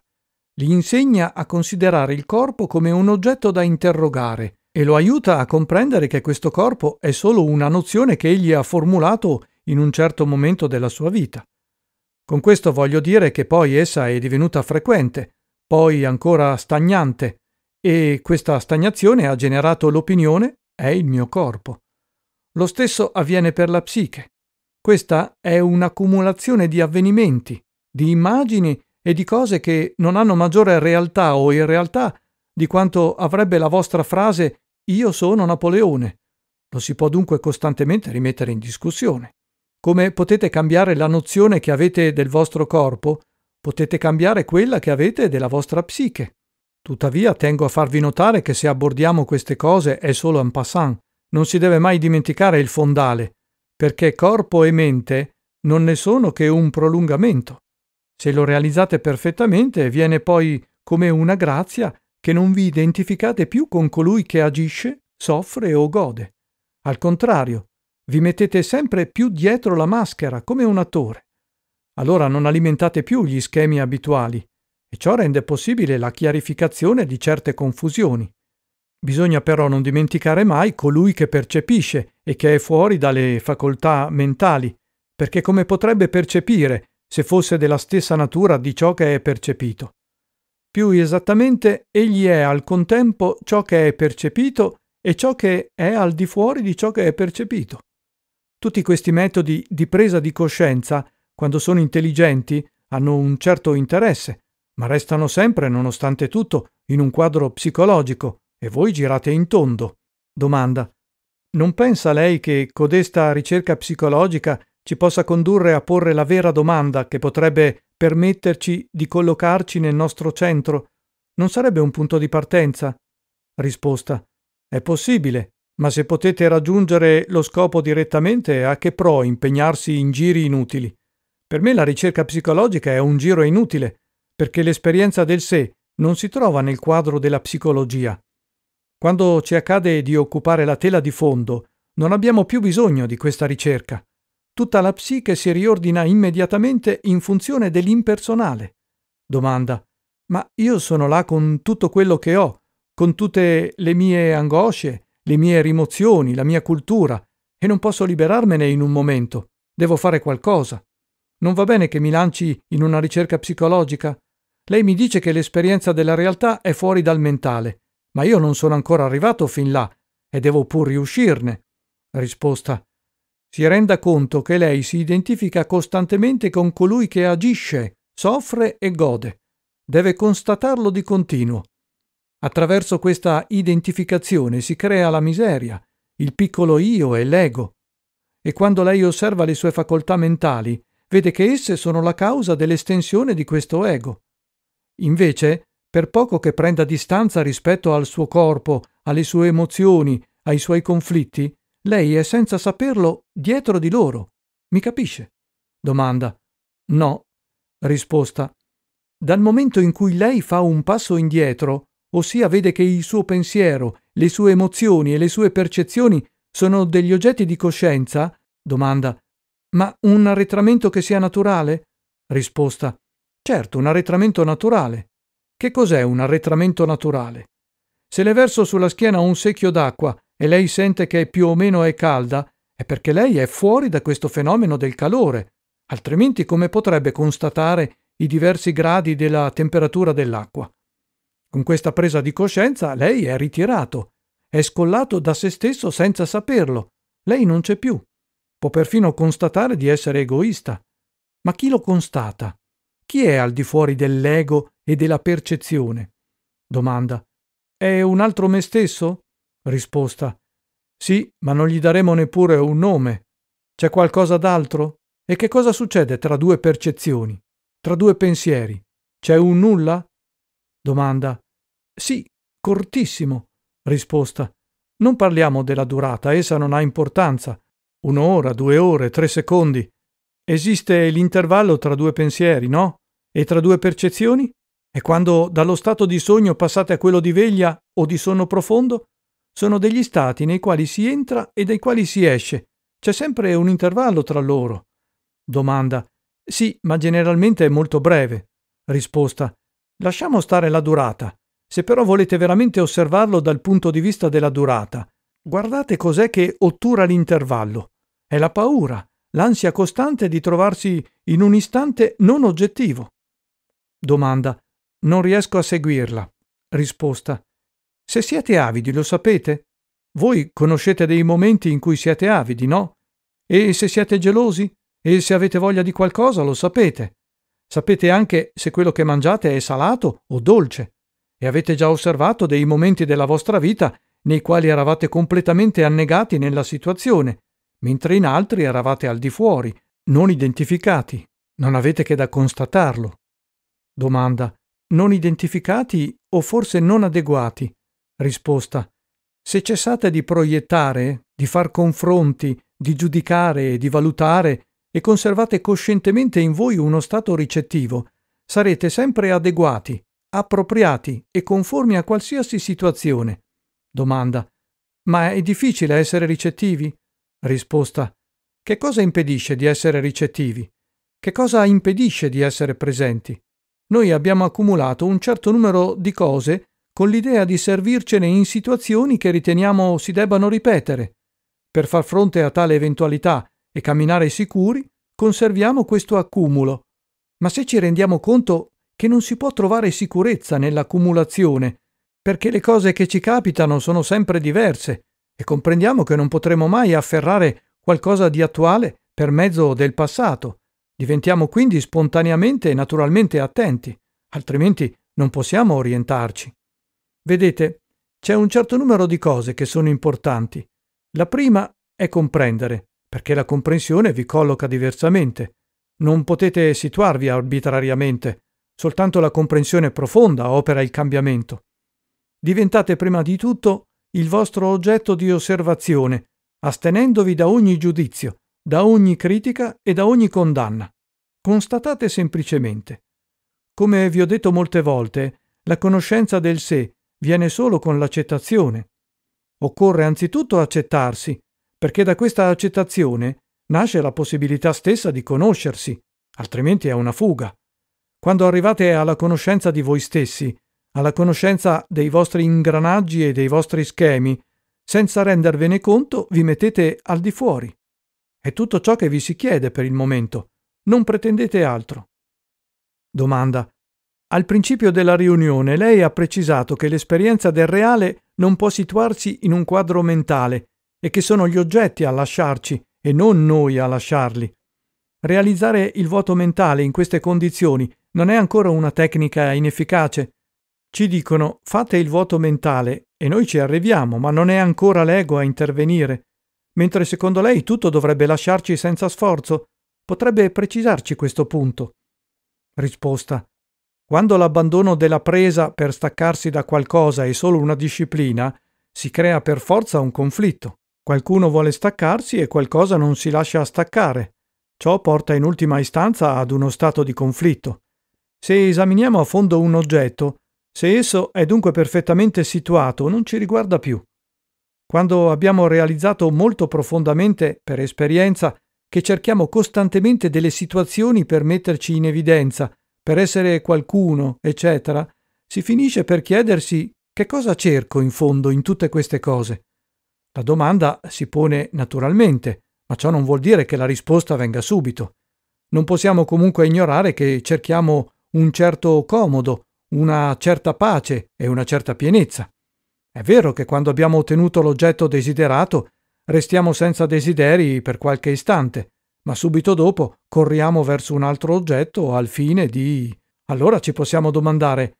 Speaker 1: gli insegna a considerare il corpo come un oggetto da interrogare e lo aiuta a comprendere che questo corpo è solo una nozione che egli ha formulato in un certo momento della sua vita. Con questo voglio dire che poi essa è divenuta frequente, poi ancora stagnante, e questa stagnazione ha generato l'opinione è il mio corpo. Lo stesso avviene per la psiche. Questa è un'accumulazione di avvenimenti, di immagini e di cose che non hanno maggiore realtà o irrealtà di quanto avrebbe la vostra frase io sono Napoleone. Lo si può dunque costantemente rimettere in discussione. Come potete cambiare la nozione che avete del vostro corpo, potete cambiare quella che avete della vostra psiche. Tuttavia tengo a farvi notare che se abbordiamo queste cose è solo en passant, non si deve mai dimenticare il fondale, perché corpo e mente non ne sono che un prolungamento. Se lo realizzate perfettamente, viene poi come una grazia che non vi identificate più con colui che agisce, soffre o gode. Al contrario, vi mettete sempre più dietro la maschera, come un attore. Allora non alimentate più gli schemi abituali, e ciò rende possibile la chiarificazione di certe confusioni. Bisogna però non dimenticare mai colui che percepisce e che è fuori dalle facoltà mentali, perché come potrebbe percepire se fosse della stessa natura di ciò che è percepito. Più esattamente, egli è al contempo ciò che è percepito e ciò che è al di fuori di ciò che è percepito. Tutti questi metodi di presa di coscienza, quando sono intelligenti, hanno un certo interesse, ma restano sempre, nonostante tutto, in un quadro psicologico, e voi girate in tondo. Domanda. Non pensa lei che codesta ricerca psicologica ci possa condurre a porre la vera domanda che potrebbe permetterci di collocarci nel nostro centro, non sarebbe un punto di partenza? Risposta. È possibile, ma se potete raggiungere lo scopo direttamente, a che pro impegnarsi in giri inutili? Per me la ricerca psicologica è un giro inutile, perché l'esperienza del sé non si trova nel quadro della psicologia. Quando ci accade di occupare la tela di fondo, non abbiamo più bisogno di questa ricerca tutta la psiche si riordina immediatamente in funzione dell'impersonale. Domanda, ma io sono là con tutto quello che ho, con tutte le mie angosce, le mie rimozioni, la mia cultura, e non posso liberarmene in un momento. Devo fare qualcosa. Non va bene che mi lanci in una ricerca psicologica? Lei mi dice che l'esperienza della realtà è fuori dal mentale, ma io non sono ancora arrivato fin là e devo pur riuscirne. Risposta si renda conto che lei si identifica costantemente con colui che agisce, soffre e gode. Deve constatarlo di continuo. Attraverso questa identificazione si crea la miseria, il piccolo io e l'ego. E quando lei osserva le sue facoltà mentali, vede che esse sono la causa dell'estensione di questo ego. Invece, per poco che prenda distanza rispetto al suo corpo, alle sue emozioni, ai suoi conflitti, lei è senza saperlo dietro di loro. Mi capisce? Domanda. No. Risposta. Dal momento in cui lei fa un passo indietro, ossia vede che il suo pensiero, le sue emozioni e le sue percezioni sono degli oggetti di coscienza? Domanda. Ma un arretramento che sia naturale? Risposta. Certo, un arretramento naturale. Che cos'è un arretramento naturale? Se le verso sulla schiena un secchio d'acqua e lei sente che più o meno è calda, è perché lei è fuori da questo fenomeno del calore, altrimenti come potrebbe constatare i diversi gradi della temperatura dell'acqua? Con questa presa di coscienza lei è ritirato, è scollato da se stesso senza saperlo, lei non c'è più, può perfino constatare di essere egoista. Ma chi lo constata? Chi è al di fuori dell'ego e della percezione? Domanda. È un altro me stesso? Risposta. Sì, ma non gli daremo neppure un nome. C'è qualcosa d'altro? E che cosa succede tra due percezioni? Tra due pensieri? C'è un nulla? Domanda. Sì, cortissimo. Risposta. Non parliamo della durata, essa non ha importanza. Un'ora, due ore, tre secondi. Esiste l'intervallo tra due pensieri, no? E tra due percezioni? E quando dallo stato di sogno passate a quello di veglia o di sonno profondo? sono degli stati nei quali si entra e dai quali si esce. C'è sempre un intervallo tra loro. Domanda. Sì, ma generalmente è molto breve. Risposta. Lasciamo stare la durata. Se però volete veramente osservarlo dal punto di vista della durata, guardate cos'è che ottura l'intervallo. È la paura, l'ansia costante di trovarsi in un istante non oggettivo. Domanda. Non riesco a seguirla. Risposta. Se siete avidi, lo sapete? Voi conoscete dei momenti in cui siete avidi, no? E se siete gelosi? E se avete voglia di qualcosa, lo sapete. Sapete anche se quello che mangiate è salato o dolce. E avete già osservato dei momenti della vostra vita nei quali eravate completamente annegati nella situazione, mentre in altri eravate al di fuori, non identificati. Non avete che da constatarlo. Domanda. Non identificati o forse non adeguati? risposta se cessate di proiettare di far confronti di giudicare e di valutare e conservate coscientemente in voi uno stato ricettivo sarete sempre adeguati appropriati e conformi a qualsiasi situazione domanda ma è difficile essere ricettivi risposta che cosa impedisce di essere ricettivi che cosa impedisce di essere presenti noi abbiamo accumulato un certo numero di cose con l'idea di servircene in situazioni che riteniamo si debbano ripetere. Per far fronte a tale eventualità e camminare sicuri, conserviamo questo accumulo. Ma se ci rendiamo conto che non si può trovare sicurezza nell'accumulazione, perché le cose che ci capitano sono sempre diverse e comprendiamo che non potremo mai afferrare qualcosa di attuale per mezzo del passato. Diventiamo quindi spontaneamente e naturalmente attenti, altrimenti non possiamo orientarci. Vedete, c'è un certo numero di cose che sono importanti. La prima è comprendere, perché la comprensione vi colloca diversamente. Non potete situarvi arbitrariamente, soltanto la comprensione profonda opera il cambiamento. Diventate prima di tutto il vostro oggetto di osservazione, astenendovi da ogni giudizio, da ogni critica e da ogni condanna. Constatate semplicemente. Come vi ho detto molte volte, la conoscenza del sé viene solo con l'accettazione. Occorre anzitutto accettarsi, perché da questa accettazione nasce la possibilità stessa di conoscersi, altrimenti è una fuga. Quando arrivate alla conoscenza di voi stessi, alla conoscenza dei vostri ingranaggi e dei vostri schemi, senza rendervene conto vi mettete al di fuori. È tutto ciò che vi si chiede per il momento. Non pretendete altro. Domanda. Al principio della riunione lei ha precisato che l'esperienza del reale non può situarsi in un quadro mentale e che sono gli oggetti a lasciarci e non noi a lasciarli. Realizzare il vuoto mentale in queste condizioni non è ancora una tecnica inefficace. Ci dicono fate il vuoto mentale e noi ci arriviamo, ma non è ancora l'ego a intervenire. Mentre secondo lei tutto dovrebbe lasciarci senza sforzo, potrebbe precisarci questo punto. Risposta. Quando l'abbandono della presa per staccarsi da qualcosa è solo una disciplina, si crea per forza un conflitto. Qualcuno vuole staccarsi e qualcosa non si lascia staccare. Ciò porta in ultima istanza ad uno stato di conflitto. Se esaminiamo a fondo un oggetto, se esso è dunque perfettamente situato, non ci riguarda più. Quando abbiamo realizzato molto profondamente, per esperienza, che cerchiamo costantemente delle situazioni per metterci in evidenza, per essere qualcuno, eccetera, si finisce per chiedersi che cosa cerco in fondo in tutte queste cose. La domanda si pone naturalmente, ma ciò non vuol dire che la risposta venga subito. Non possiamo comunque ignorare che cerchiamo un certo comodo, una certa pace e una certa pienezza. È vero che quando abbiamo ottenuto l'oggetto desiderato, restiamo senza desideri per qualche istante, ma subito dopo corriamo verso un altro oggetto al fine di... Allora ci possiamo domandare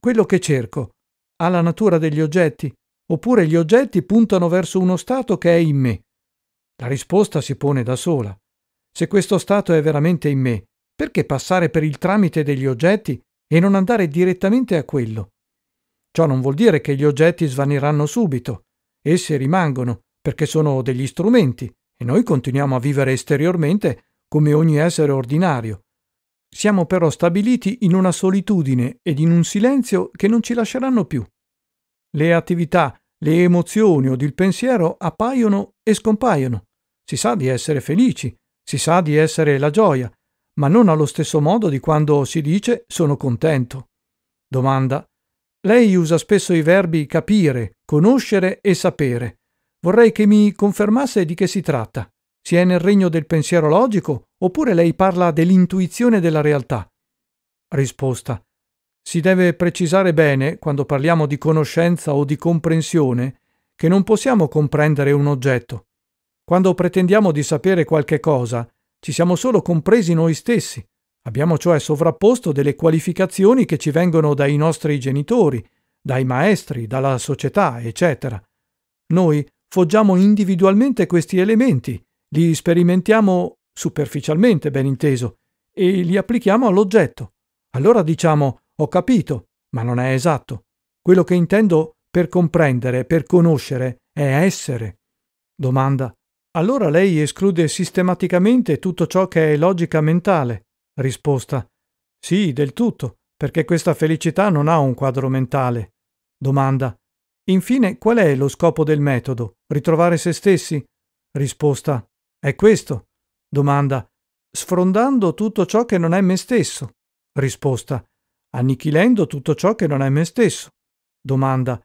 Speaker 1: quello che cerco ha la natura degli oggetti oppure gli oggetti puntano verso uno stato che è in me? La risposta si pone da sola. Se questo stato è veramente in me, perché passare per il tramite degli oggetti e non andare direttamente a quello? Ciò non vuol dire che gli oggetti svaniranno subito. Essi rimangono, perché sono degli strumenti, e noi continuiamo a vivere esteriormente come ogni essere ordinario. Siamo però stabiliti in una solitudine ed in un silenzio che non ci lasceranno più. Le attività, le emozioni od il pensiero appaiono e scompaiono. Si sa di essere felici, si sa di essere la gioia, ma non allo stesso modo di quando si dice sono contento. Domanda. Lei usa spesso i verbi capire, conoscere e sapere. Vorrei che mi confermasse di che si tratta. Si è nel regno del pensiero logico oppure lei parla dell'intuizione della realtà? Risposta. Si deve precisare bene, quando parliamo di conoscenza o di comprensione, che non possiamo comprendere un oggetto. Quando pretendiamo di sapere qualche cosa, ci siamo solo compresi noi stessi. Abbiamo cioè sovrapposto delle qualificazioni che ci vengono dai nostri genitori, dai maestri, dalla società, eccetera. Noi foggiamo individualmente questi elementi, li sperimentiamo superficialmente, ben inteso, e li applichiamo all'oggetto. Allora diciamo ho capito, ma non è esatto. Quello che intendo per comprendere, per conoscere, è essere. Domanda. Allora lei esclude sistematicamente tutto ciò che è logica mentale? Risposta. Sì, del tutto, perché questa felicità non ha un quadro mentale. Domanda. Infine, qual è lo scopo del metodo? Ritrovare se stessi? Risposta. È questo. Domanda. Sfrondando tutto ciò che non è me stesso. Risposta. Annichilendo tutto ciò che non è me stesso. Domanda.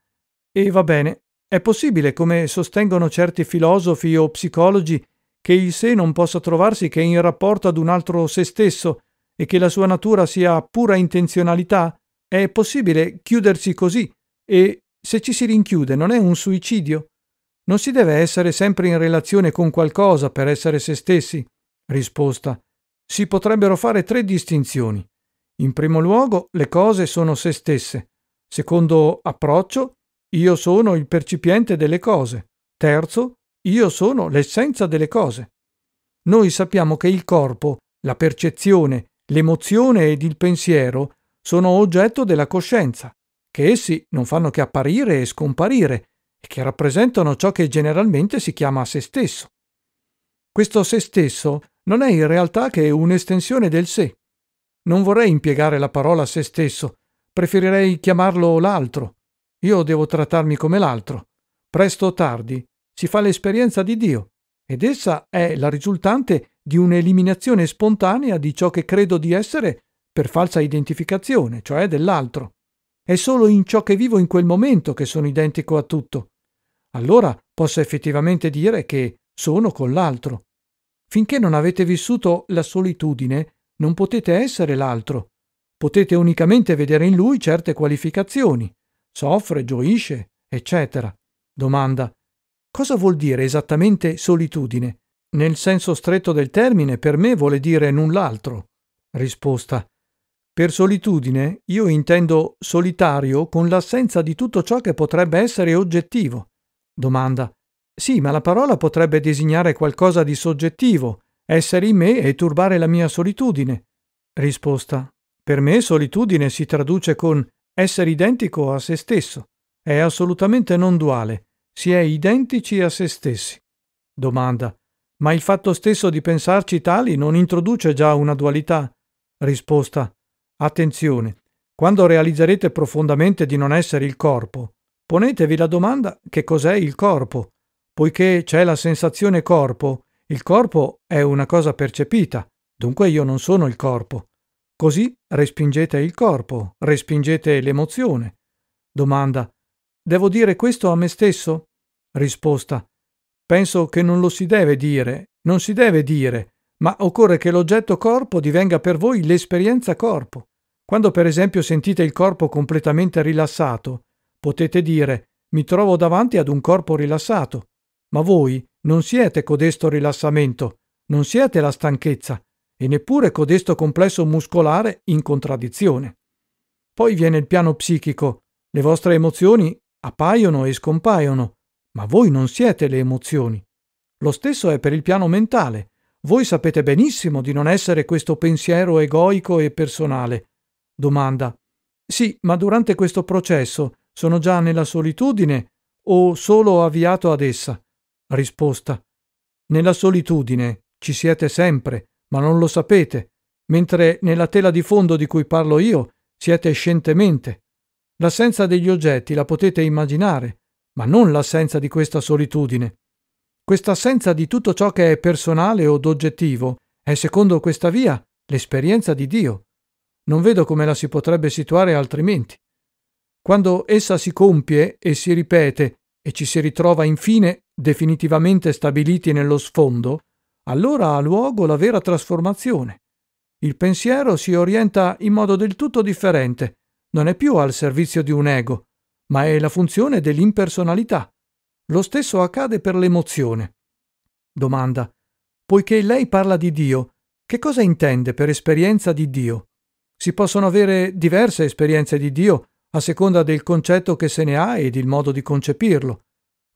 Speaker 1: E va bene, è possibile, come sostengono certi filosofi o psicologi, che il sé non possa trovarsi che in rapporto ad un altro se stesso e che la sua natura sia pura intenzionalità? È possibile chiudersi così e se ci si rinchiude non è un suicidio? Non si deve essere sempre in relazione con qualcosa per essere se stessi? Risposta. Si potrebbero fare tre distinzioni. In primo luogo, le cose sono se stesse. Secondo approccio, io sono il percipiente delle cose. Terzo, io sono l'essenza delle cose. Noi sappiamo che il corpo, la percezione, l'emozione ed il pensiero sono oggetto della coscienza che essi non fanno che apparire e scomparire, e che rappresentano ciò che generalmente si chiama se stesso. Questo se stesso non è in realtà che un'estensione del sé. Non vorrei impiegare la parola se stesso, preferirei chiamarlo l'altro. Io devo trattarmi come l'altro. Presto o tardi si fa l'esperienza di Dio, ed essa è la risultante di un'eliminazione spontanea di ciò che credo di essere per falsa identificazione, cioè dell'altro. È solo in ciò che vivo in quel momento che sono identico a tutto. Allora posso effettivamente dire che sono con l'altro. Finché non avete vissuto la solitudine, non potete essere l'altro. Potete unicamente vedere in lui certe qualificazioni. Soffre, gioisce, eccetera. Domanda. Cosa vuol dire esattamente solitudine? Nel senso stretto del termine, per me vuole dire null'altro. Risposta. Per solitudine io intendo solitario con l'assenza di tutto ciò che potrebbe essere oggettivo. Domanda. Sì, ma la parola potrebbe designare qualcosa di soggettivo, essere in me e turbare la mia solitudine. Risposta. Per me solitudine si traduce con essere identico a se stesso. È assolutamente non duale. Si è identici a se stessi. Domanda. Ma il fatto stesso di pensarci tali non introduce già una dualità? Risposta. Attenzione, quando realizzerete profondamente di non essere il corpo, ponetevi la domanda che cos'è il corpo, poiché c'è la sensazione corpo, il corpo è una cosa percepita, dunque io non sono il corpo. Così respingete il corpo, respingete l'emozione. Domanda. Devo dire questo a me stesso? Risposta. Penso che non lo si deve dire, non si deve dire, ma occorre che l'oggetto corpo divenga per voi l'esperienza corpo. Quando per esempio sentite il corpo completamente rilassato, potete dire mi trovo davanti ad un corpo rilassato, ma voi non siete codesto rilassamento, non siete la stanchezza e neppure codesto complesso muscolare in contraddizione. Poi viene il piano psichico, le vostre emozioni appaiono e scompaiono, ma voi non siete le emozioni. Lo stesso è per il piano mentale, voi sapete benissimo di non essere questo pensiero egoico e personale. Domanda. Sì, ma durante questo processo sono già nella solitudine o solo avviato ad essa? Risposta. Nella solitudine ci siete sempre, ma non lo sapete, mentre nella tela di fondo di cui parlo io siete scientemente. L'assenza degli oggetti la potete immaginare, ma non l'assenza di questa solitudine. Questa assenza di tutto ciò che è personale o d'oggettivo è, secondo questa via, l'esperienza di Dio. Non vedo come la si potrebbe situare altrimenti. Quando essa si compie e si ripete e ci si ritrova infine definitivamente stabiliti nello sfondo, allora ha luogo la vera trasformazione. Il pensiero si orienta in modo del tutto differente, non è più al servizio di un ego, ma è la funzione dell'impersonalità, lo stesso accade per l'emozione. Domanda. Poiché lei parla di Dio, che cosa intende per esperienza di Dio? Si possono avere diverse esperienze di Dio a seconda del concetto che se ne ha ed il modo di concepirlo.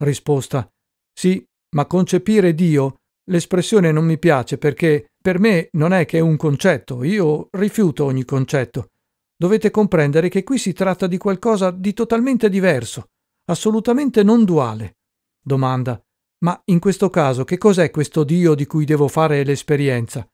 Speaker 1: Risposta. Sì, ma concepire Dio, l'espressione non mi piace perché per me non è che un concetto, io rifiuto ogni concetto. Dovete comprendere che qui si tratta di qualcosa di totalmente diverso, assolutamente non duale. Domanda. Ma in questo caso che cos'è questo Dio di cui devo fare l'esperienza?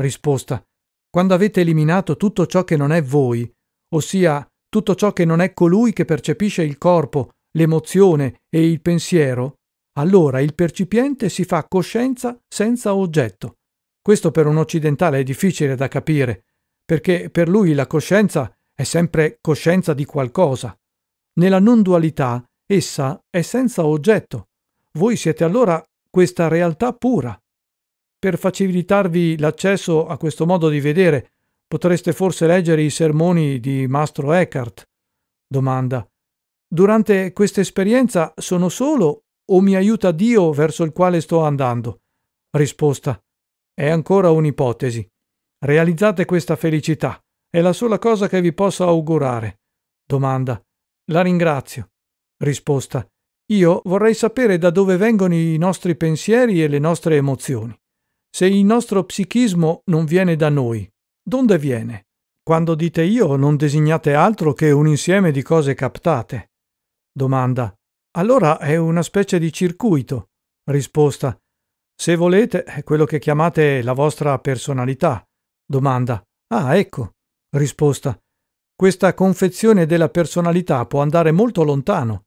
Speaker 1: Risposta. Quando avete eliminato tutto ciò che non è voi, ossia tutto ciò che non è colui che percepisce il corpo, l'emozione e il pensiero, allora il percipiente si fa coscienza senza oggetto. Questo per un occidentale è difficile da capire, perché per lui la coscienza è sempre coscienza di qualcosa. Nella non dualità essa è senza oggetto, voi siete allora questa realtà pura. Per facilitarvi l'accesso a questo modo di vedere, potreste forse leggere i sermoni di Mastro Eckhart. Domanda. Durante questa esperienza sono solo o mi aiuta Dio verso il quale sto andando? Risposta. È ancora un'ipotesi. Realizzate questa felicità. È la sola cosa che vi posso augurare. Domanda. La ringrazio. Risposta. Io vorrei sapere da dove vengono i nostri pensieri e le nostre emozioni. Se il nostro psichismo non viene da noi, d'onde viene? Quando dite io non designate altro che un insieme di cose captate. Domanda. Allora è una specie di circuito. Risposta. Se volete, è quello che chiamate la vostra personalità. Domanda. Ah, ecco. Risposta. Questa confezione della personalità può andare molto lontano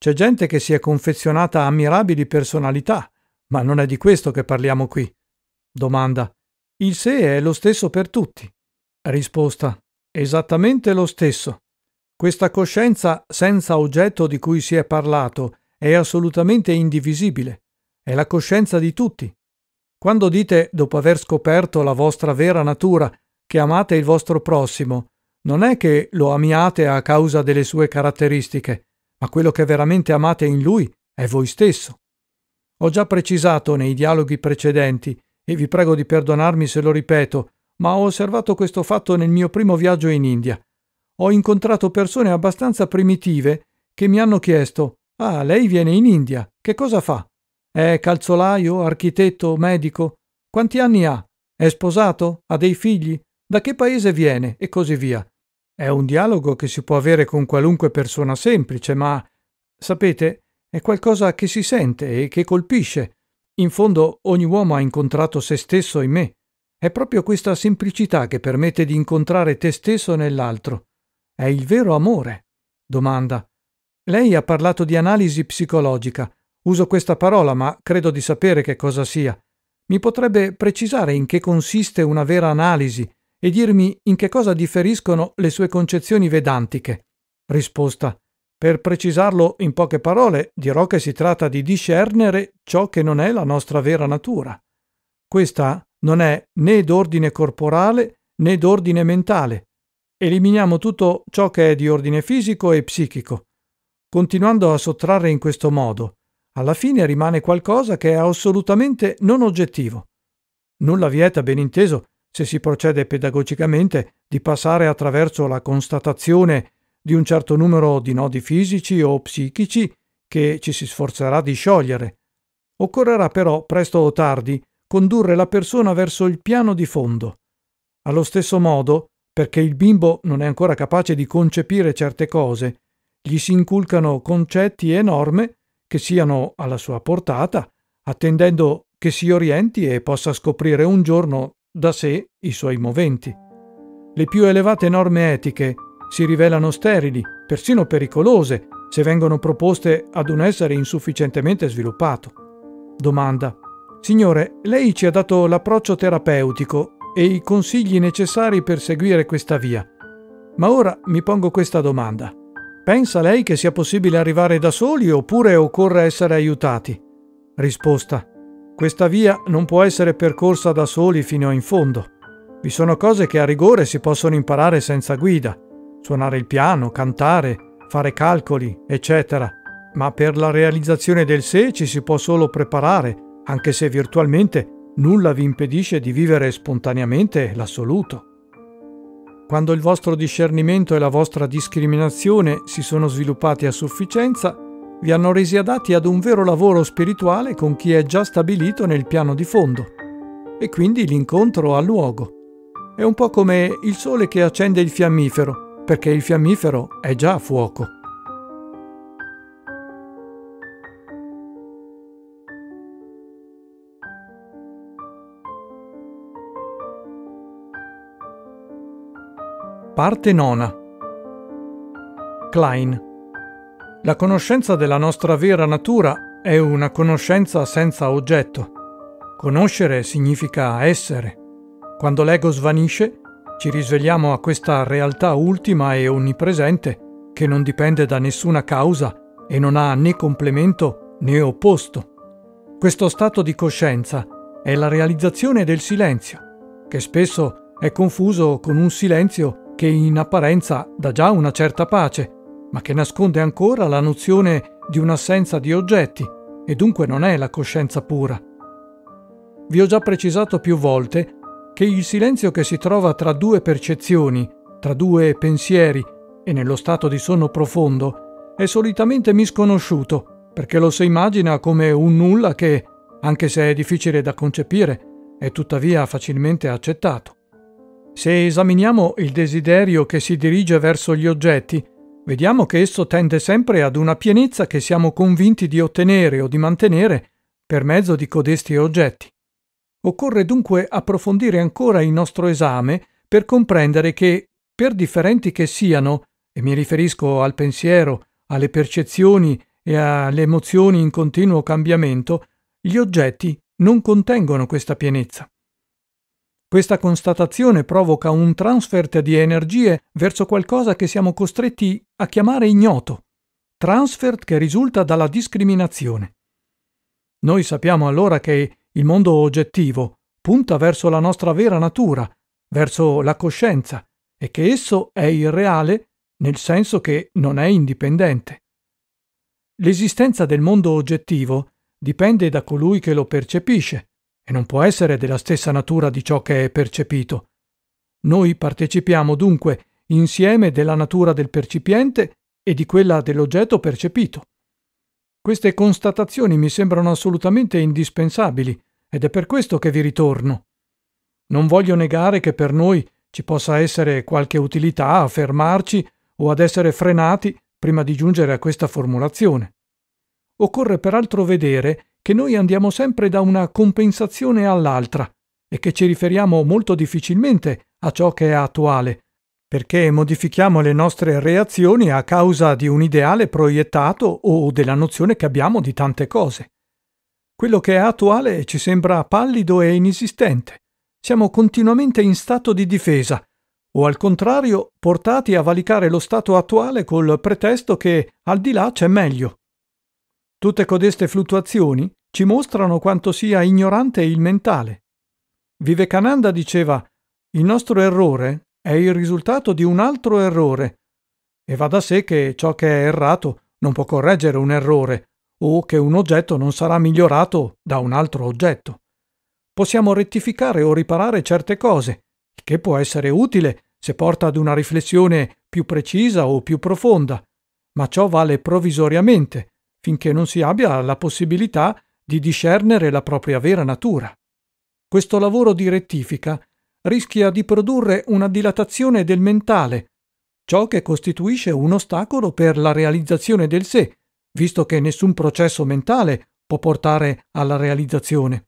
Speaker 1: c'è gente che si è confezionata ammirabili personalità, ma non è di questo che parliamo qui. Domanda. Il sé è lo stesso per tutti. Risposta. Esattamente lo stesso. Questa coscienza senza oggetto di cui si è parlato è assolutamente indivisibile. È la coscienza di tutti. Quando dite, dopo aver scoperto la vostra vera natura, che amate il vostro prossimo, non è che lo amiate a causa delle sue caratteristiche, ma quello che veramente amate in lui è voi stesso. Ho già precisato nei dialoghi precedenti, e vi prego di perdonarmi se lo ripeto, ma ho osservato questo fatto nel mio primo viaggio in India. Ho incontrato persone abbastanza primitive che mi hanno chiesto Ah, lei viene in India, che cosa fa? È calzolaio, architetto, medico? Quanti anni ha? È sposato? Ha dei figli? Da che paese viene? E così via. È un dialogo che si può avere con qualunque persona semplice, ma, sapete, è qualcosa che si sente e che colpisce. In fondo ogni uomo ha incontrato se stesso in me. È proprio questa semplicità che permette di incontrare te stesso nell'altro. È il vero amore. Domanda. Lei ha parlato di analisi psicologica. Uso questa parola, ma credo di sapere che cosa sia. Mi potrebbe precisare in che consiste una vera analisi e dirmi in che cosa differiscono le sue concezioni vedantiche. Risposta. Per precisarlo in poche parole, dirò che si tratta di discernere ciò che non è la nostra vera natura. Questa non è né d'ordine corporale né d'ordine mentale. Eliminiamo tutto ciò che è di ordine fisico e psichico. Continuando a sottrarre in questo modo, alla fine rimane qualcosa che è assolutamente non oggettivo. Nulla vieta, ben inteso, se si procede pedagogicamente, di passare attraverso la constatazione di un certo numero di nodi fisici o psichici che ci si sforzerà di sciogliere. Occorrerà però, presto o tardi, condurre la persona verso il piano di fondo. Allo stesso modo, perché il bimbo non è ancora capace di concepire certe cose, gli si inculcano concetti e norme che siano alla sua portata, attendendo che si orienti e possa scoprire un giorno da sé i suoi moventi. Le più elevate norme etiche si rivelano sterili, persino pericolose, se vengono proposte ad un essere insufficientemente sviluppato. Domanda. Signore, lei ci ha dato l'approccio terapeutico e i consigli necessari per seguire questa via. Ma ora mi pongo questa domanda. Pensa lei che sia possibile arrivare da soli oppure occorre essere aiutati? Risposta. Questa via non può essere percorsa da soli fino in fondo. Vi sono cose che a rigore si possono imparare senza guida, suonare il piano, cantare, fare calcoli, eccetera, ma per la realizzazione del sé ci si può solo preparare, anche se virtualmente nulla vi impedisce di vivere spontaneamente l'assoluto. Quando il vostro discernimento e la vostra discriminazione si sono sviluppati a sufficienza, vi hanno resi adatti ad un vero lavoro spirituale con chi è già stabilito nel piano di fondo, e quindi l'incontro ha luogo. È un po' come il sole che accende il fiammifero, perché il fiammifero è già a fuoco. Parte nona Klein la conoscenza della nostra vera natura è una conoscenza senza oggetto. Conoscere significa essere. Quando l'ego svanisce, ci risvegliamo a questa realtà ultima e onnipresente che non dipende da nessuna causa e non ha né complemento né opposto. Questo stato di coscienza è la realizzazione del silenzio, che spesso è confuso con un silenzio che in apparenza dà già una certa pace, ma che nasconde ancora la nozione di un'assenza di oggetti e dunque non è la coscienza pura. Vi ho già precisato più volte che il silenzio che si trova tra due percezioni, tra due pensieri e nello stato di sonno profondo è solitamente misconosciuto perché lo si immagina come un nulla che, anche se è difficile da concepire, è tuttavia facilmente accettato. Se esaminiamo il desiderio che si dirige verso gli oggetti, vediamo che esso tende sempre ad una pienezza che siamo convinti di ottenere o di mantenere per mezzo di codesti oggetti. Occorre dunque approfondire ancora il nostro esame per comprendere che, per differenti che siano, e mi riferisco al pensiero, alle percezioni e alle emozioni in continuo cambiamento, gli oggetti non contengono questa pienezza. Questa constatazione provoca un transfert di energie verso qualcosa che siamo costretti a chiamare ignoto, transfert che risulta dalla discriminazione. Noi sappiamo allora che il mondo oggettivo punta verso la nostra vera natura, verso la coscienza, e che esso è irreale nel senso che non è indipendente. L'esistenza del mondo oggettivo dipende da colui che lo percepisce, e non può essere della stessa natura di ciò che è percepito. Noi partecipiamo dunque insieme della natura del percipiente e di quella dell'oggetto percepito. Queste constatazioni mi sembrano assolutamente indispensabili ed è per questo che vi ritorno. Non voglio negare che per noi ci possa essere qualche utilità a fermarci o ad essere frenati prima di giungere a questa formulazione. Occorre peraltro vedere che noi andiamo sempre da una compensazione all'altra e che ci riferiamo molto difficilmente a ciò che è attuale, perché modifichiamo le nostre reazioni a causa di un ideale proiettato o della nozione che abbiamo di tante cose. Quello che è attuale ci sembra pallido e inesistente. Siamo continuamente in stato di difesa, o al contrario portati a valicare lo stato attuale col pretesto che al di là c'è meglio. Tutte codeste fluttuazioni ci mostrano quanto sia ignorante il mentale. Vivekananda diceva il nostro errore è il risultato di un altro errore e va da sé che ciò che è errato non può correggere un errore o che un oggetto non sarà migliorato da un altro oggetto. Possiamo rettificare o riparare certe cose, il che può essere utile se porta ad una riflessione più precisa o più profonda, ma ciò vale provvisoriamente finché non si abbia la possibilità di discernere la propria vera natura. Questo lavoro di rettifica rischia di produrre una dilatazione del mentale, ciò che costituisce un ostacolo per la realizzazione del sé, visto che nessun processo mentale può portare alla realizzazione.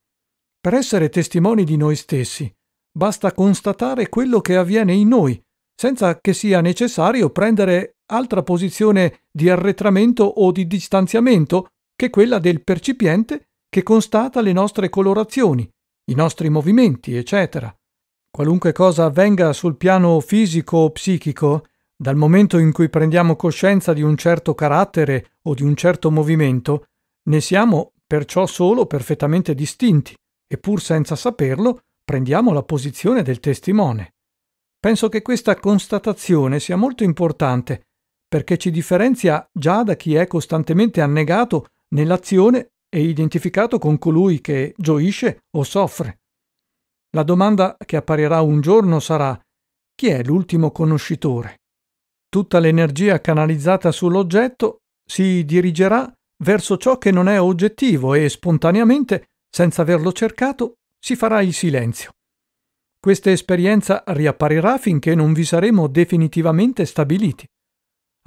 Speaker 1: Per essere testimoni di noi stessi, basta constatare quello che avviene in noi, senza che sia necessario prendere altra posizione di arretramento o di distanziamento che quella del percipiente che constata le nostre colorazioni, i nostri movimenti, eccetera. Qualunque cosa avvenga sul piano fisico o psichico, dal momento in cui prendiamo coscienza di un certo carattere o di un certo movimento, ne siamo perciò solo perfettamente distinti e pur senza saperlo prendiamo la posizione del testimone. Penso che questa constatazione sia molto importante perché ci differenzia già da chi è costantemente annegato nell'azione e identificato con colui che gioisce o soffre. La domanda che apparirà un giorno sarà chi è l'ultimo conoscitore? Tutta l'energia canalizzata sull'oggetto si dirigerà verso ciò che non è oggettivo e spontaneamente, senza averlo cercato, si farà il silenzio. Questa esperienza riapparirà finché non vi saremo definitivamente stabiliti.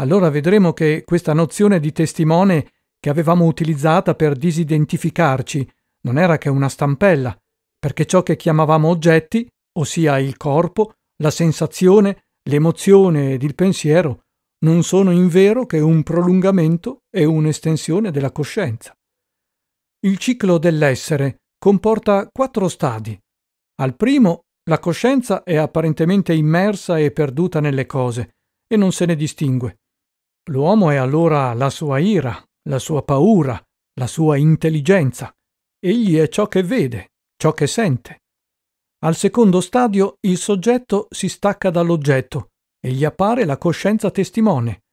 Speaker 1: Allora vedremo che questa nozione di testimone che avevamo utilizzata per disidentificarci non era che una stampella, perché ciò che chiamavamo oggetti, ossia il corpo, la sensazione, l'emozione ed il pensiero, non sono in vero che un prolungamento e un'estensione della coscienza. Il ciclo dell'essere comporta quattro stadi. Al primo la coscienza è apparentemente immersa e perduta nelle cose e non se ne distingue. L'uomo è allora la sua ira, la sua paura, la sua intelligenza. Egli è ciò che vede, ciò che sente. Al secondo stadio il soggetto si stacca dall'oggetto e gli appare la coscienza testimone.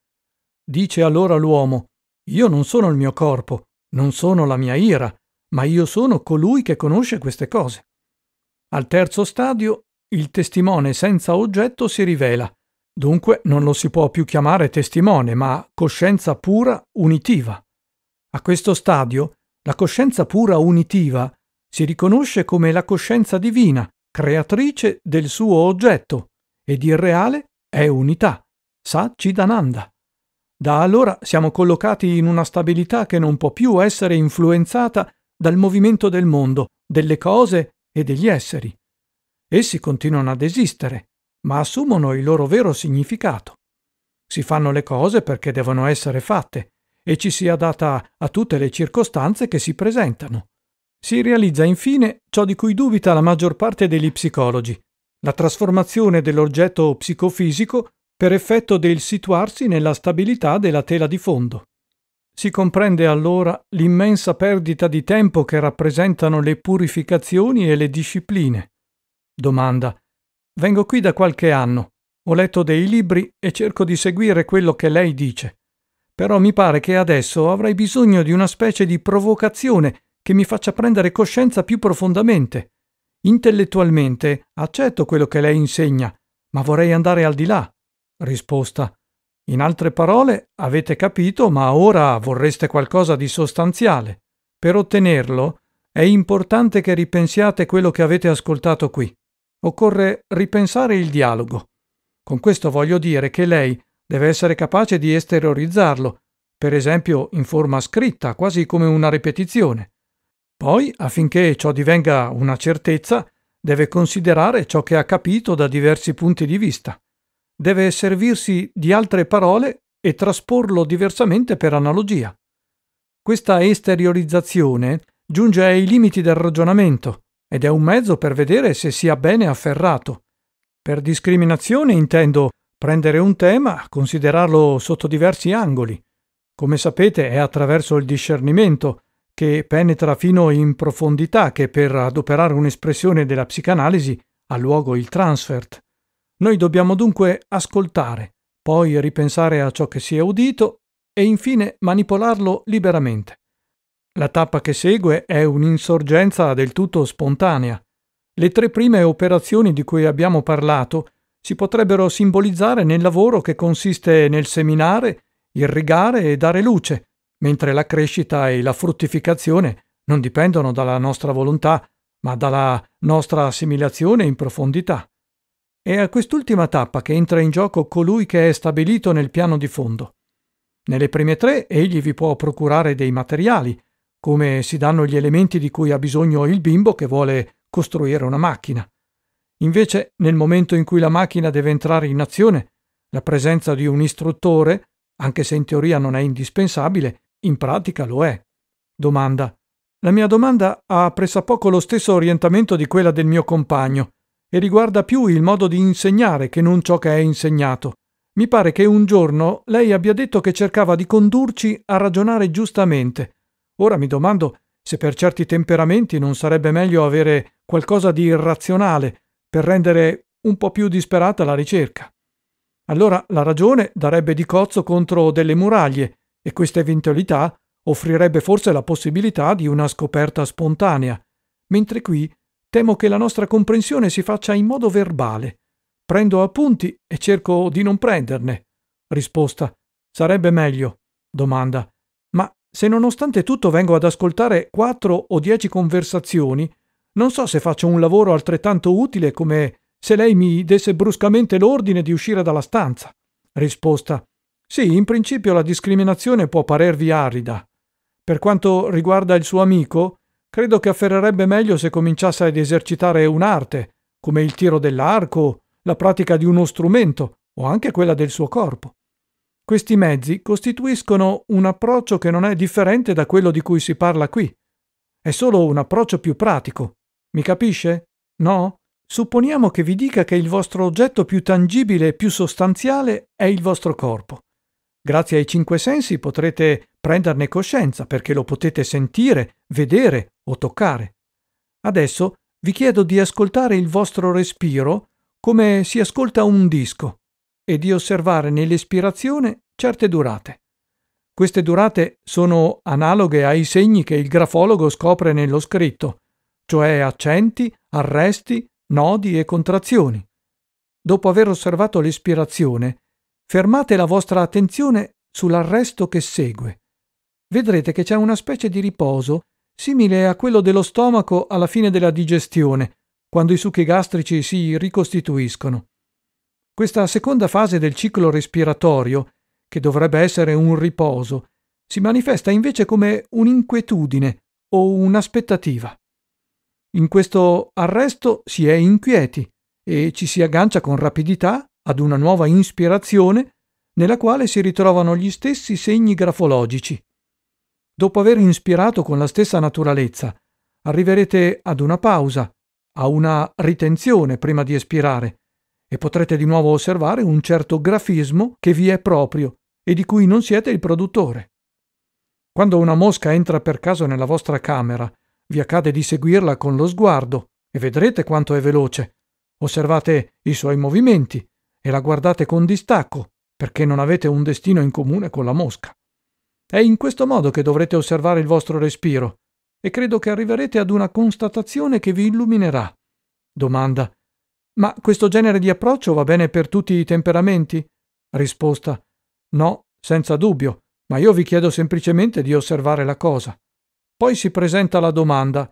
Speaker 1: Dice allora l'uomo, io non sono il mio corpo, non sono la mia ira, ma io sono colui che conosce queste cose. Al terzo stadio il testimone senza oggetto si rivela, dunque non lo si può più chiamare testimone, ma coscienza pura unitiva. A questo stadio la coscienza pura unitiva si riconosce come la coscienza divina, creatrice del suo oggetto, ed il reale è unità, Satchidananda. Da allora siamo collocati in una stabilità che non può più essere influenzata dal movimento del mondo, delle cose e degli esseri. Essi continuano ad esistere, ma assumono il loro vero significato. Si fanno le cose perché devono essere fatte e ci si adatta a tutte le circostanze che si presentano. Si realizza infine ciò di cui dubita la maggior parte degli psicologi, la trasformazione dell'oggetto psicofisico per effetto del situarsi nella stabilità della tela di fondo. Si comprende allora l'immensa perdita di tempo che rappresentano le purificazioni e le discipline. Domanda. Vengo qui da qualche anno. Ho letto dei libri e cerco di seguire quello che lei dice. Però mi pare che adesso avrei bisogno di una specie di provocazione che mi faccia prendere coscienza più profondamente. Intellettualmente accetto quello che lei insegna, ma vorrei andare al di là. Risposta. In altre parole, avete capito, ma ora vorreste qualcosa di sostanziale. Per ottenerlo è importante che ripensiate quello che avete ascoltato qui. Occorre ripensare il dialogo. Con questo voglio dire che lei deve essere capace di esteriorizzarlo, per esempio in forma scritta, quasi come una ripetizione. Poi, affinché ciò divenga una certezza, deve considerare ciò che ha capito da diversi punti di vista deve servirsi di altre parole e trasporlo diversamente per analogia. Questa esteriorizzazione giunge ai limiti del ragionamento ed è un mezzo per vedere se sia bene afferrato. Per discriminazione intendo prendere un tema, considerarlo sotto diversi angoli. Come sapete è attraverso il discernimento, che penetra fino in profondità, che per adoperare un'espressione della psicanalisi ha luogo il transfert. Noi dobbiamo dunque ascoltare, poi ripensare a ciò che si è udito e infine manipolarlo liberamente. La tappa che segue è un'insorgenza del tutto spontanea. Le tre prime operazioni di cui abbiamo parlato si potrebbero simbolizzare nel lavoro che consiste nel seminare, irrigare e dare luce, mentre la crescita e la fruttificazione non dipendono dalla nostra volontà, ma dalla nostra assimilazione in profondità. È a quest'ultima tappa che entra in gioco colui che è stabilito nel piano di fondo. Nelle prime tre egli vi può procurare dei materiali, come si danno gli elementi di cui ha bisogno il bimbo che vuole costruire una macchina. Invece, nel momento in cui la macchina deve entrare in azione, la presenza di un istruttore, anche se in teoria non è indispensabile, in pratica lo è. Domanda. La mia domanda ha pressappoco lo stesso orientamento di quella del mio compagno, e riguarda più il modo di insegnare che non ciò che è insegnato. Mi pare che un giorno lei abbia detto che cercava di condurci a ragionare giustamente. Ora mi domando se per certi temperamenti non sarebbe meglio avere qualcosa di irrazionale per rendere un po' più disperata la ricerca. Allora la ragione darebbe di cozzo contro delle muraglie e questa eventualità offrirebbe forse la possibilità di una scoperta spontanea, mentre qui Temo che la nostra comprensione si faccia in modo verbale. Prendo appunti e cerco di non prenderne. Risposta. Sarebbe meglio. Domanda. Ma se nonostante tutto vengo ad ascoltare quattro o dieci conversazioni, non so se faccio un lavoro altrettanto utile come se lei mi desse bruscamente l'ordine di uscire dalla stanza. Risposta. Sì, in principio la discriminazione può parervi arida. Per quanto riguarda il suo amico, Credo che afferrerebbe meglio se cominciasse ad esercitare un'arte, come il tiro dell'arco, la pratica di uno strumento o anche quella del suo corpo. Questi mezzi costituiscono un approccio che non è differente da quello di cui si parla qui. È solo un approccio più pratico. Mi capisce? No? Supponiamo che vi dica che il vostro oggetto più tangibile e più sostanziale è il vostro corpo. Grazie ai cinque sensi potrete prenderne coscienza perché lo potete sentire, vedere o toccare. Adesso vi chiedo di ascoltare il vostro respiro come si ascolta un disco e di osservare nell'espirazione certe durate. Queste durate sono analoghe ai segni che il grafologo scopre nello scritto, cioè accenti, arresti, nodi e contrazioni. Dopo aver osservato l'espirazione, fermate la vostra attenzione sull'arresto che segue. Vedrete che c'è una specie di riposo simile a quello dello stomaco alla fine della digestione, quando i succhi gastrici si ricostituiscono. Questa seconda fase del ciclo respiratorio, che dovrebbe essere un riposo, si manifesta invece come un'inquietudine o un'aspettativa. In questo arresto si è inquieti e ci si aggancia con rapidità ad una nuova inspirazione nella quale si ritrovano gli stessi segni grafologici. Dopo aver inspirato con la stessa naturalezza, arriverete ad una pausa, a una ritenzione prima di espirare e potrete di nuovo osservare un certo grafismo che vi è proprio e di cui non siete il produttore. Quando una mosca entra per caso nella vostra camera, vi accade di seguirla con lo sguardo e vedrete quanto è veloce. Osservate i suoi movimenti, e la guardate con distacco, perché non avete un destino in comune con la mosca. È in questo modo che dovrete osservare il vostro respiro, e credo che arriverete ad una constatazione che vi illuminerà. Domanda. Ma questo genere di approccio va bene per tutti i temperamenti? Risposta. No, senza dubbio, ma io vi chiedo semplicemente di osservare la cosa. Poi si presenta la domanda.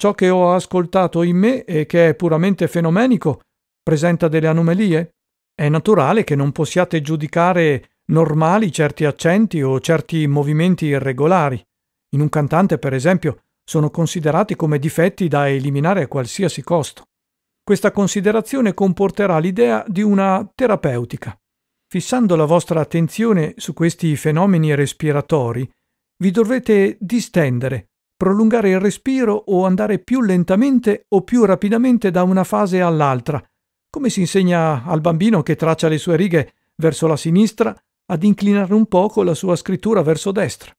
Speaker 1: Ciò che ho ascoltato in me e che è puramente fenomenico presenta delle anomalie? È naturale che non possiate giudicare normali certi accenti o certi movimenti irregolari. In un cantante, per esempio, sono considerati come difetti da eliminare a qualsiasi costo. Questa considerazione comporterà l'idea di una terapeutica. Fissando la vostra attenzione su questi fenomeni respiratori, vi dovrete distendere, prolungare il respiro o andare più lentamente o più rapidamente da una fase all'altra, come si insegna al bambino che traccia le sue righe verso la sinistra ad inclinare un poco la sua scrittura verso destra.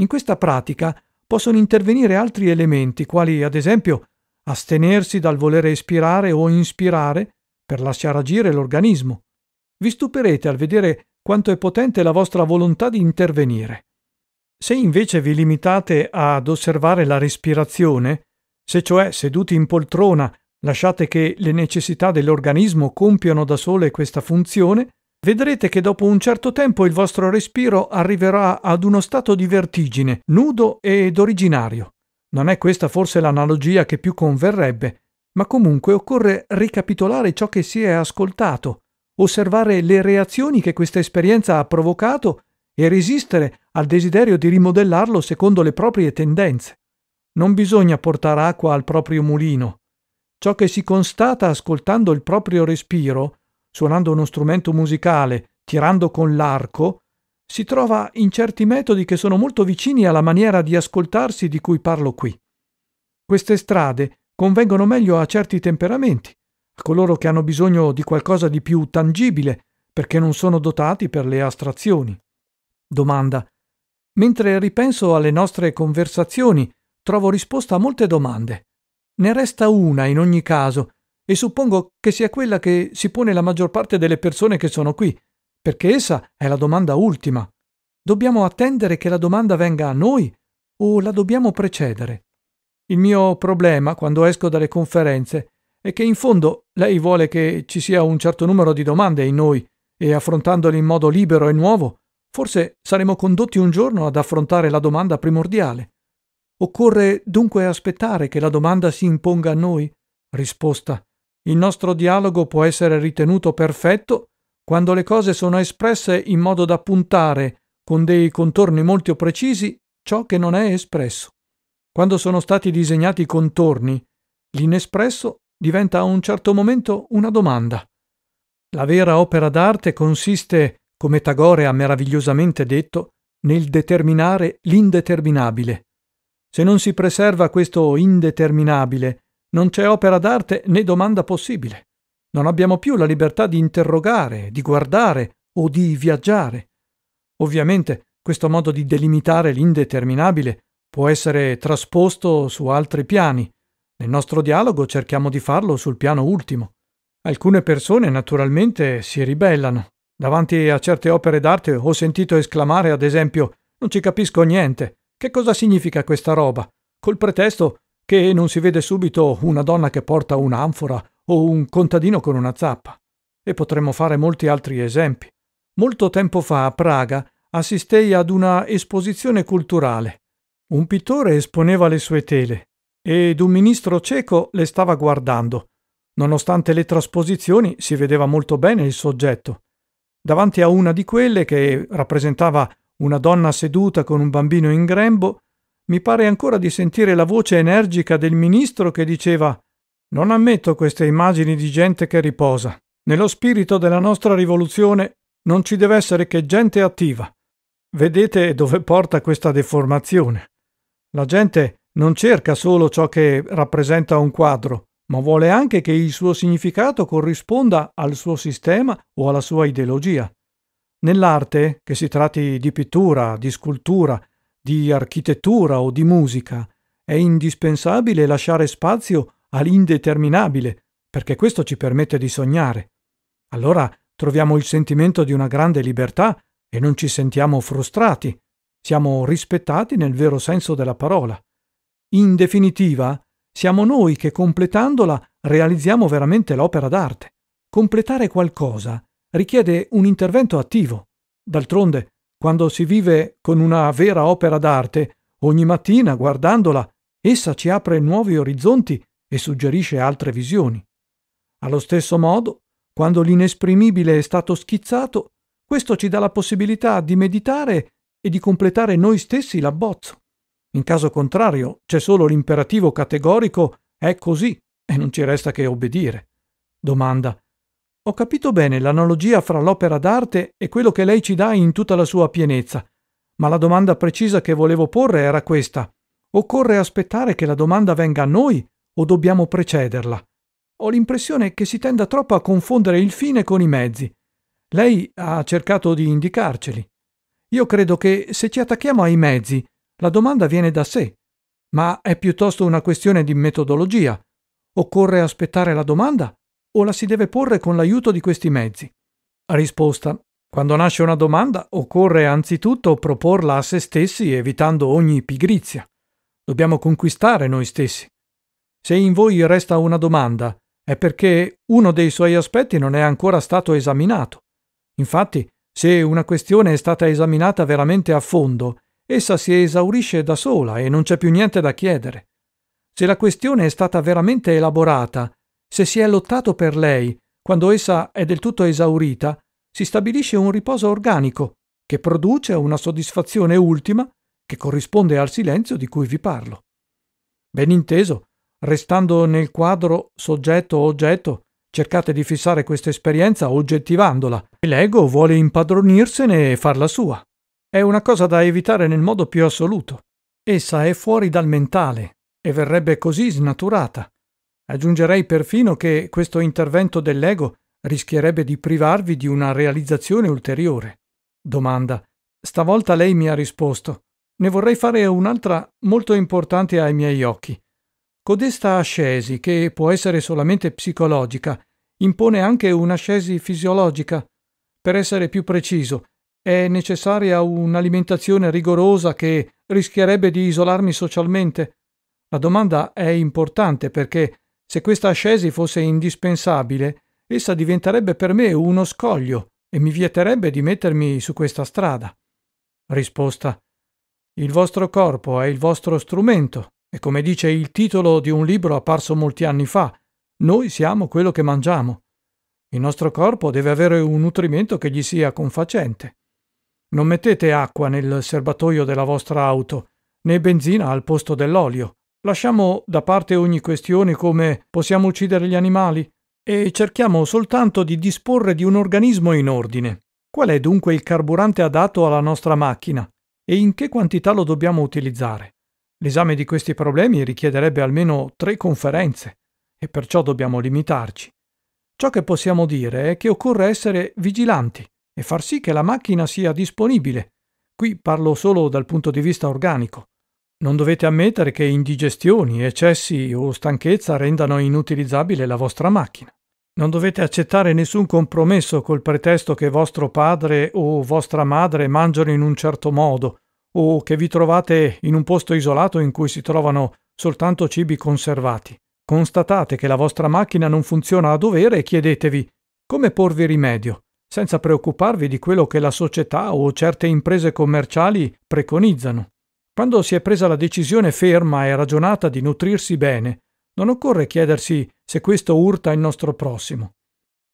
Speaker 1: In questa pratica possono intervenire altri elementi, quali ad esempio astenersi dal volere espirare o inspirare per lasciare agire l'organismo. Vi stupirete al vedere quanto è potente la vostra volontà di intervenire. Se invece vi limitate ad osservare la respirazione, se cioè seduti in poltrona lasciate che le necessità dell'organismo compiano da sole questa funzione, vedrete che dopo un certo tempo il vostro respiro arriverà ad uno stato di vertigine, nudo ed originario. Non è questa forse l'analogia che più converrebbe, ma comunque occorre ricapitolare ciò che si è ascoltato, osservare le reazioni che questa esperienza ha provocato e resistere al desiderio di rimodellarlo secondo le proprie tendenze. Non bisogna portare acqua al proprio mulino, ciò che si constata ascoltando il proprio respiro, suonando uno strumento musicale, tirando con l'arco, si trova in certi metodi che sono molto vicini alla maniera di ascoltarsi di cui parlo qui. Queste strade convengono meglio a certi temperamenti, a coloro che hanno bisogno di qualcosa di più tangibile, perché non sono dotati per le astrazioni. Domanda. Mentre ripenso alle nostre conversazioni, trovo risposta a molte domande ne resta una in ogni caso, e suppongo che sia quella che si pone la maggior parte delle persone che sono qui, perché essa è la domanda ultima. Dobbiamo attendere che la domanda venga a noi o la dobbiamo precedere? Il mio problema, quando esco dalle conferenze, è che in fondo lei vuole che ci sia un certo numero di domande in noi e affrontandole in modo libero e nuovo, forse saremo condotti un giorno ad affrontare la domanda primordiale. Occorre dunque aspettare che la domanda si imponga a noi? Risposta. Il nostro dialogo può essere ritenuto perfetto quando le cose sono espresse in modo da puntare, con dei contorni molto precisi, ciò che non è espresso. Quando sono stati disegnati i contorni, l'inespresso diventa a un certo momento una domanda. La vera opera d'arte consiste, come Tagore ha meravigliosamente detto, nel determinare l'indeterminabile. Se non si preserva questo indeterminabile, non c'è opera d'arte né domanda possibile. Non abbiamo più la libertà di interrogare, di guardare o di viaggiare. Ovviamente questo modo di delimitare l'indeterminabile può essere trasposto su altri piani. Nel nostro dialogo cerchiamo di farlo sul piano ultimo. Alcune persone naturalmente si ribellano. Davanti a certe opere d'arte ho sentito esclamare, ad esempio, non ci capisco niente, che cosa significa questa roba? Col pretesto che non si vede subito una donna che porta un'anfora o un contadino con una zappa. E potremmo fare molti altri esempi. Molto tempo fa a Praga assistei ad una esposizione culturale. Un pittore esponeva le sue tele ed un ministro cieco le stava guardando. Nonostante le trasposizioni si vedeva molto bene il soggetto. Davanti a una di quelle, che rappresentava una donna seduta con un bambino in grembo, mi pare ancora di sentire la voce energica del ministro che diceva Non ammetto queste immagini di gente che riposa. Nello spirito della nostra rivoluzione non ci deve essere che gente attiva. Vedete dove porta questa deformazione. La gente non cerca solo ciò che rappresenta un quadro, ma vuole anche che il suo significato corrisponda al suo sistema o alla sua ideologia. Nell'arte, che si tratti di pittura, di scultura, di architettura o di musica, è indispensabile lasciare spazio all'indeterminabile, perché questo ci permette di sognare. Allora troviamo il sentimento di una grande libertà e non ci sentiamo frustrati, siamo rispettati nel vero senso della parola. In definitiva, siamo noi che completandola realizziamo veramente l'opera d'arte. Completare qualcosa richiede un intervento attivo. D'altronde, quando si vive con una vera opera d'arte, ogni mattina, guardandola, essa ci apre nuovi orizzonti e suggerisce altre visioni. Allo stesso modo, quando l'inesprimibile è stato schizzato, questo ci dà la possibilità di meditare e di completare noi stessi l'abbozzo. In caso contrario, c'è solo l'imperativo categorico è così e non ci resta che obbedire. Domanda. Ho capito bene l'analogia fra l'opera d'arte e quello che lei ci dà in tutta la sua pienezza, ma la domanda precisa che volevo porre era questa. Occorre aspettare che la domanda venga a noi o dobbiamo precederla? Ho l'impressione che si tenda troppo a confondere il fine con i mezzi. Lei ha cercato di indicarceli. Io credo che se ci attacchiamo ai mezzi, la domanda viene da sé, ma è piuttosto una questione di metodologia. Occorre aspettare la domanda o la si deve porre con l'aiuto di questi mezzi? Risposta. Quando nasce una domanda occorre anzitutto proporla a se stessi evitando ogni pigrizia. Dobbiamo conquistare noi stessi. Se in voi resta una domanda è perché uno dei suoi aspetti non è ancora stato esaminato. Infatti, se una questione è stata esaminata veramente a fondo, essa si esaurisce da sola e non c'è più niente da chiedere. Se la questione è stata veramente elaborata, se si è lottato per lei, quando essa è del tutto esaurita, si stabilisce un riposo organico che produce una soddisfazione ultima che corrisponde al silenzio di cui vi parlo. Ben inteso, restando nel quadro soggetto-oggetto, cercate di fissare questa esperienza oggettivandola e l'ego vuole impadronirsene e farla sua. È una cosa da evitare nel modo più assoluto. Essa è fuori dal mentale e verrebbe così snaturata, Aggiungerei perfino che questo intervento dell'ego rischierebbe di privarvi di una realizzazione ulteriore. Domanda. Stavolta lei mi ha risposto. Ne vorrei fare un'altra molto importante ai miei occhi. Codesta ascesi, che può essere solamente psicologica, impone anche un'ascesi fisiologica. Per essere più preciso, è necessaria un'alimentazione rigorosa che rischierebbe di isolarmi socialmente? La domanda è importante perché se questa ascesi fosse indispensabile, essa diventerebbe per me uno scoglio e mi vieterebbe di mettermi su questa strada. Risposta. Il vostro corpo è il vostro strumento e come dice il titolo di un libro apparso molti anni fa, noi siamo quello che mangiamo. Il nostro corpo deve avere un nutrimento che gli sia confacente. Non mettete acqua nel serbatoio della vostra auto, né benzina al posto dell'olio. Lasciamo da parte ogni questione come possiamo uccidere gli animali e cerchiamo soltanto di disporre di un organismo in ordine. Qual è dunque il carburante adatto alla nostra macchina e in che quantità lo dobbiamo utilizzare? L'esame di questi problemi richiederebbe almeno tre conferenze e perciò dobbiamo limitarci. Ciò che possiamo dire è che occorre essere vigilanti e far sì che la macchina sia disponibile. Qui parlo solo dal punto di vista organico non dovete ammettere che indigestioni, eccessi o stanchezza rendano inutilizzabile la vostra macchina. Non dovete accettare nessun compromesso col pretesto che vostro padre o vostra madre mangiano in un certo modo, o che vi trovate in un posto isolato in cui si trovano soltanto cibi conservati. Constatate che la vostra macchina non funziona a dovere e chiedetevi come porvi rimedio, senza preoccuparvi di quello che la società o certe imprese commerciali preconizzano. Quando si è presa la decisione ferma e ragionata di nutrirsi bene, non occorre chiedersi se questo urta il nostro prossimo.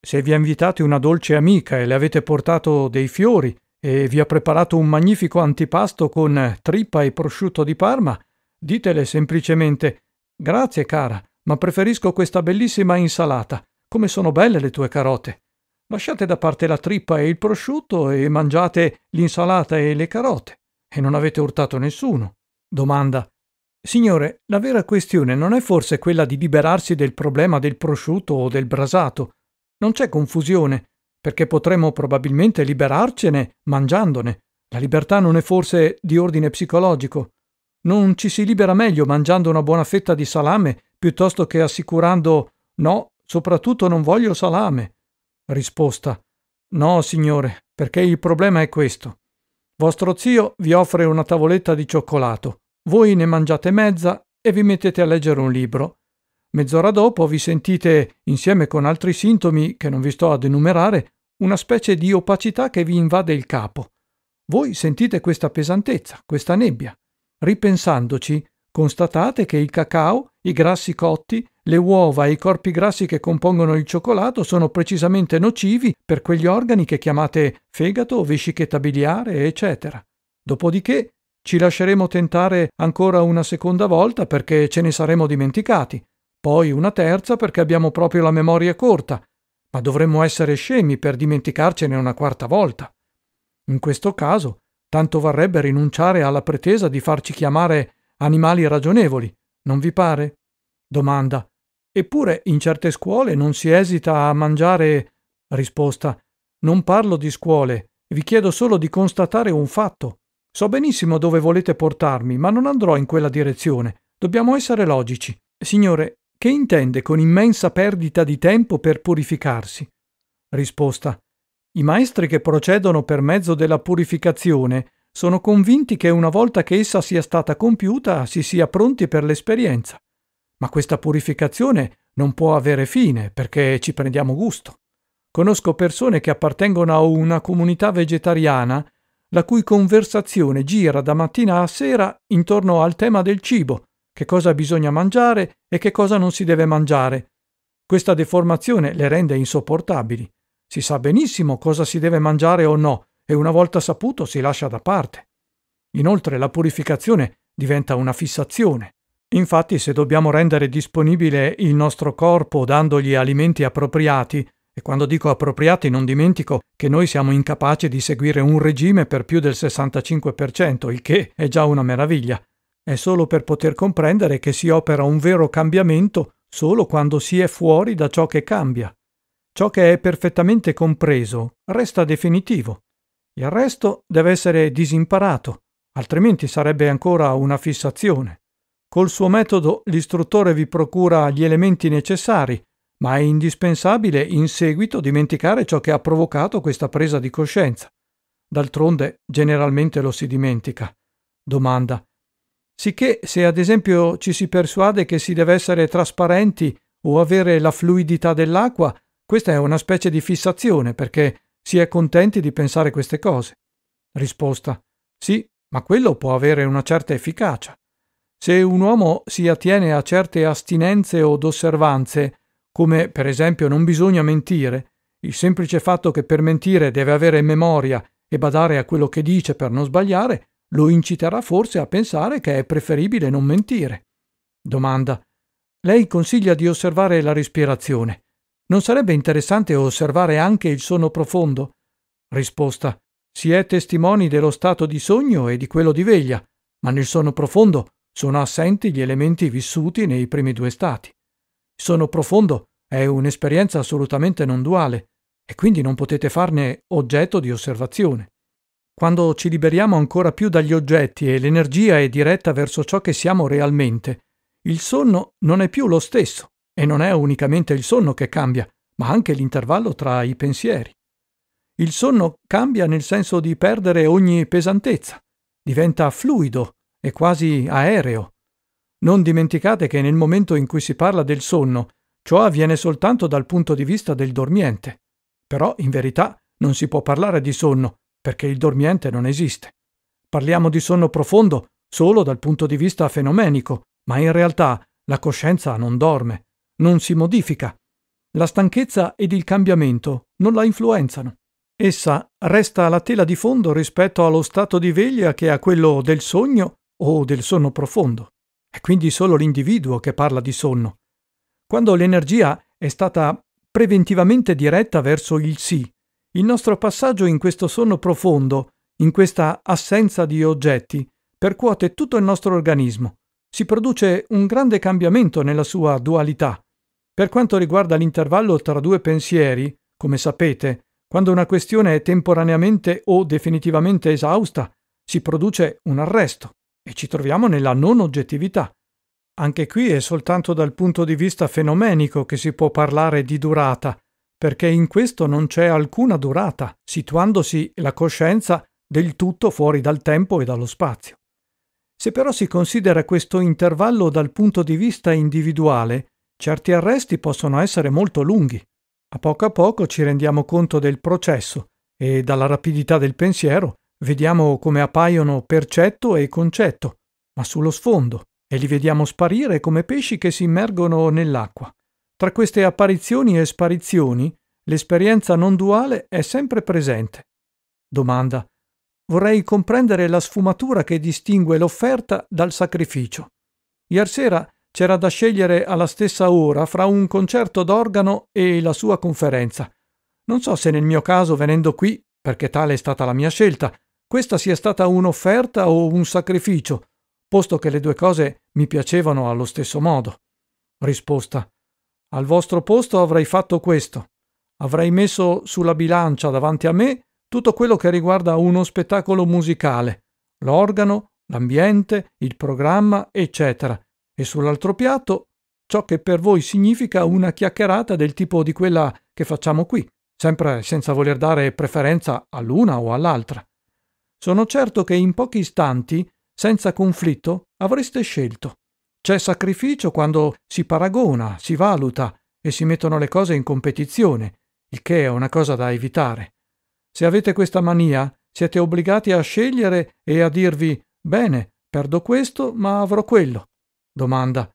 Speaker 1: Se vi ha invitato una dolce amica e le avete portato dei fiori e vi ha preparato un magnifico antipasto con trippa e prosciutto di Parma, ditele semplicemente Grazie cara, ma preferisco questa bellissima insalata. Come sono belle le tue carote. Lasciate da parte la trippa e il prosciutto e mangiate l'insalata e le carote. E non avete urtato nessuno. Domanda. Signore, la vera questione non è forse quella di liberarsi del problema del prosciutto o del brasato. Non c'è confusione, perché potremmo probabilmente liberarcene mangiandone. La libertà non è forse di ordine psicologico. Non ci si libera meglio mangiando una buona fetta di salame piuttosto che assicurando no, soprattutto non voglio salame. Risposta. No, signore, perché il problema è questo. Vostro zio vi offre una tavoletta di cioccolato, voi ne mangiate mezza e vi mettete a leggere un libro. Mezz'ora dopo vi sentite, insieme con altri sintomi che non vi sto ad enumerare, una specie di opacità che vi invade il capo. Voi sentite questa pesantezza, questa nebbia. Ripensandoci, constatate che il cacao, i grassi cotti, le uova e i corpi grassi che compongono il cioccolato sono precisamente nocivi per quegli organi che chiamate fegato, vescichetta biliare, eccetera. Dopodiché ci lasceremo tentare ancora una seconda volta perché ce ne saremo dimenticati, poi una terza perché abbiamo proprio la memoria corta, ma dovremmo essere scemi per dimenticarcene una quarta volta. In questo caso, tanto varrebbe rinunciare alla pretesa di farci chiamare animali ragionevoli, non vi pare? Domanda. Eppure in certe scuole non si esita a mangiare. Risposta. Non parlo di scuole, vi chiedo solo di constatare un fatto. So benissimo dove volete portarmi, ma non andrò in quella direzione. Dobbiamo essere logici. Signore, che intende con immensa perdita di tempo per purificarsi? Risposta. I maestri che procedono per mezzo della purificazione sono convinti che una volta che essa sia stata compiuta si sia pronti per l'esperienza. Ma questa purificazione non può avere fine perché ci prendiamo gusto. Conosco persone che appartengono a una comunità vegetariana la cui conversazione gira da mattina a sera intorno al tema del cibo, che cosa bisogna mangiare e che cosa non si deve mangiare. Questa deformazione le rende insopportabili. Si sa benissimo cosa si deve mangiare o no e una volta saputo si lascia da parte. Inoltre la purificazione diventa una fissazione. Infatti, se dobbiamo rendere disponibile il nostro corpo dandogli alimenti appropriati, e quando dico appropriati non dimentico che noi siamo incapaci di seguire un regime per più del 65%, il che è già una meraviglia. È solo per poter comprendere che si opera un vero cambiamento solo quando si è fuori da ciò che cambia. Ciò che è perfettamente compreso resta definitivo. Il resto deve essere disimparato, altrimenti sarebbe ancora una fissazione. Col suo metodo l'istruttore vi procura gli elementi necessari, ma è indispensabile in seguito dimenticare ciò che ha provocato questa presa di coscienza. D'altronde generalmente lo si dimentica. Domanda. Sicché se ad esempio ci si persuade che si deve essere trasparenti o avere la fluidità dell'acqua, questa è una specie di fissazione perché si è contenti di pensare queste cose. Risposta. Sì, ma quello può avere una certa efficacia. Se un uomo si attiene a certe astinenze od osservanze, come per esempio non bisogna mentire, il semplice fatto che per mentire deve avere memoria e badare a quello che dice per non sbagliare, lo inciterà forse a pensare che è preferibile non mentire. Domanda. Lei consiglia di osservare la respirazione. Non sarebbe interessante osservare anche il sonno profondo? Risposta. Si è testimoni dello stato di sogno e di quello di veglia, ma nel sonno profondo sono assenti gli elementi vissuti nei primi due stati. Sono profondo, è un'esperienza assolutamente non duale e quindi non potete farne oggetto di osservazione. Quando ci liberiamo ancora più dagli oggetti e l'energia è diretta verso ciò che siamo realmente, il sonno non è più lo stesso e non è unicamente il sonno che cambia, ma anche l'intervallo tra i pensieri. Il sonno cambia nel senso di perdere ogni pesantezza, diventa fluido, è quasi aereo. Non dimenticate che nel momento in cui si parla del sonno, ciò avviene soltanto dal punto di vista del dormiente. Però, in verità, non si può parlare di sonno, perché il dormiente non esiste. Parliamo di sonno profondo solo dal punto di vista fenomenico, ma in realtà la coscienza non dorme, non si modifica. La stanchezza ed il cambiamento non la influenzano. Essa resta la tela di fondo rispetto allo stato di veglia che a quello del sogno o del sonno profondo. È quindi solo l'individuo che parla di sonno. Quando l'energia è stata preventivamente diretta verso il sì, il nostro passaggio in questo sonno profondo, in questa assenza di oggetti, percuote tutto il nostro organismo. Si produce un grande cambiamento nella sua dualità. Per quanto riguarda l'intervallo tra due pensieri, come sapete, quando una questione è temporaneamente o definitivamente esausta, si produce un arresto e ci troviamo nella non oggettività. Anche qui è soltanto dal punto di vista fenomenico che si può parlare di durata, perché in questo non c'è alcuna durata, situandosi la coscienza del tutto fuori dal tempo e dallo spazio. Se però si considera questo intervallo dal punto di vista individuale, certi arresti possono essere molto lunghi. A poco a poco ci rendiamo conto del processo e dalla rapidità del pensiero Vediamo come appaiono percetto e concetto, ma sullo sfondo, e li vediamo sparire come pesci che si immergono nell'acqua. Tra queste apparizioni e sparizioni, l'esperienza non duale è sempre presente. Domanda. Vorrei comprendere la sfumatura che distingue l'offerta dal sacrificio. Iersera c'era da scegliere alla stessa ora fra un concerto d'organo e la sua conferenza. Non so se nel mio caso, venendo qui, perché tale è stata la mia scelta, questa sia stata un'offerta o un sacrificio, posto che le due cose mi piacevano allo stesso modo. Risposta. Al vostro posto avrei fatto questo. Avrei messo sulla bilancia davanti a me tutto quello che riguarda uno spettacolo musicale, l'organo, l'ambiente, il programma, eccetera, e sull'altro piatto ciò che per voi significa una chiacchierata del tipo di quella che facciamo qui, sempre senza voler dare preferenza all'una o all'altra sono certo che in pochi istanti, senza conflitto, avreste scelto. C'è sacrificio quando si paragona, si valuta e si mettono le cose in competizione, il che è una cosa da evitare. Se avete questa mania, siete obbligati a scegliere e a dirvi bene, perdo questo, ma avrò quello. Domanda.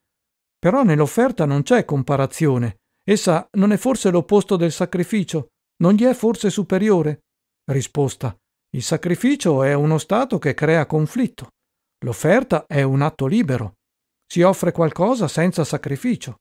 Speaker 1: Però nell'offerta non c'è comparazione. Essa non è forse l'opposto del sacrificio? Non gli è forse superiore? Risposta. Il sacrificio è uno stato che crea conflitto. L'offerta è un atto libero. Si offre qualcosa senza sacrificio.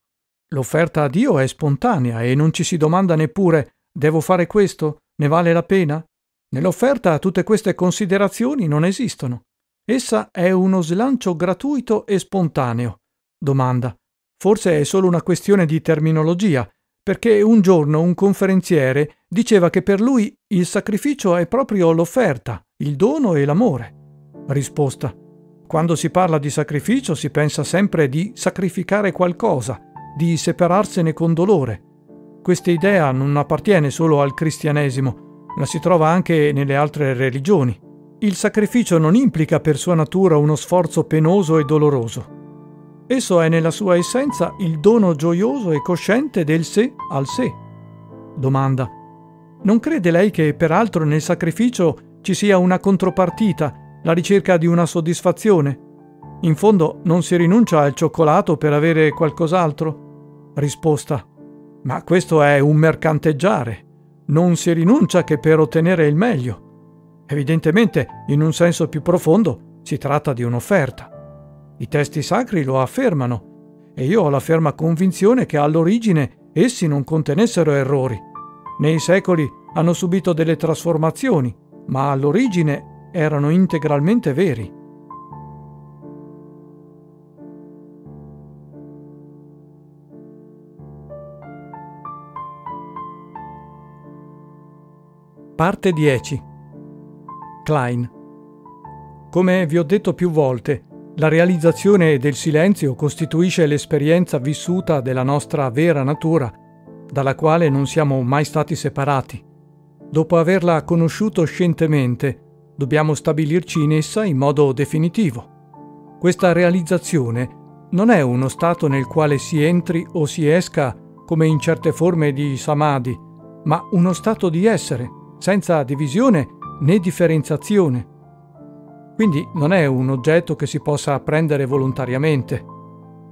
Speaker 1: L'offerta a Dio è spontanea e non ci si domanda neppure devo fare questo? Ne vale la pena? Nell'offerta tutte queste considerazioni non esistono. Essa è uno slancio gratuito e spontaneo. Domanda. Forse è solo una questione di terminologia, perché un giorno un conferenziere diceva che per lui il sacrificio è proprio l'offerta, il dono e l'amore. Risposta. Quando si parla di sacrificio si pensa sempre di sacrificare qualcosa, di separarsene con dolore. Questa idea non appartiene solo al cristianesimo, la si trova anche nelle altre religioni. Il sacrificio non implica per sua natura uno sforzo penoso e doloroso. Esso è nella sua essenza il dono gioioso e cosciente del sé al sé. Domanda. Non crede lei che peraltro nel sacrificio ci sia una contropartita, la ricerca di una soddisfazione? In fondo non si rinuncia al cioccolato per avere qualcos'altro? Risposta. Ma questo è un mercanteggiare. Non si rinuncia che per ottenere il meglio. Evidentemente, in un senso più profondo, si tratta di un'offerta. I testi sacri lo affermano e io ho la ferma convinzione che all'origine essi non contenessero errori. Nei secoli hanno subito delle trasformazioni, ma all'origine erano integralmente veri. Parte 10 Klein Come vi ho detto più volte, la realizzazione del silenzio costituisce l'esperienza vissuta della nostra vera natura, dalla quale non siamo mai stati separati. Dopo averla conosciuto scientemente, dobbiamo stabilirci in essa in modo definitivo. Questa realizzazione non è uno stato nel quale si entri o si esca come in certe forme di samadhi, ma uno stato di essere, senza divisione né differenziazione. Quindi non è un oggetto che si possa apprendere volontariamente.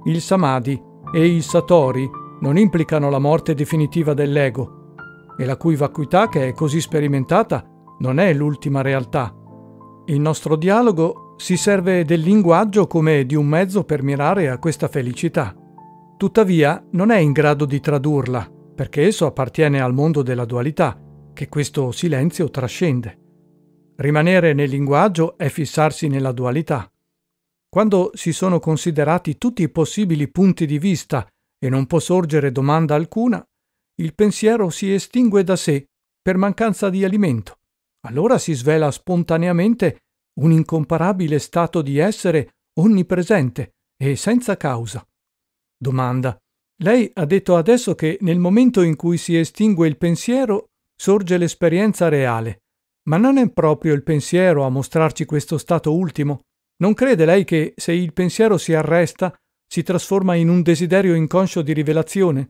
Speaker 1: Il samadhi e il satori non implicano la morte definitiva dell'ego, e la cui vacuità che è così sperimentata non è l'ultima realtà. Il nostro dialogo si serve del linguaggio come di un mezzo per mirare a questa felicità. Tuttavia non è in grado di tradurla, perché esso appartiene al mondo della dualità, che questo silenzio trascende. Rimanere nel linguaggio è fissarsi nella dualità. Quando si sono considerati tutti i possibili punti di vista e non può sorgere domanda alcuna, il pensiero si estingue da sé per mancanza di alimento. Allora si svela spontaneamente un incomparabile stato di essere onnipresente e senza causa. Domanda. Lei ha detto adesso che nel momento in cui si estingue il pensiero sorge l'esperienza reale. Ma non è proprio il pensiero a mostrarci questo stato ultimo? Non crede lei che se il pensiero si arresta, si trasforma in un desiderio inconscio di rivelazione?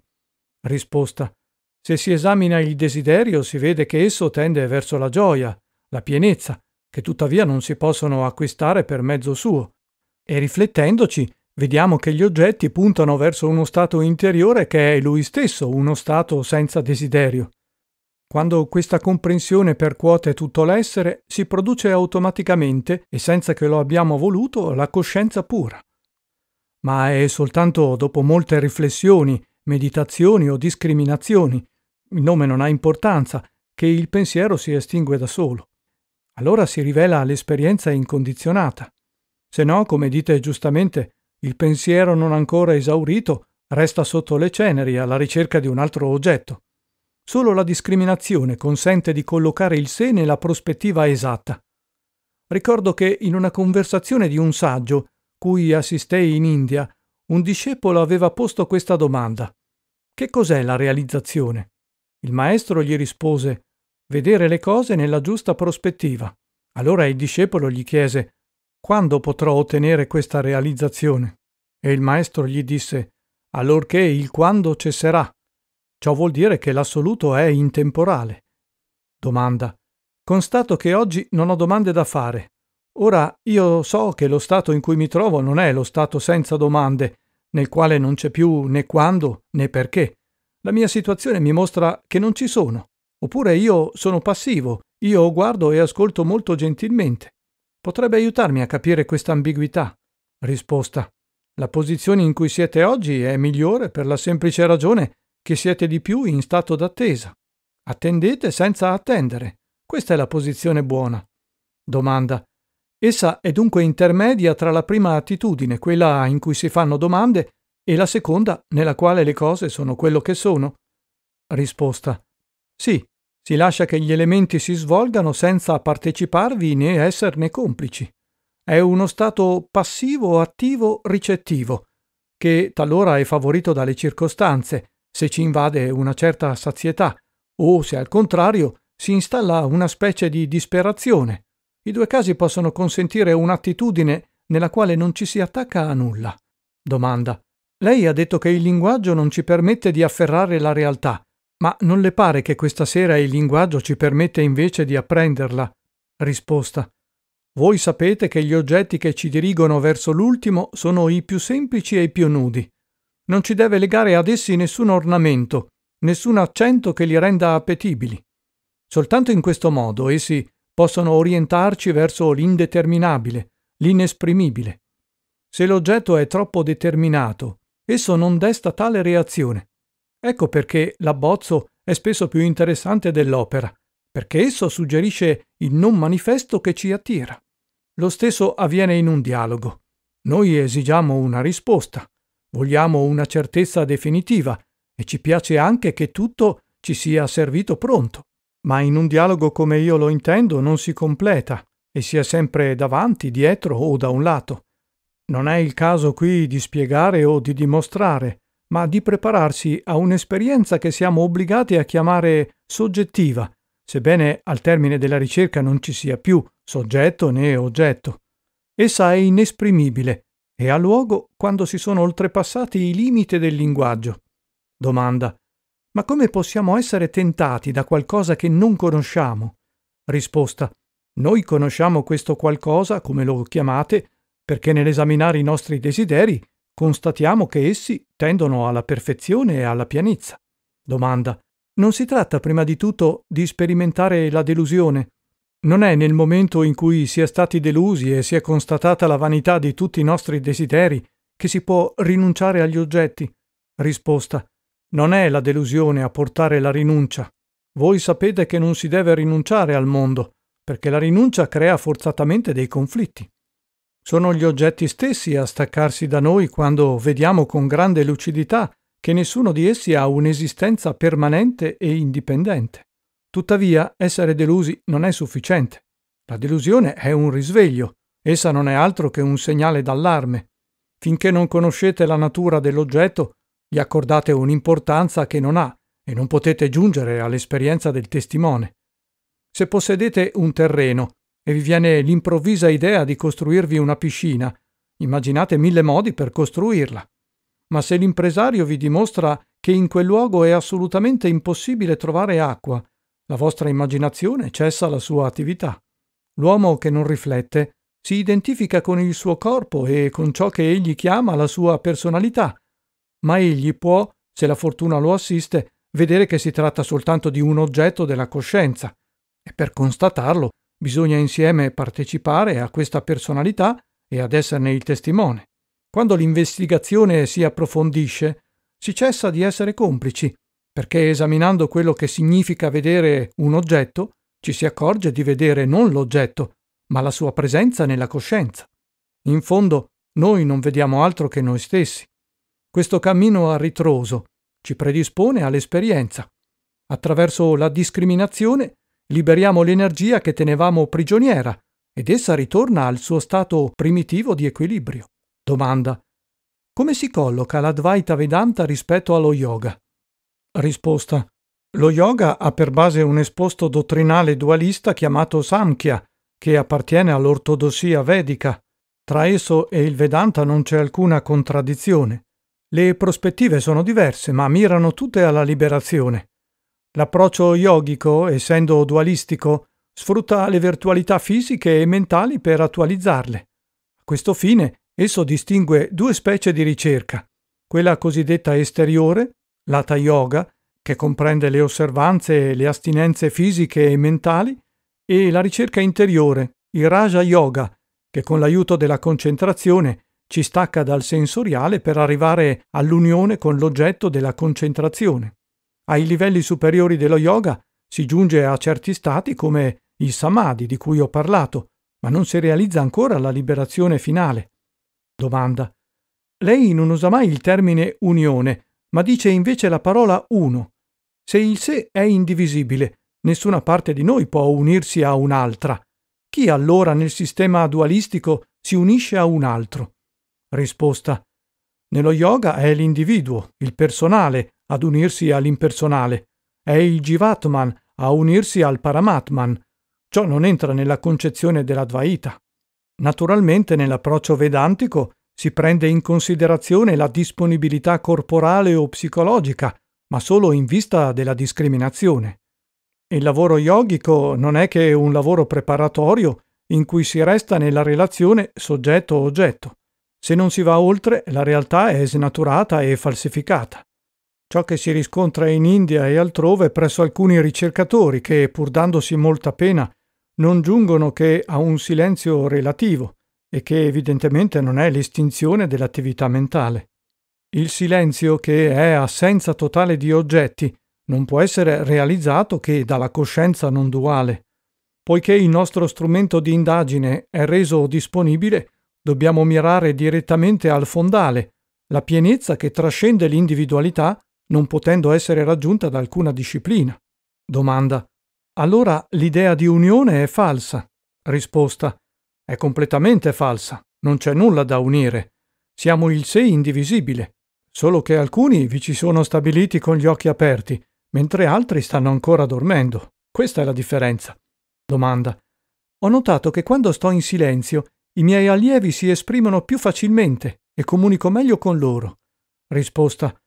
Speaker 1: Risposta. Se si esamina il desiderio si vede che esso tende verso la gioia, la pienezza, che tuttavia non si possono acquistare per mezzo suo. E riflettendoci, vediamo che gli oggetti puntano verso uno stato interiore che è lui stesso uno stato senza desiderio. Quando questa comprensione percuote tutto l'essere, si produce automaticamente, e senza che lo abbiamo voluto, la coscienza pura. Ma è soltanto dopo molte riflessioni, meditazioni o discriminazioni, il nome non ha importanza, che il pensiero si estingue da solo. Allora si rivela l'esperienza incondizionata. Se no, come dite giustamente, il pensiero non ancora esaurito resta sotto le ceneri alla ricerca di un altro oggetto. Solo la discriminazione consente di collocare il sé nella prospettiva esatta. Ricordo che in una conversazione di un saggio, cui assistei in India, un discepolo aveva posto questa domanda. Che cos'è la realizzazione? Il maestro gli rispose vedere le cose nella giusta prospettiva. Allora il discepolo gli chiese quando potrò ottenere questa realizzazione? E il maestro gli disse allorché il quando cesserà Ciò vuol dire che l'assoluto è intemporale. Domanda. Constato che oggi non ho domande da fare. Ora io so che lo stato in cui mi trovo non è lo stato senza domande, nel quale non c'è più né quando né perché. La mia situazione mi mostra che non ci sono. Oppure io sono passivo, io guardo e ascolto molto gentilmente. Potrebbe aiutarmi a capire questa ambiguità. Risposta. La posizione in cui siete oggi è migliore per la semplice ragione che siete di più in stato d'attesa. Attendete senza attendere. Questa è la posizione buona. Domanda. Essa è dunque intermedia tra la prima attitudine, quella in cui si fanno domande, e la seconda, nella quale le cose sono quello che sono? Risposta. Sì, si lascia che gli elementi si svolgano senza parteciparvi né esserne complici. È uno stato passivo, attivo, ricettivo, che talora è favorito dalle circostanze, se ci invade una certa sazietà o se al contrario si installa una specie di disperazione. I due casi possono consentire un'attitudine nella quale non ci si attacca a nulla. Domanda. Lei ha detto che il linguaggio non ci permette di afferrare la realtà, ma non le pare che questa sera il linguaggio ci permette invece di apprenderla? Risposta. Voi sapete che gli oggetti che ci dirigono verso l'ultimo sono i più semplici e i più nudi. Non ci deve legare ad essi nessun ornamento, nessun accento che li renda appetibili. Soltanto in questo modo essi possono orientarci verso l'indeterminabile, l'inesprimibile. Se l'oggetto è troppo determinato, esso non desta tale reazione. Ecco perché l'abbozzo è spesso più interessante dell'opera, perché esso suggerisce il non manifesto che ci attira. Lo stesso avviene in un dialogo. Noi esigiamo una risposta, Vogliamo una certezza definitiva e ci piace anche che tutto ci sia servito pronto. Ma in un dialogo come io lo intendo non si completa e si è sempre davanti, dietro o da un lato. Non è il caso qui di spiegare o di dimostrare, ma di prepararsi a un'esperienza che siamo obbligati a chiamare soggettiva, sebbene al termine della ricerca non ci sia più soggetto né oggetto. Essa è inesprimibile e ha luogo quando si sono oltrepassati i limiti del linguaggio. Domanda. Ma come possiamo essere tentati da qualcosa che non conosciamo? Risposta. Noi conosciamo questo qualcosa, come lo chiamate, perché nell'esaminare i nostri desideri constatiamo che essi tendono alla perfezione e alla pianezza. Domanda. Non si tratta prima di tutto di sperimentare la delusione, non è nel momento in cui si è stati delusi e si è constatata la vanità di tutti i nostri desideri che si può rinunciare agli oggetti. Risposta. Non è la delusione a portare la rinuncia. Voi sapete che non si deve rinunciare al mondo, perché la rinuncia crea forzatamente dei conflitti. Sono gli oggetti stessi a staccarsi da noi quando vediamo con grande lucidità che nessuno di essi ha un'esistenza permanente e indipendente. Tuttavia, essere delusi non è sufficiente. La delusione è un risveglio, essa non è altro che un segnale d'allarme. Finché non conoscete la natura dell'oggetto, gli accordate un'importanza che non ha e non potete giungere all'esperienza del testimone. Se possedete un terreno e vi viene l'improvvisa idea di costruirvi una piscina, immaginate mille modi per costruirla. Ma se l'impresario vi dimostra che in quel luogo è assolutamente impossibile trovare acqua la vostra immaginazione cessa la sua attività. L'uomo che non riflette si identifica con il suo corpo e con ciò che egli chiama la sua personalità, ma egli può, se la fortuna lo assiste, vedere che si tratta soltanto di un oggetto della coscienza e per constatarlo bisogna insieme partecipare a questa personalità e ad esserne il testimone. Quando l'investigazione si approfondisce, si cessa di essere complici perché esaminando quello che significa vedere un oggetto, ci si accorge di vedere non l'oggetto, ma la sua presenza nella coscienza. In fondo, noi non vediamo altro che noi stessi. Questo cammino a ritroso ci predispone all'esperienza. Attraverso la discriminazione liberiamo l'energia che tenevamo prigioniera ed essa ritorna al suo stato primitivo di equilibrio. Domanda. Come si colloca l'Advaita Vedanta rispetto allo yoga? risposta. Lo yoga ha per base un esposto dottrinale dualista chiamato Samkhya, che appartiene all'ortodossia vedica. Tra esso e il Vedanta non c'è alcuna contraddizione. Le prospettive sono diverse, ma mirano tutte alla liberazione. L'approccio yogico, essendo dualistico, sfrutta le virtualità fisiche e mentali per attualizzarle. A questo fine, esso distingue due specie di ricerca, quella cosiddetta esteriore, L'ata Yoga, che comprende le osservanze e le astinenze fisiche e mentali, e la ricerca interiore, il Raja Yoga, che con l'aiuto della concentrazione ci stacca dal sensoriale per arrivare all'unione con l'oggetto della concentrazione. Ai livelli superiori dello yoga si giunge a certi stati come il samadhi di cui ho parlato, ma non si realizza ancora la liberazione finale. Domanda. Lei non usa mai il termine unione, ma dice invece la parola uno. Se il sé è indivisibile, nessuna parte di noi può unirsi a un'altra. Chi allora nel sistema dualistico si unisce a un altro? Risposta. Nello yoga è l'individuo, il personale, ad unirsi all'impersonale. È il Jivatman a unirsi al Paramatman. Ciò non entra nella concezione della Dvaita. Naturalmente nell'approccio vedantico si prende in considerazione la disponibilità corporale o psicologica, ma solo in vista della discriminazione. Il lavoro yogico non è che un lavoro preparatorio in cui si resta nella relazione soggetto-oggetto. Se non si va oltre, la realtà è snaturata e falsificata. Ciò che si riscontra in India e altrove presso alcuni ricercatori che, pur dandosi molta pena, non giungono che a un silenzio relativo, e che evidentemente non è l'estinzione dell'attività mentale. Il silenzio, che è assenza totale di oggetti, non può essere realizzato che dalla coscienza non duale. Poiché il nostro strumento di indagine è reso disponibile, dobbiamo mirare direttamente al fondale, la pienezza che trascende l'individualità, non potendo essere raggiunta da alcuna disciplina. Domanda. Allora l'idea di unione è falsa. Risposta. È completamente falsa, non c'è nulla da unire. Siamo il sé indivisibile, solo che alcuni vi ci sono stabiliti con gli occhi aperti, mentre altri stanno ancora dormendo. Questa è la differenza. Domanda. Ho notato che quando sto in silenzio i miei allievi si esprimono più facilmente e comunico meglio con loro. Risposta.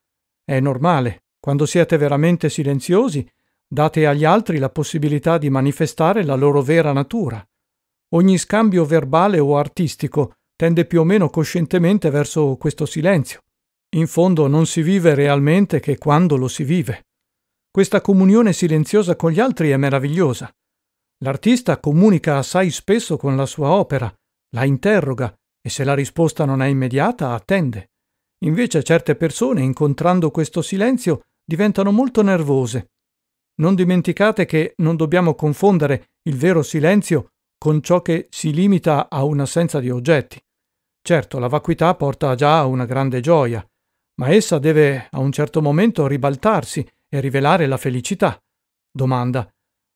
Speaker 1: È normale. Quando siete veramente silenziosi, date agli altri la possibilità di manifestare la loro vera natura. Ogni scambio verbale o artistico tende più o meno coscientemente verso questo silenzio. In fondo non si vive realmente che quando lo si vive. Questa comunione silenziosa con gli altri è meravigliosa. L'artista comunica assai spesso con la sua opera, la interroga e se la risposta non è immediata attende. Invece certe persone, incontrando questo silenzio, diventano molto nervose. Non dimenticate che non dobbiamo confondere il vero silenzio con ciò che si limita a un'assenza di oggetti. Certo, la vacuità porta già a una grande gioia, ma essa deve a un certo momento ribaltarsi e rivelare la felicità. Domanda.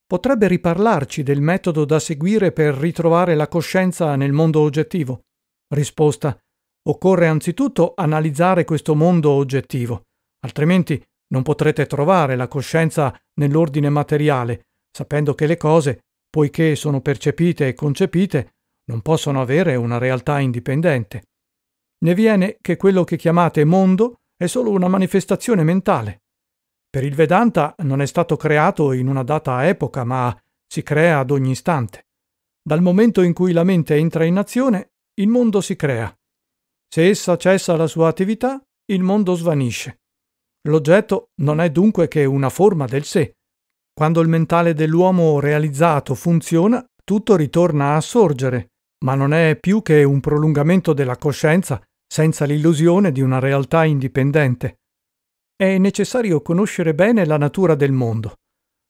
Speaker 1: Potrebbe riparlarci del metodo da seguire per ritrovare la coscienza nel mondo oggettivo? Risposta. Occorre anzitutto analizzare questo mondo oggettivo, altrimenti non potrete trovare la coscienza nell'ordine materiale, sapendo che le cose poiché sono percepite e concepite, non possono avere una realtà indipendente. Ne viene che quello che chiamate mondo è solo una manifestazione mentale. Per il Vedanta non è stato creato in una data epoca, ma si crea ad ogni istante. Dal momento in cui la mente entra in azione, il mondo si crea. Se essa cessa la sua attività, il mondo svanisce. L'oggetto non è dunque che una forma del sé, quando il mentale dell'uomo realizzato funziona, tutto ritorna a sorgere, ma non è più che un prolungamento della coscienza senza l'illusione di una realtà indipendente. È necessario conoscere bene la natura del mondo.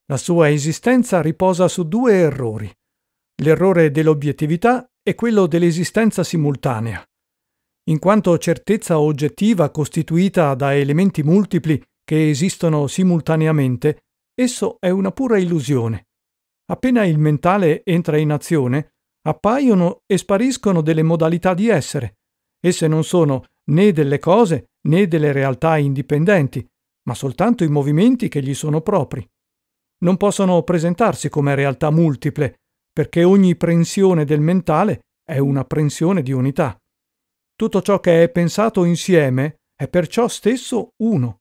Speaker 1: La sua esistenza riposa su due errori, l'errore dell'obiettività e quello dell'esistenza simultanea. In quanto certezza oggettiva costituita da elementi multipli che esistono simultaneamente, esso è una pura illusione. Appena il mentale entra in azione, appaiono e spariscono delle modalità di essere. Esse non sono né delle cose né delle realtà indipendenti, ma soltanto i movimenti che gli sono propri. Non possono presentarsi come realtà multiple, perché ogni prensione del mentale è una prensione di unità. Tutto ciò che è pensato insieme è perciò stesso uno.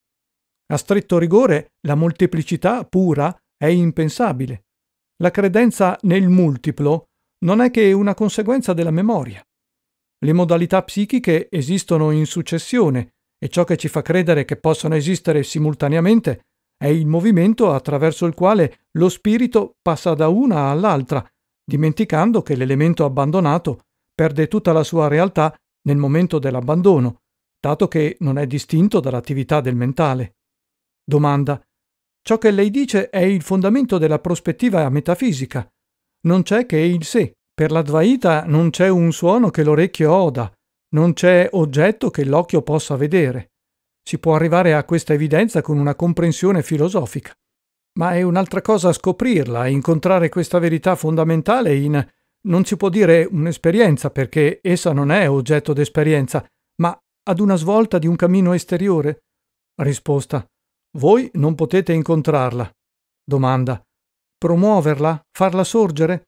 Speaker 1: A stretto rigore, la molteplicità pura è impensabile. La credenza nel multiplo non è che una conseguenza della memoria. Le modalità psichiche esistono in successione e ciò che ci fa credere che possano esistere simultaneamente è il movimento attraverso il quale lo spirito passa da una all'altra, dimenticando che l'elemento abbandonato perde tutta la sua realtà nel momento dell'abbandono, dato che non è distinto dall'attività del mentale. Domanda. Ciò che lei dice è il fondamento della prospettiva metafisica. Non c'è che il sé. Per l'Advaita non c'è un suono che l'orecchio oda, non c'è oggetto che l'occhio possa vedere. Si può arrivare a questa evidenza con una comprensione filosofica. Ma è un'altra cosa scoprirla, incontrare questa verità fondamentale in non si può dire un'esperienza perché essa non è oggetto d'esperienza, ma ad una svolta di un cammino esteriore? Risposta. Voi non potete incontrarla. Domanda. Promuoverla? Farla sorgere?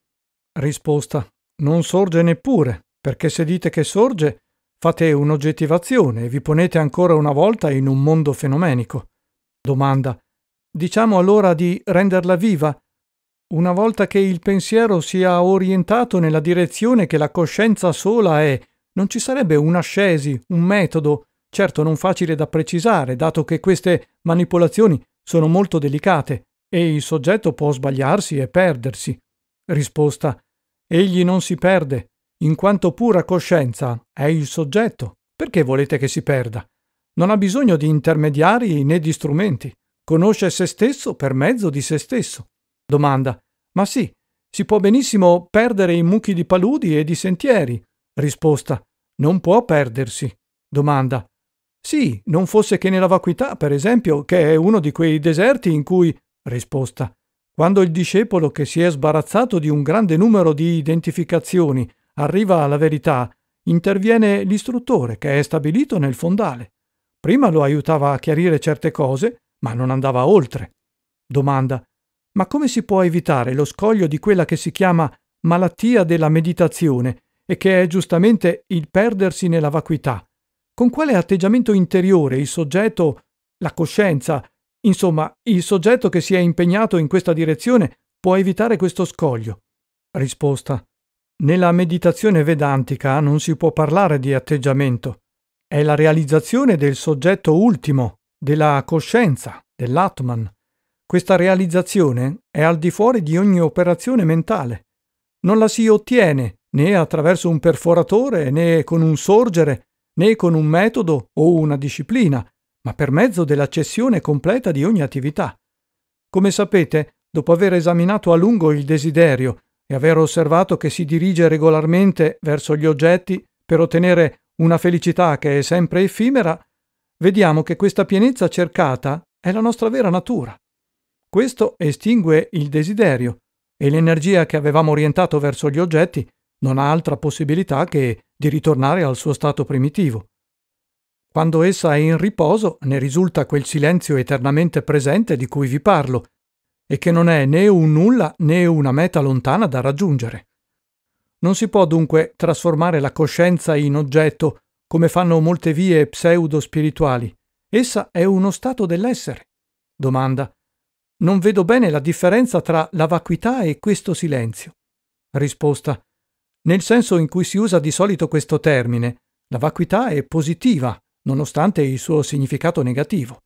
Speaker 1: Risposta. Non sorge neppure, perché se dite che sorge, fate un'oggettivazione e vi ponete ancora una volta in un mondo fenomenico. Domanda. Diciamo allora di renderla viva? Una volta che il pensiero sia orientato nella direzione che la coscienza sola è, non ci sarebbe un'ascesi, un metodo, certo non facile da precisare, dato che queste manipolazioni sono molto delicate e il soggetto può sbagliarsi e perdersi. Risposta. Egli non si perde, in quanto pura coscienza è il soggetto. Perché volete che si perda? Non ha bisogno di intermediari né di strumenti. Conosce se stesso per mezzo di se stesso. Domanda. Ma sì, si può benissimo perdere in mucchi di paludi e di sentieri. Risposta. Non può perdersi. Domanda. Sì, non fosse che nella vacuità, per esempio, che è uno di quei deserti in cui... Risposta. Quando il discepolo che si è sbarazzato di un grande numero di identificazioni arriva alla verità, interviene l'istruttore che è stabilito nel fondale. Prima lo aiutava a chiarire certe cose, ma non andava oltre. Domanda. Ma come si può evitare lo scoglio di quella che si chiama malattia della meditazione e che è giustamente il perdersi nella vacuità? con quale atteggiamento interiore il soggetto, la coscienza, insomma, il soggetto che si è impegnato in questa direzione può evitare questo scoglio? Risposta. Nella meditazione vedantica non si può parlare di atteggiamento. È la realizzazione del soggetto ultimo, della coscienza, dell'Atman. Questa realizzazione è al di fuori di ogni operazione mentale. Non la si ottiene né attraverso un perforatore né con un sorgere né con un metodo o una disciplina, ma per mezzo della cessione completa di ogni attività. Come sapete, dopo aver esaminato a lungo il desiderio e aver osservato che si dirige regolarmente verso gli oggetti per ottenere una felicità che è sempre effimera, vediamo che questa pienezza cercata è la nostra vera natura. Questo estingue il desiderio e l'energia che avevamo orientato verso gli oggetti non ha altra possibilità che di ritornare al suo stato primitivo. Quando essa è in riposo ne risulta quel silenzio eternamente presente di cui vi parlo, e che non è né un nulla né una meta lontana da raggiungere. Non si può dunque trasformare la coscienza in oggetto, come fanno molte vie pseudo-spirituali. Essa è uno stato dell'essere. Domanda. Non vedo bene la differenza tra la vacuità e questo silenzio. Risposta nel senso in cui si usa di solito questo termine. La vacuità è positiva, nonostante il suo significato negativo.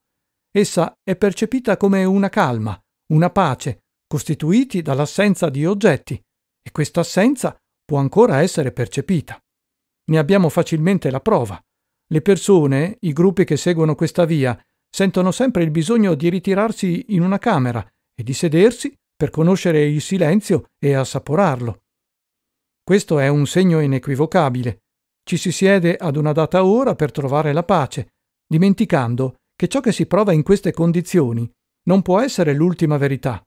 Speaker 1: Essa è percepita come una calma, una pace, costituiti dall'assenza di oggetti, e questa assenza può ancora essere percepita. Ne abbiamo facilmente la prova. Le persone, i gruppi che seguono questa via, sentono sempre il bisogno di ritirarsi in una camera e di sedersi per conoscere il silenzio e assaporarlo. Questo è un segno inequivocabile. Ci si siede ad una data ora per trovare la pace, dimenticando che ciò che si prova in queste condizioni non può essere l'ultima verità.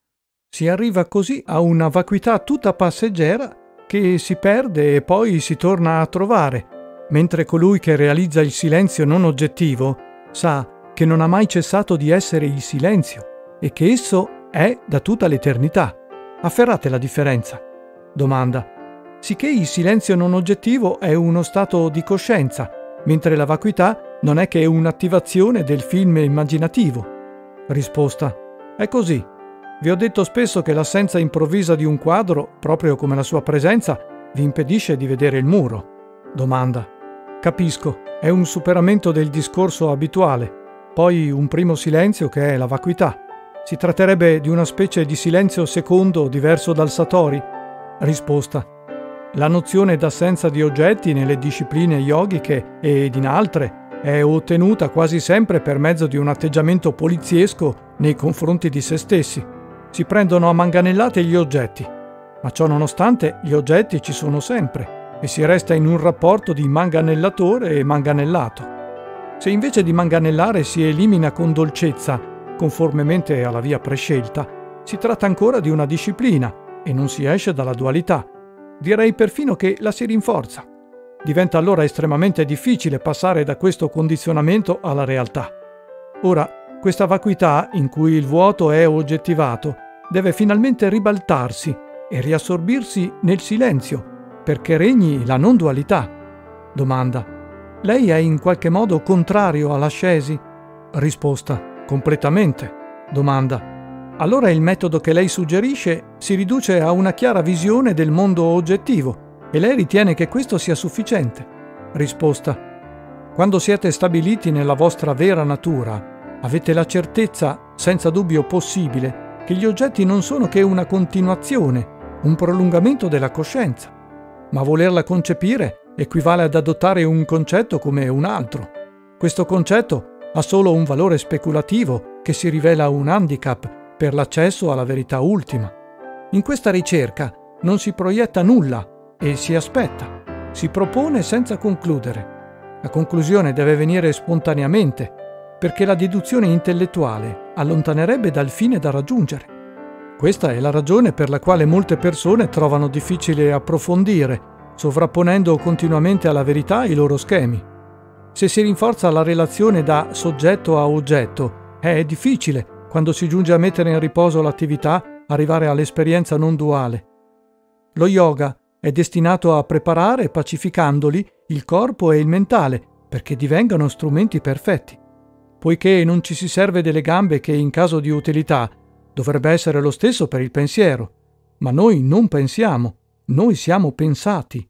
Speaker 1: Si arriva così a una vacuità tutta passeggera che si perde e poi si torna a trovare, mentre colui che realizza il silenzio non oggettivo sa che non ha mai cessato di essere il silenzio e che esso è da tutta l'eternità. Afferrate la differenza. Domanda sicché il silenzio non oggettivo è uno stato di coscienza, mentre la vacuità non è che un'attivazione del film immaginativo. Risposta. È così. Vi ho detto spesso che l'assenza improvvisa di un quadro, proprio come la sua presenza, vi impedisce di vedere il muro. Domanda. Capisco, è un superamento del discorso abituale, poi un primo silenzio che è la vacuità. Si tratterebbe di una specie di silenzio secondo diverso dal Satori? Risposta. La nozione d'assenza di oggetti nelle discipline yogiche ed in altre è ottenuta quasi sempre per mezzo di un atteggiamento poliziesco nei confronti di se stessi. Si prendono a manganellate gli oggetti, ma ciò nonostante gli oggetti ci sono sempre e si resta in un rapporto di manganellatore e manganellato. Se invece di manganellare si elimina con dolcezza, conformemente alla via prescelta, si tratta ancora di una disciplina e non si esce dalla dualità, direi perfino che la si rinforza. Diventa allora estremamente difficile passare da questo condizionamento alla realtà. Ora, questa vacuità in cui il vuoto è oggettivato deve finalmente ribaltarsi e riassorbirsi nel silenzio, perché regni la non dualità. Domanda. Lei è in qualche modo contrario all'ascesi? Risposta. Completamente. Domanda allora il metodo che lei suggerisce si riduce a una chiara visione del mondo oggettivo e lei ritiene che questo sia sufficiente. Risposta. Quando siete stabiliti nella vostra vera natura, avete la certezza, senza dubbio possibile, che gli oggetti non sono che una continuazione, un prolungamento della coscienza. Ma volerla concepire equivale ad adottare un concetto come un altro. Questo concetto ha solo un valore speculativo che si rivela un handicap per l'accesso alla verità ultima. In questa ricerca non si proietta nulla e si aspetta, si propone senza concludere. La conclusione deve venire spontaneamente, perché la deduzione intellettuale allontanerebbe dal fine da raggiungere. Questa è la ragione per la quale molte persone trovano difficile approfondire sovrapponendo continuamente alla verità i loro schemi. Se si rinforza la relazione da soggetto a oggetto, è difficile quando si giunge a mettere in riposo l'attività, arrivare all'esperienza non duale. Lo yoga è destinato a preparare, pacificandoli, il corpo e il mentale, perché divengano strumenti perfetti. Poiché non ci si serve delle gambe che in caso di utilità dovrebbe essere lo stesso per il pensiero, ma noi non pensiamo, noi siamo pensati.